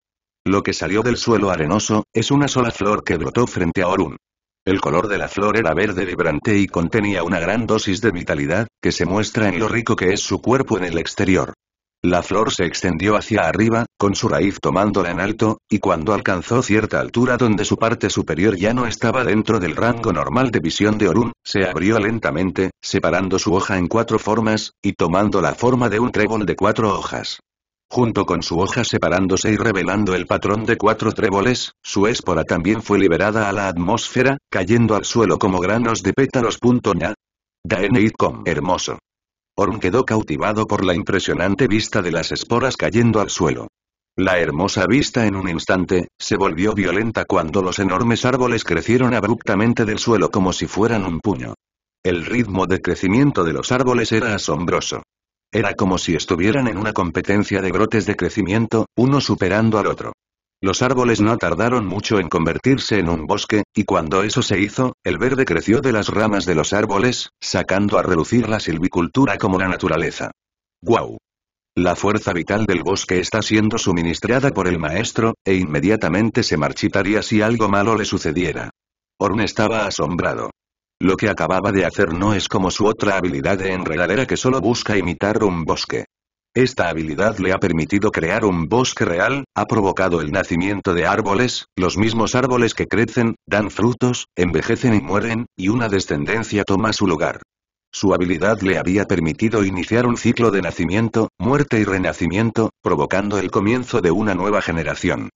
Lo que salió del suelo arenoso, es una sola flor que brotó frente a Orun. El color de la flor era verde vibrante y contenía una gran dosis de vitalidad, que se muestra en lo rico que es su cuerpo en el exterior. La flor se extendió hacia arriba, con su raíz tomándola en alto, y cuando alcanzó cierta altura donde su parte superior ya no estaba dentro del rango normal de visión de Orun, se abrió lentamente, separando su hoja en cuatro formas, y tomando la forma de un trébol de cuatro hojas junto con su hoja separándose y revelando el patrón de cuatro tréboles, su espora también fue liberada a la atmósfera, cayendo al suelo como granos de pétalos. Da con hermoso. Orm quedó cautivado por la impresionante vista de las esporas cayendo al suelo. La hermosa vista en un instante, se volvió violenta cuando los enormes árboles crecieron abruptamente del suelo como si fueran un puño. El ritmo de crecimiento de los árboles era asombroso. Era como si estuvieran en una competencia de brotes de crecimiento, uno superando al otro. Los árboles no tardaron mucho en convertirse en un bosque, y cuando eso se hizo, el verde creció de las ramas de los árboles, sacando a relucir la silvicultura como la naturaleza. ¡Guau! La fuerza vital del bosque está siendo suministrada por el maestro, e inmediatamente se marchitaría si algo malo le sucediera. Orn estaba asombrado. Lo que acababa de hacer no es como su otra habilidad de enredadera que solo busca imitar un bosque. Esta habilidad le ha permitido crear un bosque real, ha provocado el nacimiento de árboles, los mismos árboles que crecen, dan frutos, envejecen y mueren, y una descendencia toma su lugar. Su habilidad le había permitido iniciar un ciclo de nacimiento, muerte y renacimiento, provocando el comienzo de una nueva generación.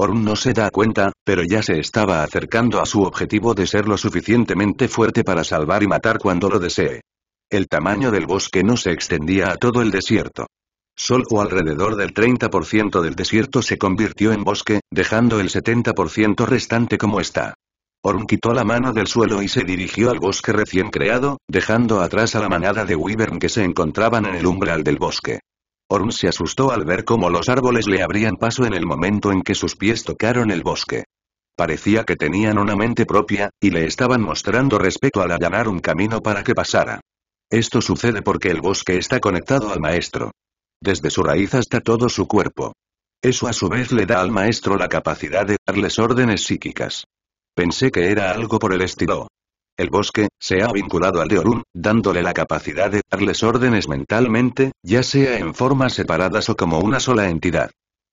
Orm no se da cuenta, pero ya se estaba acercando a su objetivo de ser lo suficientemente fuerte para salvar y matar cuando lo desee. El tamaño del bosque no se extendía a todo el desierto. Solo alrededor del 30% del desierto se convirtió en bosque, dejando el 70% restante como está. Orm quitó la mano del suelo y se dirigió al bosque recién creado, dejando atrás a la manada de Wyvern que se encontraban en el umbral del bosque. Orun se asustó al ver cómo los árboles le abrían paso en el momento en que sus pies tocaron el bosque. Parecía que tenían una mente propia, y le estaban mostrando respeto al allanar un camino para que pasara. Esto sucede porque el bosque está conectado al maestro. Desde su raíz hasta todo su cuerpo. Eso a su vez le da al maestro la capacidad de darles órdenes psíquicas. Pensé que era algo por el estilo, el bosque, se ha vinculado al de Orun, dándole la capacidad de darles órdenes mentalmente, ya sea en formas separadas o como una sola entidad.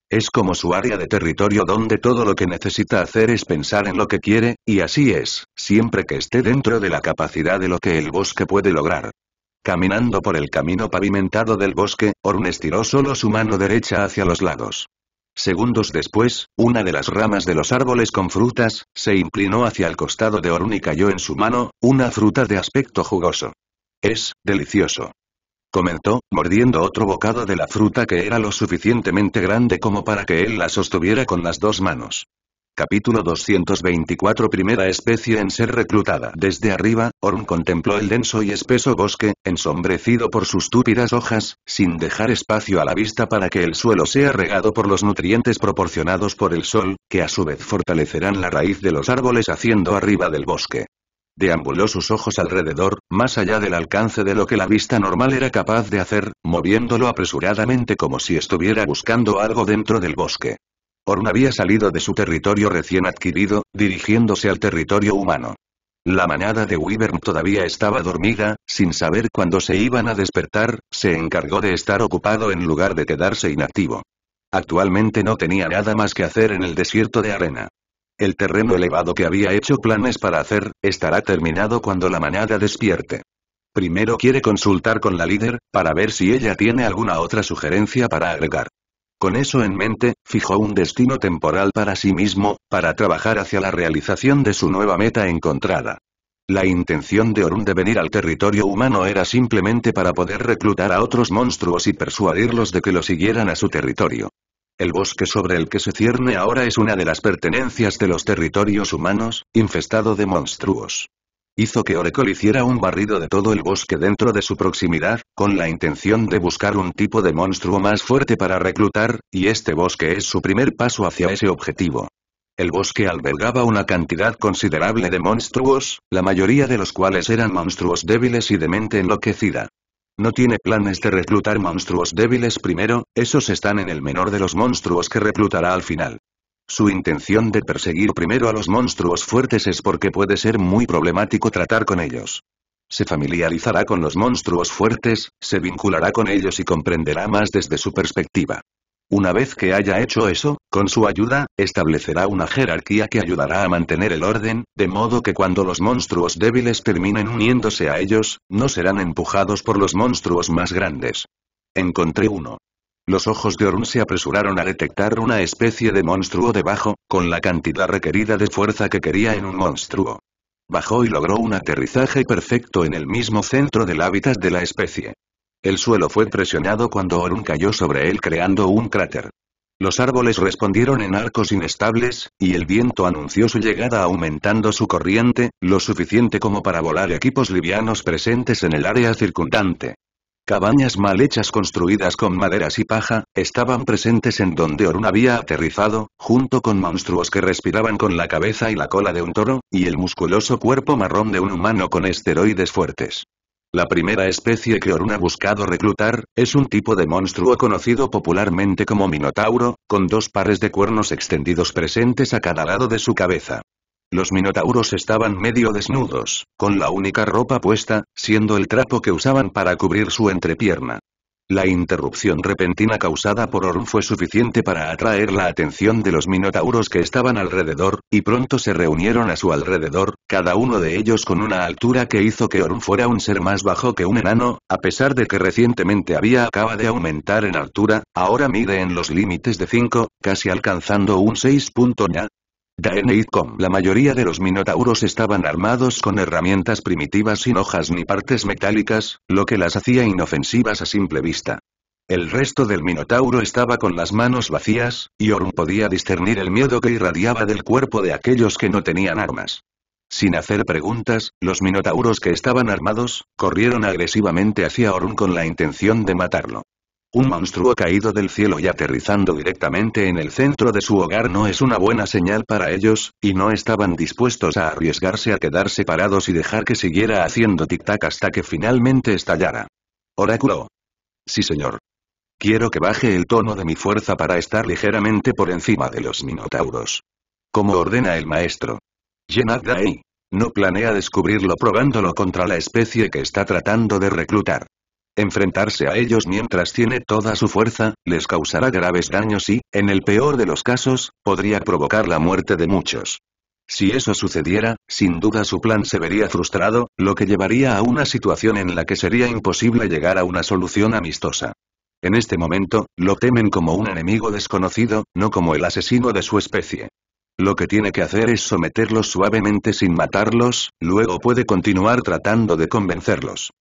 Es como su área de territorio donde todo lo que necesita hacer es pensar en lo que quiere, y así es, siempre que esté dentro de la capacidad de lo que el bosque puede lograr. Caminando por el camino pavimentado del bosque, Orun estiró solo su mano derecha hacia los lados. Segundos después, una de las ramas de los árboles con frutas, se inclinó hacia el costado de Orun y cayó en su mano, una fruta de aspecto jugoso. Es, delicioso. Comentó, mordiendo otro bocado de la fruta que era lo suficientemente grande como para que él la sostuviera con las dos manos. Capítulo 224 Primera especie en ser reclutada. Desde arriba, Orm contempló el denso y espeso bosque, ensombrecido por sus túpidas hojas, sin dejar espacio a la vista para que el suelo sea regado por los nutrientes proporcionados por el sol, que a su vez fortalecerán la raíz de los árboles haciendo arriba del bosque. Deambuló sus ojos alrededor, más allá del alcance de lo que la vista normal era capaz de hacer, moviéndolo apresuradamente como si estuviera buscando algo dentro del bosque. Orn había salido de su territorio recién adquirido, dirigiéndose al territorio humano. La manada de Wyvern todavía estaba dormida, sin saber cuándo se iban a despertar, se encargó de estar ocupado en lugar de quedarse inactivo. Actualmente no tenía nada más que hacer en el desierto de arena. El terreno elevado que había hecho planes para hacer, estará terminado cuando la manada despierte. Primero quiere consultar con la líder, para ver si ella tiene alguna otra sugerencia para agregar. Con eso en mente, fijó un destino temporal para sí mismo, para trabajar hacia la realización de su nueva meta encontrada. La intención de Orun de venir al territorio humano era simplemente para poder reclutar a otros monstruos y persuadirlos de que lo siguieran a su territorio. El bosque sobre el que se cierne ahora es una de las pertenencias de los territorios humanos, infestado de monstruos hizo que Oracle hiciera un barrido de todo el bosque dentro de su proximidad, con la intención de buscar un tipo de monstruo más fuerte para reclutar, y este bosque es su primer paso hacia ese objetivo. El bosque albergaba una cantidad considerable de monstruos, la mayoría de los cuales eran monstruos débiles y de mente enloquecida. No tiene planes de reclutar monstruos débiles primero, esos están en el menor de los monstruos que reclutará al final. Su intención de perseguir primero a los monstruos fuertes es porque puede ser muy problemático tratar con ellos. Se familiarizará con los monstruos fuertes, se vinculará con ellos y comprenderá más desde su perspectiva. Una vez que haya hecho eso, con su ayuda, establecerá una jerarquía que ayudará a mantener el orden, de modo que cuando los monstruos débiles terminen uniéndose a ellos, no serán empujados por los monstruos más grandes. Encontré uno. Los ojos de Orun se apresuraron a detectar una especie de monstruo debajo, con la cantidad requerida de fuerza que quería en un monstruo. Bajó y logró un aterrizaje perfecto en el mismo centro del hábitat de la especie. El suelo fue presionado cuando Orun cayó sobre él creando un cráter. Los árboles respondieron en arcos inestables, y el viento anunció su llegada aumentando su corriente, lo suficiente como para volar equipos livianos presentes en el área circundante. Cabañas mal hechas construidas con maderas y paja, estaban presentes en donde Orun había aterrizado, junto con monstruos que respiraban con la cabeza y la cola de un toro, y el musculoso cuerpo marrón de un humano con esteroides fuertes. La primera especie que Orun ha buscado reclutar, es un tipo de monstruo conocido popularmente como Minotauro, con dos pares de cuernos extendidos presentes a cada lado de su cabeza. Los minotauros estaban medio desnudos, con la única ropa puesta, siendo el trapo que usaban para cubrir su entrepierna. La interrupción repentina causada por Orm fue suficiente para atraer la atención de los minotauros que estaban alrededor, y pronto se reunieron a su alrededor, cada uno de ellos con una altura que hizo que Orm fuera un ser más bajo que un enano, a pesar de que recientemente había acaba de aumentar en altura, ahora mide en los límites de 5, casi alcanzando un 6. Daenerys.com La mayoría de los minotauros estaban armados con herramientas primitivas sin hojas ni partes metálicas, lo que las hacía inofensivas a simple vista. El resto del minotauro estaba con las manos vacías, y Orun podía discernir el miedo que irradiaba del cuerpo de aquellos que no tenían armas. Sin hacer preguntas, los minotauros que estaban armados, corrieron agresivamente hacia Orun con la intención de matarlo. Un monstruo caído del cielo y aterrizando directamente en el centro de su hogar no es una buena señal para ellos, y no estaban dispuestos a arriesgarse a quedar separados y dejar que siguiera haciendo tic-tac hasta que finalmente estallara. Oráculo. Sí señor. Quiero que baje el tono de mi fuerza para estar ligeramente por encima de los minotauros. Como ordena el maestro. de ahí. No planea descubrirlo probándolo contra la especie que está tratando de reclutar. Enfrentarse a ellos mientras tiene toda su fuerza, les causará graves daños y, en el peor de los casos, podría provocar la muerte de muchos. Si eso sucediera, sin duda su plan se vería frustrado, lo que llevaría a una situación en la que sería imposible llegar a una solución amistosa. En este momento, lo temen como un enemigo desconocido, no como el asesino de su especie. Lo que tiene que hacer es someterlos suavemente sin matarlos, luego puede continuar tratando de convencerlos.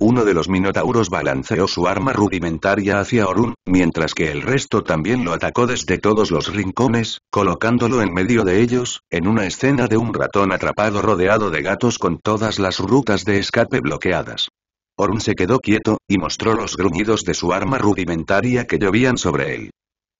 Uno de los minotauros balanceó su arma rudimentaria hacia Orun, mientras que el resto también lo atacó desde todos los rincones, colocándolo en medio de ellos, en una escena de un ratón atrapado rodeado de gatos con todas las rutas de escape bloqueadas. Orun se quedó quieto, y mostró los gruñidos de su arma rudimentaria que llovían sobre él.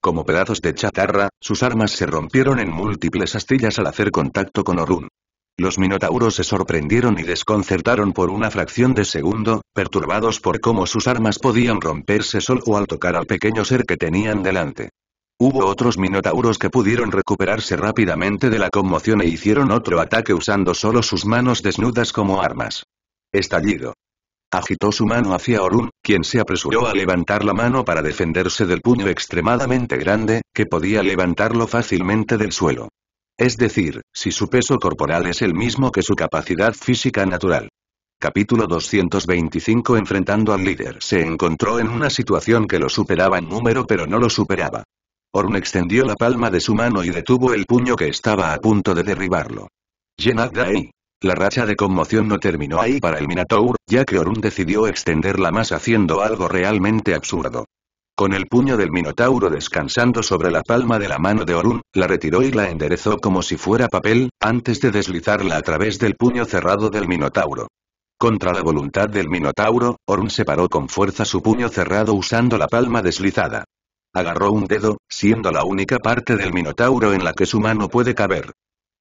Como pedazos de chatarra, sus armas se rompieron en múltiples astillas al hacer contacto con Orun. Los minotauros se sorprendieron y desconcertaron por una fracción de segundo, perturbados por cómo sus armas podían romperse solo al tocar al pequeño ser que tenían delante. Hubo otros minotauros que pudieron recuperarse rápidamente de la conmoción e hicieron otro ataque usando solo sus manos desnudas como armas. Estallido. Agitó su mano hacia Orun, quien se apresuró a levantar la mano para defenderse del puño extremadamente grande, que podía levantarlo fácilmente del suelo. Es decir, si su peso corporal es el mismo que su capacidad física natural. Capítulo 225 Enfrentando al líder se encontró en una situación que lo superaba en número pero no lo superaba. Orun extendió la palma de su mano y detuvo el puño que estaba a punto de derribarlo. de La racha de conmoción no terminó ahí para el Minotaur, ya que Orun decidió extenderla más haciendo algo realmente absurdo. Con el puño del Minotauro descansando sobre la palma de la mano de Orun, la retiró y la enderezó como si fuera papel, antes de deslizarla a través del puño cerrado del Minotauro. Contra la voluntad del Minotauro, Orun separó con fuerza su puño cerrado usando la palma deslizada. Agarró un dedo, siendo la única parte del Minotauro en la que su mano puede caber.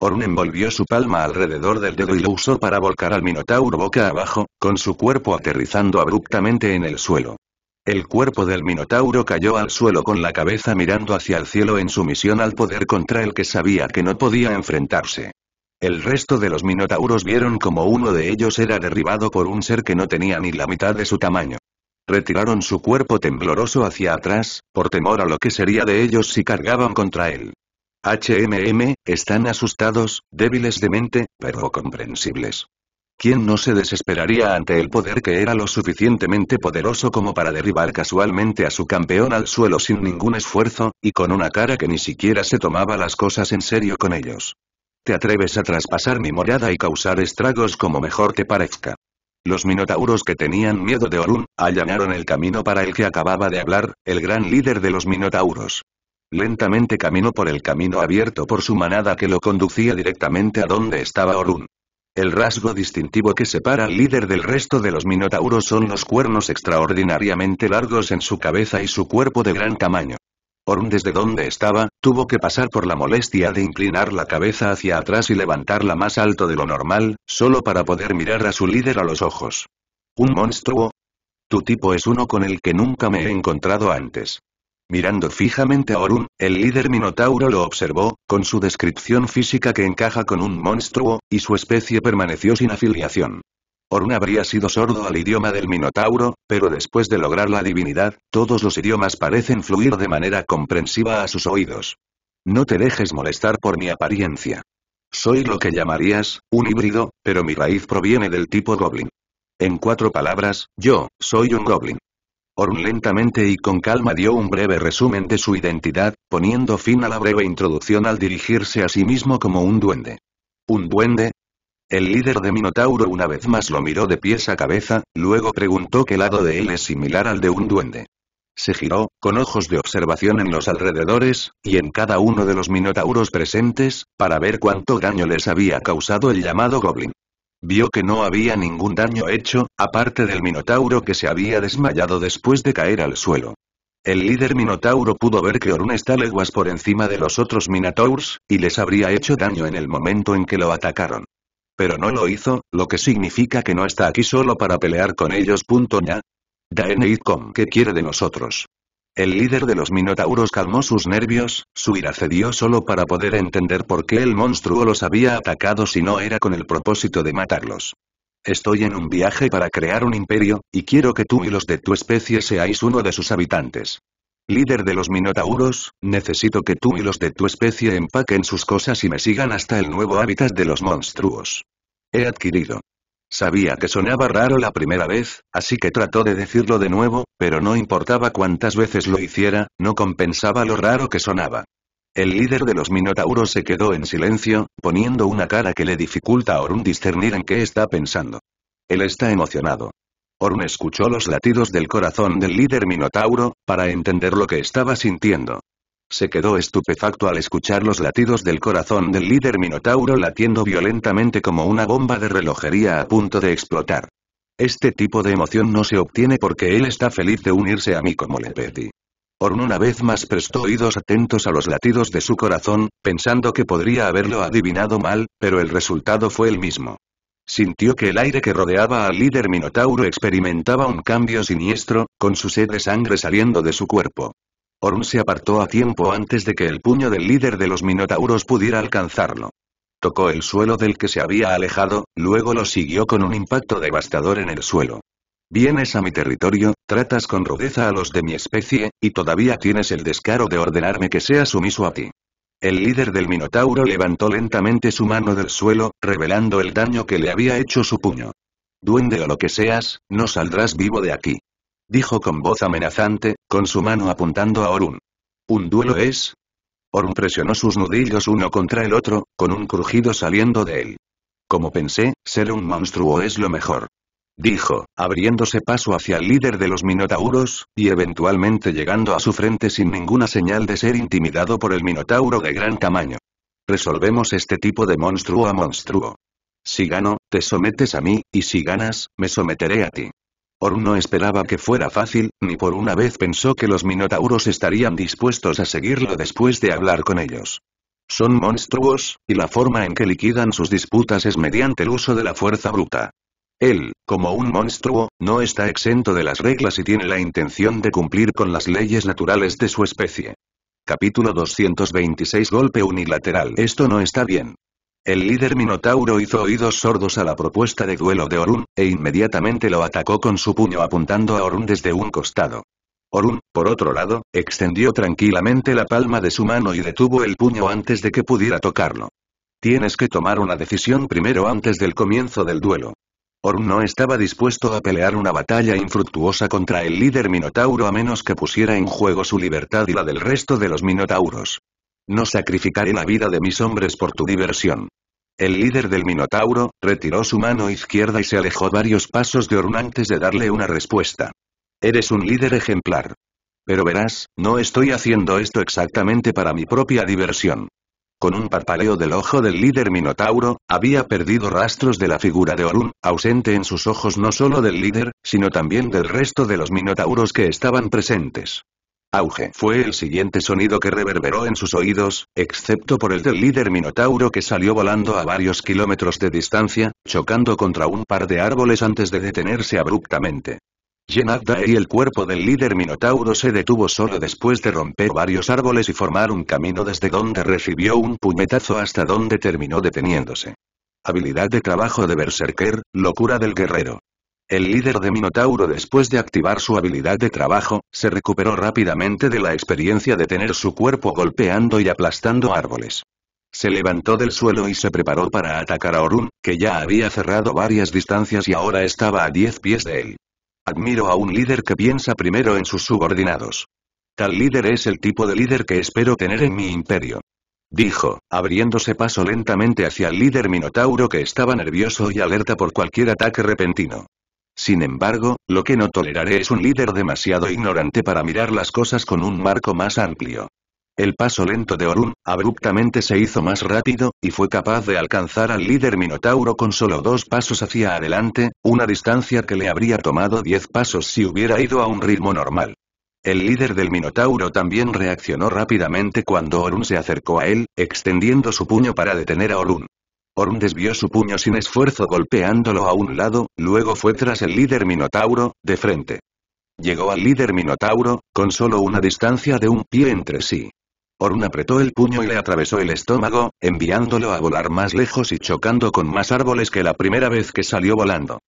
Orun envolvió su palma alrededor del dedo y lo usó para volcar al Minotauro boca abajo, con su cuerpo aterrizando abruptamente en el suelo. El cuerpo del Minotauro cayó al suelo con la cabeza mirando hacia el cielo en sumisión al poder contra el que sabía que no podía enfrentarse. El resto de los Minotauros vieron como uno de ellos era derribado por un ser que no tenía ni la mitad de su tamaño. Retiraron su cuerpo tembloroso hacia atrás, por temor a lo que sería de ellos si cargaban contra él. HMM, están asustados, débiles de mente, pero comprensibles. ¿Quién no se desesperaría ante el poder que era lo suficientemente poderoso como para derribar casualmente a su campeón al suelo sin ningún esfuerzo, y con una cara que ni siquiera se tomaba las cosas en serio con ellos? Te atreves a traspasar mi morada y causar estragos como mejor te parezca. Los minotauros que tenían miedo de Orun, allanaron el camino para el que acababa de hablar, el gran líder de los minotauros. Lentamente caminó por el camino abierto por su manada que lo conducía directamente a donde estaba Orun. El rasgo distintivo que separa al líder del resto de los minotauros son los cuernos extraordinariamente largos en su cabeza y su cuerpo de gran tamaño. Orm desde donde estaba, tuvo que pasar por la molestia de inclinar la cabeza hacia atrás y levantarla más alto de lo normal, solo para poder mirar a su líder a los ojos. ¿Un monstruo? Tu tipo es uno con el que nunca me he encontrado antes. Mirando fijamente a Orun, el líder minotauro lo observó, con su descripción física que encaja con un monstruo, y su especie permaneció sin afiliación. Orun habría sido sordo al idioma del minotauro, pero después de lograr la divinidad, todos los idiomas parecen fluir de manera comprensiva a sus oídos. No te dejes molestar por mi apariencia. Soy lo que llamarías, un híbrido, pero mi raíz proviene del tipo goblin. En cuatro palabras, yo, soy un goblin. Orn lentamente y con calma dio un breve resumen de su identidad, poniendo fin a la breve introducción al dirigirse a sí mismo como un duende. ¿Un duende? El líder de Minotauro una vez más lo miró de pies a cabeza, luego preguntó qué lado de él es similar al de un duende. Se giró, con ojos de observación en los alrededores, y en cada uno de los minotauros presentes, para ver cuánto daño les había causado el llamado Goblin. Vio que no había ningún daño hecho, aparte del minotauro que se había desmayado después de caer al suelo. El líder minotauro pudo ver que Orun está leguas por encima de los otros minotaurs, y les habría hecho daño en el momento en que lo atacaron. Pero no lo hizo, lo que significa que no está aquí solo para pelear con ellos. Ya. con ¿Qué quiere de nosotros? El líder de los minotauros calmó sus nervios, su ira cedió solo para poder entender por qué el monstruo los había atacado si no era con el propósito de matarlos. Estoy en un viaje para crear un imperio, y quiero que tú y los de tu especie seáis uno de sus habitantes. Líder de los minotauros, necesito que tú y los de tu especie empaquen sus cosas y me sigan hasta el nuevo hábitat de los monstruos. He adquirido Sabía que sonaba raro la primera vez, así que trató de decirlo de nuevo, pero no importaba cuántas veces lo hiciera, no compensaba lo raro que sonaba. El líder de los Minotauros se quedó en silencio, poniendo una cara que le dificulta a Orun discernir en qué está pensando. Él está emocionado. Orun escuchó los latidos del corazón del líder Minotauro, para entender lo que estaba sintiendo. Se quedó estupefacto al escuchar los latidos del corazón del líder Minotauro latiendo violentamente como una bomba de relojería a punto de explotar. Este tipo de emoción no se obtiene porque él está feliz de unirse a mí como le pedí por una vez más prestó oídos atentos a los latidos de su corazón, pensando que podría haberlo adivinado mal, pero el resultado fue el mismo. Sintió que el aire que rodeaba al líder Minotauro experimentaba un cambio siniestro, con su sed de sangre saliendo de su cuerpo. Orun se apartó a tiempo antes de que el puño del líder de los Minotauros pudiera alcanzarlo. Tocó el suelo del que se había alejado, luego lo siguió con un impacto devastador en el suelo. Vienes a mi territorio, tratas con rudeza a los de mi especie, y todavía tienes el descaro de ordenarme que sea sumiso a ti. El líder del Minotauro levantó lentamente su mano del suelo, revelando el daño que le había hecho su puño. Duende o lo que seas, no saldrás vivo de aquí dijo con voz amenazante, con su mano apuntando a Orun. ¿Un duelo es? Orun presionó sus nudillos uno contra el otro, con un crujido saliendo de él. Como pensé, ser un monstruo es lo mejor. Dijo, abriéndose paso hacia el líder de los minotauros, y eventualmente llegando a su frente sin ninguna señal de ser intimidado por el minotauro de gran tamaño. Resolvemos este tipo de monstruo a monstruo. Si gano, te sometes a mí, y si ganas, me someteré a ti. Oru no esperaba que fuera fácil, ni por una vez pensó que los minotauros estarían dispuestos a seguirlo después de hablar con ellos. Son monstruos, y la forma en que liquidan sus disputas es mediante el uso de la fuerza bruta. Él, como un monstruo, no está exento de las reglas y tiene la intención de cumplir con las leyes naturales de su especie. Capítulo 226 Golpe unilateral Esto no está bien. El líder Minotauro hizo oídos sordos a la propuesta de duelo de Orun, e inmediatamente lo atacó con su puño apuntando a Orun desde un costado. Orun, por otro lado, extendió tranquilamente la palma de su mano y detuvo el puño antes de que pudiera tocarlo. Tienes que tomar una decisión primero antes del comienzo del duelo. Orun no estaba dispuesto a pelear una batalla infructuosa contra el líder Minotauro a menos que pusiera en juego su libertad y la del resto de los Minotauros. No sacrificaré la vida de mis hombres por tu diversión. El líder del Minotauro, retiró su mano izquierda y se alejó varios pasos de Orun antes de darle una respuesta. Eres un líder ejemplar. Pero verás, no estoy haciendo esto exactamente para mi propia diversión. Con un parpaleo del ojo del líder Minotauro, había perdido rastros de la figura de Orun, ausente en sus ojos no solo del líder, sino también del resto de los Minotauros que estaban presentes. Auge fue el siguiente sonido que reverberó en sus oídos, excepto por el del líder Minotauro que salió volando a varios kilómetros de distancia, chocando contra un par de árboles antes de detenerse abruptamente. Yenagda y el cuerpo del líder Minotauro se detuvo solo después de romper varios árboles y formar un camino desde donde recibió un puñetazo hasta donde terminó deteniéndose. Habilidad de trabajo de Berserker, locura del guerrero. El líder de Minotauro después de activar su habilidad de trabajo, se recuperó rápidamente de la experiencia de tener su cuerpo golpeando y aplastando árboles. Se levantó del suelo y se preparó para atacar a Orun, que ya había cerrado varias distancias y ahora estaba a 10 pies de él. Admiro a un líder que piensa primero en sus subordinados. Tal líder es el tipo de líder que espero tener en mi imperio. Dijo, abriéndose paso lentamente hacia el líder Minotauro que estaba nervioso y alerta por cualquier ataque repentino. Sin embargo, lo que no toleraré es un líder demasiado ignorante para mirar las cosas con un marco más amplio. El paso lento de Orun, abruptamente se hizo más rápido, y fue capaz de alcanzar al líder Minotauro con solo dos pasos hacia adelante, una distancia que le habría tomado diez pasos si hubiera ido a un ritmo normal. El líder del Minotauro también reaccionó rápidamente cuando Orun se acercó a él, extendiendo su puño para detener a Orun. Orun desvió su puño sin esfuerzo golpeándolo a un lado, luego fue tras el líder Minotauro, de frente. Llegó al líder Minotauro, con solo una distancia de un pie entre sí. Orun apretó el puño y le atravesó el estómago, enviándolo a volar más lejos y chocando con más árboles que la primera vez que salió volando.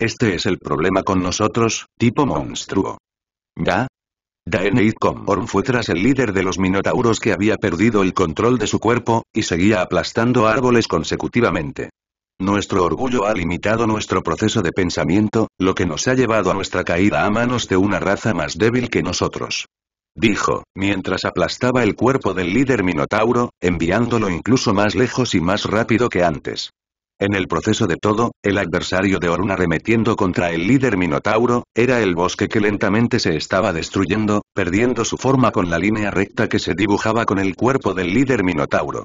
Este es el problema con nosotros, tipo monstruo. Ya, Daenerys Comhorn fue tras el líder de los Minotauros que había perdido el control de su cuerpo, y seguía aplastando árboles consecutivamente. Nuestro orgullo ha limitado nuestro proceso de pensamiento, lo que nos ha llevado a nuestra caída a manos de una raza más débil que nosotros. Dijo, mientras aplastaba el cuerpo del líder Minotauro, enviándolo incluso más lejos y más rápido que antes. En el proceso de todo, el adversario de Orun arremetiendo contra el líder Minotauro, era el bosque que lentamente se estaba destruyendo, perdiendo su forma con la línea recta que se dibujaba con el cuerpo del líder Minotauro.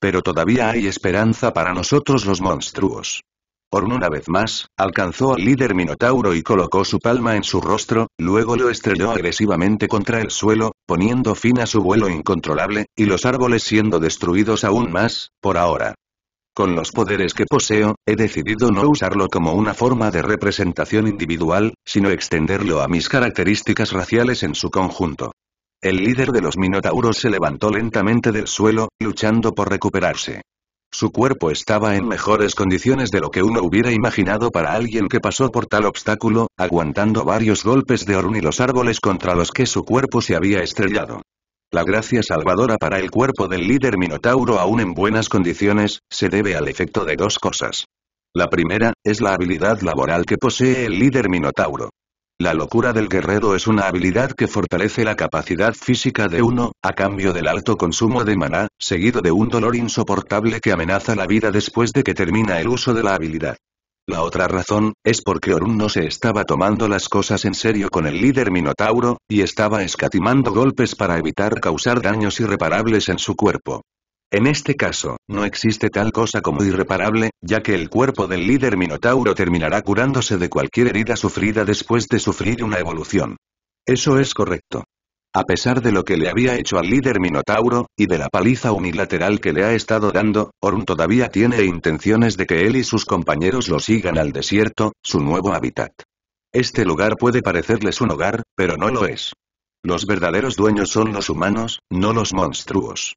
Pero todavía hay esperanza para nosotros los monstruos. Orun una vez más, alcanzó al líder Minotauro y colocó su palma en su rostro, luego lo estrelló agresivamente contra el suelo, poniendo fin a su vuelo incontrolable, y los árboles siendo destruidos aún más, por ahora. Con los poderes que poseo, he decidido no usarlo como una forma de representación individual, sino extenderlo a mis características raciales en su conjunto. El líder de los Minotauros se levantó lentamente del suelo, luchando por recuperarse. Su cuerpo estaba en mejores condiciones de lo que uno hubiera imaginado para alguien que pasó por tal obstáculo, aguantando varios golpes de horno y los árboles contra los que su cuerpo se había estrellado. La gracia salvadora para el cuerpo del líder Minotauro aún en buenas condiciones, se debe al efecto de dos cosas. La primera, es la habilidad laboral que posee el líder Minotauro. La locura del guerrero es una habilidad que fortalece la capacidad física de uno, a cambio del alto consumo de maná, seguido de un dolor insoportable que amenaza la vida después de que termina el uso de la habilidad. La otra razón, es porque Orun no se estaba tomando las cosas en serio con el líder Minotauro, y estaba escatimando golpes para evitar causar daños irreparables en su cuerpo. En este caso, no existe tal cosa como irreparable, ya que el cuerpo del líder Minotauro terminará curándose de cualquier herida sufrida después de sufrir una evolución. Eso es correcto. A pesar de lo que le había hecho al líder Minotauro, y de la paliza unilateral que le ha estado dando, Orun todavía tiene intenciones de que él y sus compañeros lo sigan al desierto, su nuevo hábitat. Este lugar puede parecerles un hogar, pero no lo es. Los verdaderos dueños son los humanos, no los monstruos.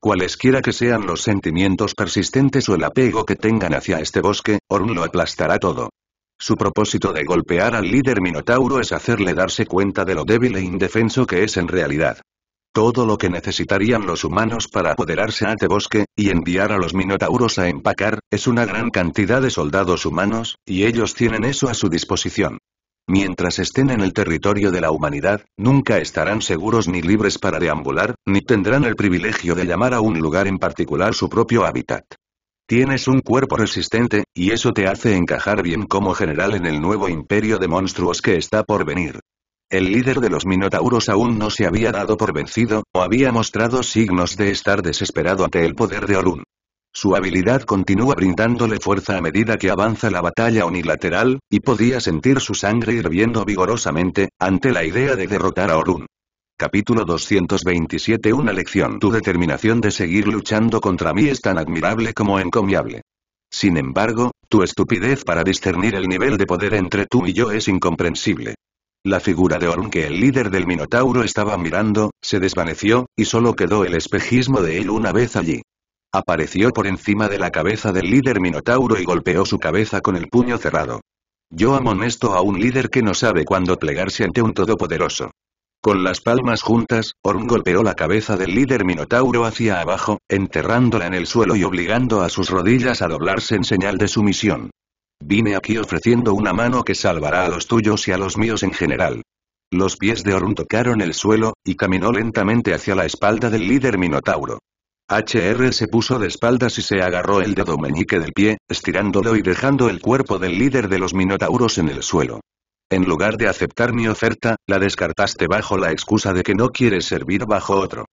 Cualesquiera que sean los sentimientos persistentes o el apego que tengan hacia este bosque, Orun lo aplastará todo. Su propósito de golpear al líder Minotauro es hacerle darse cuenta de lo débil e indefenso que es en realidad. Todo lo que necesitarían los humanos para apoderarse a Tebosque, y enviar a los Minotauros a empacar, es una gran cantidad de soldados humanos, y ellos tienen eso a su disposición. Mientras estén en el territorio de la humanidad, nunca estarán seguros ni libres para deambular, ni tendrán el privilegio de llamar a un lugar en particular su propio hábitat. Tienes un cuerpo resistente, y eso te hace encajar bien como general en el nuevo imperio de monstruos que está por venir. El líder de los Minotauros aún no se había dado por vencido, o había mostrado signos de estar desesperado ante el poder de Orun. Su habilidad continúa brindándole fuerza a medida que avanza la batalla unilateral, y podía sentir su sangre hirviendo vigorosamente, ante la idea de derrotar a Orun. Capítulo 227 Una lección Tu determinación de seguir luchando contra mí es tan admirable como encomiable. Sin embargo, tu estupidez para discernir el nivel de poder entre tú y yo es incomprensible. La figura de Orm que el líder del Minotauro estaba mirando, se desvaneció, y solo quedó el espejismo de él una vez allí. Apareció por encima de la cabeza del líder Minotauro y golpeó su cabeza con el puño cerrado. Yo amonesto a un líder que no sabe cuándo plegarse ante un todopoderoso. Con las palmas juntas, Orun golpeó la cabeza del líder Minotauro hacia abajo, enterrándola en el suelo y obligando a sus rodillas a doblarse en señal de sumisión. Vine aquí ofreciendo una mano que salvará a los tuyos y a los míos en general. Los pies de Orun tocaron el suelo, y caminó lentamente hacia la espalda del líder Minotauro. HR se puso de espaldas y se agarró el dedo meñique del pie, estirándolo y dejando el cuerpo del líder de los Minotauros en el suelo. En lugar de aceptar mi oferta, la descartaste bajo la excusa de que no quieres servir bajo otro.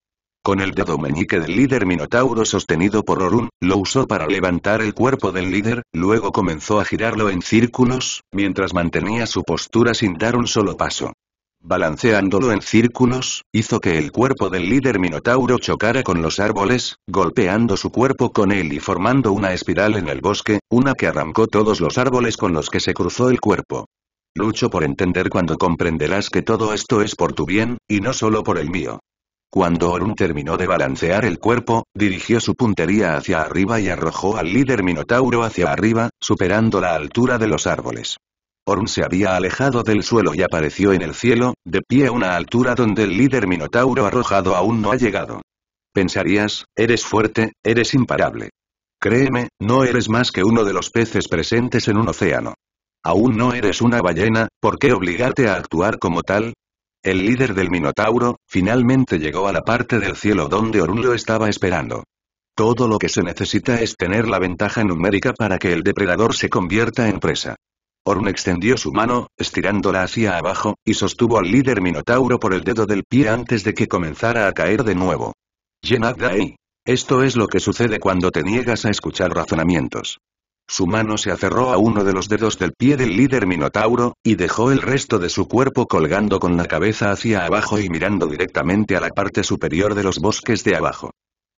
Con el dedo meñique del líder Minotauro sostenido por Orun, lo usó para levantar el cuerpo del líder, luego comenzó a girarlo en círculos, mientras mantenía su postura sin dar un solo paso. Balanceándolo en círculos, hizo que el cuerpo del líder Minotauro chocara con los árboles, golpeando su cuerpo con él y formando una espiral en el bosque, una que arrancó todos los árboles con los que se cruzó el cuerpo. Lucho por entender cuando comprenderás que todo esto es por tu bien, y no solo por el mío. Cuando Orun terminó de balancear el cuerpo, dirigió su puntería hacia arriba y arrojó al líder Minotauro hacia arriba, superando la altura de los árboles. Orun se había alejado del suelo y apareció en el cielo, de pie a una altura donde el líder Minotauro arrojado aún no ha llegado. Pensarías, eres fuerte, eres imparable. Créeme, no eres más que uno de los peces presentes en un océano. Aún no eres una ballena, ¿por qué obligarte a actuar como tal? El líder del Minotauro, finalmente llegó a la parte del cielo donde Orun lo estaba esperando. Todo lo que se necesita es tener la ventaja numérica para que el depredador se convierta en presa. Orun extendió su mano, estirándola hacia abajo, y sostuvo al líder Minotauro por el dedo del pie antes de que comenzara a caer de nuevo. ahí. Esto es lo que sucede cuando te niegas a escuchar razonamientos. Su mano se aferró a uno de los dedos del pie del líder Minotauro, y dejó el resto de su cuerpo colgando con la cabeza hacia abajo y mirando directamente a la parte superior de los bosques de abajo.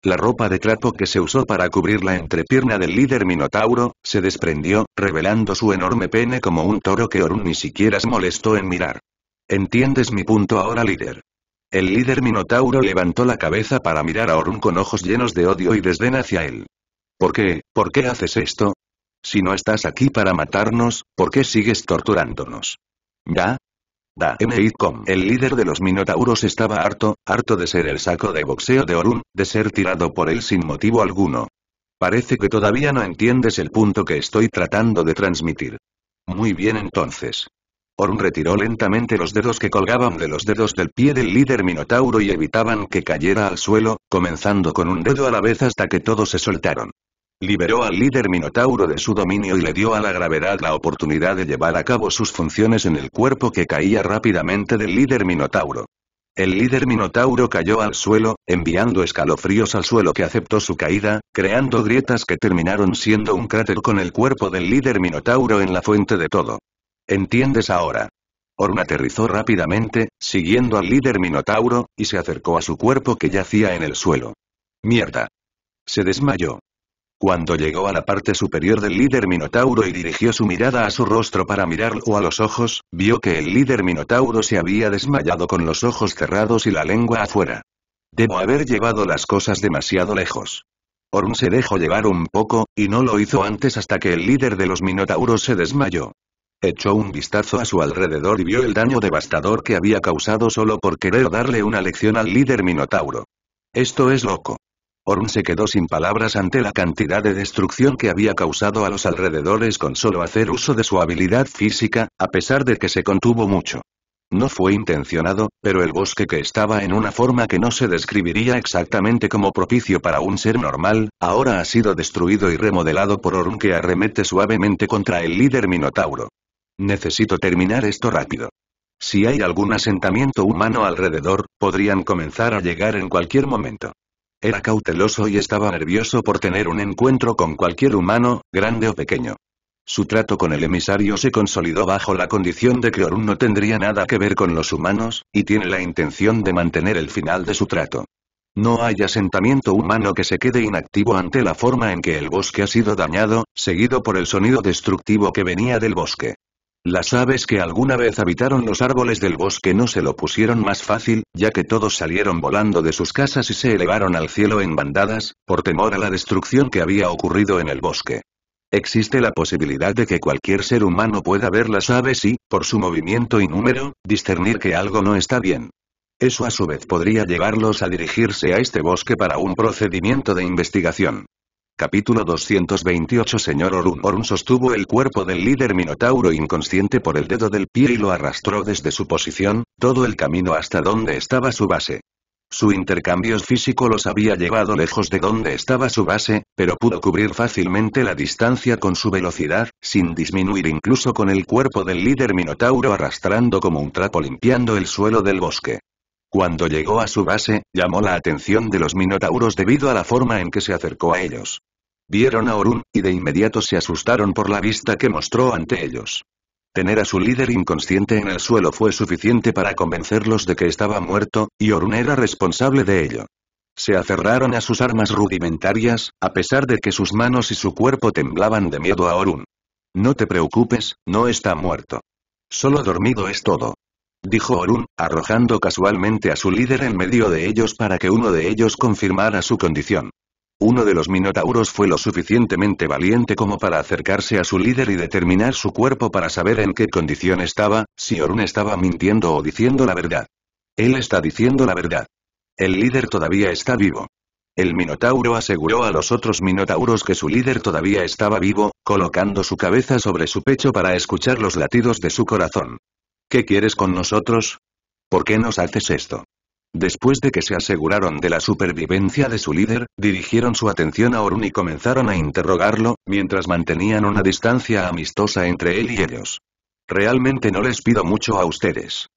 La ropa de trapo que se usó para cubrir la entrepierna del líder Minotauro, se desprendió, revelando su enorme pene como un toro que Orun ni siquiera se molestó en mirar. ¿Entiendes mi punto ahora líder? El líder Minotauro levantó la cabeza para mirar a Orun con ojos llenos de odio y desdén hacia él. ¿Por qué? ¿Por qué haces esto? Si no estás aquí para matarnos, ¿por qué sigues torturándonos? ¿Ya? Da M.I.C.O.M. El líder de los Minotauros estaba harto, harto de ser el saco de boxeo de Orun, de ser tirado por él sin motivo alguno. Parece que todavía no entiendes el punto que estoy tratando de transmitir. Muy bien entonces. Orun retiró lentamente los dedos que colgaban de los dedos del pie del líder Minotauro y evitaban que cayera al suelo, comenzando con un dedo a la vez hasta que todos se soltaron. Liberó al líder Minotauro de su dominio y le dio a la gravedad la oportunidad de llevar a cabo sus funciones en el cuerpo que caía rápidamente del líder Minotauro. El líder Minotauro cayó al suelo, enviando escalofríos al suelo que aceptó su caída, creando grietas que terminaron siendo un cráter con el cuerpo del líder Minotauro en la fuente de todo. ¿Entiendes ahora? Orn aterrizó rápidamente, siguiendo al líder Minotauro, y se acercó a su cuerpo que yacía en el suelo. Mierda. Se desmayó. Cuando llegó a la parte superior del líder Minotauro y dirigió su mirada a su rostro para mirarlo a los ojos, vio que el líder Minotauro se había desmayado con los ojos cerrados y la lengua afuera. Debo haber llevado las cosas demasiado lejos. Orm se dejó llevar un poco, y no lo hizo antes hasta que el líder de los Minotauros se desmayó. Echó un vistazo a su alrededor y vio el daño devastador que había causado solo por querer darle una lección al líder Minotauro. Esto es loco. Orun se quedó sin palabras ante la cantidad de destrucción que había causado a los alrededores con solo hacer uso de su habilidad física, a pesar de que se contuvo mucho. No fue intencionado, pero el bosque que estaba en una forma que no se describiría exactamente como propicio para un ser normal, ahora ha sido destruido y remodelado por Orun que arremete suavemente contra el líder Minotauro. Necesito terminar esto rápido. Si hay algún asentamiento humano alrededor, podrían comenzar a llegar en cualquier momento. Era cauteloso y estaba nervioso por tener un encuentro con cualquier humano, grande o pequeño. Su trato con el emisario se consolidó bajo la condición de que Orun no tendría nada que ver con los humanos, y tiene la intención de mantener el final de su trato. No hay asentamiento humano que se quede inactivo ante la forma en que el bosque ha sido dañado, seguido por el sonido destructivo que venía del bosque. Las aves que alguna vez habitaron los árboles del bosque no se lo pusieron más fácil, ya que todos salieron volando de sus casas y se elevaron al cielo en bandadas, por temor a la destrucción que había ocurrido en el bosque. Existe la posibilidad de que cualquier ser humano pueda ver las aves y, por su movimiento y número, discernir que algo no está bien. Eso a su vez podría llevarlos a dirigirse a este bosque para un procedimiento de investigación. Capítulo 228 Señor Orun Orun sostuvo el cuerpo del líder Minotauro inconsciente por el dedo del pie y lo arrastró desde su posición, todo el camino hasta donde estaba su base. Su intercambio físico los había llevado lejos de donde estaba su base, pero pudo cubrir fácilmente la distancia con su velocidad, sin disminuir incluso con el cuerpo del líder Minotauro arrastrando como un trapo limpiando el suelo del bosque. Cuando llegó a su base, llamó la atención de los minotauros debido a la forma en que se acercó a ellos. Vieron a Orun, y de inmediato se asustaron por la vista que mostró ante ellos. Tener a su líder inconsciente en el suelo fue suficiente para convencerlos de que estaba muerto, y Orun era responsable de ello. Se aferraron a sus armas rudimentarias, a pesar de que sus manos y su cuerpo temblaban de miedo a Orun. No te preocupes, no está muerto. Solo dormido es todo dijo Orun, arrojando casualmente a su líder en medio de ellos para que uno de ellos confirmara su condición. Uno de los minotauros fue lo suficientemente valiente como para acercarse a su líder y determinar su cuerpo para saber en qué condición estaba, si Orun estaba mintiendo o diciendo la verdad. Él está diciendo la verdad. El líder todavía está vivo. El minotauro aseguró a los otros minotauros que su líder todavía estaba vivo, colocando su cabeza sobre su pecho para escuchar los latidos de su corazón. ¿Qué quieres con nosotros? ¿Por qué nos haces esto? Después de que se aseguraron de la supervivencia de su líder, dirigieron su atención a Orun y comenzaron a interrogarlo, mientras mantenían una distancia amistosa entre él y ellos. Realmente no les pido mucho a ustedes.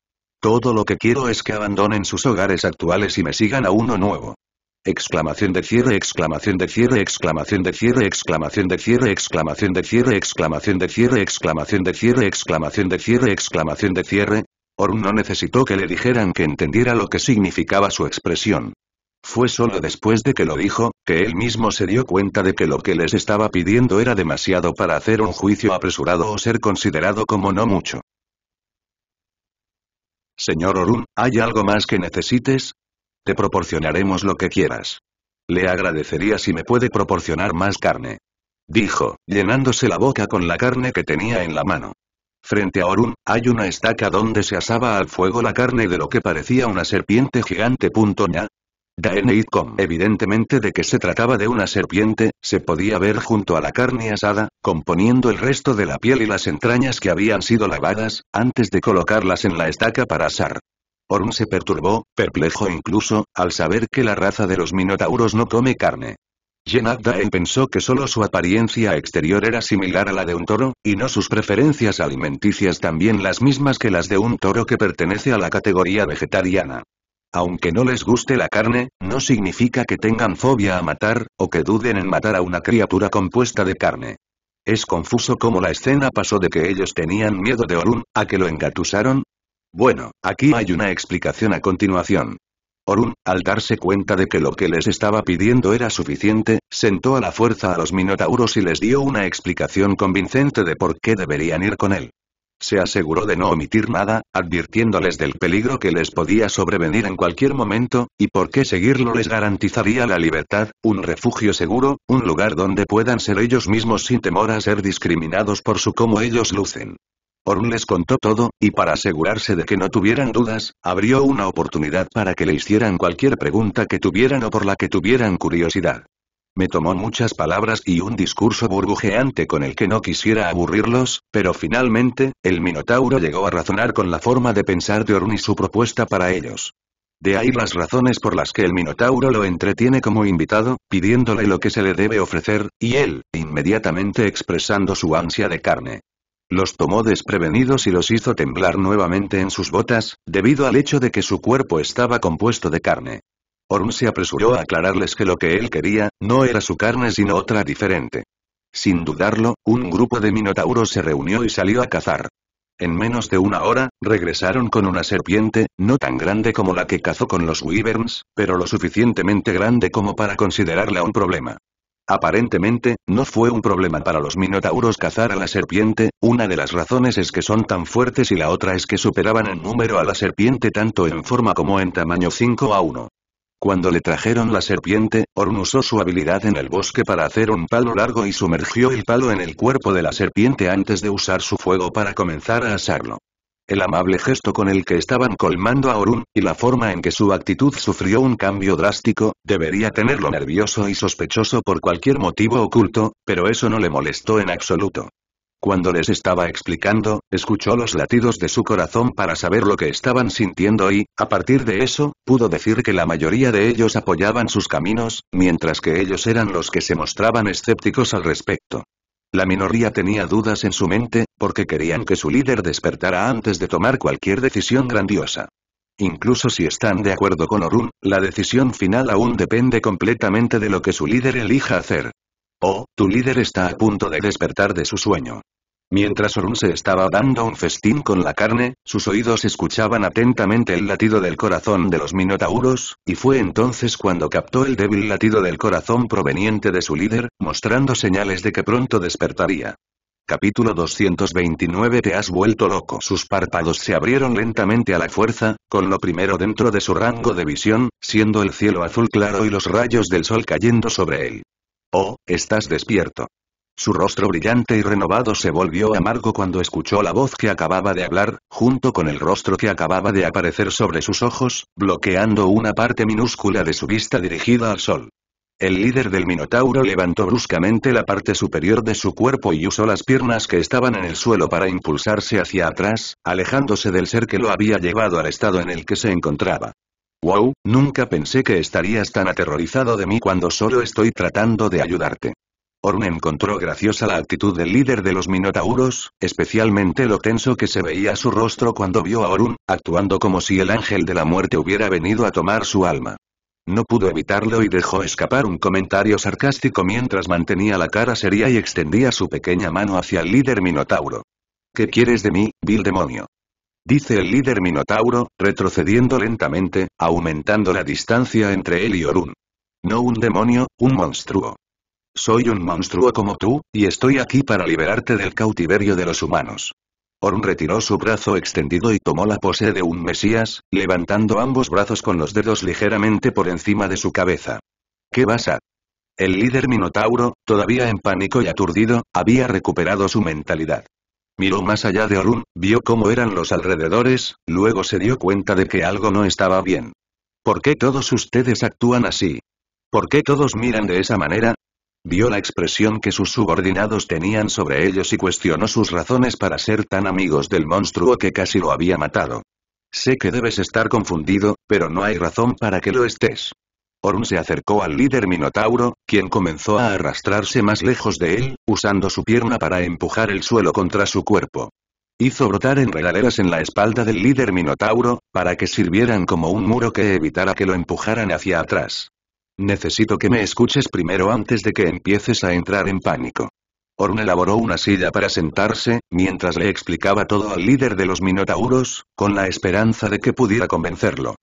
Todo lo que quiero es que abandonen sus hogares actuales y me sigan a uno nuevo. Exclamación de cierre, exclamación de cierre, exclamación de cierre, exclamación de cierre, exclamación de cierre, exclamación de cierre, exclamación de cierre, exclamación de cierre, exclamación de cierre. Orun no necesitó que le dijeran que entendiera lo que significaba su expresión. Fue solo después de que lo dijo, que él mismo se dio cuenta de que lo que les estaba pidiendo era demasiado para hacer un juicio apresurado o ser considerado como no mucho. Señor Orun, ¿hay algo más que necesites? Te proporcionaremos lo que quieras. Le agradecería si me puede proporcionar más carne. Dijo, llenándose la boca con la carne que tenía en la mano. Frente a Orun, hay una estaca donde se asaba al fuego la carne de lo que parecía una serpiente gigante. Ña. Evidentemente de que se trataba de una serpiente, se podía ver junto a la carne asada, componiendo el resto de la piel y las entrañas que habían sido lavadas, antes de colocarlas en la estaca para asar. Orun se perturbó, perplejo incluso, al saber que la raza de los minotauros no come carne. Jenad Daen pensó que solo su apariencia exterior era similar a la de un toro, y no sus preferencias alimenticias también las mismas que las de un toro que pertenece a la categoría vegetariana. Aunque no les guste la carne, no significa que tengan fobia a matar, o que duden en matar a una criatura compuesta de carne. Es confuso cómo la escena pasó de que ellos tenían miedo de Orun, a que lo engatusaron, bueno, aquí hay una explicación a continuación. Orun, al darse cuenta de que lo que les estaba pidiendo era suficiente, sentó a la fuerza a los minotauros y les dio una explicación convincente de por qué deberían ir con él. Se aseguró de no omitir nada, advirtiéndoles del peligro que les podía sobrevenir en cualquier momento, y por qué seguirlo les garantizaría la libertad, un refugio seguro, un lugar donde puedan ser ellos mismos sin temor a ser discriminados por su cómo ellos lucen. Orun les contó todo, y para asegurarse de que no tuvieran dudas, abrió una oportunidad para que le hicieran cualquier pregunta que tuvieran o por la que tuvieran curiosidad. Me tomó muchas palabras y un discurso burbujeante con el que no quisiera aburrirlos, pero finalmente, el Minotauro llegó a razonar con la forma de pensar de Orun y su propuesta para ellos. De ahí las razones por las que el Minotauro lo entretiene como invitado, pidiéndole lo que se le debe ofrecer, y él, inmediatamente expresando su ansia de carne. Los tomó desprevenidos y los hizo temblar nuevamente en sus botas, debido al hecho de que su cuerpo estaba compuesto de carne. Orm se apresuró a aclararles que lo que él quería, no era su carne sino otra diferente. Sin dudarlo, un grupo de minotauros se reunió y salió a cazar. En menos de una hora, regresaron con una serpiente, no tan grande como la que cazó con los Wyverns, pero lo suficientemente grande como para considerarla un problema. Aparentemente, no fue un problema para los minotauros cazar a la serpiente, una de las razones es que son tan fuertes y la otra es que superaban en número a la serpiente tanto en forma como en tamaño 5 a 1. Cuando le trajeron la serpiente, Orn usó su habilidad en el bosque para hacer un palo largo y sumergió el palo en el cuerpo de la serpiente antes de usar su fuego para comenzar a asarlo el amable gesto con el que estaban colmando a Orun, y la forma en que su actitud sufrió un cambio drástico, debería tenerlo nervioso y sospechoso por cualquier motivo oculto, pero eso no le molestó en absoluto. Cuando les estaba explicando, escuchó los latidos de su corazón para saber lo que estaban sintiendo y, a partir de eso, pudo decir que la mayoría de ellos apoyaban sus caminos, mientras que ellos eran los que se mostraban escépticos al respecto. La minoría tenía dudas en su mente, porque querían que su líder despertara antes de tomar cualquier decisión grandiosa. Incluso si están de acuerdo con Orun, la decisión final aún depende completamente de lo que su líder elija hacer. Oh, tu líder está a punto de despertar de su sueño. Mientras Orun se estaba dando un festín con la carne, sus oídos escuchaban atentamente el latido del corazón de los minotauros, y fue entonces cuando captó el débil latido del corazón proveniente de su líder, mostrando señales de que pronto despertaría. Capítulo 229 Te has vuelto loco. Sus párpados se abrieron lentamente a la fuerza, con lo primero dentro de su rango de visión, siendo el cielo azul claro y los rayos del sol cayendo sobre él. Oh, estás despierto. Su rostro brillante y renovado se volvió amargo cuando escuchó la voz que acababa de hablar, junto con el rostro que acababa de aparecer sobre sus ojos, bloqueando una parte minúscula de su vista dirigida al sol. El líder del Minotauro levantó bruscamente la parte superior de su cuerpo y usó las piernas que estaban en el suelo para impulsarse hacia atrás, alejándose del ser que lo había llevado al estado en el que se encontraba. Wow, nunca pensé que estarías tan aterrorizado de mí cuando solo estoy tratando de ayudarte. Orun encontró graciosa la actitud del líder de los Minotauros, especialmente lo tenso que se veía su rostro cuando vio a Orun, actuando como si el ángel de la muerte hubiera venido a tomar su alma. No pudo evitarlo y dejó escapar un comentario sarcástico mientras mantenía la cara seria y extendía su pequeña mano hacia el líder Minotauro. ¿Qué quieres de mí, vil demonio? Dice el líder Minotauro, retrocediendo lentamente, aumentando la distancia entre él y Orun. No un demonio, un monstruo. Soy un monstruo como tú, y estoy aquí para liberarte del cautiverio de los humanos. Orun retiró su brazo extendido y tomó la pose de un mesías, levantando ambos brazos con los dedos ligeramente por encima de su cabeza. ¿Qué pasa?» El líder Minotauro, todavía en pánico y aturdido, había recuperado su mentalidad. Miró más allá de Orun, vio cómo eran los alrededores, luego se dio cuenta de que algo no estaba bien. ¿Por qué todos ustedes actúan así? ¿Por qué todos miran de esa manera? Vio la expresión que sus subordinados tenían sobre ellos y cuestionó sus razones para ser tan amigos del monstruo que casi lo había matado. Sé que debes estar confundido, pero no hay razón para que lo estés. Orun se acercó al líder Minotauro, quien comenzó a arrastrarse más lejos de él, usando su pierna para empujar el suelo contra su cuerpo. Hizo brotar enredaderas en la espalda del líder Minotauro, para que sirvieran como un muro que evitara que lo empujaran hacia atrás. Necesito que me escuches primero antes de que empieces a entrar en pánico. Orn elaboró una silla para sentarse, mientras le explicaba todo al líder de los Minotauros, con la esperanza de que pudiera convencerlo.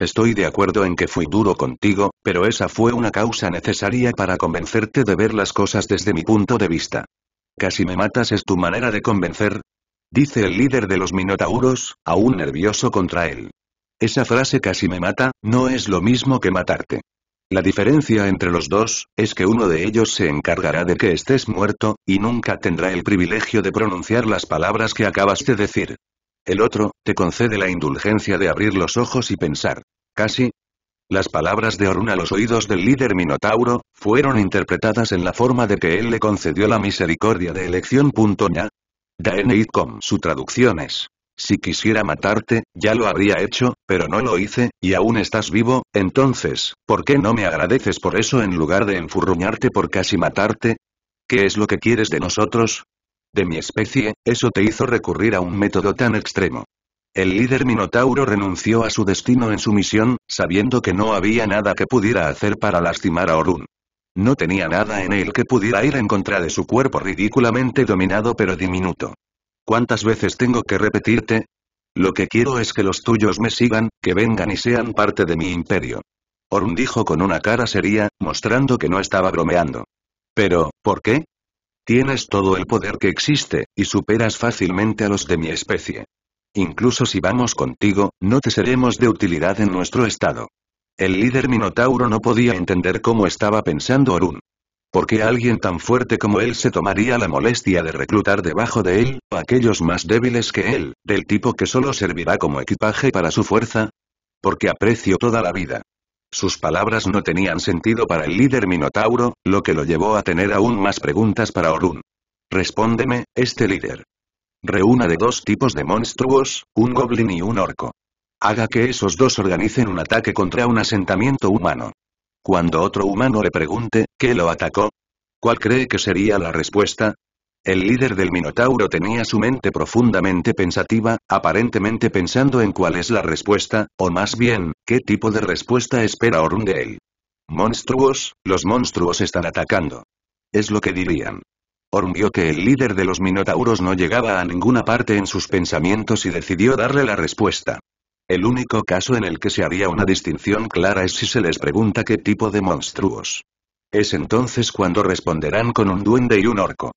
Estoy de acuerdo en que fui duro contigo, pero esa fue una causa necesaria para convencerte de ver las cosas desde mi punto de vista. Casi me matas es tu manera de convencer. Dice el líder de los Minotauros, aún nervioso contra él. Esa frase casi me mata, no es lo mismo que matarte. La diferencia entre los dos, es que uno de ellos se encargará de que estés muerto, y nunca tendrá el privilegio de pronunciar las palabras que acabas de decir. El otro, te concede la indulgencia de abrir los ojos y pensar. Casi. Las palabras de Orun a los oídos del líder Minotauro, fueron interpretadas en la forma de que él le concedió la misericordia de elección. Ya. con Su traducción es si quisiera matarte, ya lo habría hecho, pero no lo hice, y aún estás vivo, entonces, ¿por qué no me agradeces por eso en lugar de enfurruñarte por casi matarte? ¿Qué es lo que quieres de nosotros? De mi especie, eso te hizo recurrir a un método tan extremo. El líder Minotauro renunció a su destino en su misión, sabiendo que no había nada que pudiera hacer para lastimar a Orun. No tenía nada en él que pudiera ir en contra de su cuerpo ridículamente dominado pero diminuto. ¿Cuántas veces tengo que repetirte? Lo que quiero es que los tuyos me sigan, que vengan y sean parte de mi imperio. Orun dijo con una cara seria, mostrando que no estaba bromeando. Pero, ¿por qué? Tienes todo el poder que existe, y superas fácilmente a los de mi especie. Incluso si vamos contigo, no te seremos de utilidad en nuestro estado. El líder Minotauro no podía entender cómo estaba pensando Orun. ¿Por qué alguien tan fuerte como él se tomaría la molestia de reclutar debajo de él, a aquellos más débiles que él, del tipo que solo servirá como equipaje para su fuerza? Porque aprecio toda la vida. Sus palabras no tenían sentido para el líder Minotauro, lo que lo llevó a tener aún más preguntas para Orun. Respóndeme, este líder. Reúna de dos tipos de monstruos, un goblin y un orco. Haga que esos dos organicen un ataque contra un asentamiento humano. Cuando otro humano le pregunte, ¿qué lo atacó? ¿Cuál cree que sería la respuesta? El líder del Minotauro tenía su mente profundamente pensativa, aparentemente pensando en cuál es la respuesta, o más bien, qué tipo de respuesta espera Orun de él. Monstruos, los monstruos están atacando. Es lo que dirían. Orm vio que el líder de los Minotauros no llegaba a ninguna parte en sus pensamientos y decidió darle la respuesta. El único caso en el que se haría una distinción clara es si se les pregunta qué tipo de monstruos. Es entonces cuando responderán con un duende y un orco.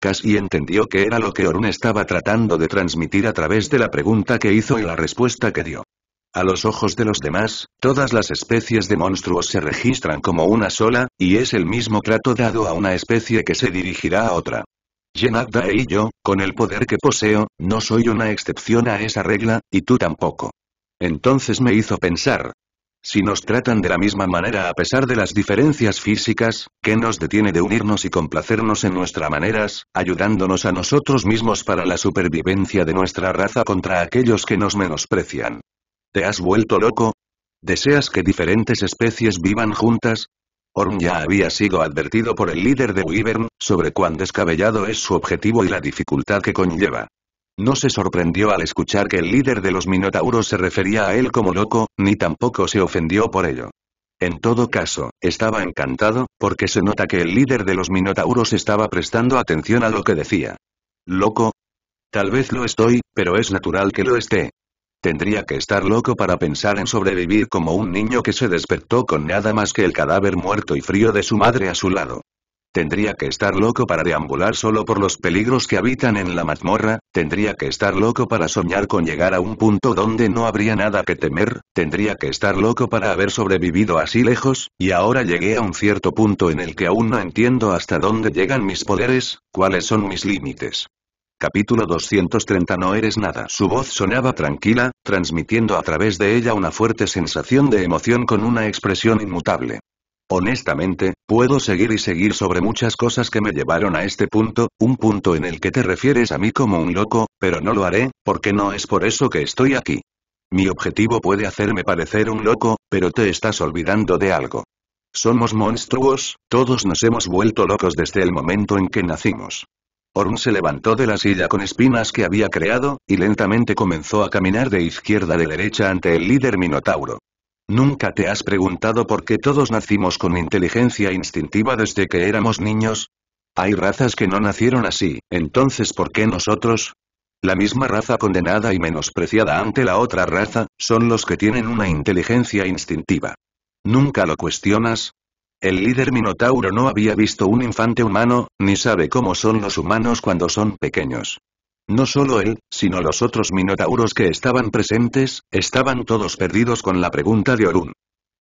Casi entendió que era lo que Orun estaba tratando de transmitir a través de la pregunta que hizo y la respuesta que dio. A los ojos de los demás, todas las especies de monstruos se registran como una sola, y es el mismo trato dado a una especie que se dirigirá a otra. Yenadda y yo, con el poder que poseo, no soy una excepción a esa regla, y tú tampoco. Entonces me hizo pensar. Si nos tratan de la misma manera a pesar de las diferencias físicas, ¿qué nos detiene de unirnos y complacernos en nuestras maneras, ayudándonos a nosotros mismos para la supervivencia de nuestra raza contra aquellos que nos menosprecian? ¿Te has vuelto loco? ¿Deseas que diferentes especies vivan juntas? Orm ya había sido advertido por el líder de Wyvern, sobre cuán descabellado es su objetivo y la dificultad que conlleva. No se sorprendió al escuchar que el líder de los Minotauros se refería a él como loco, ni tampoco se ofendió por ello. En todo caso, estaba encantado, porque se nota que el líder de los Minotauros estaba prestando atención a lo que decía. ¿Loco? Tal vez lo estoy, pero es natural que lo esté. Tendría que estar loco para pensar en sobrevivir como un niño que se despertó con nada más que el cadáver muerto y frío de su madre a su lado. Tendría que estar loco para deambular solo por los peligros que habitan en la mazmorra, tendría que estar loco para soñar con llegar a un punto donde no habría nada que temer, tendría que estar loco para haber sobrevivido así lejos, y ahora llegué a un cierto punto en el que aún no entiendo hasta dónde llegan mis poderes, cuáles son mis límites. Capítulo 230 No eres nada. Su voz sonaba tranquila, transmitiendo a través de ella una fuerte sensación de emoción con una expresión inmutable. Honestamente, Puedo seguir y seguir sobre muchas cosas que me llevaron a este punto, un punto en el que te refieres a mí como un loco, pero no lo haré, porque no es por eso que estoy aquí. Mi objetivo puede hacerme parecer un loco, pero te estás olvidando de algo. Somos monstruos, todos nos hemos vuelto locos desde el momento en que nacimos. Orm se levantó de la silla con espinas que había creado, y lentamente comenzó a caminar de izquierda a derecha ante el líder Minotauro. ¿Nunca te has preguntado por qué todos nacimos con inteligencia instintiva desde que éramos niños? Hay razas que no nacieron así, entonces ¿por qué nosotros? La misma raza condenada y menospreciada ante la otra raza, son los que tienen una inteligencia instintiva. ¿Nunca lo cuestionas? El líder Minotauro no había visto un infante humano, ni sabe cómo son los humanos cuando son pequeños. No solo él, sino los otros minotauros que estaban presentes, estaban todos perdidos con la pregunta de Orun.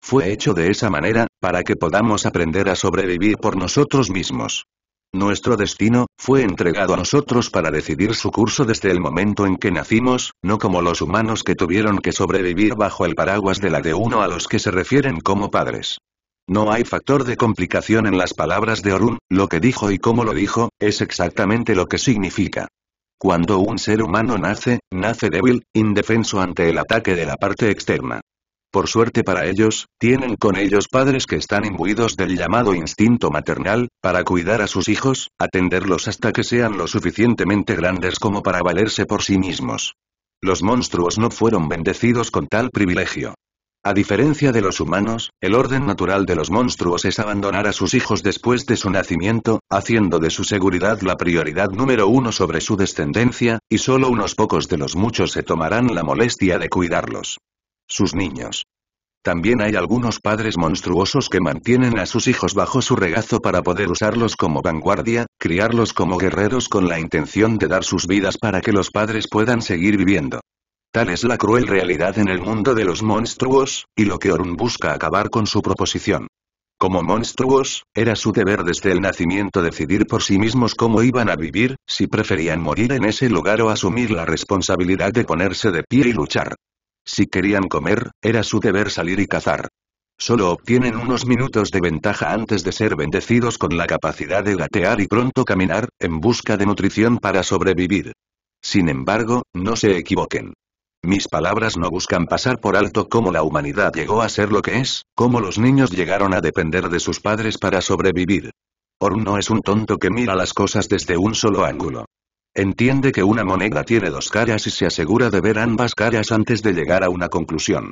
Fue hecho de esa manera, para que podamos aprender a sobrevivir por nosotros mismos. Nuestro destino, fue entregado a nosotros para decidir su curso desde el momento en que nacimos, no como los humanos que tuvieron que sobrevivir bajo el paraguas de la de uno a los que se refieren como padres. No hay factor de complicación en las palabras de Orun, lo que dijo y cómo lo dijo, es exactamente lo que significa. Cuando un ser humano nace, nace débil, indefenso ante el ataque de la parte externa. Por suerte para ellos, tienen con ellos padres que están imbuidos del llamado instinto maternal, para cuidar a sus hijos, atenderlos hasta que sean lo suficientemente grandes como para valerse por sí mismos. Los monstruos no fueron bendecidos con tal privilegio. A diferencia de los humanos, el orden natural de los monstruos es abandonar a sus hijos después de su nacimiento, haciendo de su seguridad la prioridad número uno sobre su descendencia, y solo unos pocos de los muchos se tomarán la molestia de cuidarlos. Sus niños. También hay algunos padres monstruosos que mantienen a sus hijos bajo su regazo para poder usarlos como vanguardia, criarlos como guerreros con la intención de dar sus vidas para que los padres puedan seguir viviendo. Tal es la cruel realidad en el mundo de los monstruos, y lo que Orun busca acabar con su proposición. Como monstruos, era su deber desde el nacimiento decidir por sí mismos cómo iban a vivir, si preferían morir en ese lugar o asumir la responsabilidad de ponerse de pie y luchar. Si querían comer, era su deber salir y cazar. Solo obtienen unos minutos de ventaja antes de ser bendecidos con la capacidad de gatear y pronto caminar, en busca de nutrición para sobrevivir. Sin embargo, no se equivoquen. Mis palabras no buscan pasar por alto cómo la humanidad llegó a ser lo que es, cómo los niños llegaron a depender de sus padres para sobrevivir. Orm no es un tonto que mira las cosas desde un solo ángulo. Entiende que una moneda tiene dos caras y se asegura de ver ambas caras antes de llegar a una conclusión.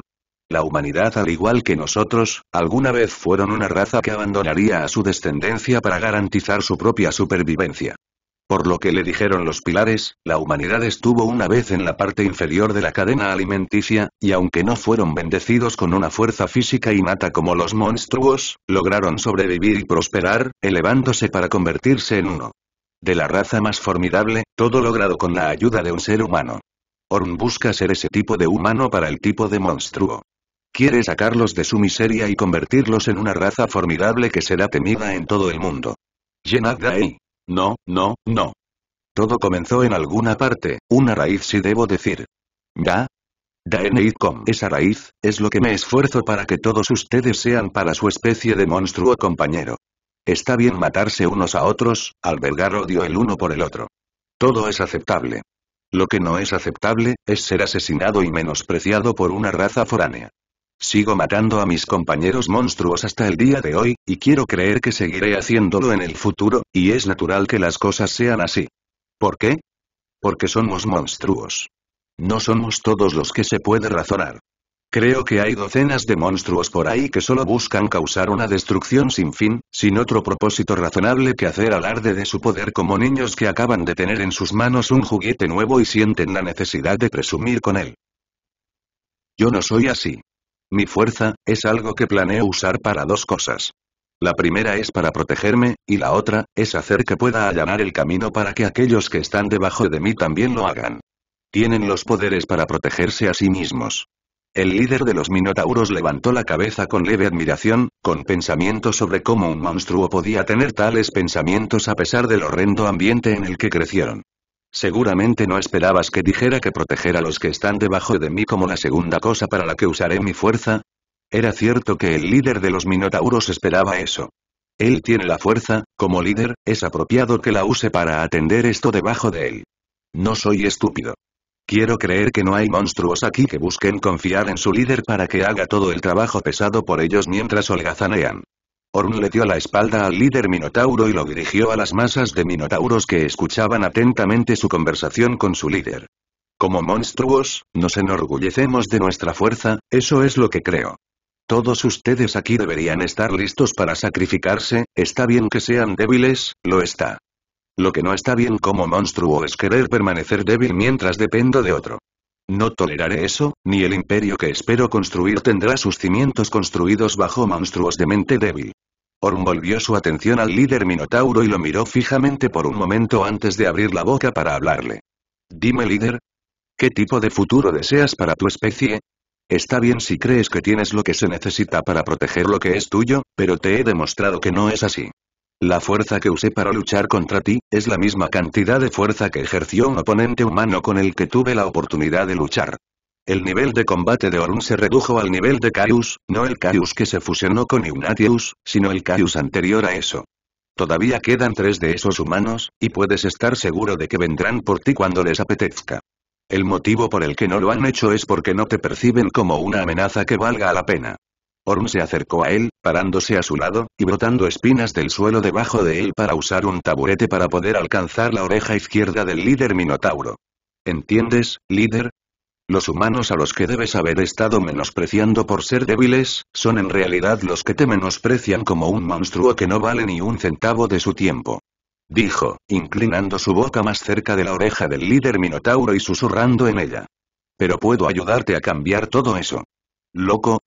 La humanidad al igual que nosotros, alguna vez fueron una raza que abandonaría a su descendencia para garantizar su propia supervivencia. Por lo que le dijeron los pilares, la humanidad estuvo una vez en la parte inferior de la cadena alimenticia, y aunque no fueron bendecidos con una fuerza física innata como los monstruos, lograron sobrevivir y prosperar, elevándose para convertirse en uno. De la raza más formidable, todo logrado con la ayuda de un ser humano. Orn busca ser ese tipo de humano para el tipo de monstruo. Quiere sacarlos de su miseria y convertirlos en una raza formidable que será temida en todo el mundo. Yenad no, no, no. Todo comenzó en alguna parte, una raíz si debo decir. ¿Ya? en con esa raíz, es lo que me esfuerzo para que todos ustedes sean para su especie de monstruo compañero. Está bien matarse unos a otros, albergar odio el uno por el otro. Todo es aceptable. Lo que no es aceptable, es ser asesinado y menospreciado por una raza foránea. Sigo matando a mis compañeros monstruos hasta el día de hoy, y quiero creer que seguiré haciéndolo en el futuro, y es natural que las cosas sean así. ¿Por qué? Porque somos monstruos. No somos todos los que se puede razonar. Creo que hay docenas de monstruos por ahí que solo buscan causar una destrucción sin fin, sin otro propósito razonable que hacer alarde de su poder como niños que acaban de tener en sus manos un juguete nuevo y sienten la necesidad de presumir con él. Yo no soy así. Mi fuerza, es algo que planeo usar para dos cosas. La primera es para protegerme, y la otra, es hacer que pueda allanar el camino para que aquellos que están debajo de mí también lo hagan. Tienen los poderes para protegerse a sí mismos. El líder de los Minotauros levantó la cabeza con leve admiración, con pensamientos sobre cómo un monstruo podía tener tales pensamientos a pesar del horrendo ambiente en el que crecieron. Seguramente no esperabas que dijera que proteger a los que están debajo de mí como la segunda cosa para la que usaré mi fuerza. Era cierto que el líder de los Minotauros esperaba eso. Él tiene la fuerza, como líder, es apropiado que la use para atender esto debajo de él. No soy estúpido. Quiero creer que no hay monstruos aquí que busquen confiar en su líder para que haga todo el trabajo pesado por ellos mientras holgazanean. Orn le dio la espalda al líder Minotauro y lo dirigió a las masas de Minotauros que escuchaban atentamente su conversación con su líder. Como monstruos, nos enorgullecemos de nuestra fuerza, eso es lo que creo. Todos ustedes aquí deberían estar listos para sacrificarse, está bien que sean débiles, lo está. Lo que no está bien como monstruo es querer permanecer débil mientras dependo de otro. No toleraré eso, ni el imperio que espero construir tendrá sus cimientos construidos bajo monstruos de mente débil. Orm volvió su atención al líder Minotauro y lo miró fijamente por un momento antes de abrir la boca para hablarle. Dime líder. ¿Qué tipo de futuro deseas para tu especie? Está bien si crees que tienes lo que se necesita para proteger lo que es tuyo, pero te he demostrado que no es así. La fuerza que usé para luchar contra ti, es la misma cantidad de fuerza que ejerció un oponente humano con el que tuve la oportunidad de luchar. El nivel de combate de Orun se redujo al nivel de Caius, no el Caius que se fusionó con Ignatius, sino el Caius anterior a eso. Todavía quedan tres de esos humanos, y puedes estar seguro de que vendrán por ti cuando les apetezca. El motivo por el que no lo han hecho es porque no te perciben como una amenaza que valga la pena. Orun se acercó a él, parándose a su lado, y brotando espinas del suelo debajo de él para usar un taburete para poder alcanzar la oreja izquierda del líder Minotauro. ¿Entiendes, líder? Los humanos a los que debes haber estado menospreciando por ser débiles, son en realidad los que te menosprecian como un monstruo que no vale ni un centavo de su tiempo. Dijo, inclinando su boca más cerca de la oreja del líder Minotauro y susurrando en ella. Pero puedo ayudarte a cambiar todo eso. Loco.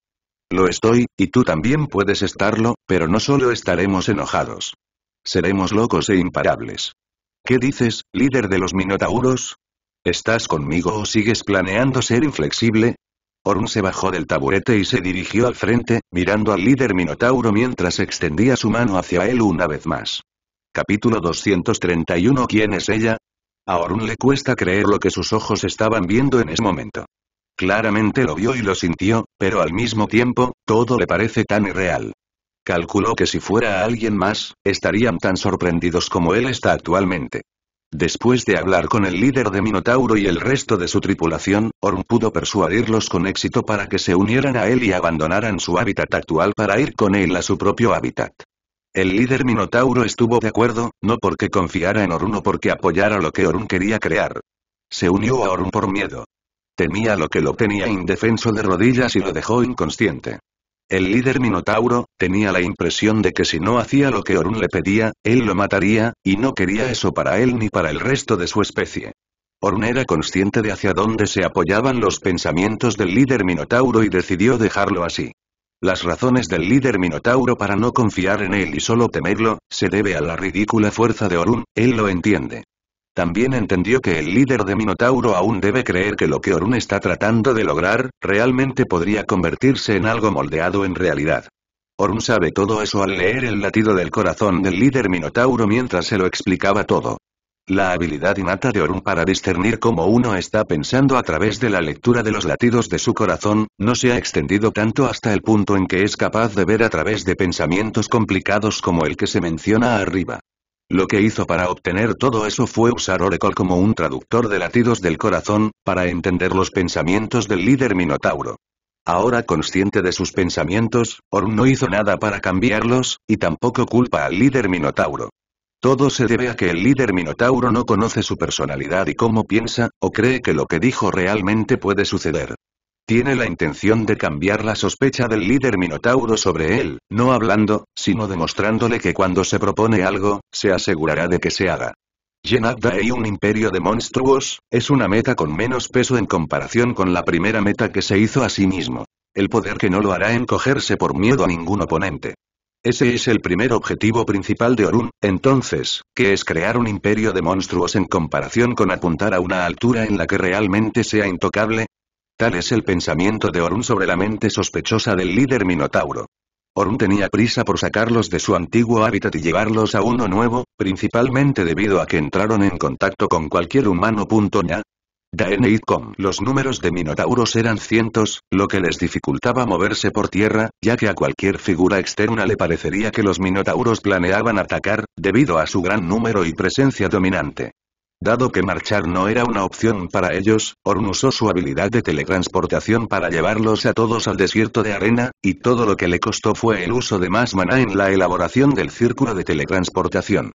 Lo estoy, y tú también puedes estarlo, pero no solo estaremos enojados. Seremos locos e imparables. ¿Qué dices, líder de los Minotauros? ¿Estás conmigo o sigues planeando ser inflexible? Orun se bajó del taburete y se dirigió al frente, mirando al líder Minotauro mientras extendía su mano hacia él una vez más. Capítulo 231 ¿Quién es ella? A Orun le cuesta creer lo que sus ojos estaban viendo en ese momento. Claramente lo vio y lo sintió, pero al mismo tiempo, todo le parece tan irreal. Calculó que si fuera alguien más, estarían tan sorprendidos como él está actualmente. Después de hablar con el líder de Minotauro y el resto de su tripulación, Orm pudo persuadirlos con éxito para que se unieran a él y abandonaran su hábitat actual para ir con él a su propio hábitat. El líder Minotauro estuvo de acuerdo, no porque confiara en Orun o porque apoyara lo que Orun quería crear. Se unió a Orun por miedo. Temía lo que lo tenía indefenso de rodillas y lo dejó inconsciente. El líder Minotauro, tenía la impresión de que si no hacía lo que Orun le pedía, él lo mataría, y no quería eso para él ni para el resto de su especie. Orun era consciente de hacia dónde se apoyaban los pensamientos del líder Minotauro y decidió dejarlo así. Las razones del líder Minotauro para no confiar en él y solo temerlo, se debe a la ridícula fuerza de Orun, él lo entiende. También entendió que el líder de Minotauro aún debe creer que lo que Orun está tratando de lograr, realmente podría convertirse en algo moldeado en realidad. Orun sabe todo eso al leer el latido del corazón del líder Minotauro mientras se lo explicaba todo. La habilidad innata de Orun para discernir cómo uno está pensando a través de la lectura de los latidos de su corazón, no se ha extendido tanto hasta el punto en que es capaz de ver a través de pensamientos complicados como el que se menciona arriba. Lo que hizo para obtener todo eso fue usar Oracle como un traductor de latidos del corazón, para entender los pensamientos del líder Minotauro. Ahora consciente de sus pensamientos, Orm no hizo nada para cambiarlos, y tampoco culpa al líder Minotauro. Todo se debe a que el líder Minotauro no conoce su personalidad y cómo piensa, o cree que lo que dijo realmente puede suceder. Tiene la intención de cambiar la sospecha del líder Minotauro sobre él, no hablando, sino demostrándole que cuando se propone algo, se asegurará de que se haga. Yenabda y un imperio de monstruos, es una meta con menos peso en comparación con la primera meta que se hizo a sí mismo. El poder que no lo hará encogerse por miedo a ningún oponente. Ese es el primer objetivo principal de Orun, entonces, que es crear un imperio de monstruos en comparación con apuntar a una altura en la que realmente sea intocable, Tal es el pensamiento de Orun sobre la mente sospechosa del líder Minotauro. Orun tenía prisa por sacarlos de su antiguo hábitat y llevarlos a uno nuevo, principalmente debido a que entraron en contacto con cualquier humano. Ya. Daeneidcom. Los números de Minotauros eran cientos, lo que les dificultaba moverse por tierra, ya que a cualquier figura externa le parecería que los Minotauros planeaban atacar, debido a su gran número y presencia dominante. Dado que marchar no era una opción para ellos, Orn usó su habilidad de teletransportación para llevarlos a todos al desierto de arena, y todo lo que le costó fue el uso de más maná en la elaboración del círculo de teletransportación.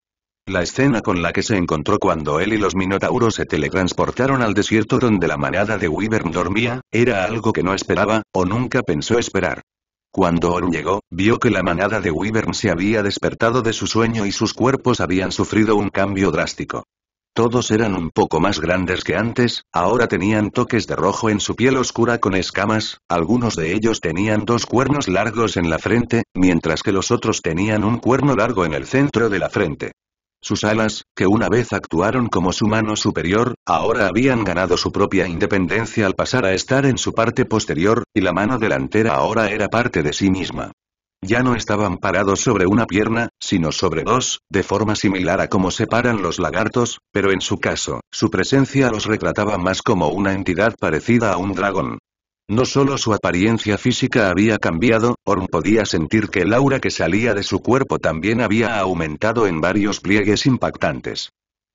La escena con la que se encontró cuando él y los minotauros se teletransportaron al desierto donde la manada de Wyvern dormía, era algo que no esperaba, o nunca pensó esperar. Cuando Orn llegó, vio que la manada de Wyvern se había despertado de su sueño y sus cuerpos habían sufrido un cambio drástico. Todos eran un poco más grandes que antes, ahora tenían toques de rojo en su piel oscura con escamas, algunos de ellos tenían dos cuernos largos en la frente, mientras que los otros tenían un cuerno largo en el centro de la frente. Sus alas, que una vez actuaron como su mano superior, ahora habían ganado su propia independencia al pasar a estar en su parte posterior, y la mano delantera ahora era parte de sí misma. Ya no estaban parados sobre una pierna, sino sobre dos, de forma similar a como se paran los lagartos, pero en su caso, su presencia los retrataba más como una entidad parecida a un dragón. No solo su apariencia física había cambiado, Orun podía sentir que el aura que salía de su cuerpo también había aumentado en varios pliegues impactantes.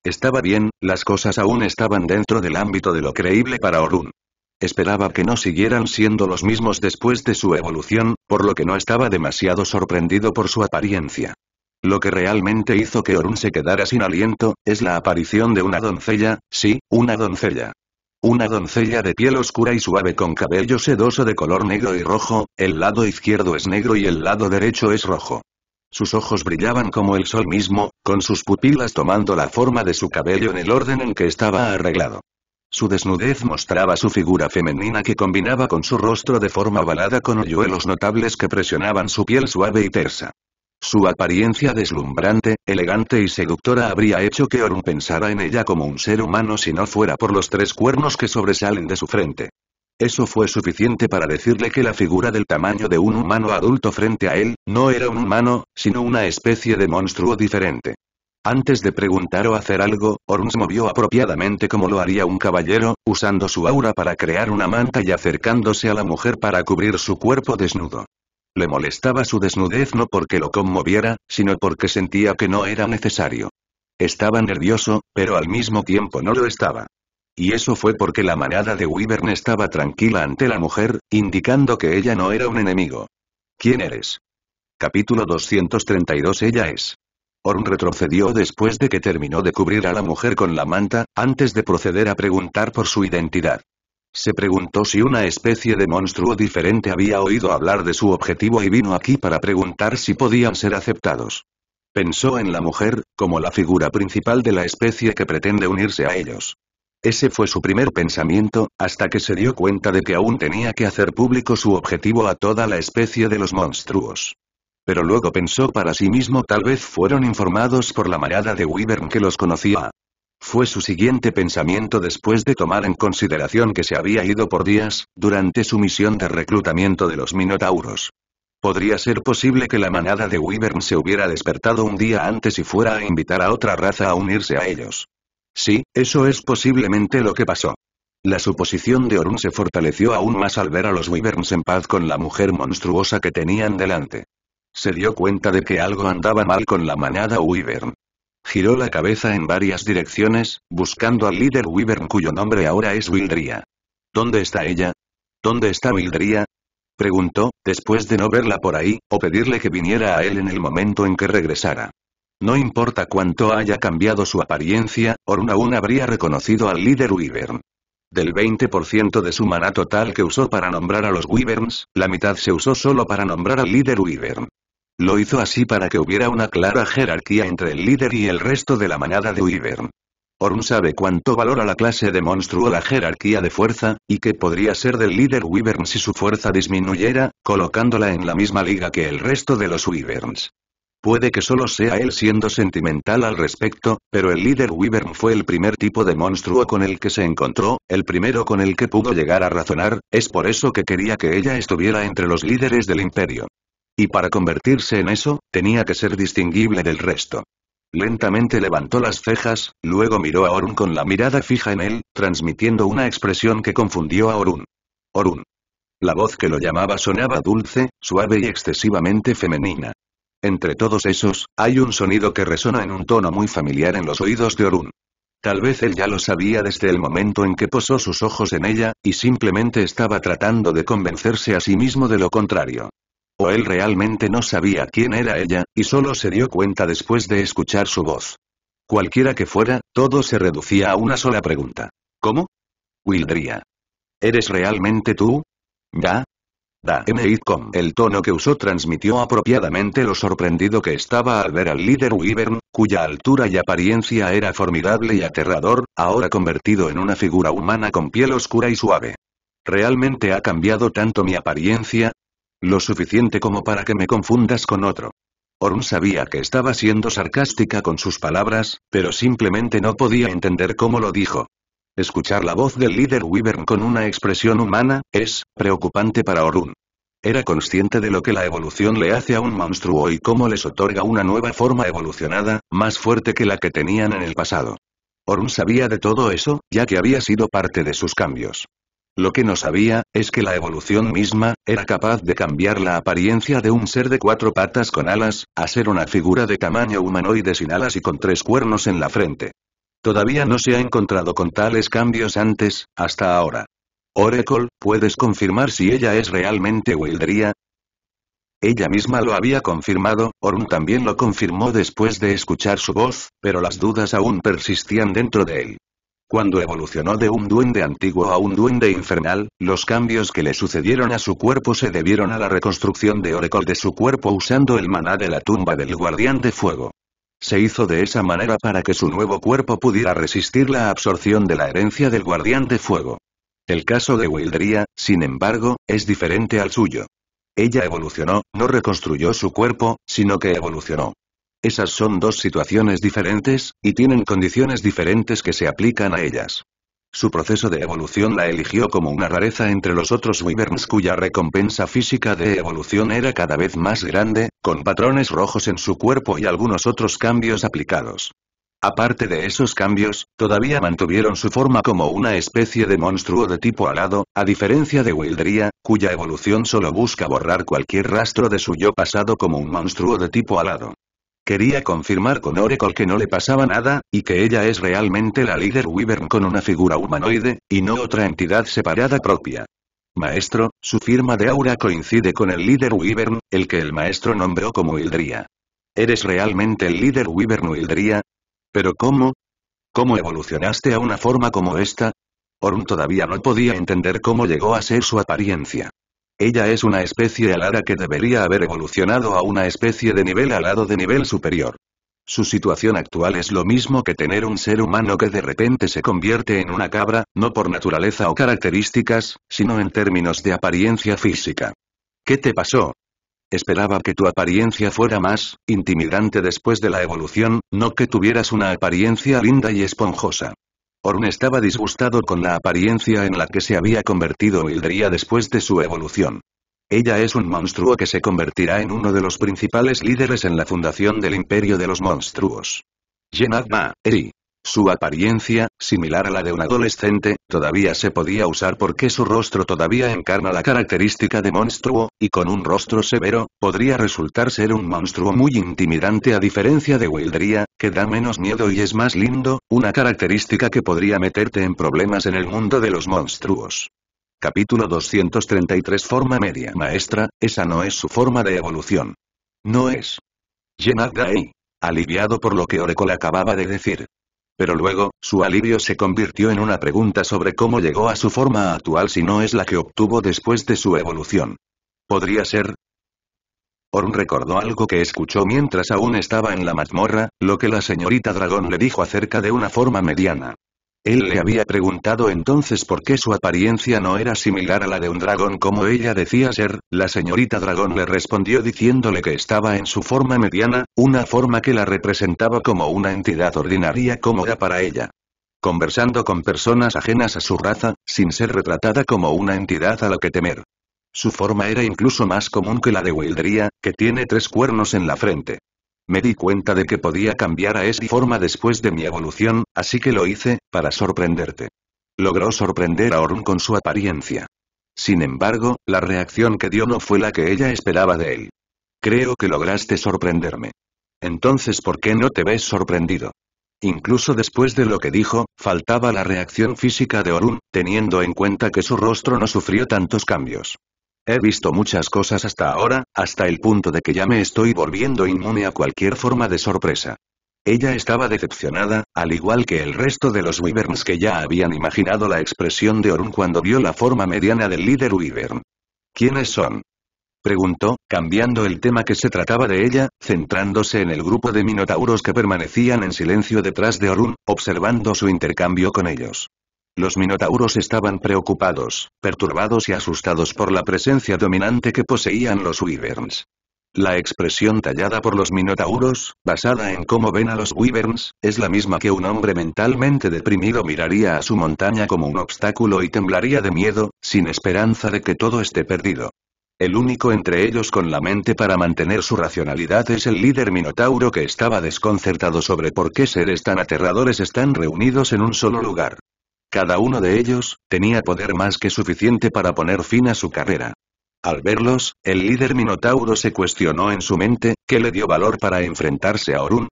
Estaba bien, las cosas aún estaban dentro del ámbito de lo creíble para Orun. Esperaba que no siguieran siendo los mismos después de su evolución, por lo que no estaba demasiado sorprendido por su apariencia. Lo que realmente hizo que Orun se quedara sin aliento, es la aparición de una doncella, sí, una doncella. Una doncella de piel oscura y suave con cabello sedoso de color negro y rojo, el lado izquierdo es negro y el lado derecho es rojo. Sus ojos brillaban como el sol mismo, con sus pupilas tomando la forma de su cabello en el orden en que estaba arreglado. Su desnudez mostraba su figura femenina que combinaba con su rostro de forma ovalada con hoyuelos notables que presionaban su piel suave y tersa. Su apariencia deslumbrante, elegante y seductora habría hecho que Orun pensara en ella como un ser humano si no fuera por los tres cuernos que sobresalen de su frente. Eso fue suficiente para decirle que la figura del tamaño de un humano adulto frente a él, no era un humano, sino una especie de monstruo diferente. Antes de preguntar o hacer algo, Orms movió apropiadamente como lo haría un caballero, usando su aura para crear una manta y acercándose a la mujer para cubrir su cuerpo desnudo. Le molestaba su desnudez no porque lo conmoviera, sino porque sentía que no era necesario. Estaba nervioso, pero al mismo tiempo no lo estaba. Y eso fue porque la manada de Wyvern estaba tranquila ante la mujer, indicando que ella no era un enemigo. ¿Quién eres? Capítulo 232 Ella es. Horn retrocedió después de que terminó de cubrir a la mujer con la manta, antes de proceder a preguntar por su identidad. Se preguntó si una especie de monstruo diferente había oído hablar de su objetivo y vino aquí para preguntar si podían ser aceptados. Pensó en la mujer, como la figura principal de la especie que pretende unirse a ellos. Ese fue su primer pensamiento, hasta que se dio cuenta de que aún tenía que hacer público su objetivo a toda la especie de los monstruos. Pero luego pensó para sí mismo tal vez fueron informados por la manada de Wyvern que los conocía. Fue su siguiente pensamiento después de tomar en consideración que se había ido por días, durante su misión de reclutamiento de los Minotauros. Podría ser posible que la manada de Wyvern se hubiera despertado un día antes y fuera a invitar a otra raza a unirse a ellos. Sí, eso es posiblemente lo que pasó. La suposición de Orun se fortaleció aún más al ver a los Wyverns en paz con la mujer monstruosa que tenían delante. Se dio cuenta de que algo andaba mal con la manada Wyvern. Giró la cabeza en varias direcciones, buscando al líder Wyvern cuyo nombre ahora es Wildria. ¿Dónde está ella? ¿Dónde está Wildria? Preguntó, después de no verla por ahí, o pedirle que viniera a él en el momento en que regresara. No importa cuánto haya cambiado su apariencia, Orun aún habría reconocido al líder Wyvern. Del 20% de su maná total que usó para nombrar a los Wyverns, la mitad se usó solo para nombrar al líder Wyvern. Lo hizo así para que hubiera una clara jerarquía entre el líder y el resto de la manada de Wyvern. Orm sabe cuánto valora la clase de monstruo la jerarquía de fuerza, y que podría ser del líder Wyvern si su fuerza disminuyera, colocándola en la misma liga que el resto de los Wyverns. Puede que solo sea él siendo sentimental al respecto, pero el líder Wyvern fue el primer tipo de monstruo con el que se encontró, el primero con el que pudo llegar a razonar, es por eso que quería que ella estuviera entre los líderes del imperio. Y para convertirse en eso, tenía que ser distinguible del resto. Lentamente levantó las cejas, luego miró a Orun con la mirada fija en él, transmitiendo una expresión que confundió a Orun. Orun. La voz que lo llamaba sonaba dulce, suave y excesivamente femenina. Entre todos esos, hay un sonido que resona en un tono muy familiar en los oídos de Orun. Tal vez él ya lo sabía desde el momento en que posó sus ojos en ella, y simplemente estaba tratando de convencerse a sí mismo de lo contrario o él realmente no sabía quién era ella, y solo se dio cuenta después de escuchar su voz. Cualquiera que fuera, todo se reducía a una sola pregunta. ¿Cómo? Wildria. ¿Eres realmente tú? Da. Da M.I.C.O.M. El tono que usó transmitió apropiadamente lo sorprendido que estaba al ver al líder Wyvern, cuya altura y apariencia era formidable y aterrador, ahora convertido en una figura humana con piel oscura y suave. Realmente ha cambiado tanto mi apariencia, lo suficiente como para que me confundas con otro. Orun sabía que estaba siendo sarcástica con sus palabras, pero simplemente no podía entender cómo lo dijo. Escuchar la voz del líder Wyvern con una expresión humana, es, preocupante para Orun. Era consciente de lo que la evolución le hace a un monstruo y cómo les otorga una nueva forma evolucionada, más fuerte que la que tenían en el pasado. Orun sabía de todo eso, ya que había sido parte de sus cambios. Lo que no sabía, es que la evolución misma, era capaz de cambiar la apariencia de un ser de cuatro patas con alas, a ser una figura de tamaño humanoide sin alas y con tres cuernos en la frente. Todavía no se ha encontrado con tales cambios antes, hasta ahora. Oracle, ¿puedes confirmar si ella es realmente Wildería? Ella misma lo había confirmado, Orm también lo confirmó después de escuchar su voz, pero las dudas aún persistían dentro de él. Cuando evolucionó de un duende antiguo a un duende infernal, los cambios que le sucedieron a su cuerpo se debieron a la reconstrucción de Oracle de su cuerpo usando el maná de la tumba del guardián de fuego. Se hizo de esa manera para que su nuevo cuerpo pudiera resistir la absorción de la herencia del guardián de fuego. El caso de Wilderia, sin embargo, es diferente al suyo. Ella evolucionó, no reconstruyó su cuerpo, sino que evolucionó. Esas son dos situaciones diferentes, y tienen condiciones diferentes que se aplican a ellas. Su proceso de evolución la eligió como una rareza entre los otros wyverns cuya recompensa física de evolución era cada vez más grande, con patrones rojos en su cuerpo y algunos otros cambios aplicados. Aparte de esos cambios, todavía mantuvieron su forma como una especie de monstruo de tipo alado, a diferencia de Wildria, cuya evolución solo busca borrar cualquier rastro de su yo pasado como un monstruo de tipo alado. Quería confirmar con Oracle que no le pasaba nada, y que ella es realmente la líder Wyvern con una figura humanoide, y no otra entidad separada propia. Maestro, su firma de aura coincide con el líder Wyvern, el que el maestro nombró como Hildria. ¿Eres realmente el líder Wyvern Hildria? ¿Pero cómo? ¿Cómo evolucionaste a una forma como esta? Orun todavía no podía entender cómo llegó a ser su apariencia. Ella es una especie alada que debería haber evolucionado a una especie de nivel alado de nivel superior. Su situación actual es lo mismo que tener un ser humano que de repente se convierte en una cabra, no por naturaleza o características, sino en términos de apariencia física. ¿Qué te pasó? Esperaba que tu apariencia fuera más intimidante después de la evolución, no que tuvieras una apariencia linda y esponjosa. Orun estaba disgustado con la apariencia en la que se había convertido Hildría después de su evolución. Ella es un monstruo que se convertirá en uno de los principales líderes en la fundación del Imperio de los Monstruos. Yenagma, Eri, su apariencia, similar a la de un adolescente, todavía se podía usar porque su rostro todavía encarna la característica de monstruo, y con un rostro severo, podría resultar ser un monstruo muy intimidante a diferencia de Wildria, que da menos miedo y es más lindo, una característica que podría meterte en problemas en el mundo de los monstruos. Capítulo 233 Forma media maestra, esa no es su forma de evolución. No es. Yenadai, Aliviado por lo que Oracle acababa de decir. Pero luego, su alivio se convirtió en una pregunta sobre cómo llegó a su forma actual si no es la que obtuvo después de su evolución. ¿Podría ser? Orn recordó algo que escuchó mientras aún estaba en la mazmorra, lo que la señorita dragón le dijo acerca de una forma mediana. Él le había preguntado entonces por qué su apariencia no era similar a la de un dragón como ella decía ser, la señorita dragón le respondió diciéndole que estaba en su forma mediana, una forma que la representaba como una entidad ordinaria cómoda para ella. Conversando con personas ajenas a su raza, sin ser retratada como una entidad a la que temer. Su forma era incluso más común que la de Wildria, que tiene tres cuernos en la frente. Me di cuenta de que podía cambiar a esa forma después de mi evolución, así que lo hice, para sorprenderte. Logró sorprender a Orun con su apariencia. Sin embargo, la reacción que dio no fue la que ella esperaba de él. Creo que lograste sorprenderme. Entonces, ¿por qué no te ves sorprendido? Incluso después de lo que dijo, faltaba la reacción física de Orun, teniendo en cuenta que su rostro no sufrió tantos cambios. He visto muchas cosas hasta ahora, hasta el punto de que ya me estoy volviendo inmune a cualquier forma de sorpresa. Ella estaba decepcionada, al igual que el resto de los Wyverns que ya habían imaginado la expresión de Orun cuando vio la forma mediana del líder Wyvern. ¿Quiénes son? Preguntó, cambiando el tema que se trataba de ella, centrándose en el grupo de minotauros que permanecían en silencio detrás de Orun, observando su intercambio con ellos. Los minotauros estaban preocupados, perturbados y asustados por la presencia dominante que poseían los wyverns. La expresión tallada por los minotauros, basada en cómo ven a los wyverns, es la misma que un hombre mentalmente deprimido miraría a su montaña como un obstáculo y temblaría de miedo, sin esperanza de que todo esté perdido. El único entre ellos con la mente para mantener su racionalidad es el líder minotauro que estaba desconcertado sobre por qué seres tan aterradores están reunidos en un solo lugar. Cada uno de ellos, tenía poder más que suficiente para poner fin a su carrera. Al verlos, el líder Minotauro se cuestionó en su mente, ¿qué le dio valor para enfrentarse a Orun?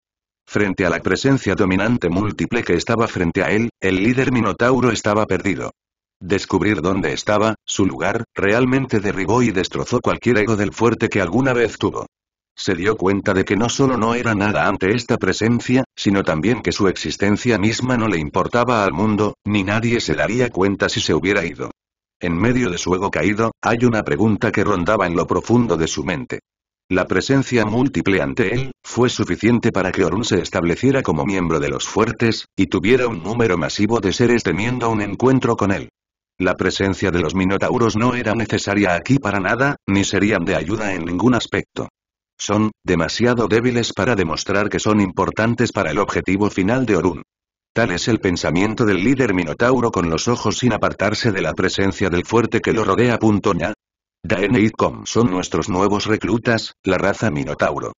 Frente a la presencia dominante múltiple que estaba frente a él, el líder Minotauro estaba perdido. Descubrir dónde estaba, su lugar, realmente derribó y destrozó cualquier ego del fuerte que alguna vez tuvo. Se dio cuenta de que no solo no era nada ante esta presencia, sino también que su existencia misma no le importaba al mundo, ni nadie se daría cuenta si se hubiera ido. En medio de su ego caído, hay una pregunta que rondaba en lo profundo de su mente. La presencia múltiple ante él, fue suficiente para que Orun se estableciera como miembro de los fuertes, y tuviera un número masivo de seres temiendo un encuentro con él. La presencia de los minotauros no era necesaria aquí para nada, ni serían de ayuda en ningún aspecto. Son, demasiado débiles para demostrar que son importantes para el objetivo final de Orun. Tal es el pensamiento del líder Minotauro con los ojos sin apartarse de la presencia del fuerte que lo rodea. Ña. y Com son nuestros nuevos reclutas, la raza Minotauro.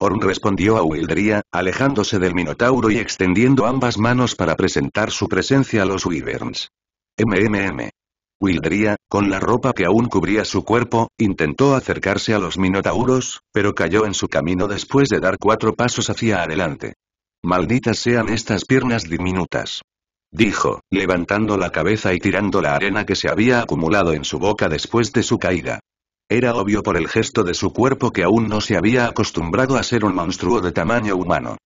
Orun respondió a Wildria, alejándose del Minotauro y extendiendo ambas manos para presentar su presencia a los Wyverns. MMM. Wildria, con la ropa que aún cubría su cuerpo, intentó acercarse a los minotauros, pero cayó en su camino después de dar cuatro pasos hacia adelante. Malditas sean estas piernas diminutas. Dijo, levantando la cabeza y tirando la arena que se había acumulado en su boca después de su caída. Era obvio por el gesto de su cuerpo que aún no se había acostumbrado a ser un monstruo de tamaño humano.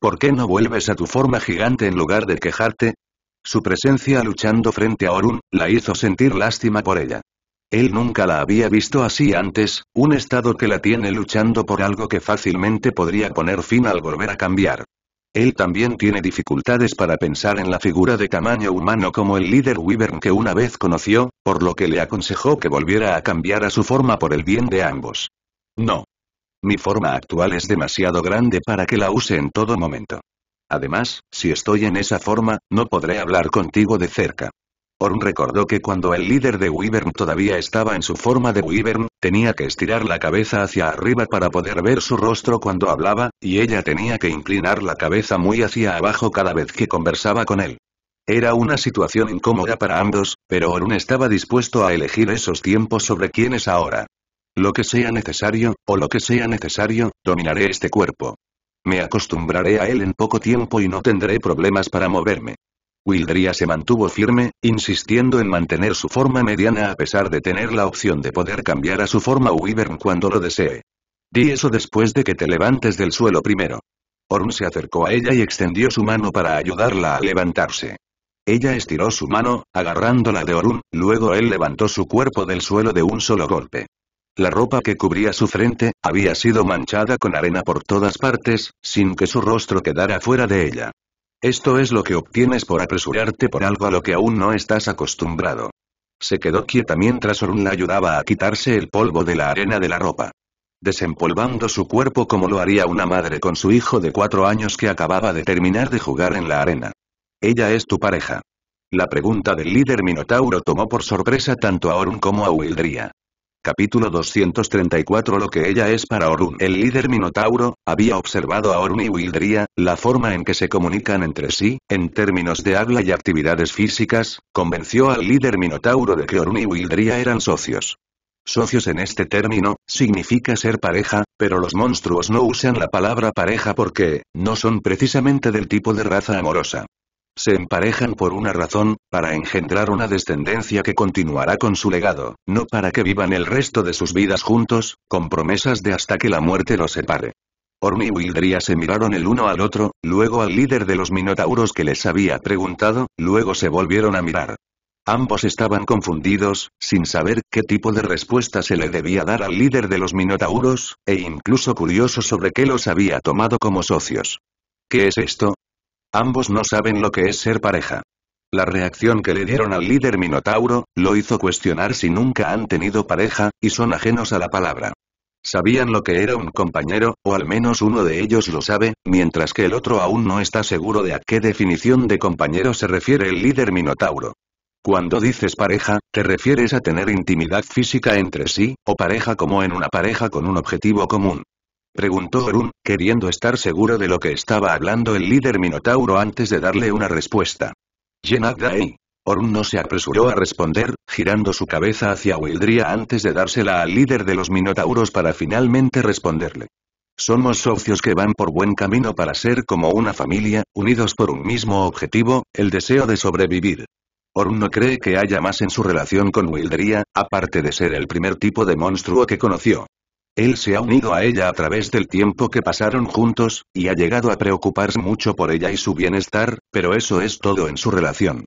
¿Por qué no vuelves a tu forma gigante en lugar de quejarte? Su presencia luchando frente a Orun, la hizo sentir lástima por ella. Él nunca la había visto así antes, un estado que la tiene luchando por algo que fácilmente podría poner fin al volver a cambiar. Él también tiene dificultades para pensar en la figura de tamaño humano como el líder Wyvern que una vez conoció, por lo que le aconsejó que volviera a cambiar a su forma por el bien de ambos. No. Mi forma actual es demasiado grande para que la use en todo momento. Además, si estoy en esa forma, no podré hablar contigo de cerca. Orun recordó que cuando el líder de Wyvern todavía estaba en su forma de Wyvern, tenía que estirar la cabeza hacia arriba para poder ver su rostro cuando hablaba, y ella tenía que inclinar la cabeza muy hacia abajo cada vez que conversaba con él. Era una situación incómoda para ambos, pero Orun estaba dispuesto a elegir esos tiempos sobre quienes ahora. Lo que sea necesario, o lo que sea necesario, dominaré este cuerpo. Me acostumbraré a él en poco tiempo y no tendré problemas para moverme. Wildria se mantuvo firme, insistiendo en mantener su forma mediana a pesar de tener la opción de poder cambiar a su forma Wyvern cuando lo desee. Di eso después de que te levantes del suelo primero. Orm se acercó a ella y extendió su mano para ayudarla a levantarse. Ella estiró su mano, agarrándola de Orun, luego él levantó su cuerpo del suelo de un solo golpe. La ropa que cubría su frente, había sido manchada con arena por todas partes, sin que su rostro quedara fuera de ella. Esto es lo que obtienes por apresurarte por algo a lo que aún no estás acostumbrado. Se quedó quieta mientras Orun la ayudaba a quitarse el polvo de la arena de la ropa. Desempolvando su cuerpo como lo haría una madre con su hijo de cuatro años que acababa de terminar de jugar en la arena. Ella es tu pareja. La pregunta del líder Minotauro tomó por sorpresa tanto a Orun como a Wildria. Capítulo 234 Lo que ella es para Orun El líder Minotauro, había observado a Orun y Wildria, la forma en que se comunican entre sí, en términos de habla y actividades físicas, convenció al líder Minotauro de que Orun y Wildria eran socios. Socios en este término, significa ser pareja, pero los monstruos no usan la palabra pareja porque, no son precisamente del tipo de raza amorosa se emparejan por una razón, para engendrar una descendencia que continuará con su legado, no para que vivan el resto de sus vidas juntos, con promesas de hasta que la muerte los separe. Ormi y Wildria se miraron el uno al otro, luego al líder de los Minotauros que les había preguntado, luego se volvieron a mirar. Ambos estaban confundidos, sin saber qué tipo de respuesta se le debía dar al líder de los Minotauros, e incluso curiosos sobre qué los había tomado como socios. ¿Qué es esto? Ambos no saben lo que es ser pareja. La reacción que le dieron al líder Minotauro, lo hizo cuestionar si nunca han tenido pareja, y son ajenos a la palabra. Sabían lo que era un compañero, o al menos uno de ellos lo sabe, mientras que el otro aún no está seguro de a qué definición de compañero se refiere el líder Minotauro. Cuando dices pareja, te refieres a tener intimidad física entre sí, o pareja como en una pareja con un objetivo común. Preguntó Orun, queriendo estar seguro de lo que estaba hablando el líder Minotauro antes de darle una respuesta. Yenagdaei, Orun no se apresuró a responder, girando su cabeza hacia Wildria antes de dársela al líder de los Minotauros para finalmente responderle. Somos socios que van por buen camino para ser como una familia, unidos por un mismo objetivo, el deseo de sobrevivir. Orun no cree que haya más en su relación con Wildria, aparte de ser el primer tipo de monstruo que conoció. Él se ha unido a ella a través del tiempo que pasaron juntos, y ha llegado a preocuparse mucho por ella y su bienestar, pero eso es todo en su relación.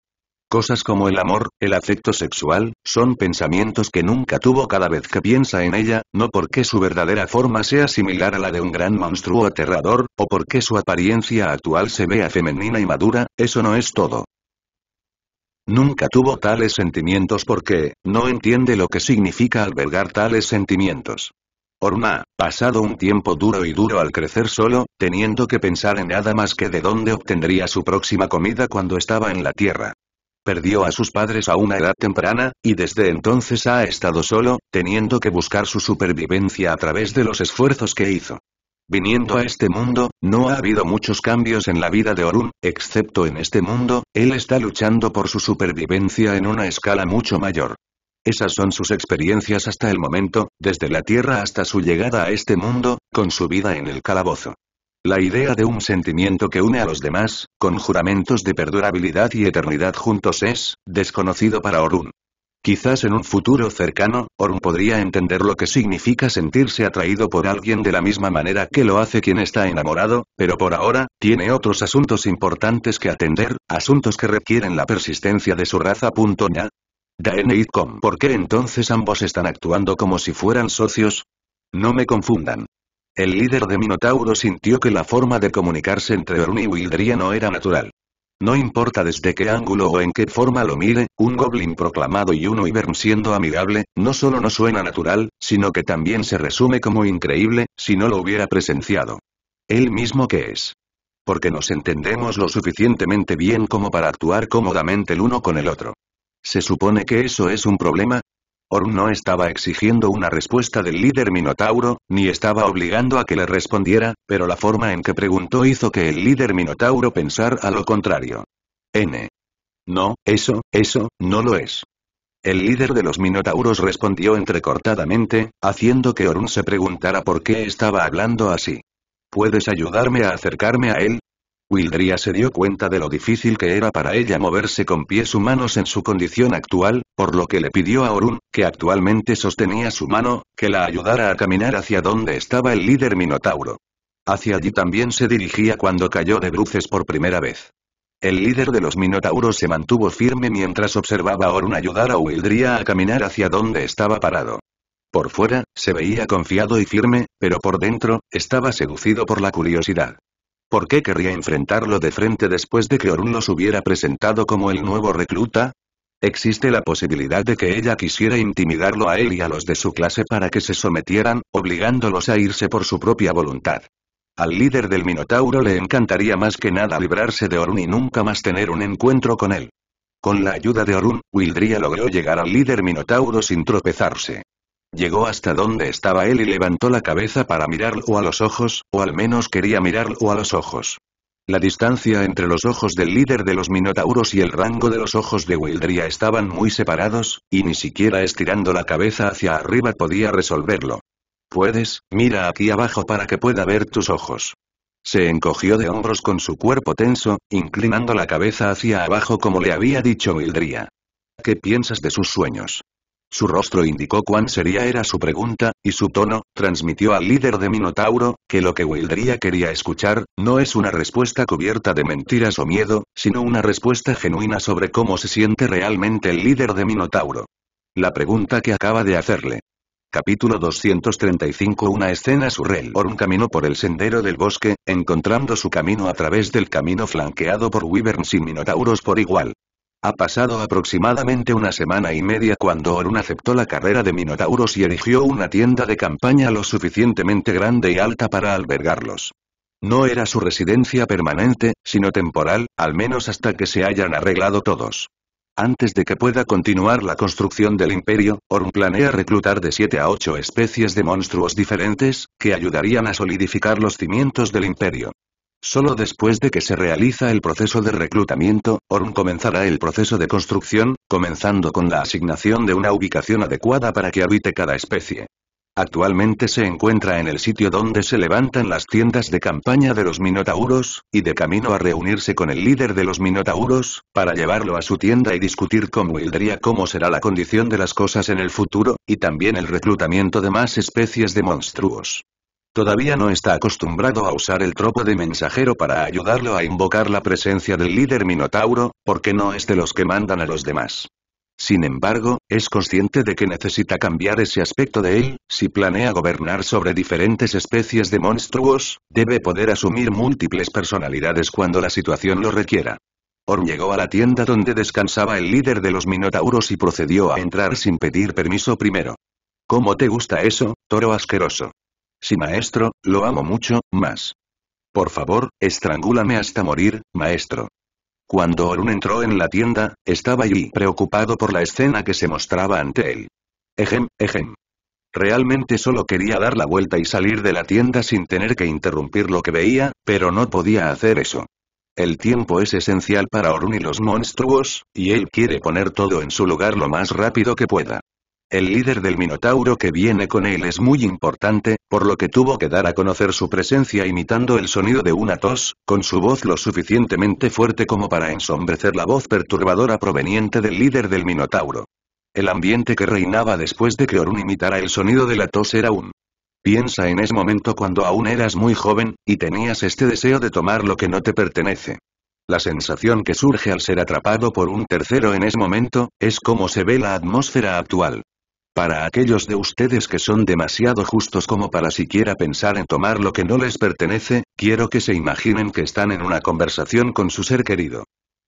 Cosas como el amor, el afecto sexual, son pensamientos que nunca tuvo cada vez que piensa en ella, no porque su verdadera forma sea similar a la de un gran monstruo aterrador, o porque su apariencia actual se vea femenina y madura, eso no es todo. Nunca tuvo tales sentimientos porque, no entiende lo que significa albergar tales sentimientos. Orma, pasado un tiempo duro y duro al crecer solo, teniendo que pensar en nada más que de dónde obtendría su próxima comida cuando estaba en la tierra. Perdió a sus padres a una edad temprana, y desde entonces ha estado solo, teniendo que buscar su supervivencia a través de los esfuerzos que hizo. Viniendo a este mundo, no ha habido muchos cambios en la vida de Orun, excepto en este mundo, él está luchando por su supervivencia en una escala mucho mayor. Esas son sus experiencias hasta el momento, desde la Tierra hasta su llegada a este mundo, con su vida en el calabozo. La idea de un sentimiento que une a los demás, con juramentos de perdurabilidad y eternidad juntos es, desconocido para Orun. Quizás en un futuro cercano, Orun podría entender lo que significa sentirse atraído por alguien de la misma manera que lo hace quien está enamorado, pero por ahora, tiene otros asuntos importantes que atender, asuntos que requieren la persistencia de su raza. Daenerys con ¿Por qué entonces ambos están actuando como si fueran socios? No me confundan. El líder de Minotauro sintió que la forma de comunicarse entre Ernie y Wilderia no era natural. No importa desde qué ángulo o en qué forma lo mire, un goblin proclamado y un wyvern siendo amigable, no solo no suena natural, sino que también se resume como increíble, si no lo hubiera presenciado. Él mismo que es. Porque nos entendemos lo suficientemente bien como para actuar cómodamente el uno con el otro. ¿Se supone que eso es un problema? Orun no estaba exigiendo una respuesta del líder Minotauro, ni estaba obligando a que le respondiera, pero la forma en que preguntó hizo que el líder Minotauro pensar a lo contrario. N. No, eso, eso, no lo es. El líder de los Minotauros respondió entrecortadamente, haciendo que Orun se preguntara por qué estaba hablando así. ¿Puedes ayudarme a acercarme a él? Wildria se dio cuenta de lo difícil que era para ella moverse con pies humanos en su condición actual, por lo que le pidió a Orun, que actualmente sostenía su mano, que la ayudara a caminar hacia donde estaba el líder Minotauro. Hacia allí también se dirigía cuando cayó de bruces por primera vez. El líder de los Minotauros se mantuvo firme mientras observaba a Orun ayudar a Wildria a caminar hacia donde estaba parado. Por fuera, se veía confiado y firme, pero por dentro, estaba seducido por la curiosidad. ¿Por qué querría enfrentarlo de frente después de que Orun los hubiera presentado como el nuevo recluta? Existe la posibilidad de que ella quisiera intimidarlo a él y a los de su clase para que se sometieran, obligándolos a irse por su propia voluntad. Al líder del Minotauro le encantaría más que nada librarse de Orun y nunca más tener un encuentro con él. Con la ayuda de Orun, Wildria logró llegar al líder Minotauro sin tropezarse. Llegó hasta donde estaba él y levantó la cabeza para mirarlo a los ojos, o al menos quería mirarlo a los ojos. La distancia entre los ojos del líder de los Minotauros y el rango de los ojos de Wildria estaban muy separados, y ni siquiera estirando la cabeza hacia arriba podía resolverlo. Puedes, mira aquí abajo para que pueda ver tus ojos. Se encogió de hombros con su cuerpo tenso, inclinando la cabeza hacia abajo como le había dicho Wildria. ¿Qué piensas de sus sueños? Su rostro indicó cuán seria era su pregunta, y su tono, transmitió al líder de Minotauro, que lo que Wildería quería escuchar, no es una respuesta cubierta de mentiras o miedo, sino una respuesta genuina sobre cómo se siente realmente el líder de Minotauro. La pregunta que acaba de hacerle. Capítulo 235 Una escena surreal un caminó por el sendero del bosque, encontrando su camino a través del camino flanqueado por wyverns y minotauros por igual. Ha pasado aproximadamente una semana y media cuando Orun aceptó la carrera de Minotauros y erigió una tienda de campaña lo suficientemente grande y alta para albergarlos. No era su residencia permanente, sino temporal, al menos hasta que se hayan arreglado todos. Antes de que pueda continuar la construcción del imperio, Orun planea reclutar de 7 a 8 especies de monstruos diferentes, que ayudarían a solidificar los cimientos del imperio. Solo después de que se realiza el proceso de reclutamiento, Orm comenzará el proceso de construcción, comenzando con la asignación de una ubicación adecuada para que habite cada especie. Actualmente se encuentra en el sitio donde se levantan las tiendas de campaña de los Minotauros, y de camino a reunirse con el líder de los Minotauros, para llevarlo a su tienda y discutir con Wilderia cómo será la condición de las cosas en el futuro, y también el reclutamiento de más especies de monstruos. Todavía no está acostumbrado a usar el tropo de mensajero para ayudarlo a invocar la presencia del líder Minotauro, porque no es de los que mandan a los demás. Sin embargo, es consciente de que necesita cambiar ese aspecto de él, si planea gobernar sobre diferentes especies de monstruos, debe poder asumir múltiples personalidades cuando la situación lo requiera. Orm llegó a la tienda donde descansaba el líder de los Minotauros y procedió a entrar sin pedir permiso primero. ¿Cómo te gusta eso, toro asqueroso? Sí maestro, lo amo mucho, más. Por favor, estrangúlame hasta morir, maestro. Cuando Orun entró en la tienda, estaba allí preocupado por la escena que se mostraba ante él. Ejem, ejem. Realmente solo quería dar la vuelta y salir de la tienda sin tener que interrumpir lo que veía, pero no podía hacer eso. El tiempo es esencial para Orun y los monstruos, y él quiere poner todo en su lugar lo más rápido que pueda. El líder del Minotauro que viene con él es muy importante, por lo que tuvo que dar a conocer su presencia imitando el sonido de una tos, con su voz lo suficientemente fuerte como para ensombrecer la voz perturbadora proveniente del líder del Minotauro. El ambiente que reinaba después de que Orun imitara el sonido de la tos era un Piensa en ese momento cuando aún eras muy joven, y tenías este deseo de tomar lo que no te pertenece. La sensación que surge al ser atrapado por un tercero en ese momento, es como se ve la atmósfera actual. Para aquellos de ustedes que son demasiado justos como para siquiera pensar en tomar lo que no les pertenece, quiero que se imaginen que están en una conversación con su ser querido.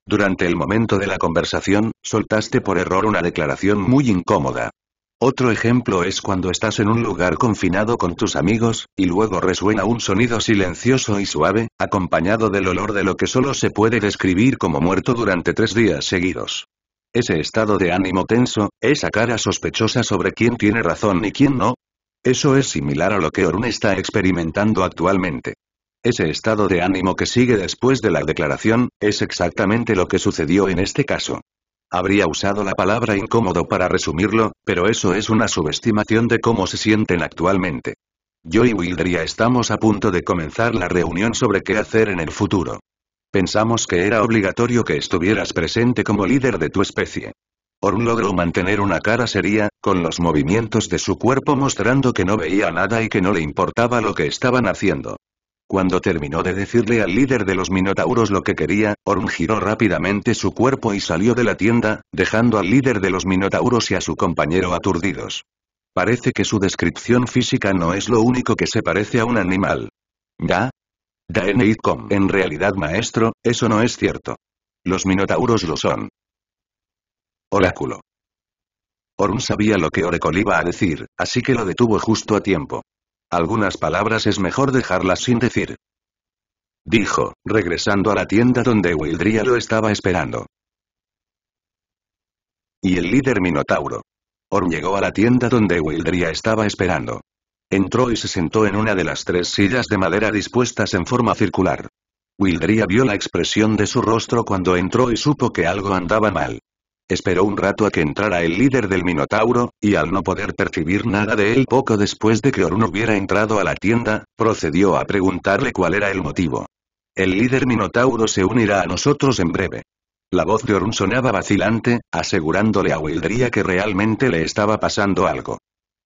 Durante el momento de la conversación, soltaste por error una declaración muy incómoda. Otro ejemplo es cuando estás en un lugar confinado con tus amigos, y luego resuena un sonido silencioso y suave, acompañado del olor de lo que solo se puede describir como muerto durante tres días seguidos. Ese estado de ánimo tenso, esa cara sospechosa sobre quién tiene razón y quién no. Eso es similar a lo que Orun está experimentando actualmente. Ese estado de ánimo que sigue después de la declaración, es exactamente lo que sucedió en este caso. Habría usado la palabra incómodo para resumirlo, pero eso es una subestimación de cómo se sienten actualmente. Yo y Wildria estamos a punto de comenzar la reunión sobre qué hacer en el futuro. Pensamos que era obligatorio que estuvieras presente como líder de tu especie. Orm logró mantener una cara seria, con los movimientos de su cuerpo mostrando que no veía nada y que no le importaba lo que estaban haciendo. Cuando terminó de decirle al líder de los Minotauros lo que quería, Orm giró rápidamente su cuerpo y salió de la tienda, dejando al líder de los Minotauros y a su compañero aturdidos. Parece que su descripción física no es lo único que se parece a un animal. Ya, com. En realidad maestro, eso no es cierto. Los minotauros lo son. Oráculo. Orm sabía lo que Orecol iba a decir, así que lo detuvo justo a tiempo. Algunas palabras es mejor dejarlas sin decir. Dijo, regresando a la tienda donde Wildria lo estaba esperando. Y el líder Minotauro. Orm llegó a la tienda donde Wildria estaba esperando. Entró y se sentó en una de las tres sillas de madera dispuestas en forma circular. Wildria vio la expresión de su rostro cuando entró y supo que algo andaba mal. Esperó un rato a que entrara el líder del Minotauro, y al no poder percibir nada de él poco después de que Orun hubiera entrado a la tienda, procedió a preguntarle cuál era el motivo. El líder Minotauro se unirá a nosotros en breve. La voz de Orun sonaba vacilante, asegurándole a Wildria que realmente le estaba pasando algo.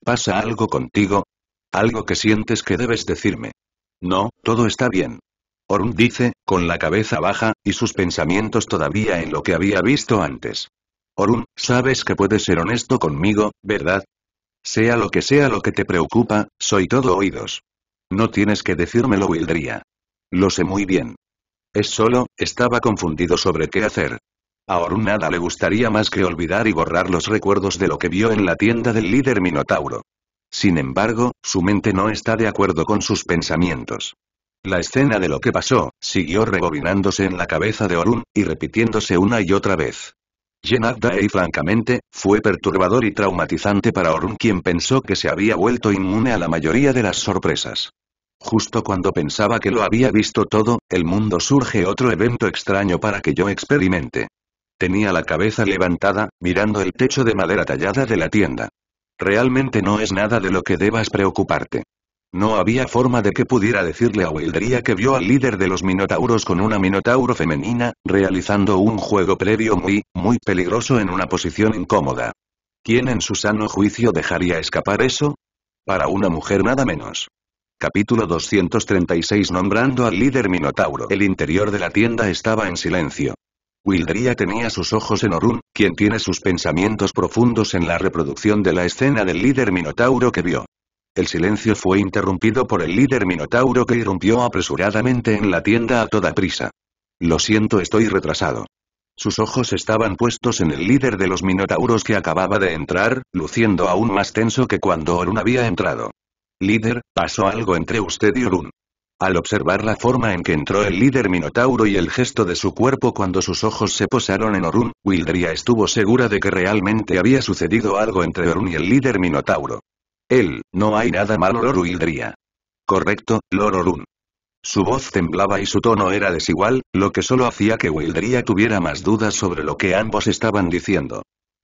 ¿Pasa algo contigo? Algo que sientes que debes decirme. No, todo está bien. Orun dice, con la cabeza baja, y sus pensamientos todavía en lo que había visto antes. Orun, sabes que puedes ser honesto conmigo, ¿verdad? Sea lo que sea lo que te preocupa, soy todo oídos. No tienes que decírmelo, Wildria. Lo sé muy bien. Es solo, estaba confundido sobre qué hacer. A Orun nada le gustaría más que olvidar y borrar los recuerdos de lo que vio en la tienda del líder Minotauro. Sin embargo, su mente no está de acuerdo con sus pensamientos. La escena de lo que pasó, siguió rebobinándose en la cabeza de Orun, y repitiéndose una y otra vez. Jenad francamente, fue perturbador y traumatizante para Orun quien pensó que se había vuelto inmune a la mayoría de las sorpresas. Justo cuando pensaba que lo había visto todo, el mundo surge otro evento extraño para que yo experimente. Tenía la cabeza levantada, mirando el techo de madera tallada de la tienda. Realmente no es nada de lo que debas preocuparte. No había forma de que pudiera decirle a Wildería que vio al líder de los Minotauros con una Minotauro femenina, realizando un juego previo muy, muy peligroso en una posición incómoda. ¿Quién en su sano juicio dejaría escapar eso? Para una mujer nada menos. Capítulo 236 Nombrando al líder Minotauro El interior de la tienda estaba en silencio. Wildria tenía sus ojos en Orun, quien tiene sus pensamientos profundos en la reproducción de la escena del líder minotauro que vio. El silencio fue interrumpido por el líder minotauro que irrumpió apresuradamente en la tienda a toda prisa. Lo siento estoy retrasado. Sus ojos estaban puestos en el líder de los minotauros que acababa de entrar, luciendo aún más tenso que cuando Orun había entrado. Líder, pasó algo entre usted y Orun. Al observar la forma en que entró el líder Minotauro y el gesto de su cuerpo cuando sus ojos se posaron en Orun, wildria estuvo segura de que realmente había sucedido algo entre Orun y el líder Minotauro. Él, no hay nada malo Lord Wildria. Correcto, Lor Orun. Su voz temblaba y su tono era desigual, lo que solo hacía que Wildria tuviera más dudas sobre lo que ambos estaban diciendo.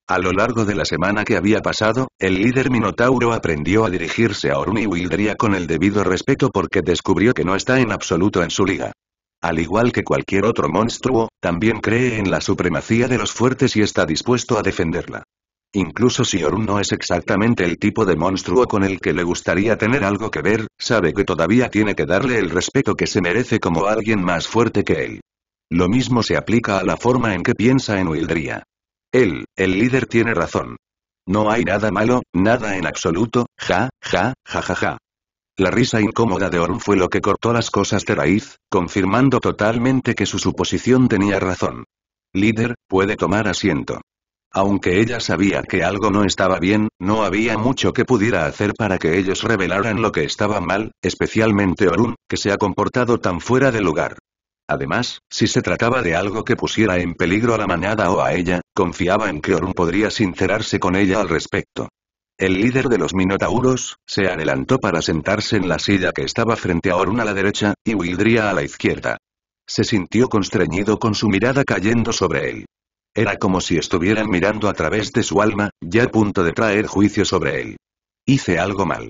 A lo largo de la semana que había pasado, el líder Minotauro aprendió a dirigirse a Orun y Wildria con el debido respeto porque descubrió que no está en absoluto en su liga. Al igual que cualquier otro monstruo, también cree en la supremacía de los fuertes y está dispuesto a defenderla. Incluso si Orun no es exactamente el tipo de monstruo con el que le gustaría tener algo que ver, sabe que todavía tiene que darle el respeto que se merece como alguien más fuerte que él. Lo mismo se aplica a la forma en que piensa en Wildria. Él, el líder tiene razón. No hay nada malo, nada en absoluto, ja, ja, ja ja ja. La risa incómoda de Orun fue lo que cortó las cosas de raíz, confirmando totalmente que su suposición tenía razón. Líder, puede tomar asiento. Aunque ella sabía que algo no estaba bien, no había mucho que pudiera hacer para que ellos revelaran lo que estaba mal, especialmente Orun, que se ha comportado tan fuera de lugar. Además, si se trataba de algo que pusiera en peligro a la manada o a ella, confiaba en que Orun podría sincerarse con ella al respecto. El líder de los Minotauros, se adelantó para sentarse en la silla que estaba frente a Orun a la derecha, y Wildria a la izquierda. Se sintió constreñido con su mirada cayendo sobre él. Era como si estuvieran mirando a través de su alma, ya a punto de traer juicio sobre él. Hice algo mal.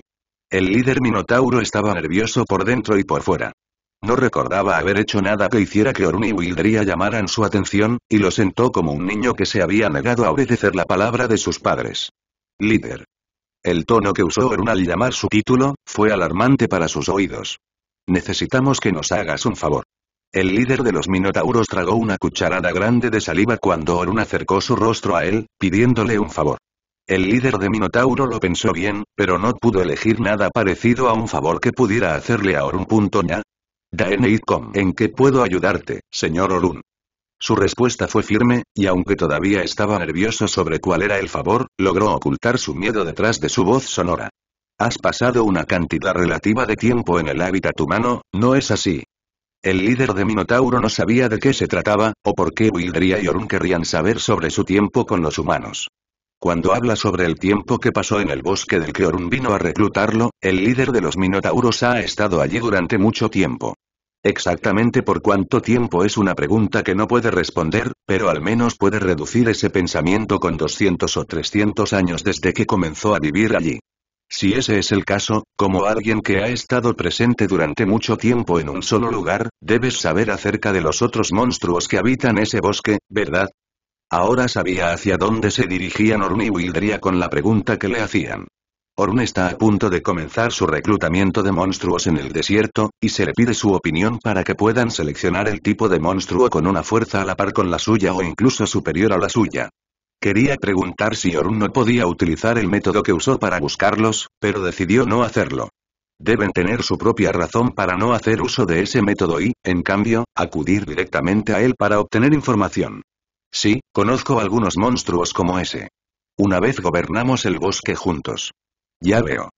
El líder Minotauro estaba nervioso por dentro y por fuera. No recordaba haber hecho nada que hiciera que Orun y Wildria llamaran su atención, y lo sentó como un niño que se había negado a obedecer la palabra de sus padres. Líder. El tono que usó Orun al llamar su título, fue alarmante para sus oídos. Necesitamos que nos hagas un favor. El líder de los Minotauros tragó una cucharada grande de saliva cuando Orun acercó su rostro a él, pidiéndole un favor. El líder de Minotauro lo pensó bien, pero no pudo elegir nada parecido a un favor que pudiera hacerle a Orun. Com. ¿En qué puedo ayudarte, señor Orun? Su respuesta fue firme, y aunque todavía estaba nervioso sobre cuál era el favor, logró ocultar su miedo detrás de su voz sonora. Has pasado una cantidad relativa de tiempo en el hábitat humano, ¿no es así? El líder de Minotauro no sabía de qué se trataba, o por qué Wildria y Orun querrían saber sobre su tiempo con los humanos. Cuando habla sobre el tiempo que pasó en el bosque del que Orun vino a reclutarlo, el líder de los Minotauros ha estado allí durante mucho tiempo. Exactamente por cuánto tiempo es una pregunta que no puede responder, pero al menos puede reducir ese pensamiento con 200 o 300 años desde que comenzó a vivir allí. Si ese es el caso, como alguien que ha estado presente durante mucho tiempo en un solo lugar, debes saber acerca de los otros monstruos que habitan ese bosque, ¿verdad? Ahora sabía hacia dónde se dirigían Orun y Wildería con la pregunta que le hacían. Orun está a punto de comenzar su reclutamiento de monstruos en el desierto, y se le pide su opinión para que puedan seleccionar el tipo de monstruo con una fuerza a la par con la suya o incluso superior a la suya. Quería preguntar si Orun no podía utilizar el método que usó para buscarlos, pero decidió no hacerlo. Deben tener su propia razón para no hacer uso de ese método y, en cambio, acudir directamente a él para obtener información. Sí, conozco algunos monstruos como ese. Una vez gobernamos el bosque juntos. Ya veo.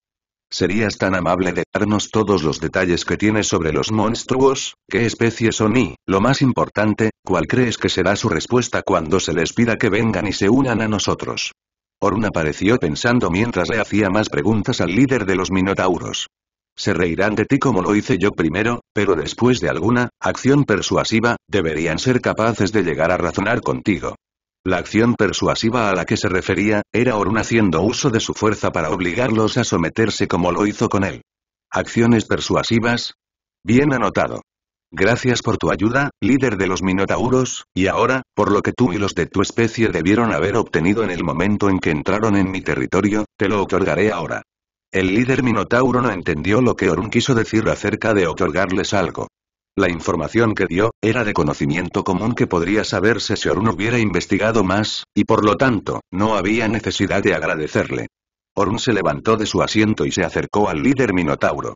¿Serías tan amable de darnos todos los detalles que tienes sobre los monstruos, qué especies son y, lo más importante, cuál crees que será su respuesta cuando se les pida que vengan y se unan a nosotros? Orun apareció pensando mientras le hacía más preguntas al líder de los Minotauros se reirán de ti como lo hice yo primero, pero después de alguna acción persuasiva, deberían ser capaces de llegar a razonar contigo. La acción persuasiva a la que se refería, era Orun haciendo uso de su fuerza para obligarlos a someterse como lo hizo con él. ¿Acciones persuasivas? Bien anotado. Gracias por tu ayuda, líder de los Minotauros, y ahora, por lo que tú y los de tu especie debieron haber obtenido en el momento en que entraron en mi territorio, te lo otorgaré ahora. El líder Minotauro no entendió lo que Orun quiso decir acerca de otorgarles algo. La información que dio, era de conocimiento común que podría saberse si Orun hubiera investigado más, y por lo tanto, no había necesidad de agradecerle. Orun se levantó de su asiento y se acercó al líder Minotauro.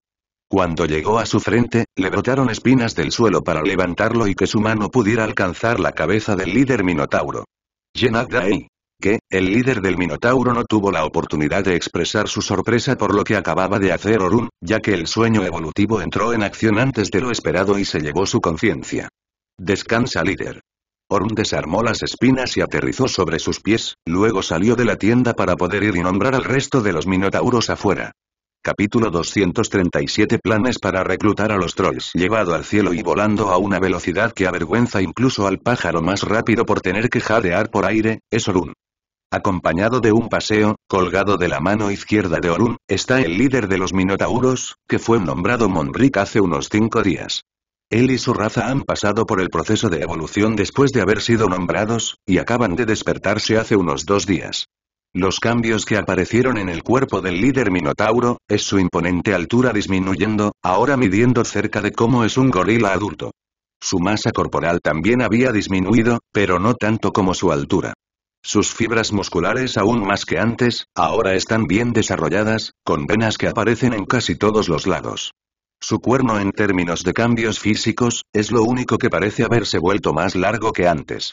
Cuando llegó a su frente, le brotaron espinas del suelo para levantarlo y que su mano pudiera alcanzar la cabeza del líder Minotauro. ahí que, el líder del Minotauro no tuvo la oportunidad de expresar su sorpresa por lo que acababa de hacer Orun, ya que el sueño evolutivo entró en acción antes de lo esperado y se llevó su conciencia. Descansa líder. Orun desarmó las espinas y aterrizó sobre sus pies, luego salió de la tienda para poder ir y nombrar al resto de los minotauros afuera. Capítulo 237 Planes para reclutar a los trolls Llevado al cielo y volando a una velocidad que avergüenza incluso al pájaro más rápido por tener que jadear por aire, es Orun acompañado de un paseo, colgado de la mano izquierda de Orun, está el líder de los Minotauros, que fue nombrado Monric hace unos cinco días. Él y su raza han pasado por el proceso de evolución después de haber sido nombrados, y acaban de despertarse hace unos dos días. Los cambios que aparecieron en el cuerpo del líder Minotauro, es su imponente altura disminuyendo, ahora midiendo cerca de cómo es un gorila adulto. Su masa corporal también había disminuido, pero no tanto como su altura. Sus fibras musculares aún más que antes, ahora están bien desarrolladas, con venas que aparecen en casi todos los lados. Su cuerno en términos de cambios físicos, es lo único que parece haberse vuelto más largo que antes.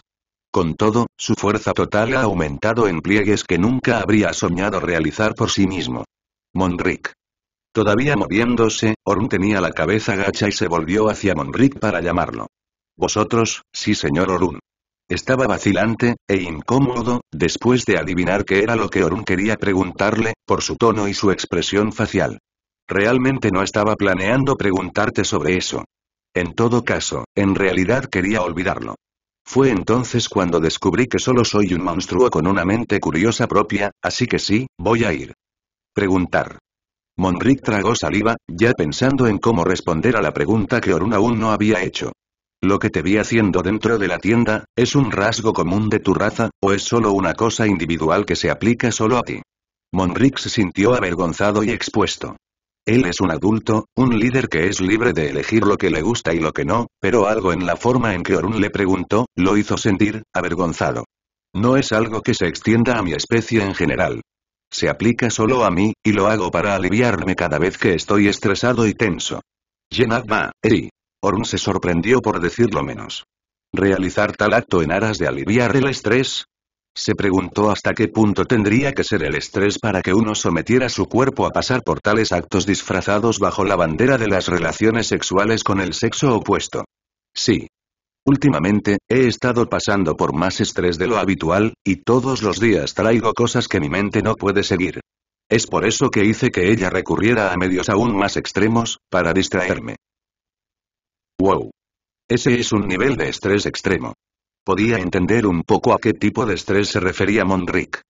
Con todo, su fuerza total ha aumentado en pliegues que nunca habría soñado realizar por sí mismo. Monric. Todavía moviéndose, Orun tenía la cabeza gacha y se volvió hacia Monric para llamarlo. Vosotros, sí señor Orun. Estaba vacilante, e incómodo, después de adivinar qué era lo que Orun quería preguntarle, por su tono y su expresión facial. Realmente no estaba planeando preguntarte sobre eso. En todo caso, en realidad quería olvidarlo. Fue entonces cuando descubrí que solo soy un monstruo con una mente curiosa propia, así que sí, voy a ir. Preguntar. Monric tragó saliva, ya pensando en cómo responder a la pregunta que Orun aún no había hecho. Lo que te vi haciendo dentro de la tienda, ¿es un rasgo común de tu raza, o es solo una cosa individual que se aplica solo a ti? Monrix se sintió avergonzado y expuesto. Él es un adulto, un líder que es libre de elegir lo que le gusta y lo que no, pero algo en la forma en que Orun le preguntó, lo hizo sentir, avergonzado. No es algo que se extienda a mi especie en general. Se aplica solo a mí, y lo hago para aliviarme cada vez que estoy estresado y tenso. Yenadma, Eri. Orun se sorprendió por decirlo menos. ¿Realizar tal acto en aras de aliviar el estrés? Se preguntó hasta qué punto tendría que ser el estrés para que uno sometiera su cuerpo a pasar por tales actos disfrazados bajo la bandera de las relaciones sexuales con el sexo opuesto. Sí. Últimamente, he estado pasando por más estrés de lo habitual, y todos los días traigo cosas que mi mente no puede seguir. Es por eso que hice que ella recurriera a medios aún más extremos, para distraerme. Wow. Ese es un nivel de estrés extremo. Podía entender un poco a qué tipo de estrés se refería Monric.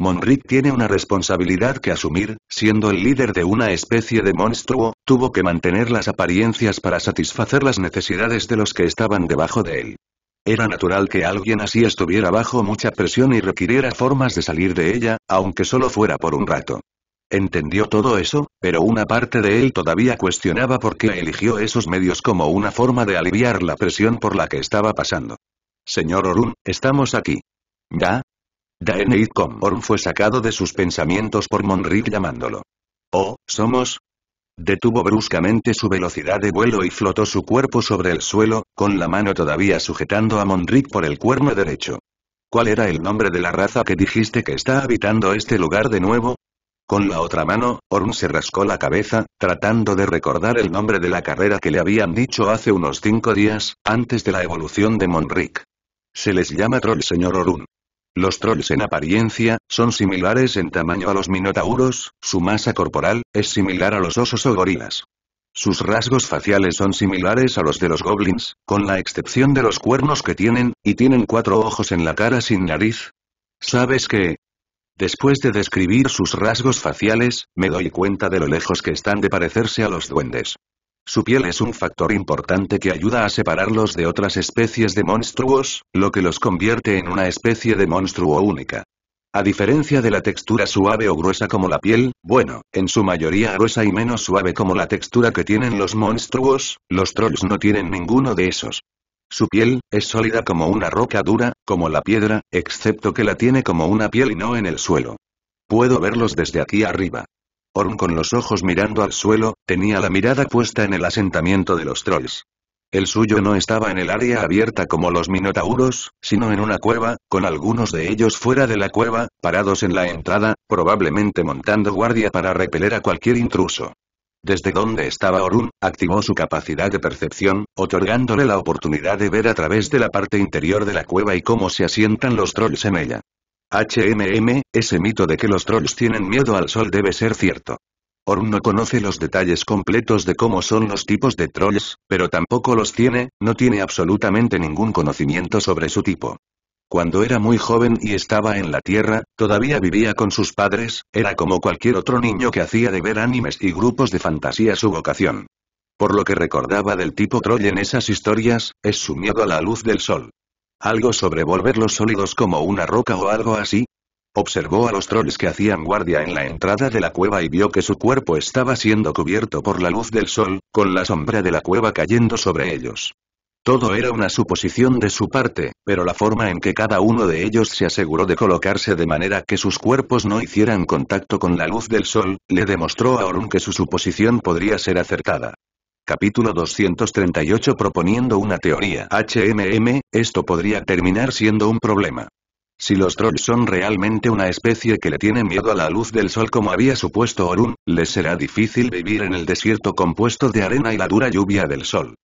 Monric tiene una responsabilidad que asumir, siendo el líder de una especie de monstruo, tuvo que mantener las apariencias para satisfacer las necesidades de los que estaban debajo de él. Era natural que alguien así estuviera bajo mucha presión y requiriera formas de salir de ella, aunque solo fuera por un rato. Entendió todo eso, pero una parte de él todavía cuestionaba por qué eligió esos medios como una forma de aliviar la presión por la que estaba pasando. Señor Orun, estamos aquí. ¿Da? con Orun fue sacado de sus pensamientos por Monric llamándolo. Oh, somos, Detuvo bruscamente su velocidad de vuelo y flotó su cuerpo sobre el suelo, con la mano todavía sujetando a Monric por el cuerno derecho. ¿Cuál era el nombre de la raza que dijiste que está habitando este lugar de nuevo? Con la otra mano, Orun se rascó la cabeza, tratando de recordar el nombre de la carrera que le habían dicho hace unos cinco días, antes de la evolución de Monric. Se les llama troll señor Orun. Los trolls en apariencia, son similares en tamaño a los minotauros, su masa corporal, es similar a los osos o gorilas. Sus rasgos faciales son similares a los de los goblins, con la excepción de los cuernos que tienen, y tienen cuatro ojos en la cara sin nariz. ¿Sabes qué? Después de describir sus rasgos faciales, me doy cuenta de lo lejos que están de parecerse a los duendes. Su piel es un factor importante que ayuda a separarlos de otras especies de monstruos, lo que los convierte en una especie de monstruo única. A diferencia de la textura suave o gruesa como la piel, bueno, en su mayoría gruesa y menos suave como la textura que tienen los monstruos, los trolls no tienen ninguno de esos. Su piel, es sólida como una roca dura, como la piedra, excepto que la tiene como una piel y no en el suelo. Puedo verlos desde aquí arriba. Orm con los ojos mirando al suelo, tenía la mirada puesta en el asentamiento de los trolls. El suyo no estaba en el área abierta como los minotauros, sino en una cueva, con algunos de ellos fuera de la cueva, parados en la entrada, probablemente montando guardia para repeler a cualquier intruso. Desde donde estaba Orun, activó su capacidad de percepción, otorgándole la oportunidad de ver a través de la parte interior de la cueva y cómo se asientan los trolls en ella. HMM, ese mito de que los trolls tienen miedo al sol debe ser cierto. Orun no conoce los detalles completos de cómo son los tipos de trolls, pero tampoco los tiene, no tiene absolutamente ningún conocimiento sobre su tipo. Cuando era muy joven y estaba en la Tierra, todavía vivía con sus padres, era como cualquier otro niño que hacía de ver animes y grupos de fantasía su vocación. Por lo que recordaba del tipo troll en esas historias, es su miedo a la luz del sol. Algo sobre los sólidos como una roca o algo así, Observó a los trolls que hacían guardia en la entrada de la cueva y vio que su cuerpo estaba siendo cubierto por la luz del sol, con la sombra de la cueva cayendo sobre ellos. Todo era una suposición de su parte, pero la forma en que cada uno de ellos se aseguró de colocarse de manera que sus cuerpos no hicieran contacto con la luz del sol, le demostró a Orun que su suposición podría ser acertada. Capítulo 238 Proponiendo una teoría HMM, esto podría terminar siendo un problema. Si los trolls son realmente una especie que le tiene miedo a la luz del sol como había supuesto Orun, les será difícil vivir en el desierto compuesto de arena y la dura lluvia del sol.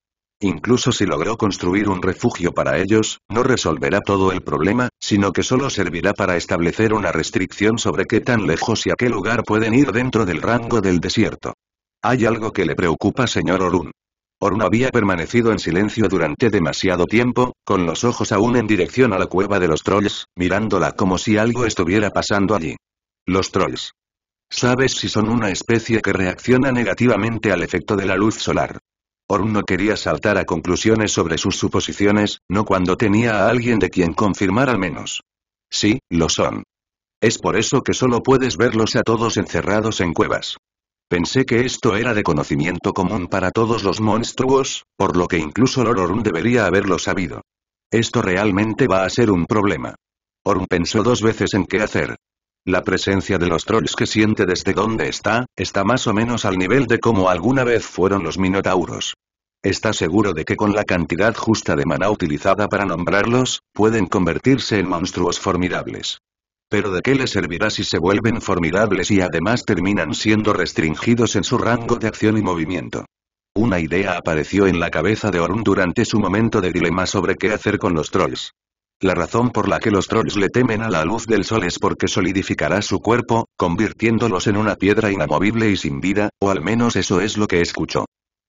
Incluso si logró construir un refugio para ellos, no resolverá todo el problema, sino que solo servirá para establecer una restricción sobre qué tan lejos y a qué lugar pueden ir dentro del rango del desierto. Hay algo que le preocupa señor Orun. Orun había permanecido en silencio durante demasiado tiempo, con los ojos aún en dirección a la cueva de los trolls, mirándola como si algo estuviera pasando allí. Los trolls. ¿Sabes si son una especie que reacciona negativamente al efecto de la luz solar? Orun no quería saltar a conclusiones sobre sus suposiciones, no cuando tenía a alguien de quien confirmar al menos. Sí, lo son. Es por eso que solo puedes verlos a todos encerrados en cuevas. Pensé que esto era de conocimiento común para todos los monstruos, por lo que incluso Lord Orun debería haberlo sabido. Esto realmente va a ser un problema. Orun pensó dos veces en qué hacer. La presencia de los trolls que siente desde donde está, está más o menos al nivel de como alguna vez fueron los minotauros. Está seguro de que con la cantidad justa de mana utilizada para nombrarlos, pueden convertirse en monstruos formidables. Pero ¿de qué le servirá si se vuelven formidables y además terminan siendo restringidos en su rango de acción y movimiento? Una idea apareció en la cabeza de Orun durante su momento de dilema sobre qué hacer con los trolls. La razón por la que los trolls le temen a la luz del sol es porque solidificará su cuerpo, convirtiéndolos en una piedra inamovible y sin vida, o al menos eso es lo que escuchó.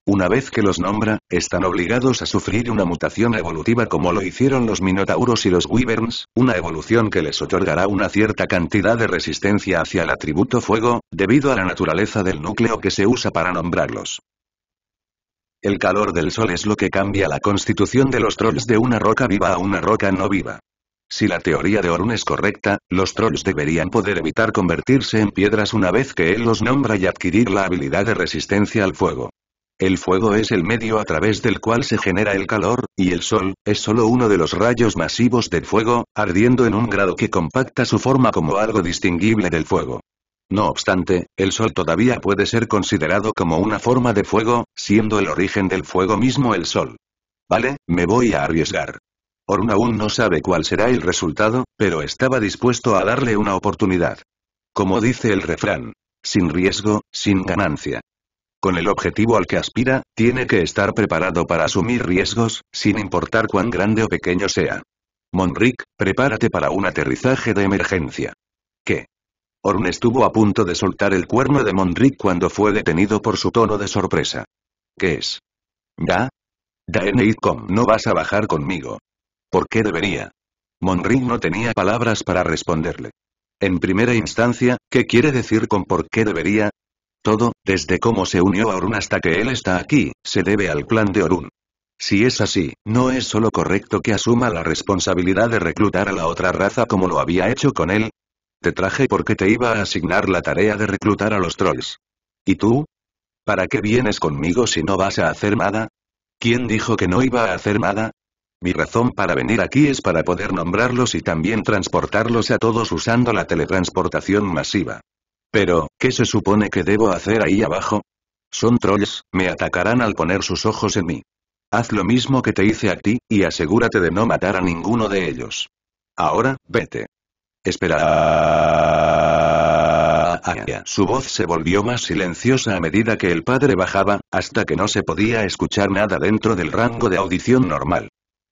Una vez que los nombra, están obligados a sufrir una mutación evolutiva como lo hicieron los Minotauros y los Wyverns, una evolución que les otorgará una cierta cantidad de resistencia hacia el atributo fuego, debido a la naturaleza del núcleo que se usa para nombrarlos. El calor del sol es lo que cambia la constitución de los trolls de una roca viva a una roca no viva. Si la teoría de Orun es correcta, los trolls deberían poder evitar convertirse en piedras una vez que él los nombra y adquirir la habilidad de resistencia al fuego. El fuego es el medio a través del cual se genera el calor, y el sol, es solo uno de los rayos masivos del fuego, ardiendo en un grado que compacta su forma como algo distinguible del fuego. No obstante, el sol todavía puede ser considerado como una forma de fuego, siendo el origen del fuego mismo el sol. Vale, me voy a arriesgar. Orun aún no sabe cuál será el resultado, pero estaba dispuesto a darle una oportunidad. Como dice el refrán, sin riesgo, sin ganancia. Con el objetivo al que aspira, tiene que estar preparado para asumir riesgos, sin importar cuán grande o pequeño sea. Monric, prepárate para un aterrizaje de emergencia. ¿Qué? Orn estuvo a punto de soltar el cuerno de Monric cuando fue detenido por su tono de sorpresa. ¿Qué es? ¿Da? con no vas a bajar conmigo. ¿Por qué debería? Monric no tenía palabras para responderle. En primera instancia, ¿qué quiere decir con por qué debería? Todo, desde cómo se unió a Orun hasta que él está aquí, se debe al plan de Orun. Si es así, no es solo correcto que asuma la responsabilidad de reclutar a la otra raza como lo había hecho con él, te traje porque te iba a asignar la tarea de reclutar a los trolls. ¿Y tú? ¿Para qué vienes conmigo si no vas a hacer nada? ¿Quién dijo que no iba a hacer nada? Mi razón para venir aquí es para poder nombrarlos y también transportarlos a todos usando la teletransportación masiva. Pero, ¿qué se supone que debo hacer ahí abajo? Son trolls, me atacarán al poner sus ojos en mí. Haz lo mismo que te hice a ti, y asegúrate de no matar a ninguno de ellos. Ahora, vete. Espera. Su voz se volvió más silenciosa a medida que el padre bajaba, hasta que no se podía escuchar nada dentro del rango de audición normal.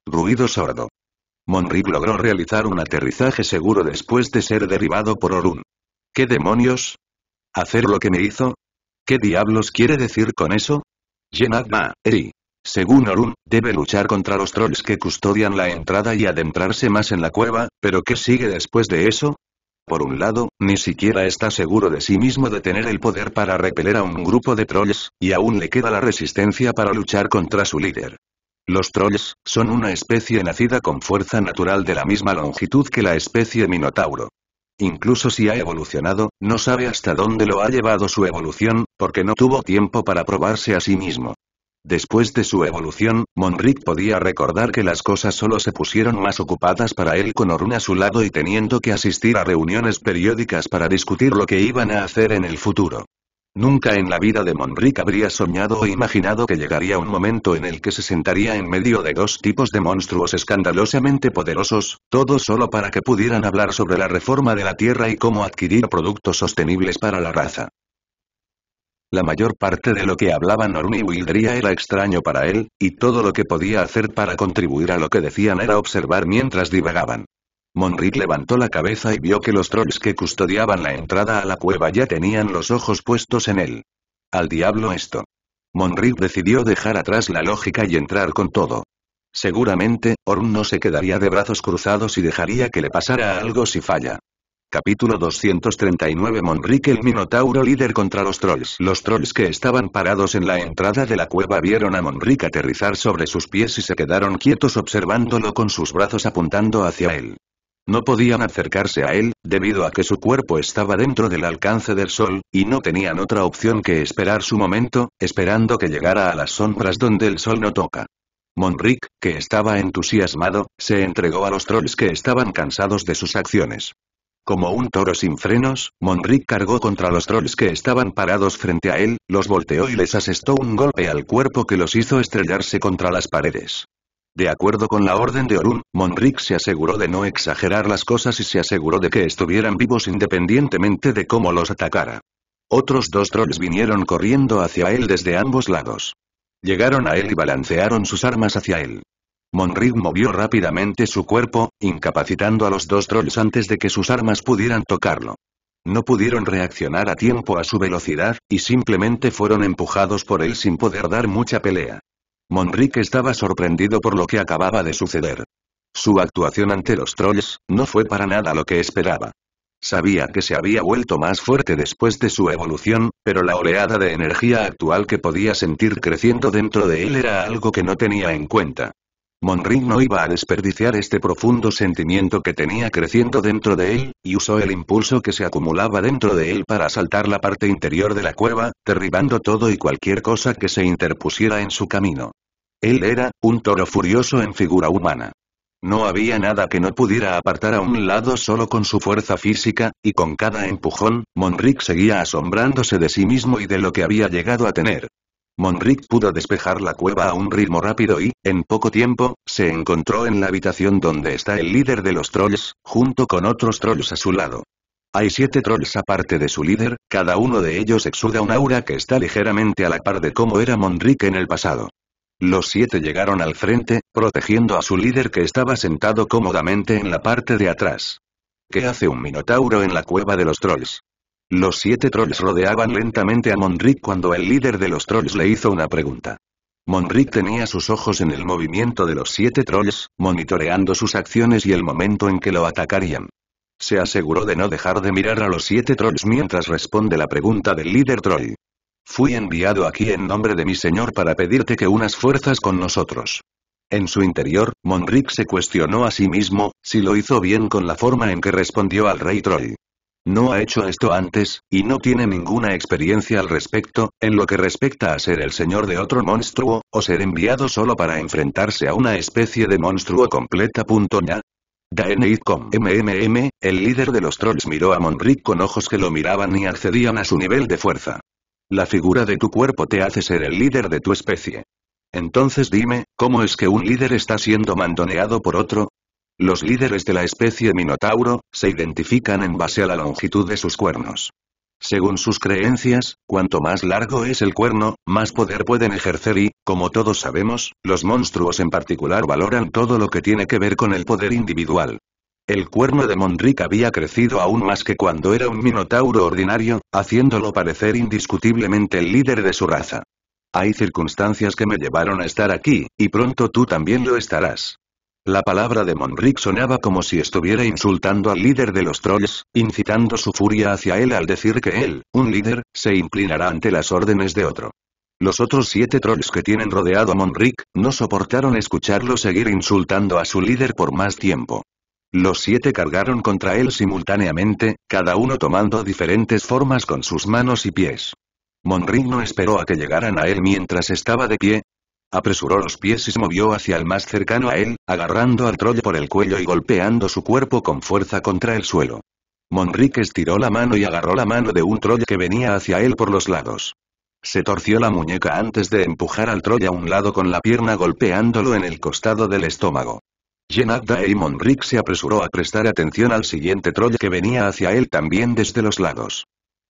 Ruido sordo. Monric logró realizar un aterrizaje seguro después de ser derribado por Orun. ¿Qué demonios? ¿Hacer lo que me hizo? ¿Qué diablos quiere decir con eso? Yenadma, Eri. Según Orun, debe luchar contra los trolls que custodian la entrada y adentrarse más en la cueva, pero ¿qué sigue después de eso? Por un lado, ni siquiera está seguro de sí mismo de tener el poder para repeler a un grupo de trolls, y aún le queda la resistencia para luchar contra su líder. Los trolls, son una especie nacida con fuerza natural de la misma longitud que la especie Minotauro. Incluso si ha evolucionado, no sabe hasta dónde lo ha llevado su evolución, porque no tuvo tiempo para probarse a sí mismo. Después de su evolución, Monric podía recordar que las cosas solo se pusieron más ocupadas para él con Orun a su lado y teniendo que asistir a reuniones periódicas para discutir lo que iban a hacer en el futuro. Nunca en la vida de Monric habría soñado o imaginado que llegaría un momento en el que se sentaría en medio de dos tipos de monstruos escandalosamente poderosos, todo solo para que pudieran hablar sobre la reforma de la Tierra y cómo adquirir productos sostenibles para la raza. La mayor parte de lo que hablaban Orun y Wildria era extraño para él, y todo lo que podía hacer para contribuir a lo que decían era observar mientras divagaban. Monric levantó la cabeza y vio que los trolls que custodiaban la entrada a la cueva ya tenían los ojos puestos en él. Al diablo esto. Monric decidió dejar atrás la lógica y entrar con todo. Seguramente, Orun no se quedaría de brazos cruzados y dejaría que le pasara algo si falla. Capítulo 239 Monrique el Minotauro líder contra los trolls Los trolls que estaban parados en la entrada de la cueva vieron a Monrique aterrizar sobre sus pies y se quedaron quietos observándolo con sus brazos apuntando hacia él. No podían acercarse a él, debido a que su cuerpo estaba dentro del alcance del sol, y no tenían otra opción que esperar su momento, esperando que llegara a las sombras donde el sol no toca. Monrique, que estaba entusiasmado, se entregó a los trolls que estaban cansados de sus acciones. Como un toro sin frenos, Monric cargó contra los trolls que estaban parados frente a él, los volteó y les asestó un golpe al cuerpo que los hizo estrellarse contra las paredes. De acuerdo con la orden de Orun, Monric se aseguró de no exagerar las cosas y se aseguró de que estuvieran vivos independientemente de cómo los atacara. Otros dos trolls vinieron corriendo hacia él desde ambos lados. Llegaron a él y balancearon sus armas hacia él. Monrig movió rápidamente su cuerpo, incapacitando a los dos trolls antes de que sus armas pudieran tocarlo. No pudieron reaccionar a tiempo a su velocidad, y simplemente fueron empujados por él sin poder dar mucha pelea. Monrique estaba sorprendido por lo que acababa de suceder. Su actuación ante los trolls, no fue para nada lo que esperaba. Sabía que se había vuelto más fuerte después de su evolución, pero la oleada de energía actual que podía sentir creciendo dentro de él era algo que no tenía en cuenta. Monric no iba a desperdiciar este profundo sentimiento que tenía creciendo dentro de él, y usó el impulso que se acumulaba dentro de él para saltar la parte interior de la cueva, derribando todo y cualquier cosa que se interpusiera en su camino. Él era, un toro furioso en figura humana. No había nada que no pudiera apartar a un lado solo con su fuerza física, y con cada empujón, Monric seguía asombrándose de sí mismo y de lo que había llegado a tener. Monric pudo despejar la cueva a un ritmo rápido y, en poco tiempo, se encontró en la habitación donde está el líder de los trolls, junto con otros trolls a su lado. Hay siete trolls aparte de su líder, cada uno de ellos exuda un aura que está ligeramente a la par de cómo era Monric en el pasado. Los siete llegaron al frente, protegiendo a su líder que estaba sentado cómodamente en la parte de atrás. ¿Qué hace un minotauro en la cueva de los trolls? Los siete trolls rodeaban lentamente a Monric cuando el líder de los trolls le hizo una pregunta. Monric tenía sus ojos en el movimiento de los siete trolls, monitoreando sus acciones y el momento en que lo atacarían. Se aseguró de no dejar de mirar a los siete trolls mientras responde la pregunta del líder troll. Fui enviado aquí en nombre de mi señor para pedirte que unas fuerzas con nosotros. En su interior, Monric se cuestionó a sí mismo, si lo hizo bien con la forma en que respondió al rey troll. No ha hecho esto antes, y no tiene ninguna experiencia al respecto, en lo que respecta a ser el señor de otro monstruo, o ser enviado solo para enfrentarse a una especie de monstruo completa. Ya. con MMM, el líder de los trolls miró a Monric con ojos que lo miraban y accedían a su nivel de fuerza. La figura de tu cuerpo te hace ser el líder de tu especie. Entonces dime, ¿cómo es que un líder está siendo mandoneado por otro? Los líderes de la especie Minotauro, se identifican en base a la longitud de sus cuernos. Según sus creencias, cuanto más largo es el cuerno, más poder pueden ejercer y, como todos sabemos, los monstruos en particular valoran todo lo que tiene que ver con el poder individual. El cuerno de Monric había crecido aún más que cuando era un minotauro ordinario, haciéndolo parecer indiscutiblemente el líder de su raza. Hay circunstancias que me llevaron a estar aquí, y pronto tú también lo estarás. La palabra de Monric sonaba como si estuviera insultando al líder de los trolls, incitando su furia hacia él al decir que él, un líder, se inclinará ante las órdenes de otro. Los otros siete trolls que tienen rodeado a Monric, no soportaron escucharlo seguir insultando a su líder por más tiempo. Los siete cargaron contra él simultáneamente, cada uno tomando diferentes formas con sus manos y pies. Monric no esperó a que llegaran a él mientras estaba de pie, Apresuró los pies y se movió hacia el más cercano a él, agarrando al troll por el cuello y golpeando su cuerpo con fuerza contra el suelo. Monrique estiró la mano y agarró la mano de un troll que venía hacia él por los lados. Se torció la muñeca antes de empujar al troll a un lado con la pierna golpeándolo en el costado del estómago. Genadda y Monric se apresuró a prestar atención al siguiente troll que venía hacia él también desde los lados.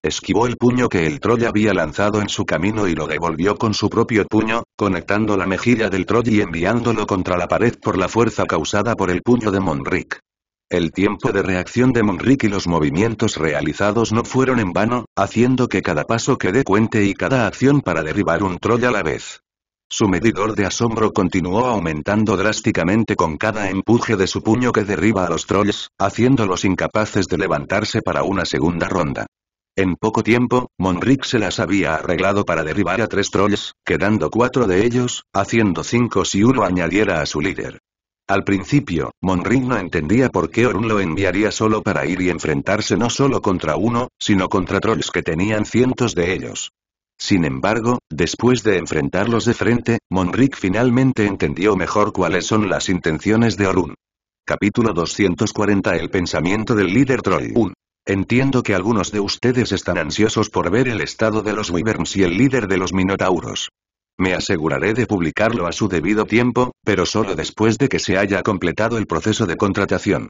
Esquivó el puño que el troll había lanzado en su camino y lo devolvió con su propio puño, conectando la mejilla del troll y enviándolo contra la pared por la fuerza causada por el puño de Monric. El tiempo de reacción de Monric y los movimientos realizados no fueron en vano, haciendo que cada paso quede cuente y cada acción para derribar un troll a la vez. Su medidor de asombro continuó aumentando drásticamente con cada empuje de su puño que derriba a los trolls, haciéndolos incapaces de levantarse para una segunda ronda. En poco tiempo, Monric se las había arreglado para derribar a tres trolls, quedando cuatro de ellos, haciendo cinco si uno añadiera a su líder. Al principio, Monric no entendía por qué Orun lo enviaría solo para ir y enfrentarse no solo contra uno, sino contra trolls que tenían cientos de ellos. Sin embargo, después de enfrentarlos de frente, Monric finalmente entendió mejor cuáles son las intenciones de Orun. Capítulo 240 El pensamiento del líder troll 1. Entiendo que algunos de ustedes están ansiosos por ver el estado de los Wyverns y el líder de los Minotauros. Me aseguraré de publicarlo a su debido tiempo, pero solo después de que se haya completado el proceso de contratación.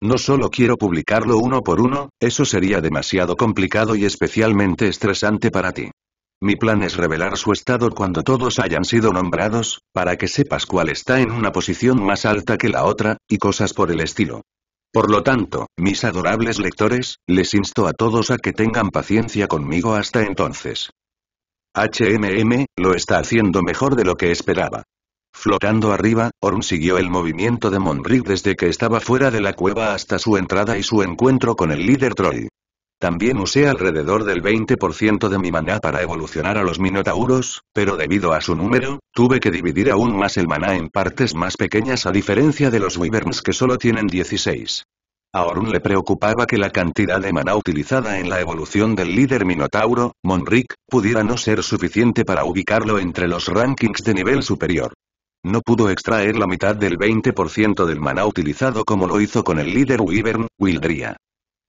No solo quiero publicarlo uno por uno, eso sería demasiado complicado y especialmente estresante para ti. Mi plan es revelar su estado cuando todos hayan sido nombrados, para que sepas cuál está en una posición más alta que la otra, y cosas por el estilo. Por lo tanto, mis adorables lectores, les insto a todos a que tengan paciencia conmigo hasta entonces. HMM, lo está haciendo mejor de lo que esperaba. Flotando arriba, Orm siguió el movimiento de Monric desde que estaba fuera de la cueva hasta su entrada y su encuentro con el líder Troy. También usé alrededor del 20% de mi maná para evolucionar a los minotauros, pero debido a su número, tuve que dividir aún más el maná en partes más pequeñas a diferencia de los wyverns que solo tienen 16. A le preocupaba que la cantidad de maná utilizada en la evolución del líder minotauro, Monric, pudiera no ser suficiente para ubicarlo entre los rankings de nivel superior. No pudo extraer la mitad del 20% del maná utilizado como lo hizo con el líder wyvern, Wildria.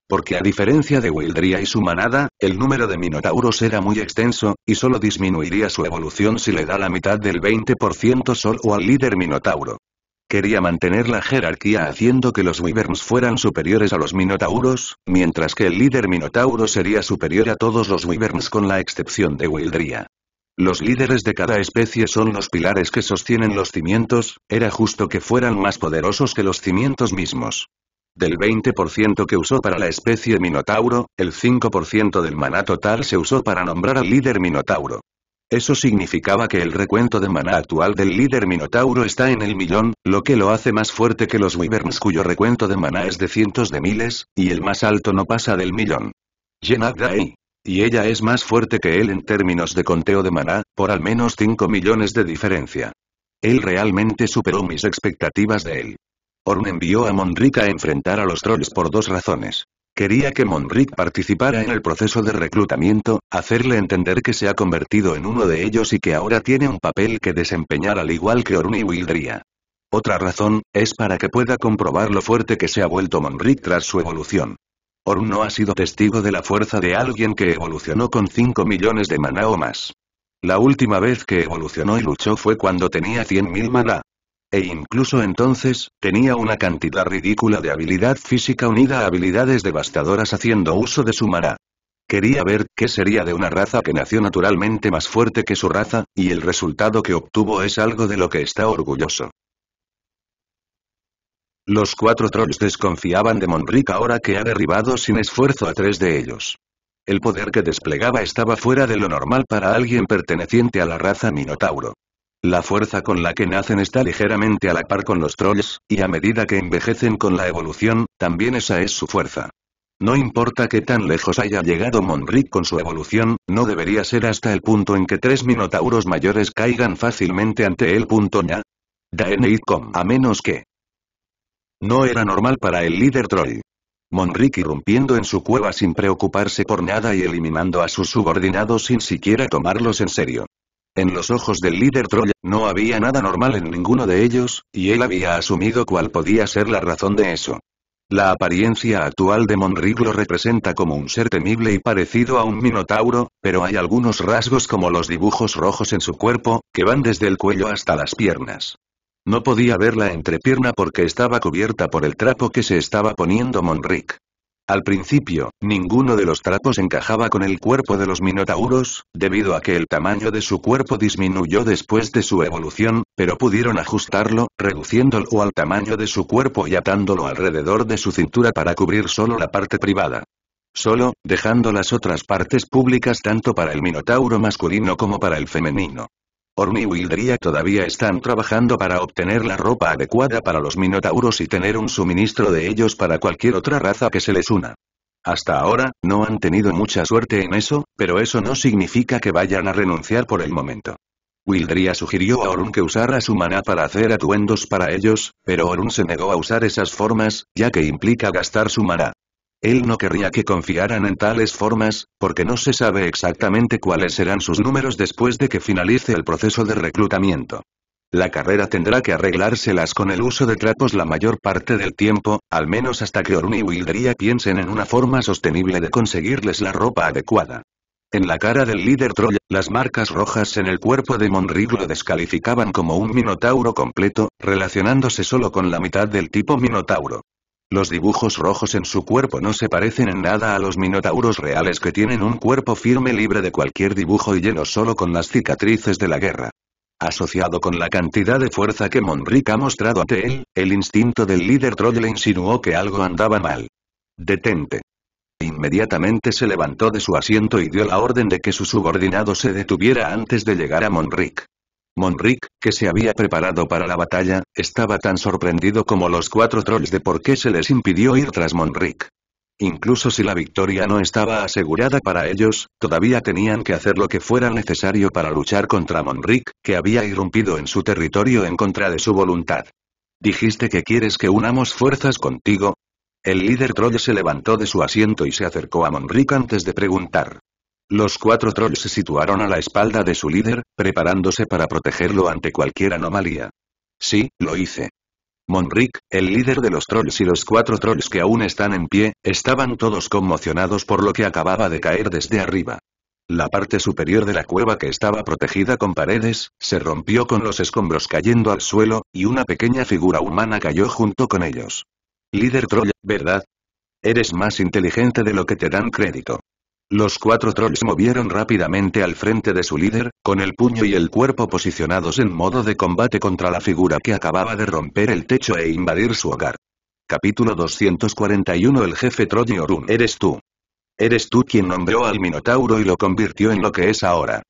Porque a diferencia de Wildria y su manada, el número de minotauros era muy extenso, y solo disminuiría su evolución si le da la mitad del 20% o al líder minotauro. Quería mantener la jerarquía haciendo que los wyverns fueran superiores a los minotauros, mientras que el líder minotauro sería superior a todos los wyverns con la excepción de Wildria. Los líderes de cada especie son los pilares que sostienen los cimientos, era justo que fueran más poderosos que los cimientos mismos. Del 20% que usó para la especie Minotauro, el 5% del maná total se usó para nombrar al líder Minotauro. Eso significaba que el recuento de maná actual del líder Minotauro está en el millón, lo que lo hace más fuerte que los Wyverns cuyo recuento de maná es de cientos de miles, y el más alto no pasa del millón. Yenagdae. Y ella es más fuerte que él en términos de conteo de maná, por al menos 5 millones de diferencia. Él realmente superó mis expectativas de él. Orun envió a Monric a enfrentar a los trolls por dos razones. Quería que Monric participara en el proceso de reclutamiento, hacerle entender que se ha convertido en uno de ellos y que ahora tiene un papel que desempeñar al igual que Orun y Wildria. Otra razón, es para que pueda comprobar lo fuerte que se ha vuelto Monric tras su evolución. Orun no ha sido testigo de la fuerza de alguien que evolucionó con 5 millones de maná o más. La última vez que evolucionó y luchó fue cuando tenía 100.000 maná. E incluso entonces, tenía una cantidad ridícula de habilidad física unida a habilidades devastadoras haciendo uso de su maná. Quería ver qué sería de una raza que nació naturalmente más fuerte que su raza, y el resultado que obtuvo es algo de lo que está orgulloso. Los cuatro trolls desconfiaban de Monric ahora que ha derribado sin esfuerzo a tres de ellos. El poder que desplegaba estaba fuera de lo normal para alguien perteneciente a la raza Minotauro. La fuerza con la que nacen está ligeramente a la par con los trolls, y a medida que envejecen con la evolución, también esa es su fuerza. No importa qué tan lejos haya llegado Monric con su evolución, no debería ser hasta el punto en que tres minotauros mayores caigan fácilmente ante él. Ña. con A menos que... No era normal para el líder troll. Monric irrumpiendo en su cueva sin preocuparse por nada y eliminando a sus subordinados sin siquiera tomarlos en serio. En los ojos del líder Troya, no había nada normal en ninguno de ellos, y él había asumido cuál podía ser la razón de eso. La apariencia actual de Monrig lo representa como un ser temible y parecido a un minotauro, pero hay algunos rasgos como los dibujos rojos en su cuerpo, que van desde el cuello hasta las piernas. No podía ver la entrepierna porque estaba cubierta por el trapo que se estaba poniendo Monric. Al principio, ninguno de los trapos encajaba con el cuerpo de los minotauros, debido a que el tamaño de su cuerpo disminuyó después de su evolución, pero pudieron ajustarlo, reduciéndolo al tamaño de su cuerpo y atándolo alrededor de su cintura para cubrir solo la parte privada. Solo, dejando las otras partes públicas tanto para el minotauro masculino como para el femenino. Ormi y Wildria todavía están trabajando para obtener la ropa adecuada para los minotauros y tener un suministro de ellos para cualquier otra raza que se les una. Hasta ahora, no han tenido mucha suerte en eso, pero eso no significa que vayan a renunciar por el momento. Wildria sugirió a Orun que usara su maná para hacer atuendos para ellos, pero Orun se negó a usar esas formas, ya que implica gastar su maná. Él no querría que confiaran en tales formas, porque no se sabe exactamente cuáles serán sus números después de que finalice el proceso de reclutamiento. La carrera tendrá que arreglárselas con el uso de trapos la mayor parte del tiempo, al menos hasta que Orun y Wildería piensen en una forma sostenible de conseguirles la ropa adecuada. En la cara del líder Troll, las marcas rojas en el cuerpo de Monrig lo descalificaban como un minotauro completo, relacionándose solo con la mitad del tipo minotauro. Los dibujos rojos en su cuerpo no se parecen en nada a los minotauros reales que tienen un cuerpo firme libre de cualquier dibujo y lleno solo con las cicatrices de la guerra. Asociado con la cantidad de fuerza que Monric ha mostrado ante él, el instinto del líder Troll le insinuó que algo andaba mal. Detente. Inmediatamente se levantó de su asiento y dio la orden de que su subordinado se detuviera antes de llegar a Monric. Monric, que se había preparado para la batalla, estaba tan sorprendido como los cuatro trolls de por qué se les impidió ir tras Monric. Incluso si la victoria no estaba asegurada para ellos, todavía tenían que hacer lo que fuera necesario para luchar contra Monric, que había irrumpido en su territorio en contra de su voluntad. ¿Dijiste que quieres que unamos fuerzas contigo? El líder troll se levantó de su asiento y se acercó a Monric antes de preguntar. Los cuatro trolls se situaron a la espalda de su líder, preparándose para protegerlo ante cualquier anomalía. Sí, lo hice. Monric, el líder de los trolls y los cuatro trolls que aún están en pie, estaban todos conmocionados por lo que acababa de caer desde arriba. La parte superior de la cueva que estaba protegida con paredes, se rompió con los escombros cayendo al suelo, y una pequeña figura humana cayó junto con ellos. Líder troll, ¿verdad? Eres más inteligente de lo que te dan crédito. Los cuatro trolls movieron rápidamente al frente de su líder, con el puño y el cuerpo posicionados en modo de combate contra la figura que acababa de romper el techo e invadir su hogar. Capítulo 241 El jefe troll y Orun eres tú. Eres tú quien nombró al Minotauro y lo convirtió en lo que es ahora.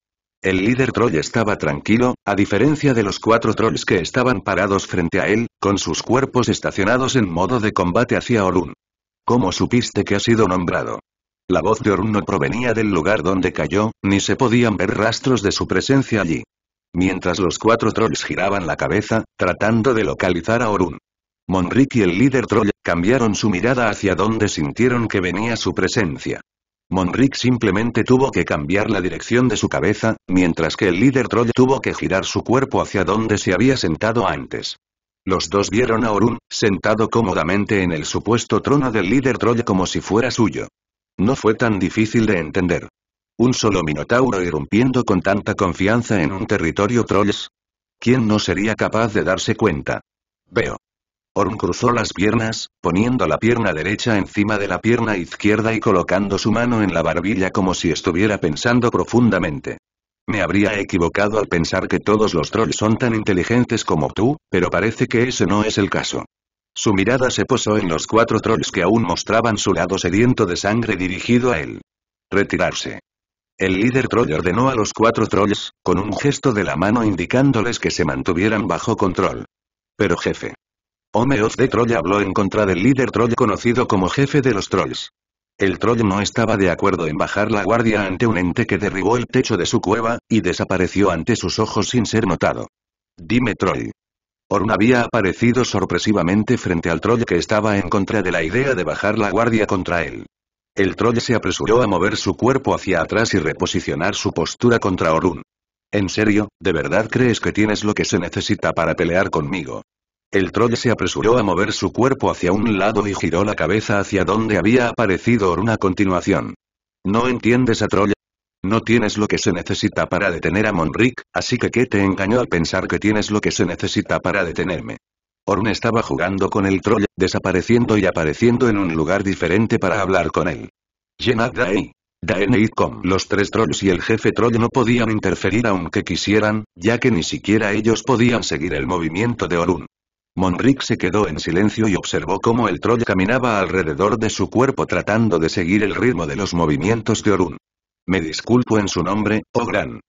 El líder troll estaba tranquilo, a diferencia de los cuatro trolls que estaban parados frente a él, con sus cuerpos estacionados en modo de combate hacia Orun. ¿Cómo supiste que ha sido nombrado? La voz de Orun no provenía del lugar donde cayó, ni se podían ver rastros de su presencia allí. Mientras los cuatro trolls giraban la cabeza, tratando de localizar a Orun. Monrik y el líder troll cambiaron su mirada hacia donde sintieron que venía su presencia. Monrik simplemente tuvo que cambiar la dirección de su cabeza, mientras que el líder troll tuvo que girar su cuerpo hacia donde se había sentado antes. Los dos vieron a Orun, sentado cómodamente en el supuesto trono del líder troll como si fuera suyo. No fue tan difícil de entender. Un solo minotauro irrumpiendo con tanta confianza en un territorio trolls. ¿Quién no sería capaz de darse cuenta? Veo. Orm cruzó las piernas, poniendo la pierna derecha encima de la pierna izquierda y colocando su mano en la barbilla como si estuviera pensando profundamente. Me habría equivocado al pensar que todos los trolls son tan inteligentes como tú, pero parece que ese no es el caso. Su mirada se posó en los cuatro trolls que aún mostraban su lado sediento de sangre dirigido a él. Retirarse. El líder troll ordenó a los cuatro trolls, con un gesto de la mano indicándoles que se mantuvieran bajo control. Pero jefe. Homeoz de Troll habló en contra del líder troll conocido como jefe de los trolls. El troll no estaba de acuerdo en bajar la guardia ante un ente que derribó el techo de su cueva, y desapareció ante sus ojos sin ser notado. Dime troll, Orun había aparecido sorpresivamente frente al troll que estaba en contra de la idea de bajar la guardia contra él. El troll se apresuró a mover su cuerpo hacia atrás y reposicionar su postura contra Orun. ¿En serio, de verdad crees que tienes lo que se necesita para pelear conmigo? El troll se apresuró a mover su cuerpo hacia un lado y giró la cabeza hacia donde había aparecido Orun a continuación. No entiendes a troll, no tienes lo que se necesita para detener a Monric, así que ¿qué te engañó al pensar que tienes lo que se necesita para detenerme. Orun estaba jugando con el troll, desapareciendo y apareciendo en un lugar diferente para hablar con él. Yenadai, Day. Los tres trolls y el jefe troll no podían interferir aunque quisieran, ya que ni siquiera ellos podían seguir el movimiento de Orun. Monric se quedó en silencio y observó cómo el troll caminaba alrededor de su cuerpo tratando de seguir el ritmo de los movimientos de Orun. Me disculpo en su nombre, oh gran.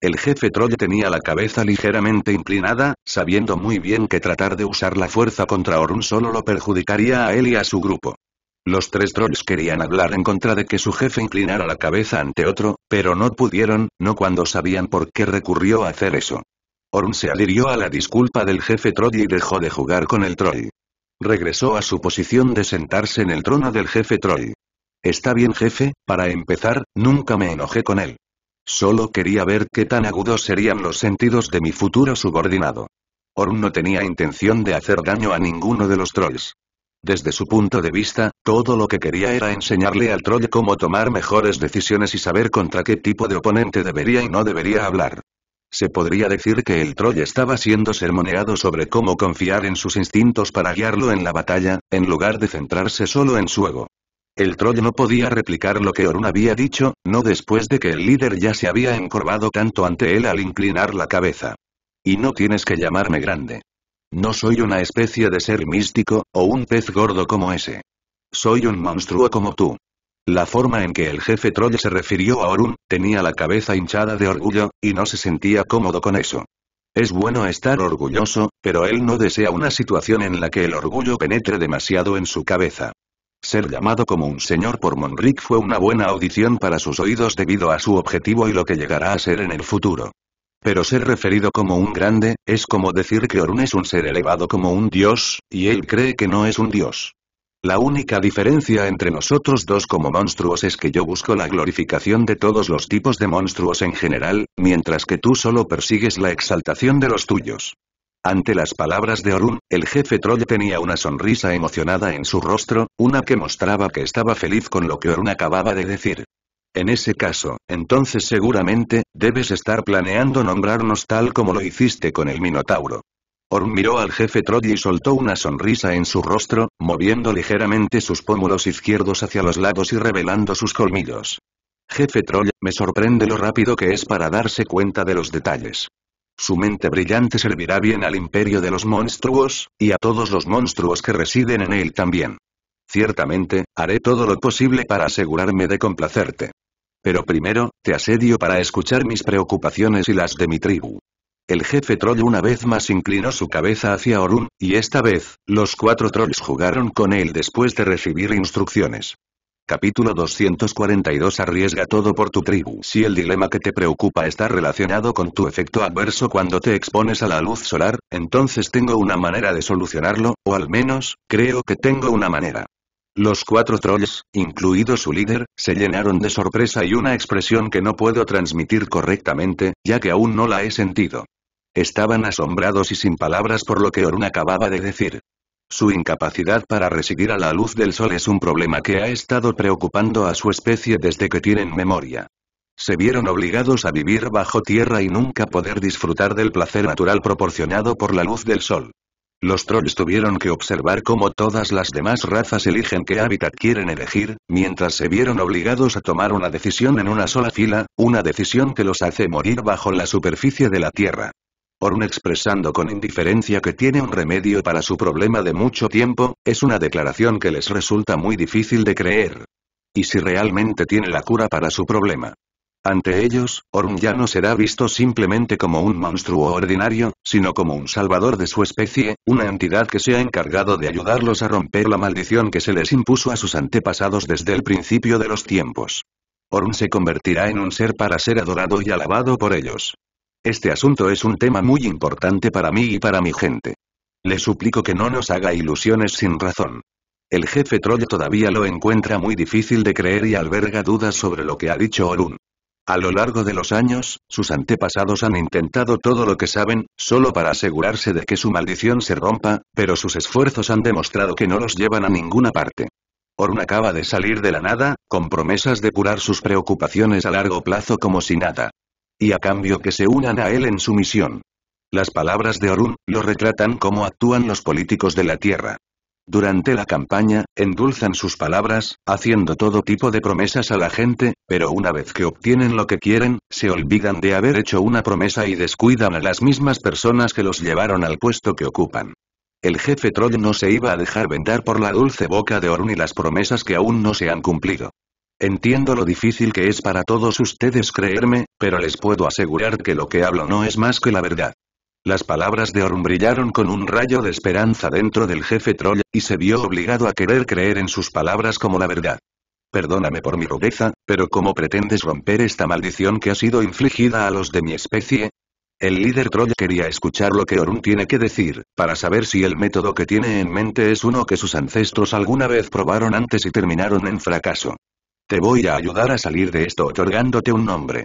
El jefe Troy tenía la cabeza ligeramente inclinada, sabiendo muy bien que tratar de usar la fuerza contra Orun solo lo perjudicaría a él y a su grupo. Los tres trolls querían hablar en contra de que su jefe inclinara la cabeza ante otro, pero no pudieron, no cuando sabían por qué recurrió a hacer eso. Orun se adhirió a la disculpa del jefe Troy y dejó de jugar con el Troy. Regresó a su posición de sentarse en el trono del jefe Troy. Está bien jefe, para empezar, nunca me enojé con él. Solo quería ver qué tan agudos serían los sentidos de mi futuro subordinado. Orun no tenía intención de hacer daño a ninguno de los trolls. Desde su punto de vista, todo lo que quería era enseñarle al troll cómo tomar mejores decisiones y saber contra qué tipo de oponente debería y no debería hablar. Se podría decir que el troll estaba siendo sermoneado sobre cómo confiar en sus instintos para guiarlo en la batalla, en lugar de centrarse solo en su ego. El troll no podía replicar lo que Orun había dicho, no después de que el líder ya se había encorvado tanto ante él al inclinar la cabeza. Y no tienes que llamarme grande. No soy una especie de ser místico, o un pez gordo como ese. Soy un monstruo como tú. La forma en que el jefe troll se refirió a Orun, tenía la cabeza hinchada de orgullo, y no se sentía cómodo con eso. Es bueno estar orgulloso, pero él no desea una situación en la que el orgullo penetre demasiado en su cabeza. Ser llamado como un señor por Monric fue una buena audición para sus oídos debido a su objetivo y lo que llegará a ser en el futuro. Pero ser referido como un grande, es como decir que Orun es un ser elevado como un dios, y él cree que no es un dios. La única diferencia entre nosotros dos como monstruos es que yo busco la glorificación de todos los tipos de monstruos en general, mientras que tú solo persigues la exaltación de los tuyos. Ante las palabras de Orun, el jefe troll tenía una sonrisa emocionada en su rostro, una que mostraba que estaba feliz con lo que Orun acababa de decir. En ese caso, entonces seguramente, debes estar planeando nombrarnos tal como lo hiciste con el Minotauro. Orun miró al jefe troll y soltó una sonrisa en su rostro, moviendo ligeramente sus pómulos izquierdos hacia los lados y revelando sus colmillos. Jefe troll, me sorprende lo rápido que es para darse cuenta de los detalles. Su mente brillante servirá bien al imperio de los monstruos, y a todos los monstruos que residen en él también. Ciertamente, haré todo lo posible para asegurarme de complacerte. Pero primero, te asedio para escuchar mis preocupaciones y las de mi tribu. El jefe troll una vez más inclinó su cabeza hacia Orun, y esta vez, los cuatro trolls jugaron con él después de recibir instrucciones. Capítulo 242 Arriesga todo por tu tribu. Si el dilema que te preocupa está relacionado con tu efecto adverso cuando te expones a la luz solar, entonces tengo una manera de solucionarlo, o al menos, creo que tengo una manera. Los cuatro trolls, incluido su líder, se llenaron de sorpresa y una expresión que no puedo transmitir correctamente, ya que aún no la he sentido. Estaban asombrados y sin palabras por lo que Orun acababa de decir. Su incapacidad para residir a la luz del sol es un problema que ha estado preocupando a su especie desde que tienen memoria. Se vieron obligados a vivir bajo tierra y nunca poder disfrutar del placer natural proporcionado por la luz del sol. Los trolls tuvieron que observar cómo todas las demás razas eligen qué hábitat quieren elegir, mientras se vieron obligados a tomar una decisión en una sola fila, una decisión que los hace morir bajo la superficie de la Tierra. Orun expresando con indiferencia que tiene un remedio para su problema de mucho tiempo, es una declaración que les resulta muy difícil de creer. ¿Y si realmente tiene la cura para su problema? Ante ellos, Orun ya no será visto simplemente como un monstruo ordinario, sino como un salvador de su especie, una entidad que se ha encargado de ayudarlos a romper la maldición que se les impuso a sus antepasados desde el principio de los tiempos. Orun se convertirá en un ser para ser adorado y alabado por ellos. Este asunto es un tema muy importante para mí y para mi gente. Le suplico que no nos haga ilusiones sin razón. El jefe Troya todavía lo encuentra muy difícil de creer y alberga dudas sobre lo que ha dicho Orun. A lo largo de los años, sus antepasados han intentado todo lo que saben, solo para asegurarse de que su maldición se rompa, pero sus esfuerzos han demostrado que no los llevan a ninguna parte. Orun acaba de salir de la nada, con promesas de curar sus preocupaciones a largo plazo como si nada y a cambio que se unan a él en su misión. Las palabras de Orun lo retratan como actúan los políticos de la Tierra. Durante la campaña, endulzan sus palabras, haciendo todo tipo de promesas a la gente, pero una vez que obtienen lo que quieren, se olvidan de haber hecho una promesa y descuidan a las mismas personas que los llevaron al puesto que ocupan. El jefe Troll no se iba a dejar vendar por la dulce boca de Orun y las promesas que aún no se han cumplido. Entiendo lo difícil que es para todos ustedes creerme, pero les puedo asegurar que lo que hablo no es más que la verdad. Las palabras de Orun brillaron con un rayo de esperanza dentro del jefe troll, y se vio obligado a querer creer en sus palabras como la verdad. Perdóname por mi rudeza, pero ¿cómo pretendes romper esta maldición que ha sido infligida a los de mi especie? El líder troll quería escuchar lo que Orun tiene que decir, para saber si el método que tiene en mente es uno que sus ancestros alguna vez probaron antes y terminaron en fracaso. Te voy a ayudar a salir de esto otorgándote un nombre.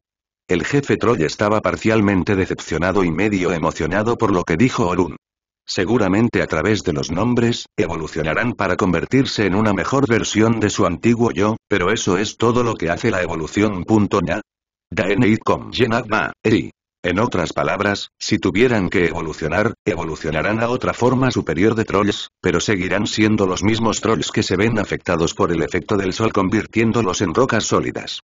El jefe Troy estaba parcialmente decepcionado y medio emocionado por lo que dijo Orun. Seguramente a través de los nombres, evolucionarán para convertirse en una mejor versión de su antiguo yo, pero eso es todo lo que hace la evolución. Eri. En otras palabras, si tuvieran que evolucionar, evolucionarán a otra forma superior de trolls, pero seguirán siendo los mismos trolls que se ven afectados por el efecto del sol convirtiéndolos en rocas sólidas.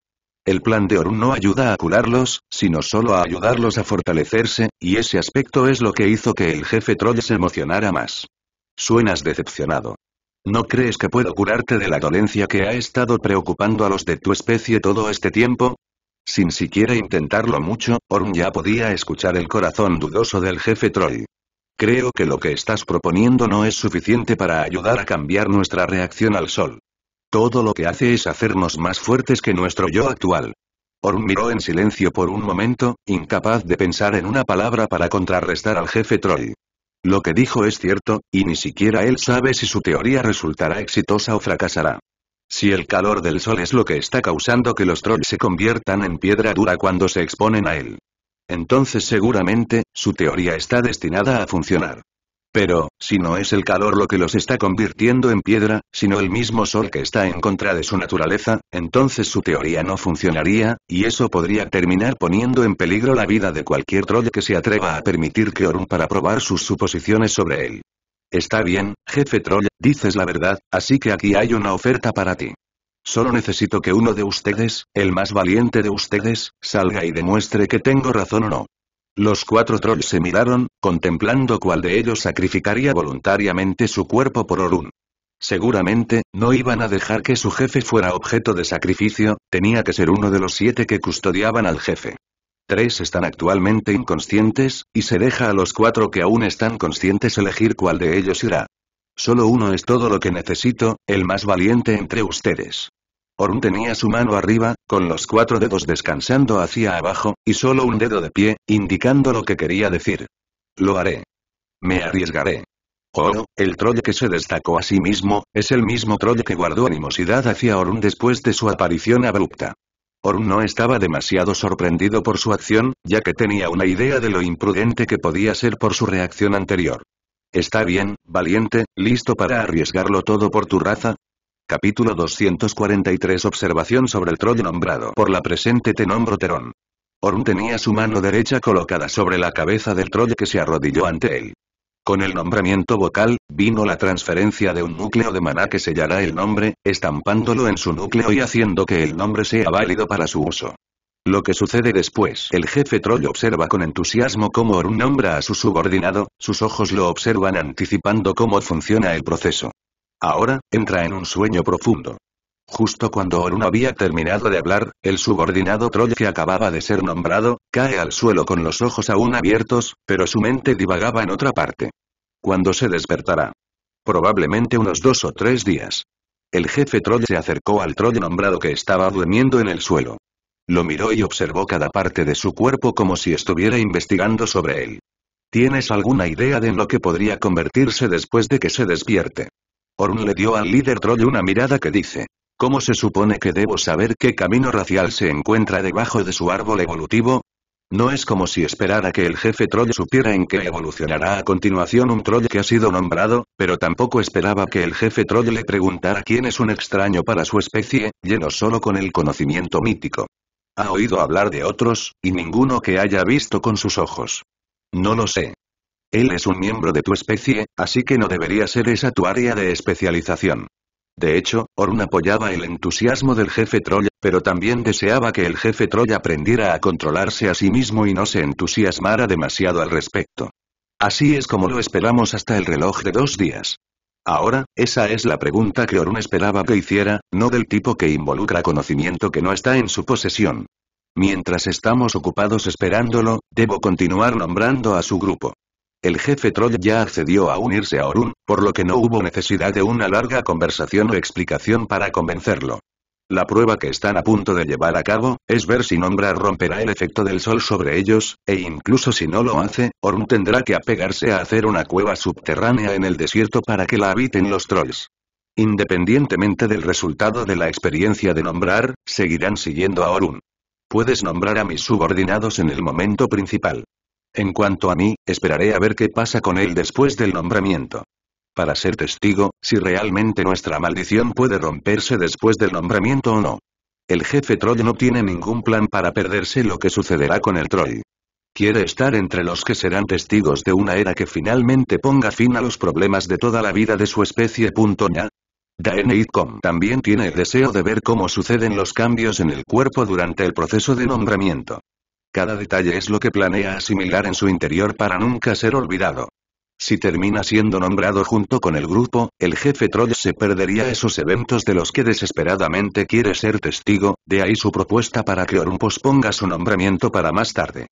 El plan de Orun no ayuda a curarlos, sino solo a ayudarlos a fortalecerse, y ese aspecto es lo que hizo que el jefe troll se emocionara más. Suenas decepcionado. ¿No crees que puedo curarte de la dolencia que ha estado preocupando a los de tu especie todo este tiempo? Sin siquiera intentarlo mucho, Orm ya podía escuchar el corazón dudoso del jefe Troy. Creo que lo que estás proponiendo no es suficiente para ayudar a cambiar nuestra reacción al sol. Todo lo que hace es hacernos más fuertes que nuestro yo actual. Orm miró en silencio por un momento, incapaz de pensar en una palabra para contrarrestar al jefe Troy. Lo que dijo es cierto, y ni siquiera él sabe si su teoría resultará exitosa o fracasará. Si el calor del sol es lo que está causando que los trolls se conviertan en piedra dura cuando se exponen a él. Entonces seguramente, su teoría está destinada a funcionar. Pero, si no es el calor lo que los está convirtiendo en piedra, sino el mismo sol que está en contra de su naturaleza, entonces su teoría no funcionaría, y eso podría terminar poniendo en peligro la vida de cualquier troll que se atreva a permitir que Orun para probar sus suposiciones sobre él. Está bien, jefe troll, dices la verdad, así que aquí hay una oferta para ti. Solo necesito que uno de ustedes, el más valiente de ustedes, salga y demuestre que tengo razón o no. Los cuatro trolls se miraron, contemplando cuál de ellos sacrificaría voluntariamente su cuerpo por Orun. Seguramente, no iban a dejar que su jefe fuera objeto de sacrificio, tenía que ser uno de los siete que custodiaban al jefe. Tres están actualmente inconscientes, y se deja a los cuatro que aún están conscientes elegir cuál de ellos irá. Solo uno es todo lo que necesito, el más valiente entre ustedes. Orun tenía su mano arriba, con los cuatro dedos descansando hacia abajo, y solo un dedo de pie, indicando lo que quería decir. Lo haré. Me arriesgaré. Oh, el troll que se destacó a sí mismo, es el mismo troll que guardó animosidad hacia Orun después de su aparición abrupta. Orun no estaba demasiado sorprendido por su acción, ya que tenía una idea de lo imprudente que podía ser por su reacción anterior. Está bien, valiente, listo para arriesgarlo todo por tu raza, Capítulo 243 Observación sobre el troll nombrado por la presente te nombro Terón. Orun tenía su mano derecha colocada sobre la cabeza del troll que se arrodilló ante él. Con el nombramiento vocal, vino la transferencia de un núcleo de maná que sellará el nombre, estampándolo en su núcleo y haciendo que el nombre sea válido para su uso. Lo que sucede después. El jefe Troll observa con entusiasmo cómo Orun nombra a su subordinado, sus ojos lo observan anticipando cómo funciona el proceso. Ahora, entra en un sueño profundo. Justo cuando Orun había terminado de hablar, el subordinado troll que acababa de ser nombrado, cae al suelo con los ojos aún abiertos, pero su mente divagaba en otra parte. Cuando se despertará? Probablemente unos dos o tres días. El jefe troll se acercó al troll nombrado que estaba durmiendo en el suelo. Lo miró y observó cada parte de su cuerpo como si estuviera investigando sobre él. ¿Tienes alguna idea de en lo que podría convertirse después de que se despierte? Orun le dio al líder troll una mirada que dice, ¿Cómo se supone que debo saber qué camino racial se encuentra debajo de su árbol evolutivo? No es como si esperara que el jefe troll supiera en qué evolucionará a continuación un troll que ha sido nombrado, pero tampoco esperaba que el jefe troll le preguntara quién es un extraño para su especie, lleno solo con el conocimiento mítico. Ha oído hablar de otros, y ninguno que haya visto con sus ojos. No lo sé. Él es un miembro de tu especie, así que no debería ser esa tu área de especialización. De hecho, Orun apoyaba el entusiasmo del jefe Troya, pero también deseaba que el jefe Troya aprendiera a controlarse a sí mismo y no se entusiasmara demasiado al respecto. Así es como lo esperamos hasta el reloj de dos días. Ahora, esa es la pregunta que Orun esperaba que hiciera, no del tipo que involucra conocimiento que no está en su posesión. Mientras estamos ocupados esperándolo, debo continuar nombrando a su grupo. El jefe Troll ya accedió a unirse a Orun, por lo que no hubo necesidad de una larga conversación o explicación para convencerlo. La prueba que están a punto de llevar a cabo, es ver si Nombrar romperá el efecto del sol sobre ellos, e incluso si no lo hace, Orun tendrá que apegarse a hacer una cueva subterránea en el desierto para que la habiten los trolls. Independientemente del resultado de la experiencia de nombrar, seguirán siguiendo a Orun. Puedes nombrar a mis subordinados en el momento principal. En cuanto a mí, esperaré a ver qué pasa con él después del nombramiento. Para ser testigo, si realmente nuestra maldición puede romperse después del nombramiento o no. El jefe Troy no tiene ningún plan para perderse lo que sucederá con el Troy. Quiere estar entre los que serán testigos de una era que finalmente ponga fin a los problemas de toda la vida de su especie. ¿Ya? Itcom también tiene el deseo de ver cómo suceden los cambios en el cuerpo durante el proceso de nombramiento. Cada detalle es lo que planea asimilar en su interior para nunca ser olvidado. Si termina siendo nombrado junto con el grupo, el jefe Troll se perdería esos eventos de los que desesperadamente quiere ser testigo, de ahí su propuesta para que Orun posponga su nombramiento para más tarde.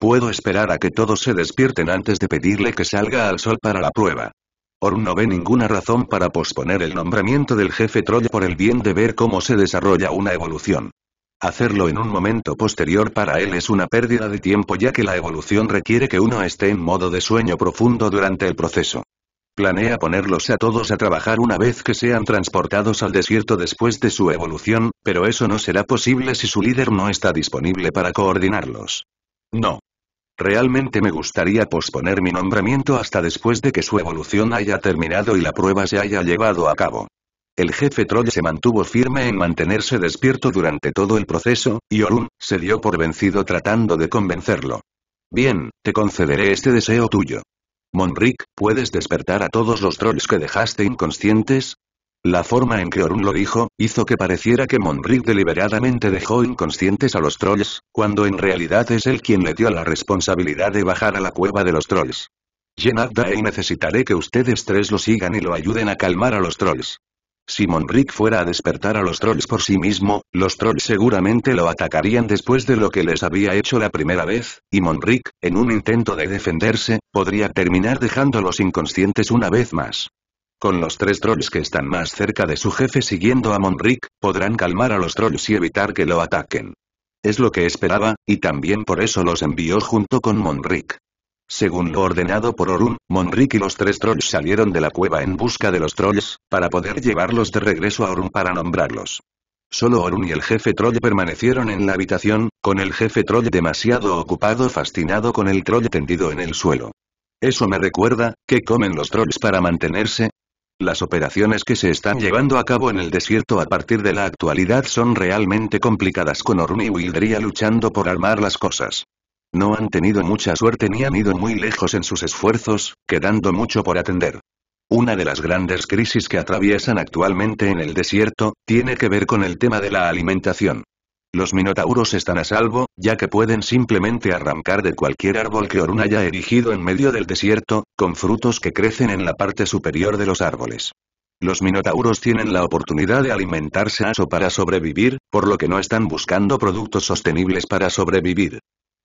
Puedo esperar a que todos se despierten antes de pedirle que salga al sol para la prueba. Orun no ve ninguna razón para posponer el nombramiento del jefe Troll por el bien de ver cómo se desarrolla una evolución. Hacerlo en un momento posterior para él es una pérdida de tiempo ya que la evolución requiere que uno esté en modo de sueño profundo durante el proceso. Planea ponerlos a todos a trabajar una vez que sean transportados al desierto después de su evolución, pero eso no será posible si su líder no está disponible para coordinarlos. No. Realmente me gustaría posponer mi nombramiento hasta después de que su evolución haya terminado y la prueba se haya llevado a cabo. El jefe troll se mantuvo firme en mantenerse despierto durante todo el proceso, y Orun, se dio por vencido tratando de convencerlo. Bien, te concederé este deseo tuyo. Monric, ¿puedes despertar a todos los trolls que dejaste inconscientes? La forma en que Orun lo dijo, hizo que pareciera que Monric deliberadamente dejó inconscientes a los trolls, cuando en realidad es él quien le dio la responsabilidad de bajar a la cueva de los trolls. Genadda y necesitaré que ustedes tres lo sigan y lo ayuden a calmar a los trolls. Si Monric fuera a despertar a los trolls por sí mismo, los trolls seguramente lo atacarían después de lo que les había hecho la primera vez, y Monric, en un intento de defenderse, podría terminar dejándolos inconscientes una vez más. Con los tres trolls que están más cerca de su jefe siguiendo a Monric, podrán calmar a los trolls y evitar que lo ataquen. Es lo que esperaba, y también por eso los envió junto con Monric. Según lo ordenado por Orun, Monric y los tres trolls salieron de la cueva en busca de los trolls, para poder llevarlos de regreso a Orun para nombrarlos. Solo Orun y el jefe troll permanecieron en la habitación, con el jefe troll demasiado ocupado fascinado con el troll tendido en el suelo. Eso me recuerda, ¿qué comen los trolls para mantenerse? Las operaciones que se están llevando a cabo en el desierto a partir de la actualidad son realmente complicadas con Orun y Wildria luchando por armar las cosas. No han tenido mucha suerte ni han ido muy lejos en sus esfuerzos, quedando mucho por atender. Una de las grandes crisis que atraviesan actualmente en el desierto, tiene que ver con el tema de la alimentación. Los minotauros están a salvo, ya que pueden simplemente arrancar de cualquier árbol que Orun haya erigido en medio del desierto, con frutos que crecen en la parte superior de los árboles. Los minotauros tienen la oportunidad de alimentarse a eso para sobrevivir, por lo que no están buscando productos sostenibles para sobrevivir.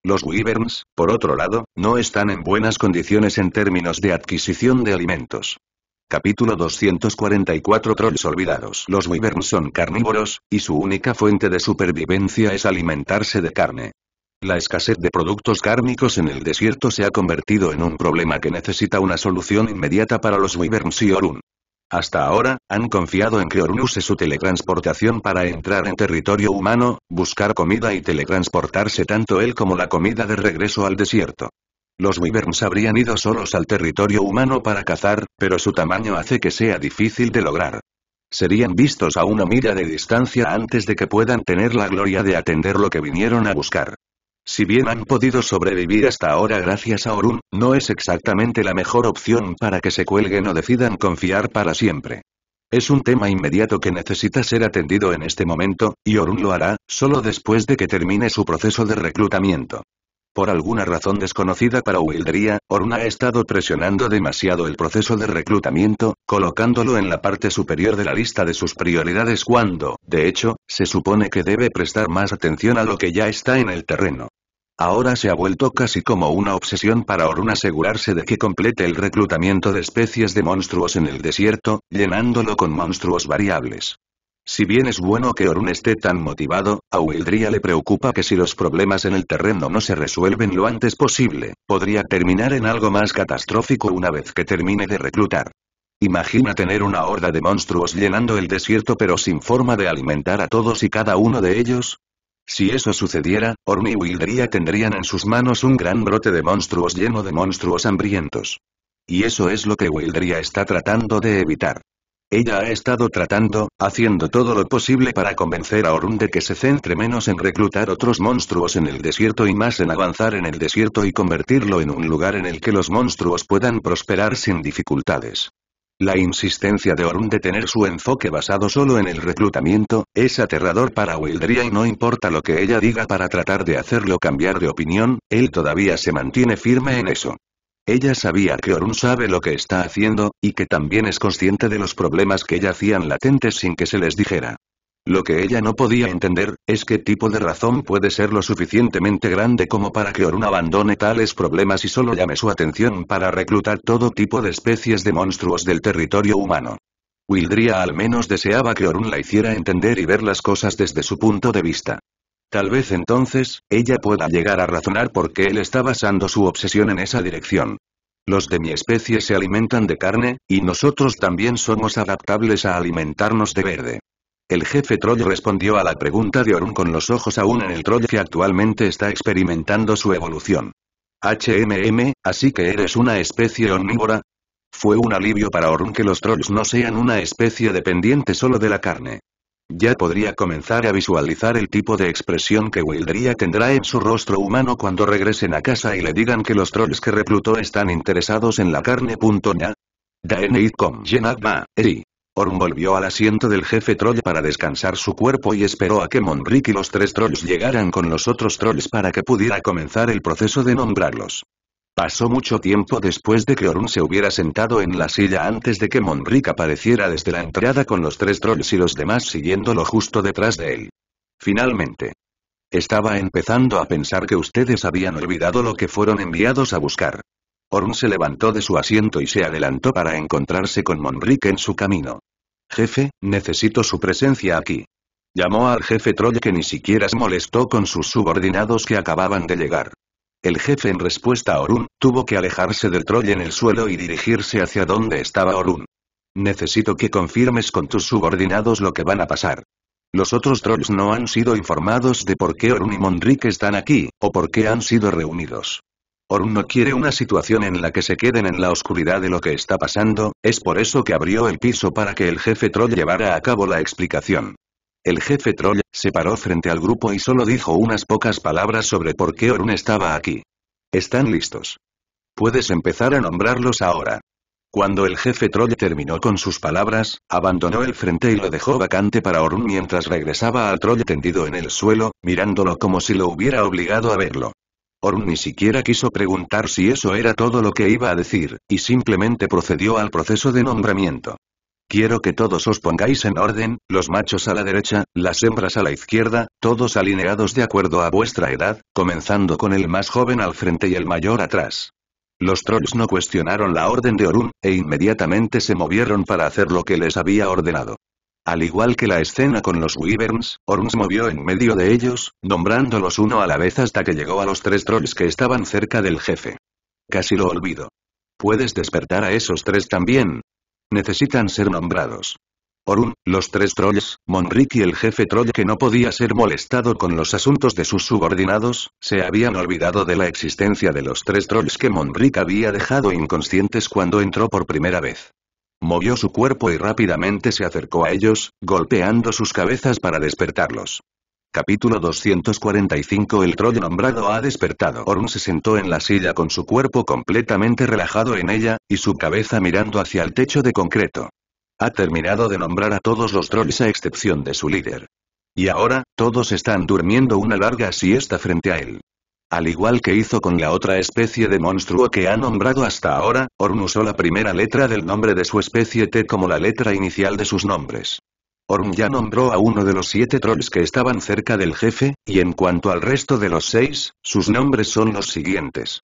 Los wyverns, por otro lado, no están en buenas condiciones en términos de adquisición de alimentos. Capítulo 244 Trolls olvidados Los wyverns son carnívoros, y su única fuente de supervivencia es alimentarse de carne. La escasez de productos cárnicos en el desierto se ha convertido en un problema que necesita una solución inmediata para los wyverns y Orun. Hasta ahora, han confiado en que Ornuse su teletransportación para entrar en territorio humano, buscar comida y teletransportarse tanto él como la comida de regreso al desierto. Los Wyverns habrían ido solos al territorio humano para cazar, pero su tamaño hace que sea difícil de lograr. Serían vistos a una milla de distancia antes de que puedan tener la gloria de atender lo que vinieron a buscar. Si bien han podido sobrevivir hasta ahora gracias a Orun, no es exactamente la mejor opción para que se cuelguen o decidan confiar para siempre. Es un tema inmediato que necesita ser atendido en este momento, y Orun lo hará, solo después de que termine su proceso de reclutamiento. Por alguna razón desconocida para Wildería, Oruna ha estado presionando demasiado el proceso de reclutamiento, colocándolo en la parte superior de la lista de sus prioridades cuando, de hecho, se supone que debe prestar más atención a lo que ya está en el terreno. Ahora se ha vuelto casi como una obsesión para Orun asegurarse de que complete el reclutamiento de especies de monstruos en el desierto, llenándolo con monstruos variables. Si bien es bueno que Orun esté tan motivado, a Wildria le preocupa que si los problemas en el terreno no se resuelven lo antes posible, podría terminar en algo más catastrófico una vez que termine de reclutar. Imagina tener una horda de monstruos llenando el desierto pero sin forma de alimentar a todos y cada uno de ellos, si eso sucediera, Orun y Wildria tendrían en sus manos un gran brote de monstruos lleno de monstruos hambrientos. Y eso es lo que Wildria está tratando de evitar. Ella ha estado tratando, haciendo todo lo posible para convencer a Orun de que se centre menos en reclutar otros monstruos en el desierto y más en avanzar en el desierto y convertirlo en un lugar en el que los monstruos puedan prosperar sin dificultades. La insistencia de Orun de tener su enfoque basado solo en el reclutamiento, es aterrador para Wildria y no importa lo que ella diga para tratar de hacerlo cambiar de opinión, él todavía se mantiene firme en eso. Ella sabía que Orun sabe lo que está haciendo, y que también es consciente de los problemas que ella hacían latentes sin que se les dijera. Lo que ella no podía entender, es qué tipo de razón puede ser lo suficientemente grande como para que Orun abandone tales problemas y solo llame su atención para reclutar todo tipo de especies de monstruos del territorio humano. Wildria al menos deseaba que Orun la hiciera entender y ver las cosas desde su punto de vista. Tal vez entonces, ella pueda llegar a razonar por qué él está basando su obsesión en esa dirección. Los de mi especie se alimentan de carne, y nosotros también somos adaptables a alimentarnos de verde. El jefe Troll respondió a la pregunta de Orun con los ojos aún en el Troll que actualmente está experimentando su evolución. HMM, así que eres una especie omnívora. Fue un alivio para Orun que los trolls no sean una especie dependiente solo de la carne. Ya podría comenzar a visualizar el tipo de expresión que Wildería tendrá en su rostro humano cuando regresen a casa y le digan que los trolls que reclutó están interesados en la carne Daenid.com Yenagma, Eri. Orm volvió al asiento del jefe troll para descansar su cuerpo y esperó a que Monric y los tres trolls llegaran con los otros trolls para que pudiera comenzar el proceso de nombrarlos. Pasó mucho tiempo después de que Orun se hubiera sentado en la silla antes de que Monric apareciera desde la entrada con los tres trolls y los demás siguiéndolo justo detrás de él. Finalmente. Estaba empezando a pensar que ustedes habían olvidado lo que fueron enviados a buscar. Orun se levantó de su asiento y se adelantó para encontrarse con Monric en su camino. Jefe, necesito su presencia aquí. Llamó al jefe troll que ni siquiera se molestó con sus subordinados que acababan de llegar. El jefe en respuesta a Orun, tuvo que alejarse del troll en el suelo y dirigirse hacia donde estaba Orun. Necesito que confirmes con tus subordinados lo que van a pasar. Los otros trolls no han sido informados de por qué Orun y Monrique están aquí, o por qué han sido reunidos. Orun no quiere una situación en la que se queden en la oscuridad de lo que está pasando, es por eso que abrió el piso para que el jefe troll llevara a cabo la explicación. El jefe Troll, se paró frente al grupo y solo dijo unas pocas palabras sobre por qué Orun estaba aquí. Están listos. Puedes empezar a nombrarlos ahora. Cuando el jefe Troll terminó con sus palabras, abandonó el frente y lo dejó vacante para Orun mientras regresaba al Troll tendido en el suelo, mirándolo como si lo hubiera obligado a verlo. Orun ni siquiera quiso preguntar si eso era todo lo que iba a decir, y simplemente procedió al proceso de nombramiento. Quiero que todos os pongáis en orden, los machos a la derecha, las hembras a la izquierda, todos alineados de acuerdo a vuestra edad, comenzando con el más joven al frente y el mayor atrás. Los trolls no cuestionaron la orden de Orun, e inmediatamente se movieron para hacer lo que les había ordenado. Al igual que la escena con los Wyverns, Orun se movió en medio de ellos, nombrándolos uno a la vez hasta que llegó a los tres trolls que estaban cerca del jefe. Casi lo olvido. ¿Puedes despertar a esos tres también? Necesitan ser nombrados. un, los tres trolls, Monric y el jefe troll que no podía ser molestado con los asuntos de sus subordinados, se habían olvidado de la existencia de los tres trolls que Monric había dejado inconscientes cuando entró por primera vez. Movió su cuerpo y rápidamente se acercó a ellos, golpeando sus cabezas para despertarlos. Capítulo 245 El troll nombrado ha despertado. Orn se sentó en la silla con su cuerpo completamente relajado en ella, y su cabeza mirando hacia el techo de concreto. Ha terminado de nombrar a todos los trolls a excepción de su líder. Y ahora, todos están durmiendo una larga siesta frente a él. Al igual que hizo con la otra especie de monstruo que ha nombrado hasta ahora, Orn usó la primera letra del nombre de su especie T como la letra inicial de sus nombres. Orm ya nombró a uno de los siete trolls que estaban cerca del jefe, y en cuanto al resto de los seis, sus nombres son los siguientes.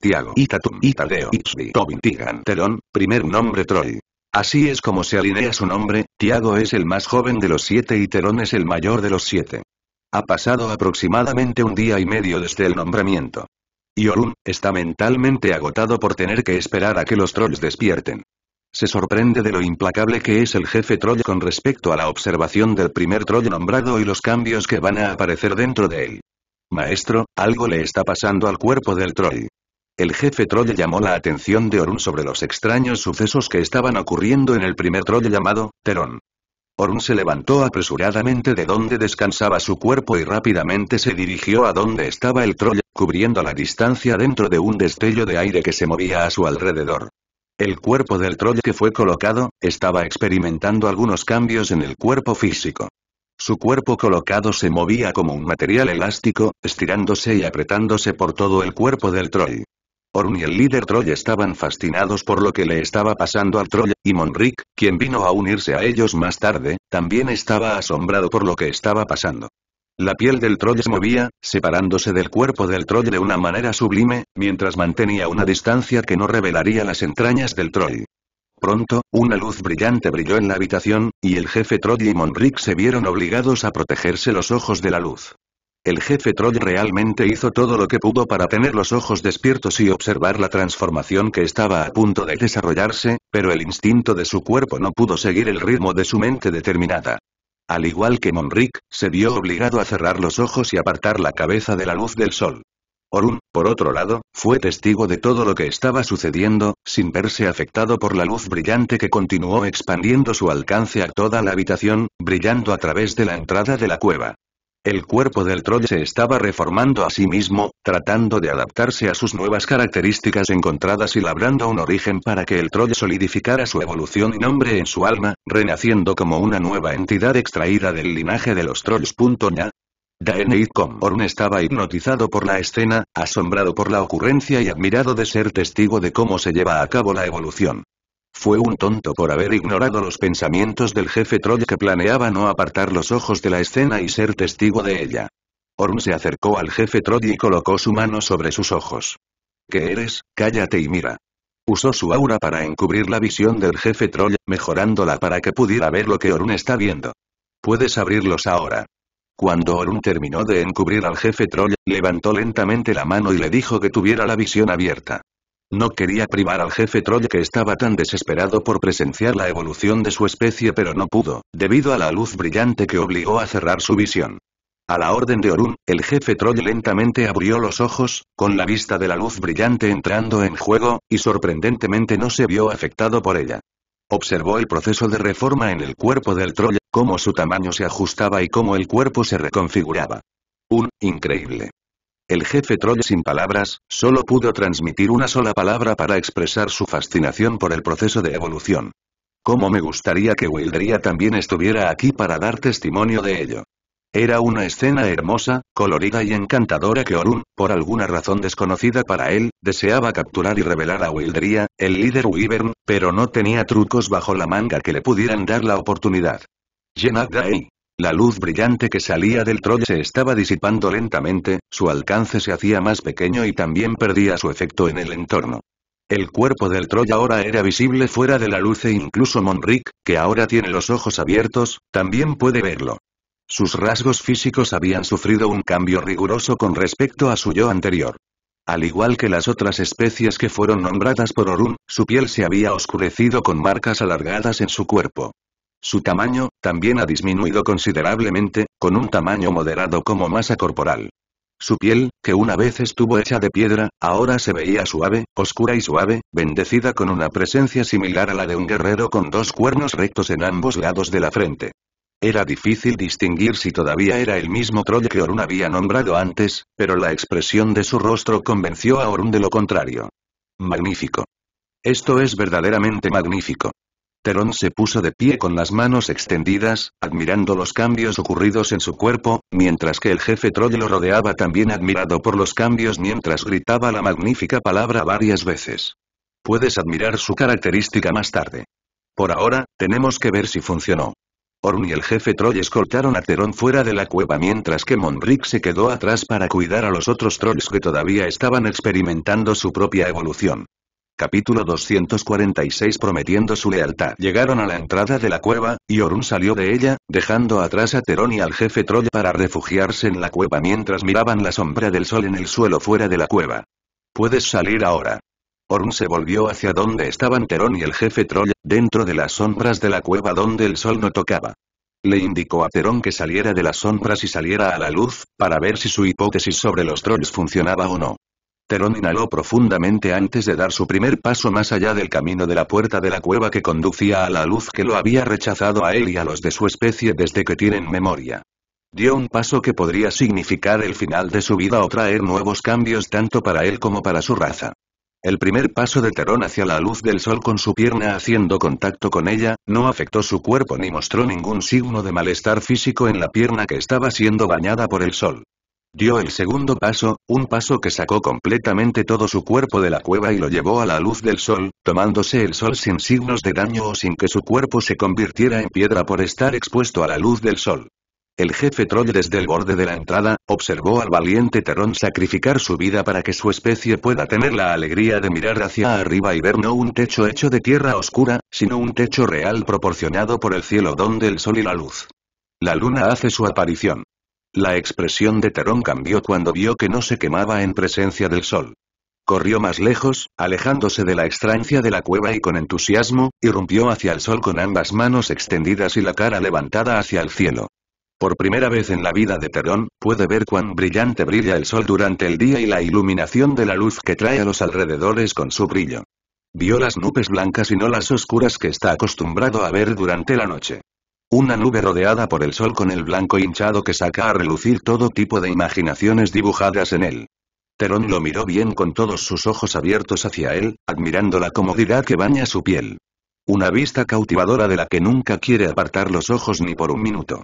Tiago Itatum Itadeo Ipsby Tobin Tigan Terón, primer nombre troll. Así es como se alinea su nombre, Tiago es el más joven de los siete y Terón es el mayor de los siete. Ha pasado aproximadamente un día y medio desde el nombramiento. Y Orun, está mentalmente agotado por tener que esperar a que los trolls despierten. Se sorprende de lo implacable que es el jefe Troll con respecto a la observación del primer Troll nombrado y los cambios que van a aparecer dentro de él. Maestro, algo le está pasando al cuerpo del Troll. El jefe Troll llamó la atención de Orun sobre los extraños sucesos que estaban ocurriendo en el primer Troll llamado, Terón. Orun se levantó apresuradamente de donde descansaba su cuerpo y rápidamente se dirigió a donde estaba el troll, cubriendo la distancia dentro de un destello de aire que se movía a su alrededor. El cuerpo del Troy que fue colocado, estaba experimentando algunos cambios en el cuerpo físico. Su cuerpo colocado se movía como un material elástico, estirándose y apretándose por todo el cuerpo del Troy. Orn y el líder Troy estaban fascinados por lo que le estaba pasando al Troy, y Monric, quien vino a unirse a ellos más tarde, también estaba asombrado por lo que estaba pasando. La piel del Troy se movía, separándose del cuerpo del Troy de una manera sublime, mientras mantenía una distancia que no revelaría las entrañas del Troy. Pronto, una luz brillante brilló en la habitación, y el jefe Troy y Monbrick se vieron obligados a protegerse los ojos de la luz. El jefe Troy realmente hizo todo lo que pudo para tener los ojos despiertos y observar la transformación que estaba a punto de desarrollarse, pero el instinto de su cuerpo no pudo seguir el ritmo de su mente determinada. Al igual que Monric, se vio obligado a cerrar los ojos y apartar la cabeza de la luz del sol. Orun, por otro lado, fue testigo de todo lo que estaba sucediendo, sin verse afectado por la luz brillante que continuó expandiendo su alcance a toda la habitación, brillando a través de la entrada de la cueva. El cuerpo del troll se estaba reformando a sí mismo, tratando de adaptarse a sus nuevas características encontradas y labrando un origen para que el troll solidificara su evolución y nombre en su alma, renaciendo como una nueva entidad extraída del linaje de los trolls. Ya. estaba hipnotizado por la escena, asombrado por la ocurrencia y admirado de ser testigo de cómo se lleva a cabo la evolución. Fue un tonto por haber ignorado los pensamientos del jefe Troll que planeaba no apartar los ojos de la escena y ser testigo de ella. Orm se acercó al jefe Troll y colocó su mano sobre sus ojos. ¿Qué eres? Cállate y mira. Usó su aura para encubrir la visión del jefe Troll, mejorándola para que pudiera ver lo que Orun está viendo. Puedes abrirlos ahora. Cuando Orun terminó de encubrir al jefe Troll, levantó lentamente la mano y le dijo que tuviera la visión abierta. No quería privar al jefe Troya que estaba tan desesperado por presenciar la evolución de su especie pero no pudo, debido a la luz brillante que obligó a cerrar su visión. A la orden de Orun, el jefe Troya lentamente abrió los ojos, con la vista de la luz brillante entrando en juego, y sorprendentemente no se vio afectado por ella. Observó el proceso de reforma en el cuerpo del Troya, cómo su tamaño se ajustaba y cómo el cuerpo se reconfiguraba. Un, increíble. El jefe troll sin palabras, solo pudo transmitir una sola palabra para expresar su fascinación por el proceso de evolución. Cómo me gustaría que Wildria también estuviera aquí para dar testimonio de ello. Era una escena hermosa, colorida y encantadora que Orun, por alguna razón desconocida para él, deseaba capturar y revelar a Wildria, el líder Wyvern, pero no tenía trucos bajo la manga que le pudieran dar la oportunidad. Day. La luz brillante que salía del Troya se estaba disipando lentamente, su alcance se hacía más pequeño y también perdía su efecto en el entorno. El cuerpo del Troya ahora era visible fuera de la luz e incluso Monric, que ahora tiene los ojos abiertos, también puede verlo. Sus rasgos físicos habían sufrido un cambio riguroso con respecto a su yo anterior. Al igual que las otras especies que fueron nombradas por Orun, su piel se había oscurecido con marcas alargadas en su cuerpo. Su tamaño, también ha disminuido considerablemente, con un tamaño moderado como masa corporal. Su piel, que una vez estuvo hecha de piedra, ahora se veía suave, oscura y suave, bendecida con una presencia similar a la de un guerrero con dos cuernos rectos en ambos lados de la frente. Era difícil distinguir si todavía era el mismo troll que Orun había nombrado antes, pero la expresión de su rostro convenció a Orun de lo contrario. Magnífico. Esto es verdaderamente magnífico. Terón se puso de pie con las manos extendidas, admirando los cambios ocurridos en su cuerpo, mientras que el jefe Troll lo rodeaba también admirado por los cambios mientras gritaba la magnífica palabra varias veces. Puedes admirar su característica más tarde. Por ahora, tenemos que ver si funcionó. Orn y el jefe Troll escoltaron a Terón fuera de la cueva mientras que Monbrick se quedó atrás para cuidar a los otros trolls que todavía estaban experimentando su propia evolución. Capítulo 246 Prometiendo su lealtad Llegaron a la entrada de la cueva, y Orun salió de ella, dejando atrás a Terón y al jefe Troll para refugiarse en la cueva mientras miraban la sombra del sol en el suelo fuera de la cueva. Puedes salir ahora. Orun se volvió hacia donde estaban Terón y el jefe Troll, dentro de las sombras de la cueva donde el sol no tocaba. Le indicó a Terón que saliera de las sombras y saliera a la luz, para ver si su hipótesis sobre los trolls funcionaba o no. Terón inhaló profundamente antes de dar su primer paso más allá del camino de la puerta de la cueva que conducía a la luz que lo había rechazado a él y a los de su especie desde que tienen memoria. Dio un paso que podría significar el final de su vida o traer nuevos cambios tanto para él como para su raza. El primer paso de Terón hacia la luz del sol con su pierna haciendo contacto con ella, no afectó su cuerpo ni mostró ningún signo de malestar físico en la pierna que estaba siendo bañada por el sol. Dio el segundo paso, un paso que sacó completamente todo su cuerpo de la cueva y lo llevó a la luz del sol, tomándose el sol sin signos de daño o sin que su cuerpo se convirtiera en piedra por estar expuesto a la luz del sol. El jefe troll desde el borde de la entrada, observó al valiente Terrón sacrificar su vida para que su especie pueda tener la alegría de mirar hacia arriba y ver no un techo hecho de tierra oscura, sino un techo real proporcionado por el cielo donde el sol y la luz. La luna hace su aparición. La expresión de Terón cambió cuando vio que no se quemaba en presencia del sol. Corrió más lejos, alejándose de la extraña de la cueva y con entusiasmo, irrumpió hacia el sol con ambas manos extendidas y la cara levantada hacia el cielo. Por primera vez en la vida de Terón, puede ver cuán brillante brilla el sol durante el día y la iluminación de la luz que trae a los alrededores con su brillo. Vio las nubes blancas y no las oscuras que está acostumbrado a ver durante la noche. Una nube rodeada por el sol con el blanco hinchado que saca a relucir todo tipo de imaginaciones dibujadas en él. Terón lo miró bien con todos sus ojos abiertos hacia él, admirando la comodidad que baña su piel. Una vista cautivadora de la que nunca quiere apartar los ojos ni por un minuto.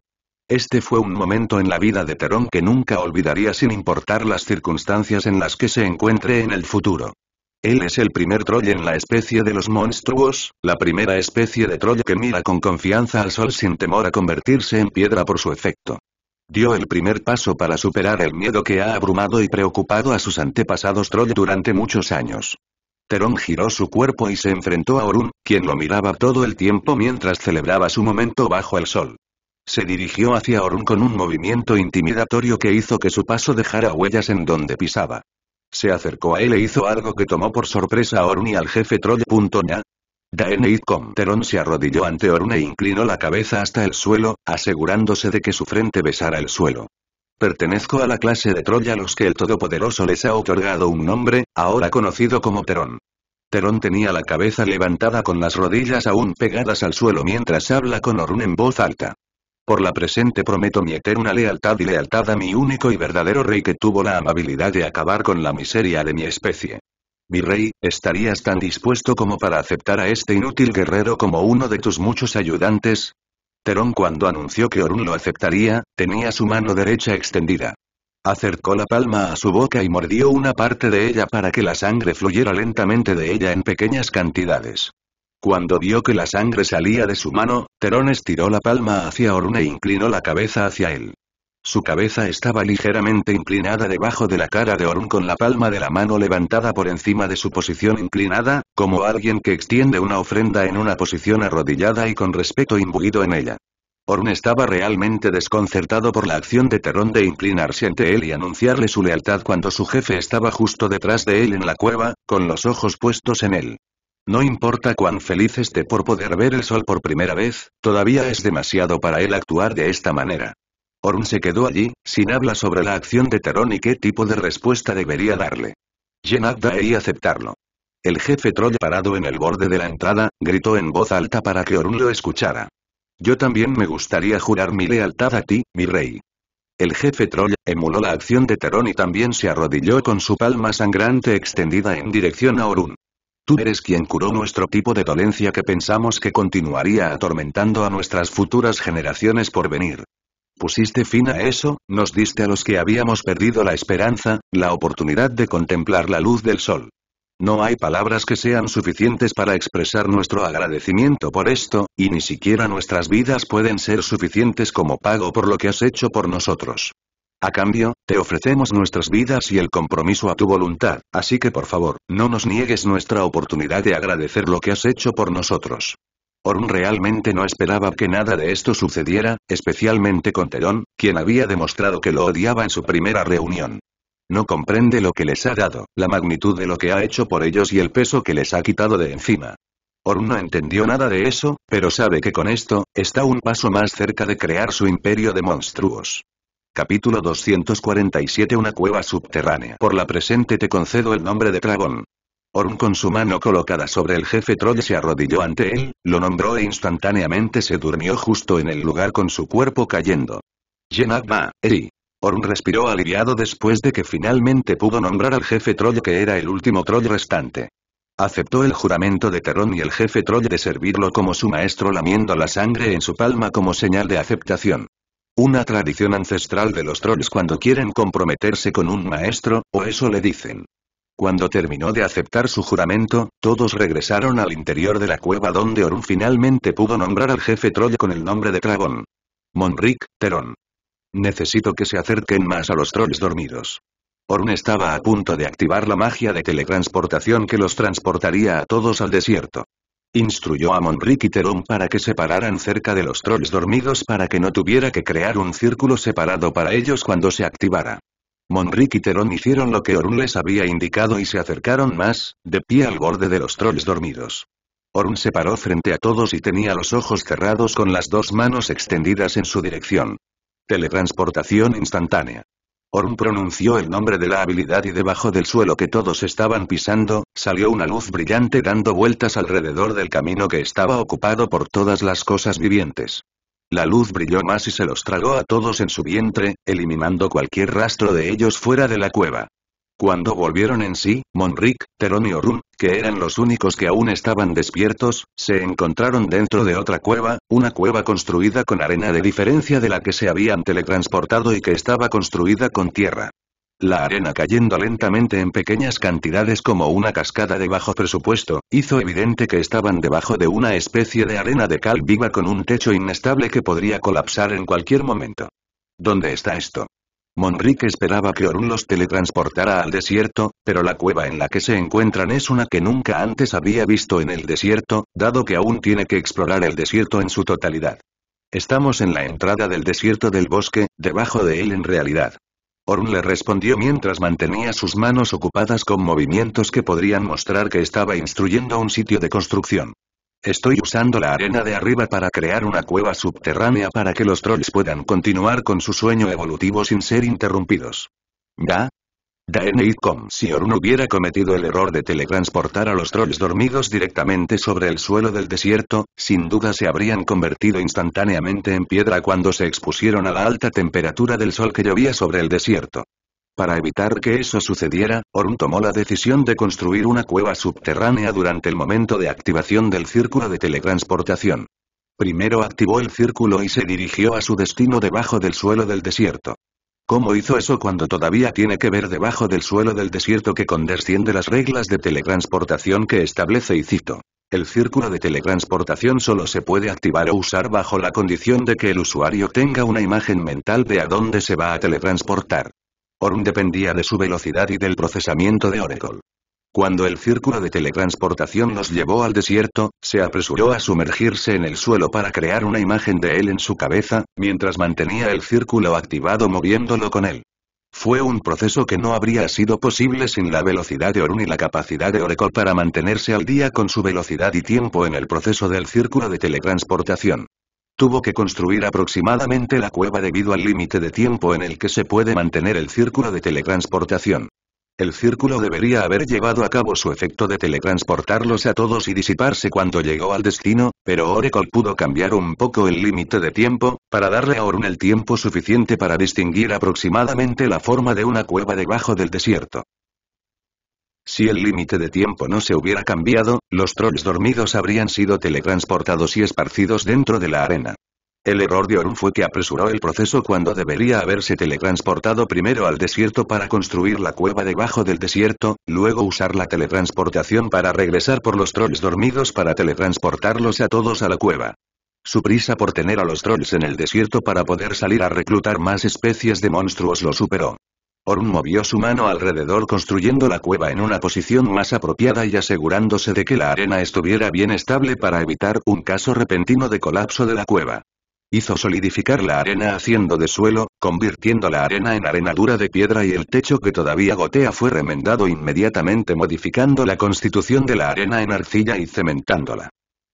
Este fue un momento en la vida de Terón que nunca olvidaría sin importar las circunstancias en las que se encuentre en el futuro. Él es el primer troll en la especie de los monstruos, la primera especie de troll que mira con confianza al sol sin temor a convertirse en piedra por su efecto. Dio el primer paso para superar el miedo que ha abrumado y preocupado a sus antepasados troll durante muchos años. Terón giró su cuerpo y se enfrentó a Orun, quien lo miraba todo el tiempo mientras celebraba su momento bajo el sol. Se dirigió hacia Orun con un movimiento intimidatorio que hizo que su paso dejara huellas en donde pisaba. Se acercó a él e hizo algo que tomó por sorpresa a Orun y al jefe ya con Terón se arrodilló ante Orun e inclinó la cabeza hasta el suelo, asegurándose de que su frente besara el suelo. Pertenezco a la clase de Troya a los que el Todopoderoso les ha otorgado un nombre, ahora conocido como Terón. Terón tenía la cabeza levantada con las rodillas aún pegadas al suelo mientras habla con Orun en voz alta. Por la presente prometo mi eterna lealtad y lealtad a mi único y verdadero rey que tuvo la amabilidad de acabar con la miseria de mi especie. Mi rey, ¿estarías tan dispuesto como para aceptar a este inútil guerrero como uno de tus muchos ayudantes? Terón cuando anunció que Orun lo aceptaría, tenía su mano derecha extendida. Acercó la palma a su boca y mordió una parte de ella para que la sangre fluyera lentamente de ella en pequeñas cantidades. Cuando vio que la sangre salía de su mano, Terón estiró la palma hacia Orun e inclinó la cabeza hacia él. Su cabeza estaba ligeramente inclinada debajo de la cara de Orun con la palma de la mano levantada por encima de su posición inclinada, como alguien que extiende una ofrenda en una posición arrodillada y con respeto imbuido en ella. Orun estaba realmente desconcertado por la acción de Terón de inclinarse ante él y anunciarle su lealtad cuando su jefe estaba justo detrás de él en la cueva, con los ojos puestos en él. No importa cuán feliz esté por poder ver el sol por primera vez, todavía es demasiado para él actuar de esta manera. Orun se quedó allí, sin habla sobre la acción de Terón y qué tipo de respuesta debería darle. Jenad y aceptarlo. El jefe Troll parado en el borde de la entrada, gritó en voz alta para que Orun lo escuchara. Yo también me gustaría jurar mi lealtad a ti, mi rey. El jefe Troll emuló la acción de Terón y también se arrodilló con su palma sangrante extendida en dirección a Orun. Tú eres quien curó nuestro tipo de dolencia que pensamos que continuaría atormentando a nuestras futuras generaciones por venir. Pusiste fin a eso, nos diste a los que habíamos perdido la esperanza, la oportunidad de contemplar la luz del sol. No hay palabras que sean suficientes para expresar nuestro agradecimiento por esto, y ni siquiera nuestras vidas pueden ser suficientes como pago por lo que has hecho por nosotros. A cambio, te ofrecemos nuestras vidas y el compromiso a tu voluntad, así que por favor, no nos niegues nuestra oportunidad de agradecer lo que has hecho por nosotros. Orun realmente no esperaba que nada de esto sucediera, especialmente con Terón, quien había demostrado que lo odiaba en su primera reunión. No comprende lo que les ha dado, la magnitud de lo que ha hecho por ellos y el peso que les ha quitado de encima. Orun no entendió nada de eso, pero sabe que con esto, está un paso más cerca de crear su imperio de monstruos. Capítulo 247 Una cueva subterránea. Por la presente te concedo el nombre de dragón. Orm con su mano colocada sobre el jefe Troll se arrodilló ante él, lo nombró e instantáneamente se durmió justo en el lugar con su cuerpo cayendo. Yenagma, Eri. Orm respiró aliviado después de que finalmente pudo nombrar al jefe Troll que era el último Troll restante. Aceptó el juramento de Terón y el jefe Troll de servirlo como su maestro lamiendo la sangre en su palma como señal de aceptación. Una tradición ancestral de los trolls cuando quieren comprometerse con un maestro, o eso le dicen. Cuando terminó de aceptar su juramento, todos regresaron al interior de la cueva donde Orun finalmente pudo nombrar al jefe troll con el nombre de Tragón. Monric, Terón. Necesito que se acerquen más a los trolls dormidos. Orun estaba a punto de activar la magia de teletransportación que los transportaría a todos al desierto. Instruyó a monrique y Terón para que se pararan cerca de los trolls dormidos para que no tuviera que crear un círculo separado para ellos cuando se activara. monrique y Terón hicieron lo que Orun les había indicado y se acercaron más, de pie al borde de los trolls dormidos. Orun se paró frente a todos y tenía los ojos cerrados con las dos manos extendidas en su dirección. Teletransportación instantánea. Orm pronunció el nombre de la habilidad y debajo del suelo que todos estaban pisando, salió una luz brillante dando vueltas alrededor del camino que estaba ocupado por todas las cosas vivientes. La luz brilló más y se los tragó a todos en su vientre, eliminando cualquier rastro de ellos fuera de la cueva. Cuando volvieron en sí, Monric, Terón y Orun, que eran los únicos que aún estaban despiertos, se encontraron dentro de otra cueva, una cueva construida con arena de diferencia de la que se habían teletransportado y que estaba construida con tierra. La arena cayendo lentamente en pequeñas cantidades como una cascada de bajo presupuesto, hizo evidente que estaban debajo de una especie de arena de cal viva con un techo inestable que podría colapsar en cualquier momento. ¿Dónde está esto? Monrique esperaba que Orun los teletransportara al desierto, pero la cueva en la que se encuentran es una que nunca antes había visto en el desierto, dado que aún tiene que explorar el desierto en su totalidad. Estamos en la entrada del desierto del bosque, debajo de él en realidad. Orun le respondió mientras mantenía sus manos ocupadas con movimientos que podrían mostrar que estaba instruyendo un sitio de construcción. Estoy usando la arena de arriba para crear una cueva subterránea para que los trolls puedan continuar con su sueño evolutivo sin ser interrumpidos. ¿Da? Daeneidcom si Orun hubiera cometido el error de teletransportar a los trolls dormidos directamente sobre el suelo del desierto, sin duda se habrían convertido instantáneamente en piedra cuando se expusieron a la alta temperatura del sol que llovía sobre el desierto. Para evitar que eso sucediera, Orun tomó la decisión de construir una cueva subterránea durante el momento de activación del círculo de teletransportación. Primero activó el círculo y se dirigió a su destino debajo del suelo del desierto. ¿Cómo hizo eso cuando todavía tiene que ver debajo del suelo del desierto que condesciende las reglas de teletransportación que establece y cito? El círculo de teletransportación solo se puede activar o usar bajo la condición de que el usuario tenga una imagen mental de a dónde se va a teletransportar. Orun dependía de su velocidad y del procesamiento de Oracle. Cuando el círculo de teletransportación los llevó al desierto, se apresuró a sumergirse en el suelo para crear una imagen de él en su cabeza, mientras mantenía el círculo activado moviéndolo con él. Fue un proceso que no habría sido posible sin la velocidad de Orun y la capacidad de Oracle para mantenerse al día con su velocidad y tiempo en el proceso del círculo de teletransportación. Tuvo que construir aproximadamente la cueva debido al límite de tiempo en el que se puede mantener el círculo de teletransportación. El círculo debería haber llevado a cabo su efecto de teletransportarlos a todos y disiparse cuando llegó al destino, pero Oracle pudo cambiar un poco el límite de tiempo, para darle a Orun el tiempo suficiente para distinguir aproximadamente la forma de una cueva debajo del desierto. Si el límite de tiempo no se hubiera cambiado, los trolls dormidos habrían sido teletransportados y esparcidos dentro de la arena. El error de Orun fue que apresuró el proceso cuando debería haberse teletransportado primero al desierto para construir la cueva debajo del desierto, luego usar la teletransportación para regresar por los trolls dormidos para teletransportarlos a todos a la cueva. Su prisa por tener a los trolls en el desierto para poder salir a reclutar más especies de monstruos lo superó. Orun movió su mano alrededor construyendo la cueva en una posición más apropiada y asegurándose de que la arena estuviera bien estable para evitar un caso repentino de colapso de la cueva. Hizo solidificar la arena haciendo de suelo, convirtiendo la arena en arena dura de piedra y el techo que todavía gotea fue remendado inmediatamente modificando la constitución de la arena en arcilla y cementándola.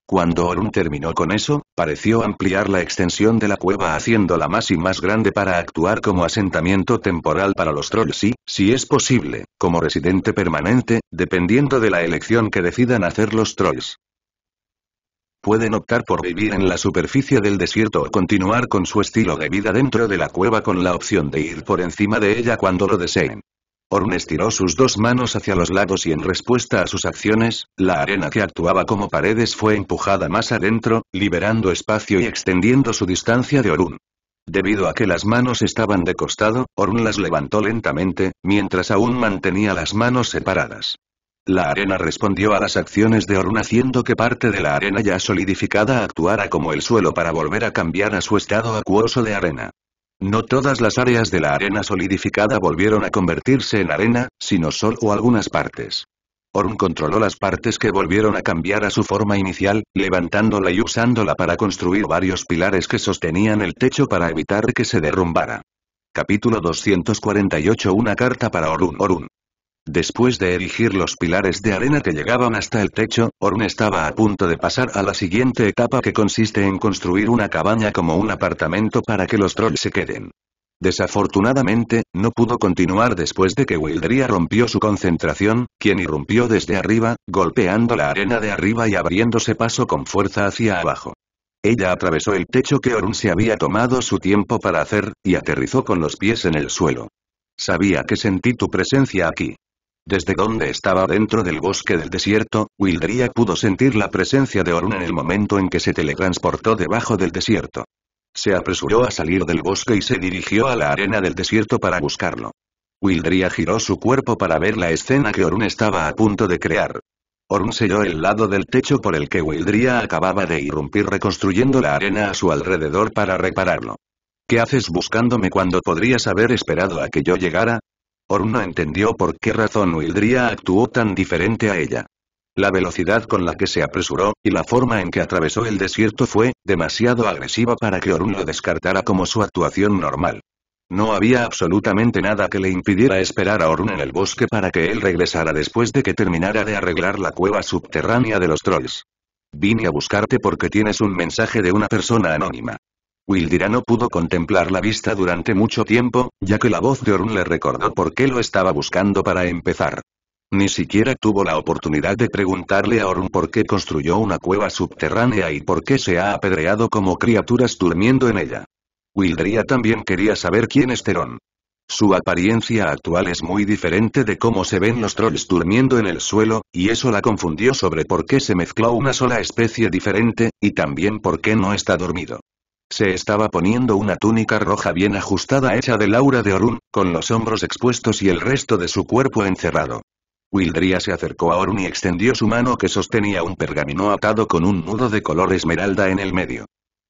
Cuando Orun terminó con eso, pareció ampliar la extensión de la cueva haciéndola más y más grande para actuar como asentamiento temporal para los trolls y, si es posible, como residente permanente, dependiendo de la elección que decidan hacer los trolls. Pueden optar por vivir en la superficie del desierto o continuar con su estilo de vida dentro de la cueva con la opción de ir por encima de ella cuando lo deseen. Orun estiró sus dos manos hacia los lados y en respuesta a sus acciones, la arena que actuaba como paredes fue empujada más adentro, liberando espacio y extendiendo su distancia de Orun. Debido a que las manos estaban de costado, Orun las levantó lentamente, mientras aún mantenía las manos separadas. La arena respondió a las acciones de Orun haciendo que parte de la arena ya solidificada actuara como el suelo para volver a cambiar a su estado acuoso de arena. No todas las áreas de la arena solidificada volvieron a convertirse en arena, sino solo algunas partes. Orun controló las partes que volvieron a cambiar a su forma inicial, levantándola y usándola para construir varios pilares que sostenían el techo para evitar que se derrumbara. Capítulo 248 Una carta para Orun Orun Después de erigir los pilares de arena que llegaban hasta el techo, Orun estaba a punto de pasar a la siguiente etapa que consiste en construir una cabaña como un apartamento para que los trolls se queden. Desafortunadamente, no pudo continuar después de que Wildria rompió su concentración, quien irrumpió desde arriba, golpeando la arena de arriba y abriéndose paso con fuerza hacia abajo. Ella atravesó el techo que Orun se había tomado su tiempo para hacer, y aterrizó con los pies en el suelo. Sabía que sentí tu presencia aquí. Desde donde estaba dentro del bosque del desierto, Wildria pudo sentir la presencia de Orun en el momento en que se teletransportó debajo del desierto. Se apresuró a salir del bosque y se dirigió a la arena del desierto para buscarlo. Wildria giró su cuerpo para ver la escena que Orun estaba a punto de crear. Orun selló el lado del techo por el que Wildria acababa de irrumpir reconstruyendo la arena a su alrededor para repararlo. ¿Qué haces buscándome cuando podrías haber esperado a que yo llegara? Orun no entendió por qué razón Wildria actuó tan diferente a ella. La velocidad con la que se apresuró, y la forma en que atravesó el desierto fue, demasiado agresiva para que Orun lo descartara como su actuación normal. No había absolutamente nada que le impidiera esperar a Orun en el bosque para que él regresara después de que terminara de arreglar la cueva subterránea de los trolls. Vine a buscarte porque tienes un mensaje de una persona anónima. Wildira no pudo contemplar la vista durante mucho tiempo, ya que la voz de Orun le recordó por qué lo estaba buscando para empezar. Ni siquiera tuvo la oportunidad de preguntarle a Orun por qué construyó una cueva subterránea y por qué se ha apedreado como criaturas durmiendo en ella. Wildria también quería saber quién es Terón. Su apariencia actual es muy diferente de cómo se ven los trolls durmiendo en el suelo, y eso la confundió sobre por qué se mezcló una sola especie diferente, y también por qué no está dormido. Se estaba poniendo una túnica roja bien ajustada hecha de Laura de Orun, con los hombros expuestos y el resto de su cuerpo encerrado. Wildria se acercó a Orun y extendió su mano que sostenía un pergamino atado con un nudo de color esmeralda en el medio.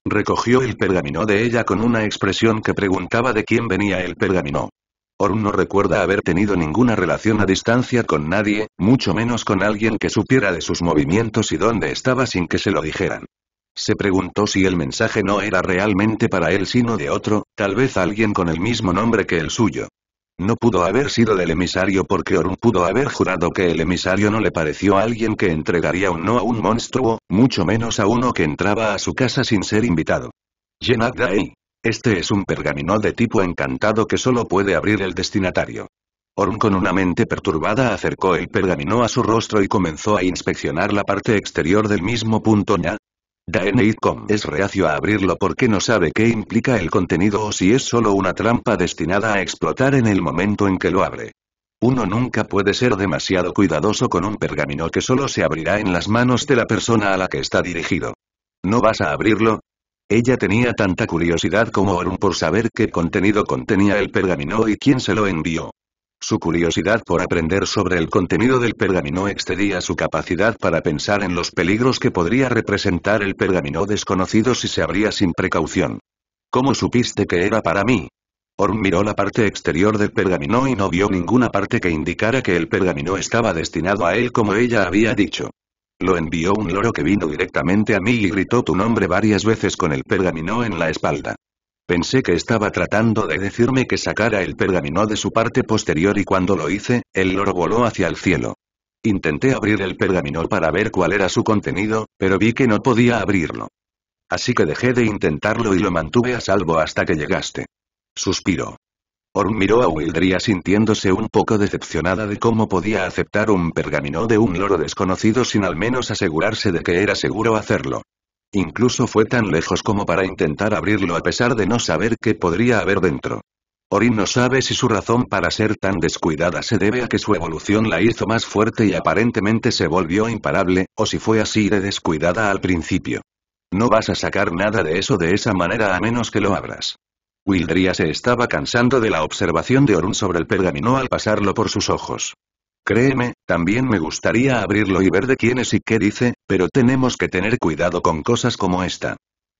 Recogió el pergamino de ella con una expresión que preguntaba de quién venía el pergamino. Orun no recuerda haber tenido ninguna relación a distancia con nadie, mucho menos con alguien que supiera de sus movimientos y dónde estaba sin que se lo dijeran. Se preguntó si el mensaje no era realmente para él sino de otro, tal vez alguien con el mismo nombre que el suyo. No pudo haber sido del emisario porque Orun pudo haber jurado que el emisario no le pareció a alguien que entregaría un no a un monstruo, mucho menos a uno que entraba a su casa sin ser invitado. Yenad Este es un pergamino de tipo encantado que solo puede abrir el destinatario. Orun con una mente perturbada acercó el pergamino a su rostro y comenzó a inspeccionar la parte exterior del mismo punto ña, Daenerys.com es reacio a abrirlo porque no sabe qué implica el contenido o si es solo una trampa destinada a explotar en el momento en que lo abre. Uno nunca puede ser demasiado cuidadoso con un pergamino que solo se abrirá en las manos de la persona a la que está dirigido. ¿No vas a abrirlo? Ella tenía tanta curiosidad como Orun por saber qué contenido contenía el pergamino y quién se lo envió. Su curiosidad por aprender sobre el contenido del pergamino excedía su capacidad para pensar en los peligros que podría representar el pergamino desconocido si se abría sin precaución. ¿Cómo supiste que era para mí? Orm miró la parte exterior del pergamino y no vio ninguna parte que indicara que el pergamino estaba destinado a él como ella había dicho. Lo envió un loro que vino directamente a mí y gritó tu nombre varias veces con el pergamino en la espalda. Pensé que estaba tratando de decirme que sacara el pergamino de su parte posterior y cuando lo hice, el loro voló hacia el cielo. Intenté abrir el pergamino para ver cuál era su contenido, pero vi que no podía abrirlo. Así que dejé de intentarlo y lo mantuve a salvo hasta que llegaste. Suspiró. Orm miró a Wildria sintiéndose un poco decepcionada de cómo podía aceptar un pergamino de un loro desconocido sin al menos asegurarse de que era seguro hacerlo. Incluso fue tan lejos como para intentar abrirlo a pesar de no saber qué podría haber dentro. Orin no sabe si su razón para ser tan descuidada se debe a que su evolución la hizo más fuerte y aparentemente se volvió imparable, o si fue así de descuidada al principio. No vas a sacar nada de eso de esa manera a menos que lo abras. Wildria se estaba cansando de la observación de Orun sobre el pergamino al pasarlo por sus ojos. Créeme, también me gustaría abrirlo y ver de quién es y qué dice, pero tenemos que tener cuidado con cosas como esta.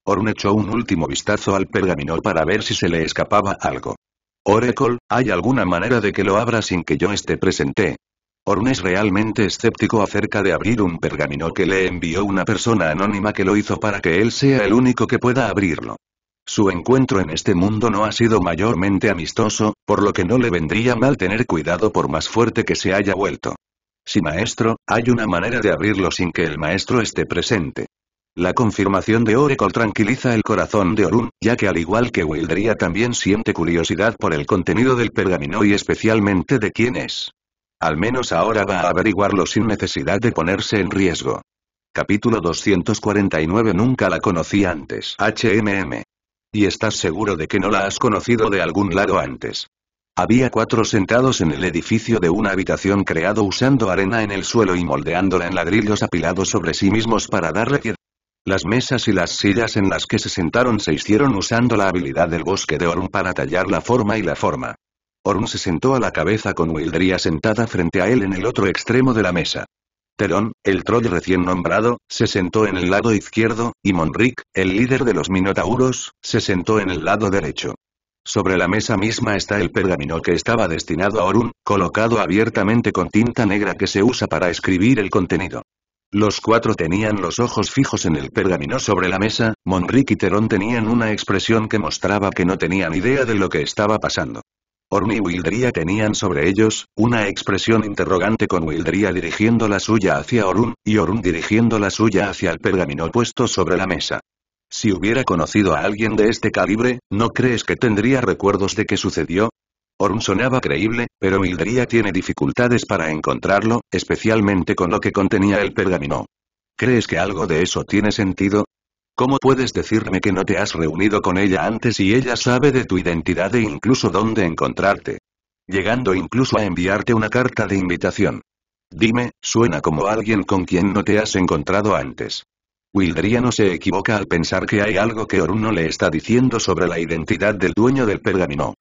Orn echó un último vistazo al pergamino para ver si se le escapaba algo. Oracle, ¿hay alguna manera de que lo abra sin que yo esté presente? Orn es realmente escéptico acerca de abrir un pergamino que le envió una persona anónima que lo hizo para que él sea el único que pueda abrirlo. Su encuentro en este mundo no ha sido mayormente amistoso, por lo que no le vendría mal tener cuidado por más fuerte que se haya vuelto. Si maestro, hay una manera de abrirlo sin que el maestro esté presente. La confirmación de Oracle tranquiliza el corazón de Orun, ya que al igual que Wildria también siente curiosidad por el contenido del pergamino y especialmente de quién es. Al menos ahora va a averiguarlo sin necesidad de ponerse en riesgo. Capítulo 249 Nunca la conocí antes. HMM. ¿Y estás seguro de que no la has conocido de algún lado antes? Había cuatro sentados en el edificio de una habitación creado usando arena en el suelo y moldeándola en ladrillos apilados sobre sí mismos para darle pie. Las mesas y las sillas en las que se sentaron se hicieron usando la habilidad del bosque de Orun para tallar la forma y la forma. Orun se sentó a la cabeza con Wildria sentada frente a él en el otro extremo de la mesa. Terón, el troll recién nombrado, se sentó en el lado izquierdo, y Monric, el líder de los Minotauros, se sentó en el lado derecho. Sobre la mesa misma está el pergamino que estaba destinado a Orun, colocado abiertamente con tinta negra que se usa para escribir el contenido. Los cuatro tenían los ojos fijos en el pergamino sobre la mesa, Monric y Terón tenían una expresión que mostraba que no tenían idea de lo que estaba pasando. Orm y Wildria tenían sobre ellos, una expresión interrogante con Wildria dirigiendo la suya hacia Orun, y Orun dirigiendo la suya hacia el pergamino puesto sobre la mesa. Si hubiera conocido a alguien de este calibre, ¿no crees que tendría recuerdos de qué sucedió? Orun sonaba creíble, pero Wildria tiene dificultades para encontrarlo, especialmente con lo que contenía el pergamino. ¿Crees que algo de eso tiene sentido? ¿Cómo puedes decirme que no te has reunido con ella antes y ella sabe de tu identidad e incluso dónde encontrarte? Llegando incluso a enviarte una carta de invitación. Dime, suena como alguien con quien no te has encontrado antes. Wildriano no se equivoca al pensar que hay algo que Oruno le está diciendo sobre la identidad del dueño del pergamino.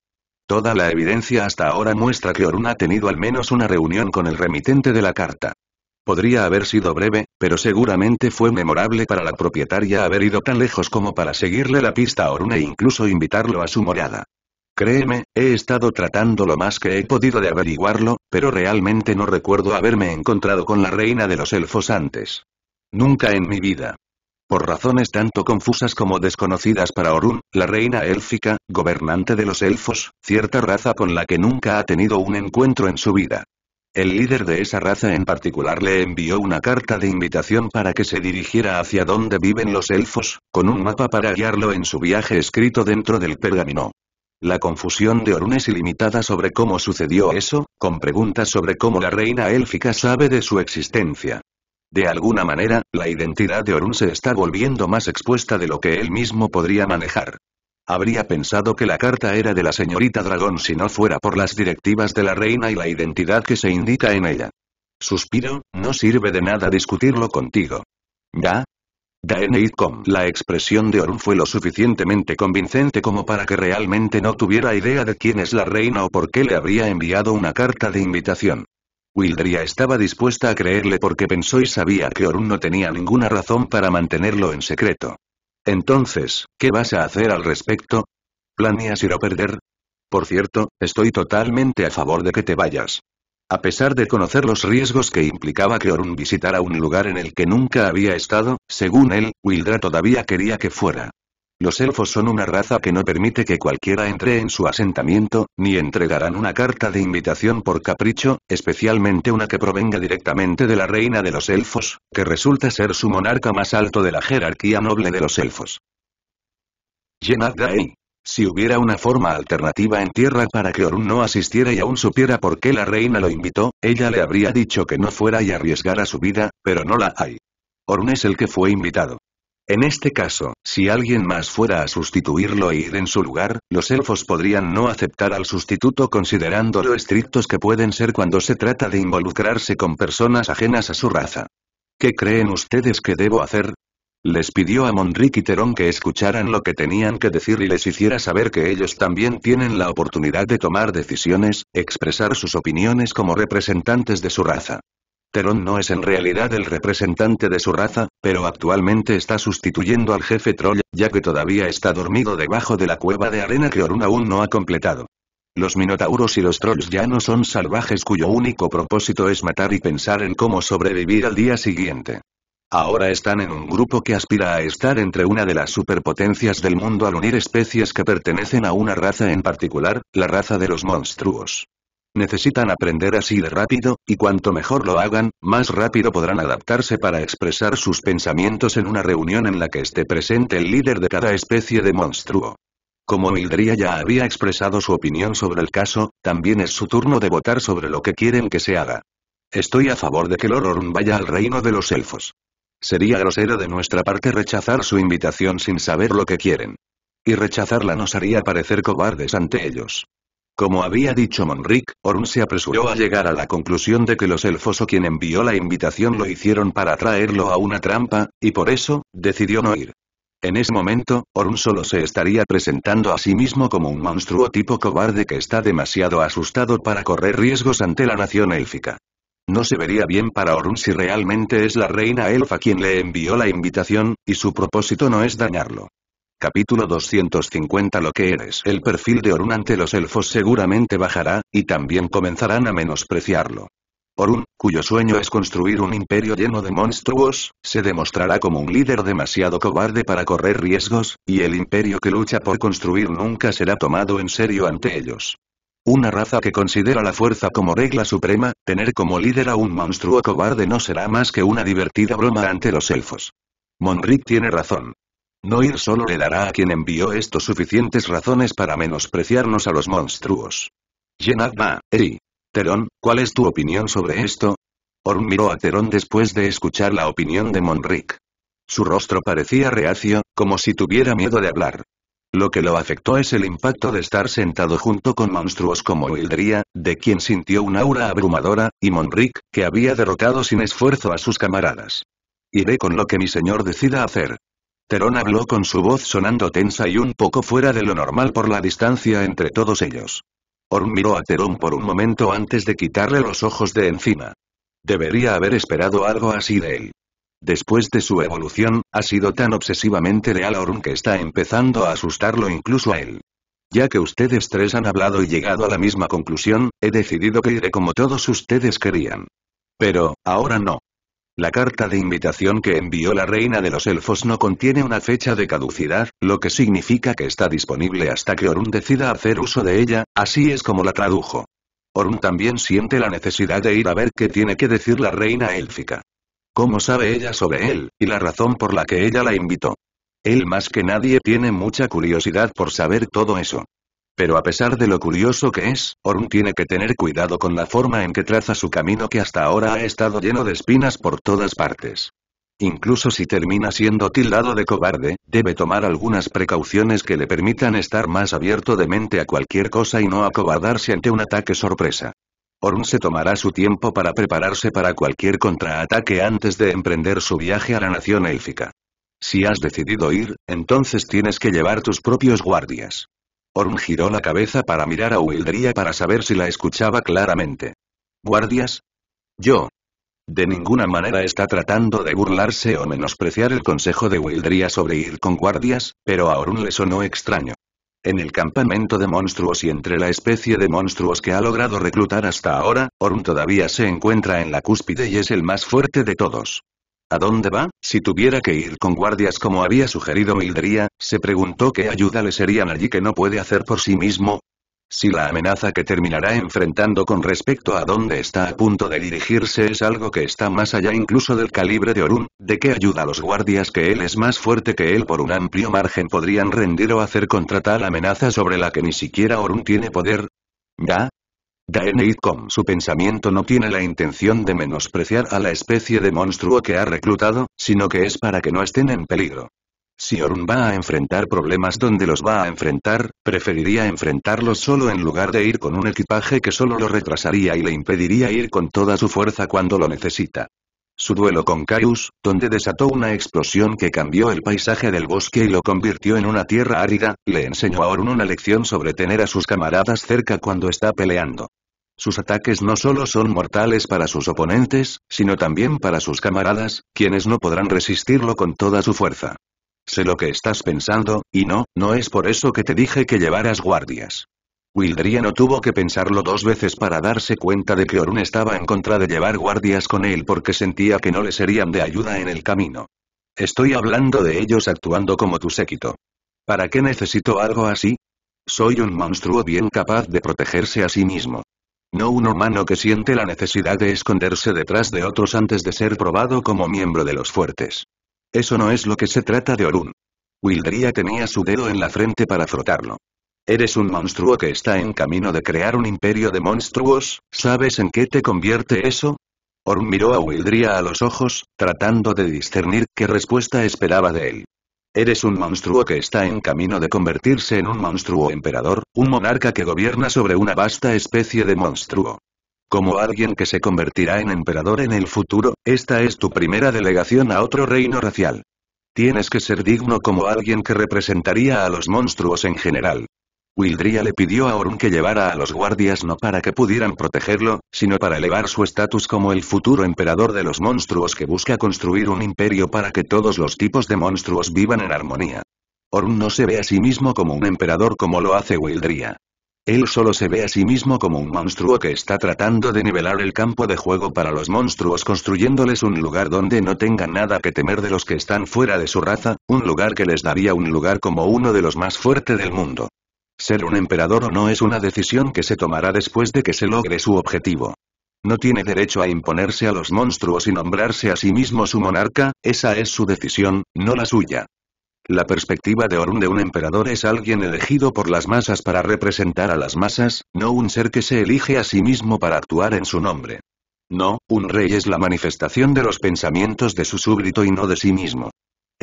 Toda la evidencia hasta ahora muestra que Orun ha tenido al menos una reunión con el remitente de la carta. Podría haber sido breve, pero seguramente fue memorable para la propietaria haber ido tan lejos como para seguirle la pista a Orun e incluso invitarlo a su morada. Créeme, he estado tratando lo más que he podido de averiguarlo, pero realmente no recuerdo haberme encontrado con la reina de los elfos antes. Nunca en mi vida. Por razones tanto confusas como desconocidas para Orun, la reina élfica, gobernante de los elfos, cierta raza con la que nunca ha tenido un encuentro en su vida. El líder de esa raza en particular le envió una carta de invitación para que se dirigiera hacia donde viven los elfos, con un mapa para guiarlo en su viaje escrito dentro del pergamino. La confusión de Orun es ilimitada sobre cómo sucedió eso, con preguntas sobre cómo la reina élfica sabe de su existencia. De alguna manera, la identidad de Orun se está volviendo más expuesta de lo que él mismo podría manejar. Habría pensado que la carta era de la señorita Dragón si no fuera por las directivas de la reina y la identidad que se indica en ella. Suspiro, no sirve de nada discutirlo contigo. ¿Ya? com. La expresión de Orun fue lo suficientemente convincente como para que realmente no tuviera idea de quién es la reina o por qué le habría enviado una carta de invitación. Wildria estaba dispuesta a creerle porque pensó y sabía que Orun no tenía ninguna razón para mantenerlo en secreto. Entonces, ¿qué vas a hacer al respecto? ¿Planeas ir a perder? Por cierto, estoy totalmente a favor de que te vayas. A pesar de conocer los riesgos que implicaba que Orun visitara un lugar en el que nunca había estado, según él, Wildra todavía quería que fuera. Los elfos son una raza que no permite que cualquiera entre en su asentamiento, ni entregarán una carta de invitación por capricho, especialmente una que provenga directamente de la reina de los elfos, que resulta ser su monarca más alto de la jerarquía noble de los elfos. Yenad Daei. Si hubiera una forma alternativa en tierra para que Orun no asistiera y aún supiera por qué la reina lo invitó, ella le habría dicho que no fuera y arriesgara su vida, pero no la hay. Orun es el que fue invitado. En este caso, si alguien más fuera a sustituirlo e ir en su lugar, los elfos podrían no aceptar al sustituto considerando lo estrictos que pueden ser cuando se trata de involucrarse con personas ajenas a su raza. ¿Qué creen ustedes que debo hacer? Les pidió a Monrique y Terón que escucharan lo que tenían que decir y les hiciera saber que ellos también tienen la oportunidad de tomar decisiones, expresar sus opiniones como representantes de su raza. Terón no es en realidad el representante de su raza, pero actualmente está sustituyendo al jefe Troll, ya que todavía está dormido debajo de la cueva de arena que Orun aún no ha completado. Los minotauros y los trolls ya no son salvajes cuyo único propósito es matar y pensar en cómo sobrevivir al día siguiente. Ahora están en un grupo que aspira a estar entre una de las superpotencias del mundo al unir especies que pertenecen a una raza en particular, la raza de los monstruos. Necesitan aprender así de rápido, y cuanto mejor lo hagan, más rápido podrán adaptarse para expresar sus pensamientos en una reunión en la que esté presente el líder de cada especie de monstruo. Como Mildria ya había expresado su opinión sobre el caso, también es su turno de votar sobre lo que quieren que se haga. Estoy a favor de que Lororn vaya al reino de los elfos. Sería grosero de nuestra parte rechazar su invitación sin saber lo que quieren. Y rechazarla nos haría parecer cobardes ante ellos. Como había dicho Monric, Orm se apresuró a llegar a la conclusión de que los elfos o quien envió la invitación lo hicieron para traerlo a una trampa, y por eso, decidió no ir. En ese momento, Orun solo se estaría presentando a sí mismo como un monstruo tipo cobarde que está demasiado asustado para correr riesgos ante la nación élfica. No se vería bien para Orun si realmente es la reina elfa quien le envió la invitación, y su propósito no es dañarlo. Capítulo 250 Lo que eres El perfil de Orun ante los elfos seguramente bajará, y también comenzarán a menospreciarlo. Orun, cuyo sueño es construir un imperio lleno de monstruos, se demostrará como un líder demasiado cobarde para correr riesgos, y el imperio que lucha por construir nunca será tomado en serio ante ellos. Una raza que considera la fuerza como regla suprema, tener como líder a un monstruo cobarde no será más que una divertida broma ante los elfos. Monric tiene razón. No ir solo le dará a quien envió esto suficientes razones para menospreciarnos a los monstruos. Yenadma, Eri. Terón, ¿cuál es tu opinión sobre esto? Orm miró a Terón después de escuchar la opinión de Monric. Su rostro parecía reacio, como si tuviera miedo de hablar. Lo que lo afectó es el impacto de estar sentado junto con monstruos como Wildria, de quien sintió un aura abrumadora, y Monric, que había derrotado sin esfuerzo a sus camaradas. Iré con lo que mi señor decida hacer, Terón habló con su voz sonando tensa y un poco fuera de lo normal por la distancia entre todos ellos. Orm miró a Terón por un momento antes de quitarle los ojos de encima. Debería haber esperado algo así de él. Después de su evolución, ha sido tan obsesivamente leal a Orm que está empezando a asustarlo incluso a él. Ya que ustedes tres han hablado y llegado a la misma conclusión, he decidido que iré como todos ustedes querían. Pero, ahora no. La carta de invitación que envió la reina de los elfos no contiene una fecha de caducidad, lo que significa que está disponible hasta que Orun decida hacer uso de ella, así es como la tradujo. Orun también siente la necesidad de ir a ver qué tiene que decir la reina élfica. Cómo sabe ella sobre él, y la razón por la que ella la invitó. Él más que nadie tiene mucha curiosidad por saber todo eso. Pero a pesar de lo curioso que es, Orun tiene que tener cuidado con la forma en que traza su camino que hasta ahora ha estado lleno de espinas por todas partes. Incluso si termina siendo tildado de cobarde, debe tomar algunas precauciones que le permitan estar más abierto de mente a cualquier cosa y no acobardarse ante un ataque sorpresa. Orm se tomará su tiempo para prepararse para cualquier contraataque antes de emprender su viaje a la nación élfica. Si has decidido ir, entonces tienes que llevar tus propios guardias. Orm giró la cabeza para mirar a Wildría para saber si la escuchaba claramente. ¿Guardias? Yo. De ninguna manera está tratando de burlarse o menospreciar el consejo de Wildría sobre ir con guardias, pero a Orun le sonó extraño. En el campamento de monstruos y entre la especie de monstruos que ha logrado reclutar hasta ahora, Orun todavía se encuentra en la cúspide y es el más fuerte de todos. ¿A dónde va? Si tuviera que ir con guardias como había sugerido Mildería, se preguntó qué ayuda le serían allí que no puede hacer por sí mismo. Si la amenaza que terminará enfrentando con respecto a dónde está a punto de dirigirse es algo que está más allá incluso del calibre de Orun, ¿de qué ayuda a los guardias que él es más fuerte que él por un amplio margen podrían rendir o hacer contra tal amenaza sobre la que ni siquiera Orun tiene poder? Ya, Daenerys con su pensamiento no tiene la intención de menospreciar a la especie de monstruo que ha reclutado, sino que es para que no estén en peligro. Si Orun va a enfrentar problemas donde los va a enfrentar, preferiría enfrentarlos solo en lugar de ir con un equipaje que solo lo retrasaría y le impediría ir con toda su fuerza cuando lo necesita. Su duelo con Caius, donde desató una explosión que cambió el paisaje del bosque y lo convirtió en una tierra árida, le enseñó a Orun una lección sobre tener a sus camaradas cerca cuando está peleando. Sus ataques no solo son mortales para sus oponentes, sino también para sus camaradas, quienes no podrán resistirlo con toda su fuerza. Sé lo que estás pensando, y no, no es por eso que te dije que llevaras guardias no tuvo que pensarlo dos veces para darse cuenta de que Orun estaba en contra de llevar guardias con él porque sentía que no le serían de ayuda en el camino. Estoy hablando de ellos actuando como tu séquito. ¿Para qué necesito algo así? Soy un monstruo bien capaz de protegerse a sí mismo. No un humano que siente la necesidad de esconderse detrás de otros antes de ser probado como miembro de los fuertes. Eso no es lo que se trata de Orun. Wildria tenía su dedo en la frente para frotarlo. Eres un monstruo que está en camino de crear un imperio de monstruos, ¿sabes en qué te convierte eso? Orm miró a Wildria a los ojos, tratando de discernir qué respuesta esperaba de él. Eres un monstruo que está en camino de convertirse en un monstruo emperador, un monarca que gobierna sobre una vasta especie de monstruo. Como alguien que se convertirá en emperador en el futuro, esta es tu primera delegación a otro reino racial. Tienes que ser digno como alguien que representaría a los monstruos en general. Wildria le pidió a Orun que llevara a los guardias no para que pudieran protegerlo, sino para elevar su estatus como el futuro emperador de los monstruos que busca construir un imperio para que todos los tipos de monstruos vivan en armonía. Orun no se ve a sí mismo como un emperador como lo hace Wildria. Él solo se ve a sí mismo como un monstruo que está tratando de nivelar el campo de juego para los monstruos construyéndoles un lugar donde no tengan nada que temer de los que están fuera de su raza, un lugar que les daría un lugar como uno de los más fuertes del mundo. Ser un emperador o no es una decisión que se tomará después de que se logre su objetivo. No tiene derecho a imponerse a los monstruos y nombrarse a sí mismo su monarca, esa es su decisión, no la suya. La perspectiva de Orun de un emperador es alguien elegido por las masas para representar a las masas, no un ser que se elige a sí mismo para actuar en su nombre. No, un rey es la manifestación de los pensamientos de su súbdito y no de sí mismo.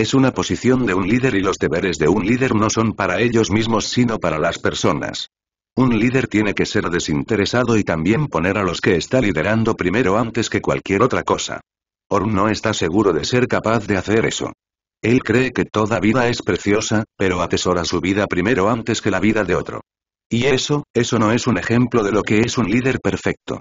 Es una posición de un líder y los deberes de un líder no son para ellos mismos sino para las personas. Un líder tiene que ser desinteresado y también poner a los que está liderando primero antes que cualquier otra cosa. Orm no está seguro de ser capaz de hacer eso. Él cree que toda vida es preciosa, pero atesora su vida primero antes que la vida de otro. Y eso, eso no es un ejemplo de lo que es un líder perfecto.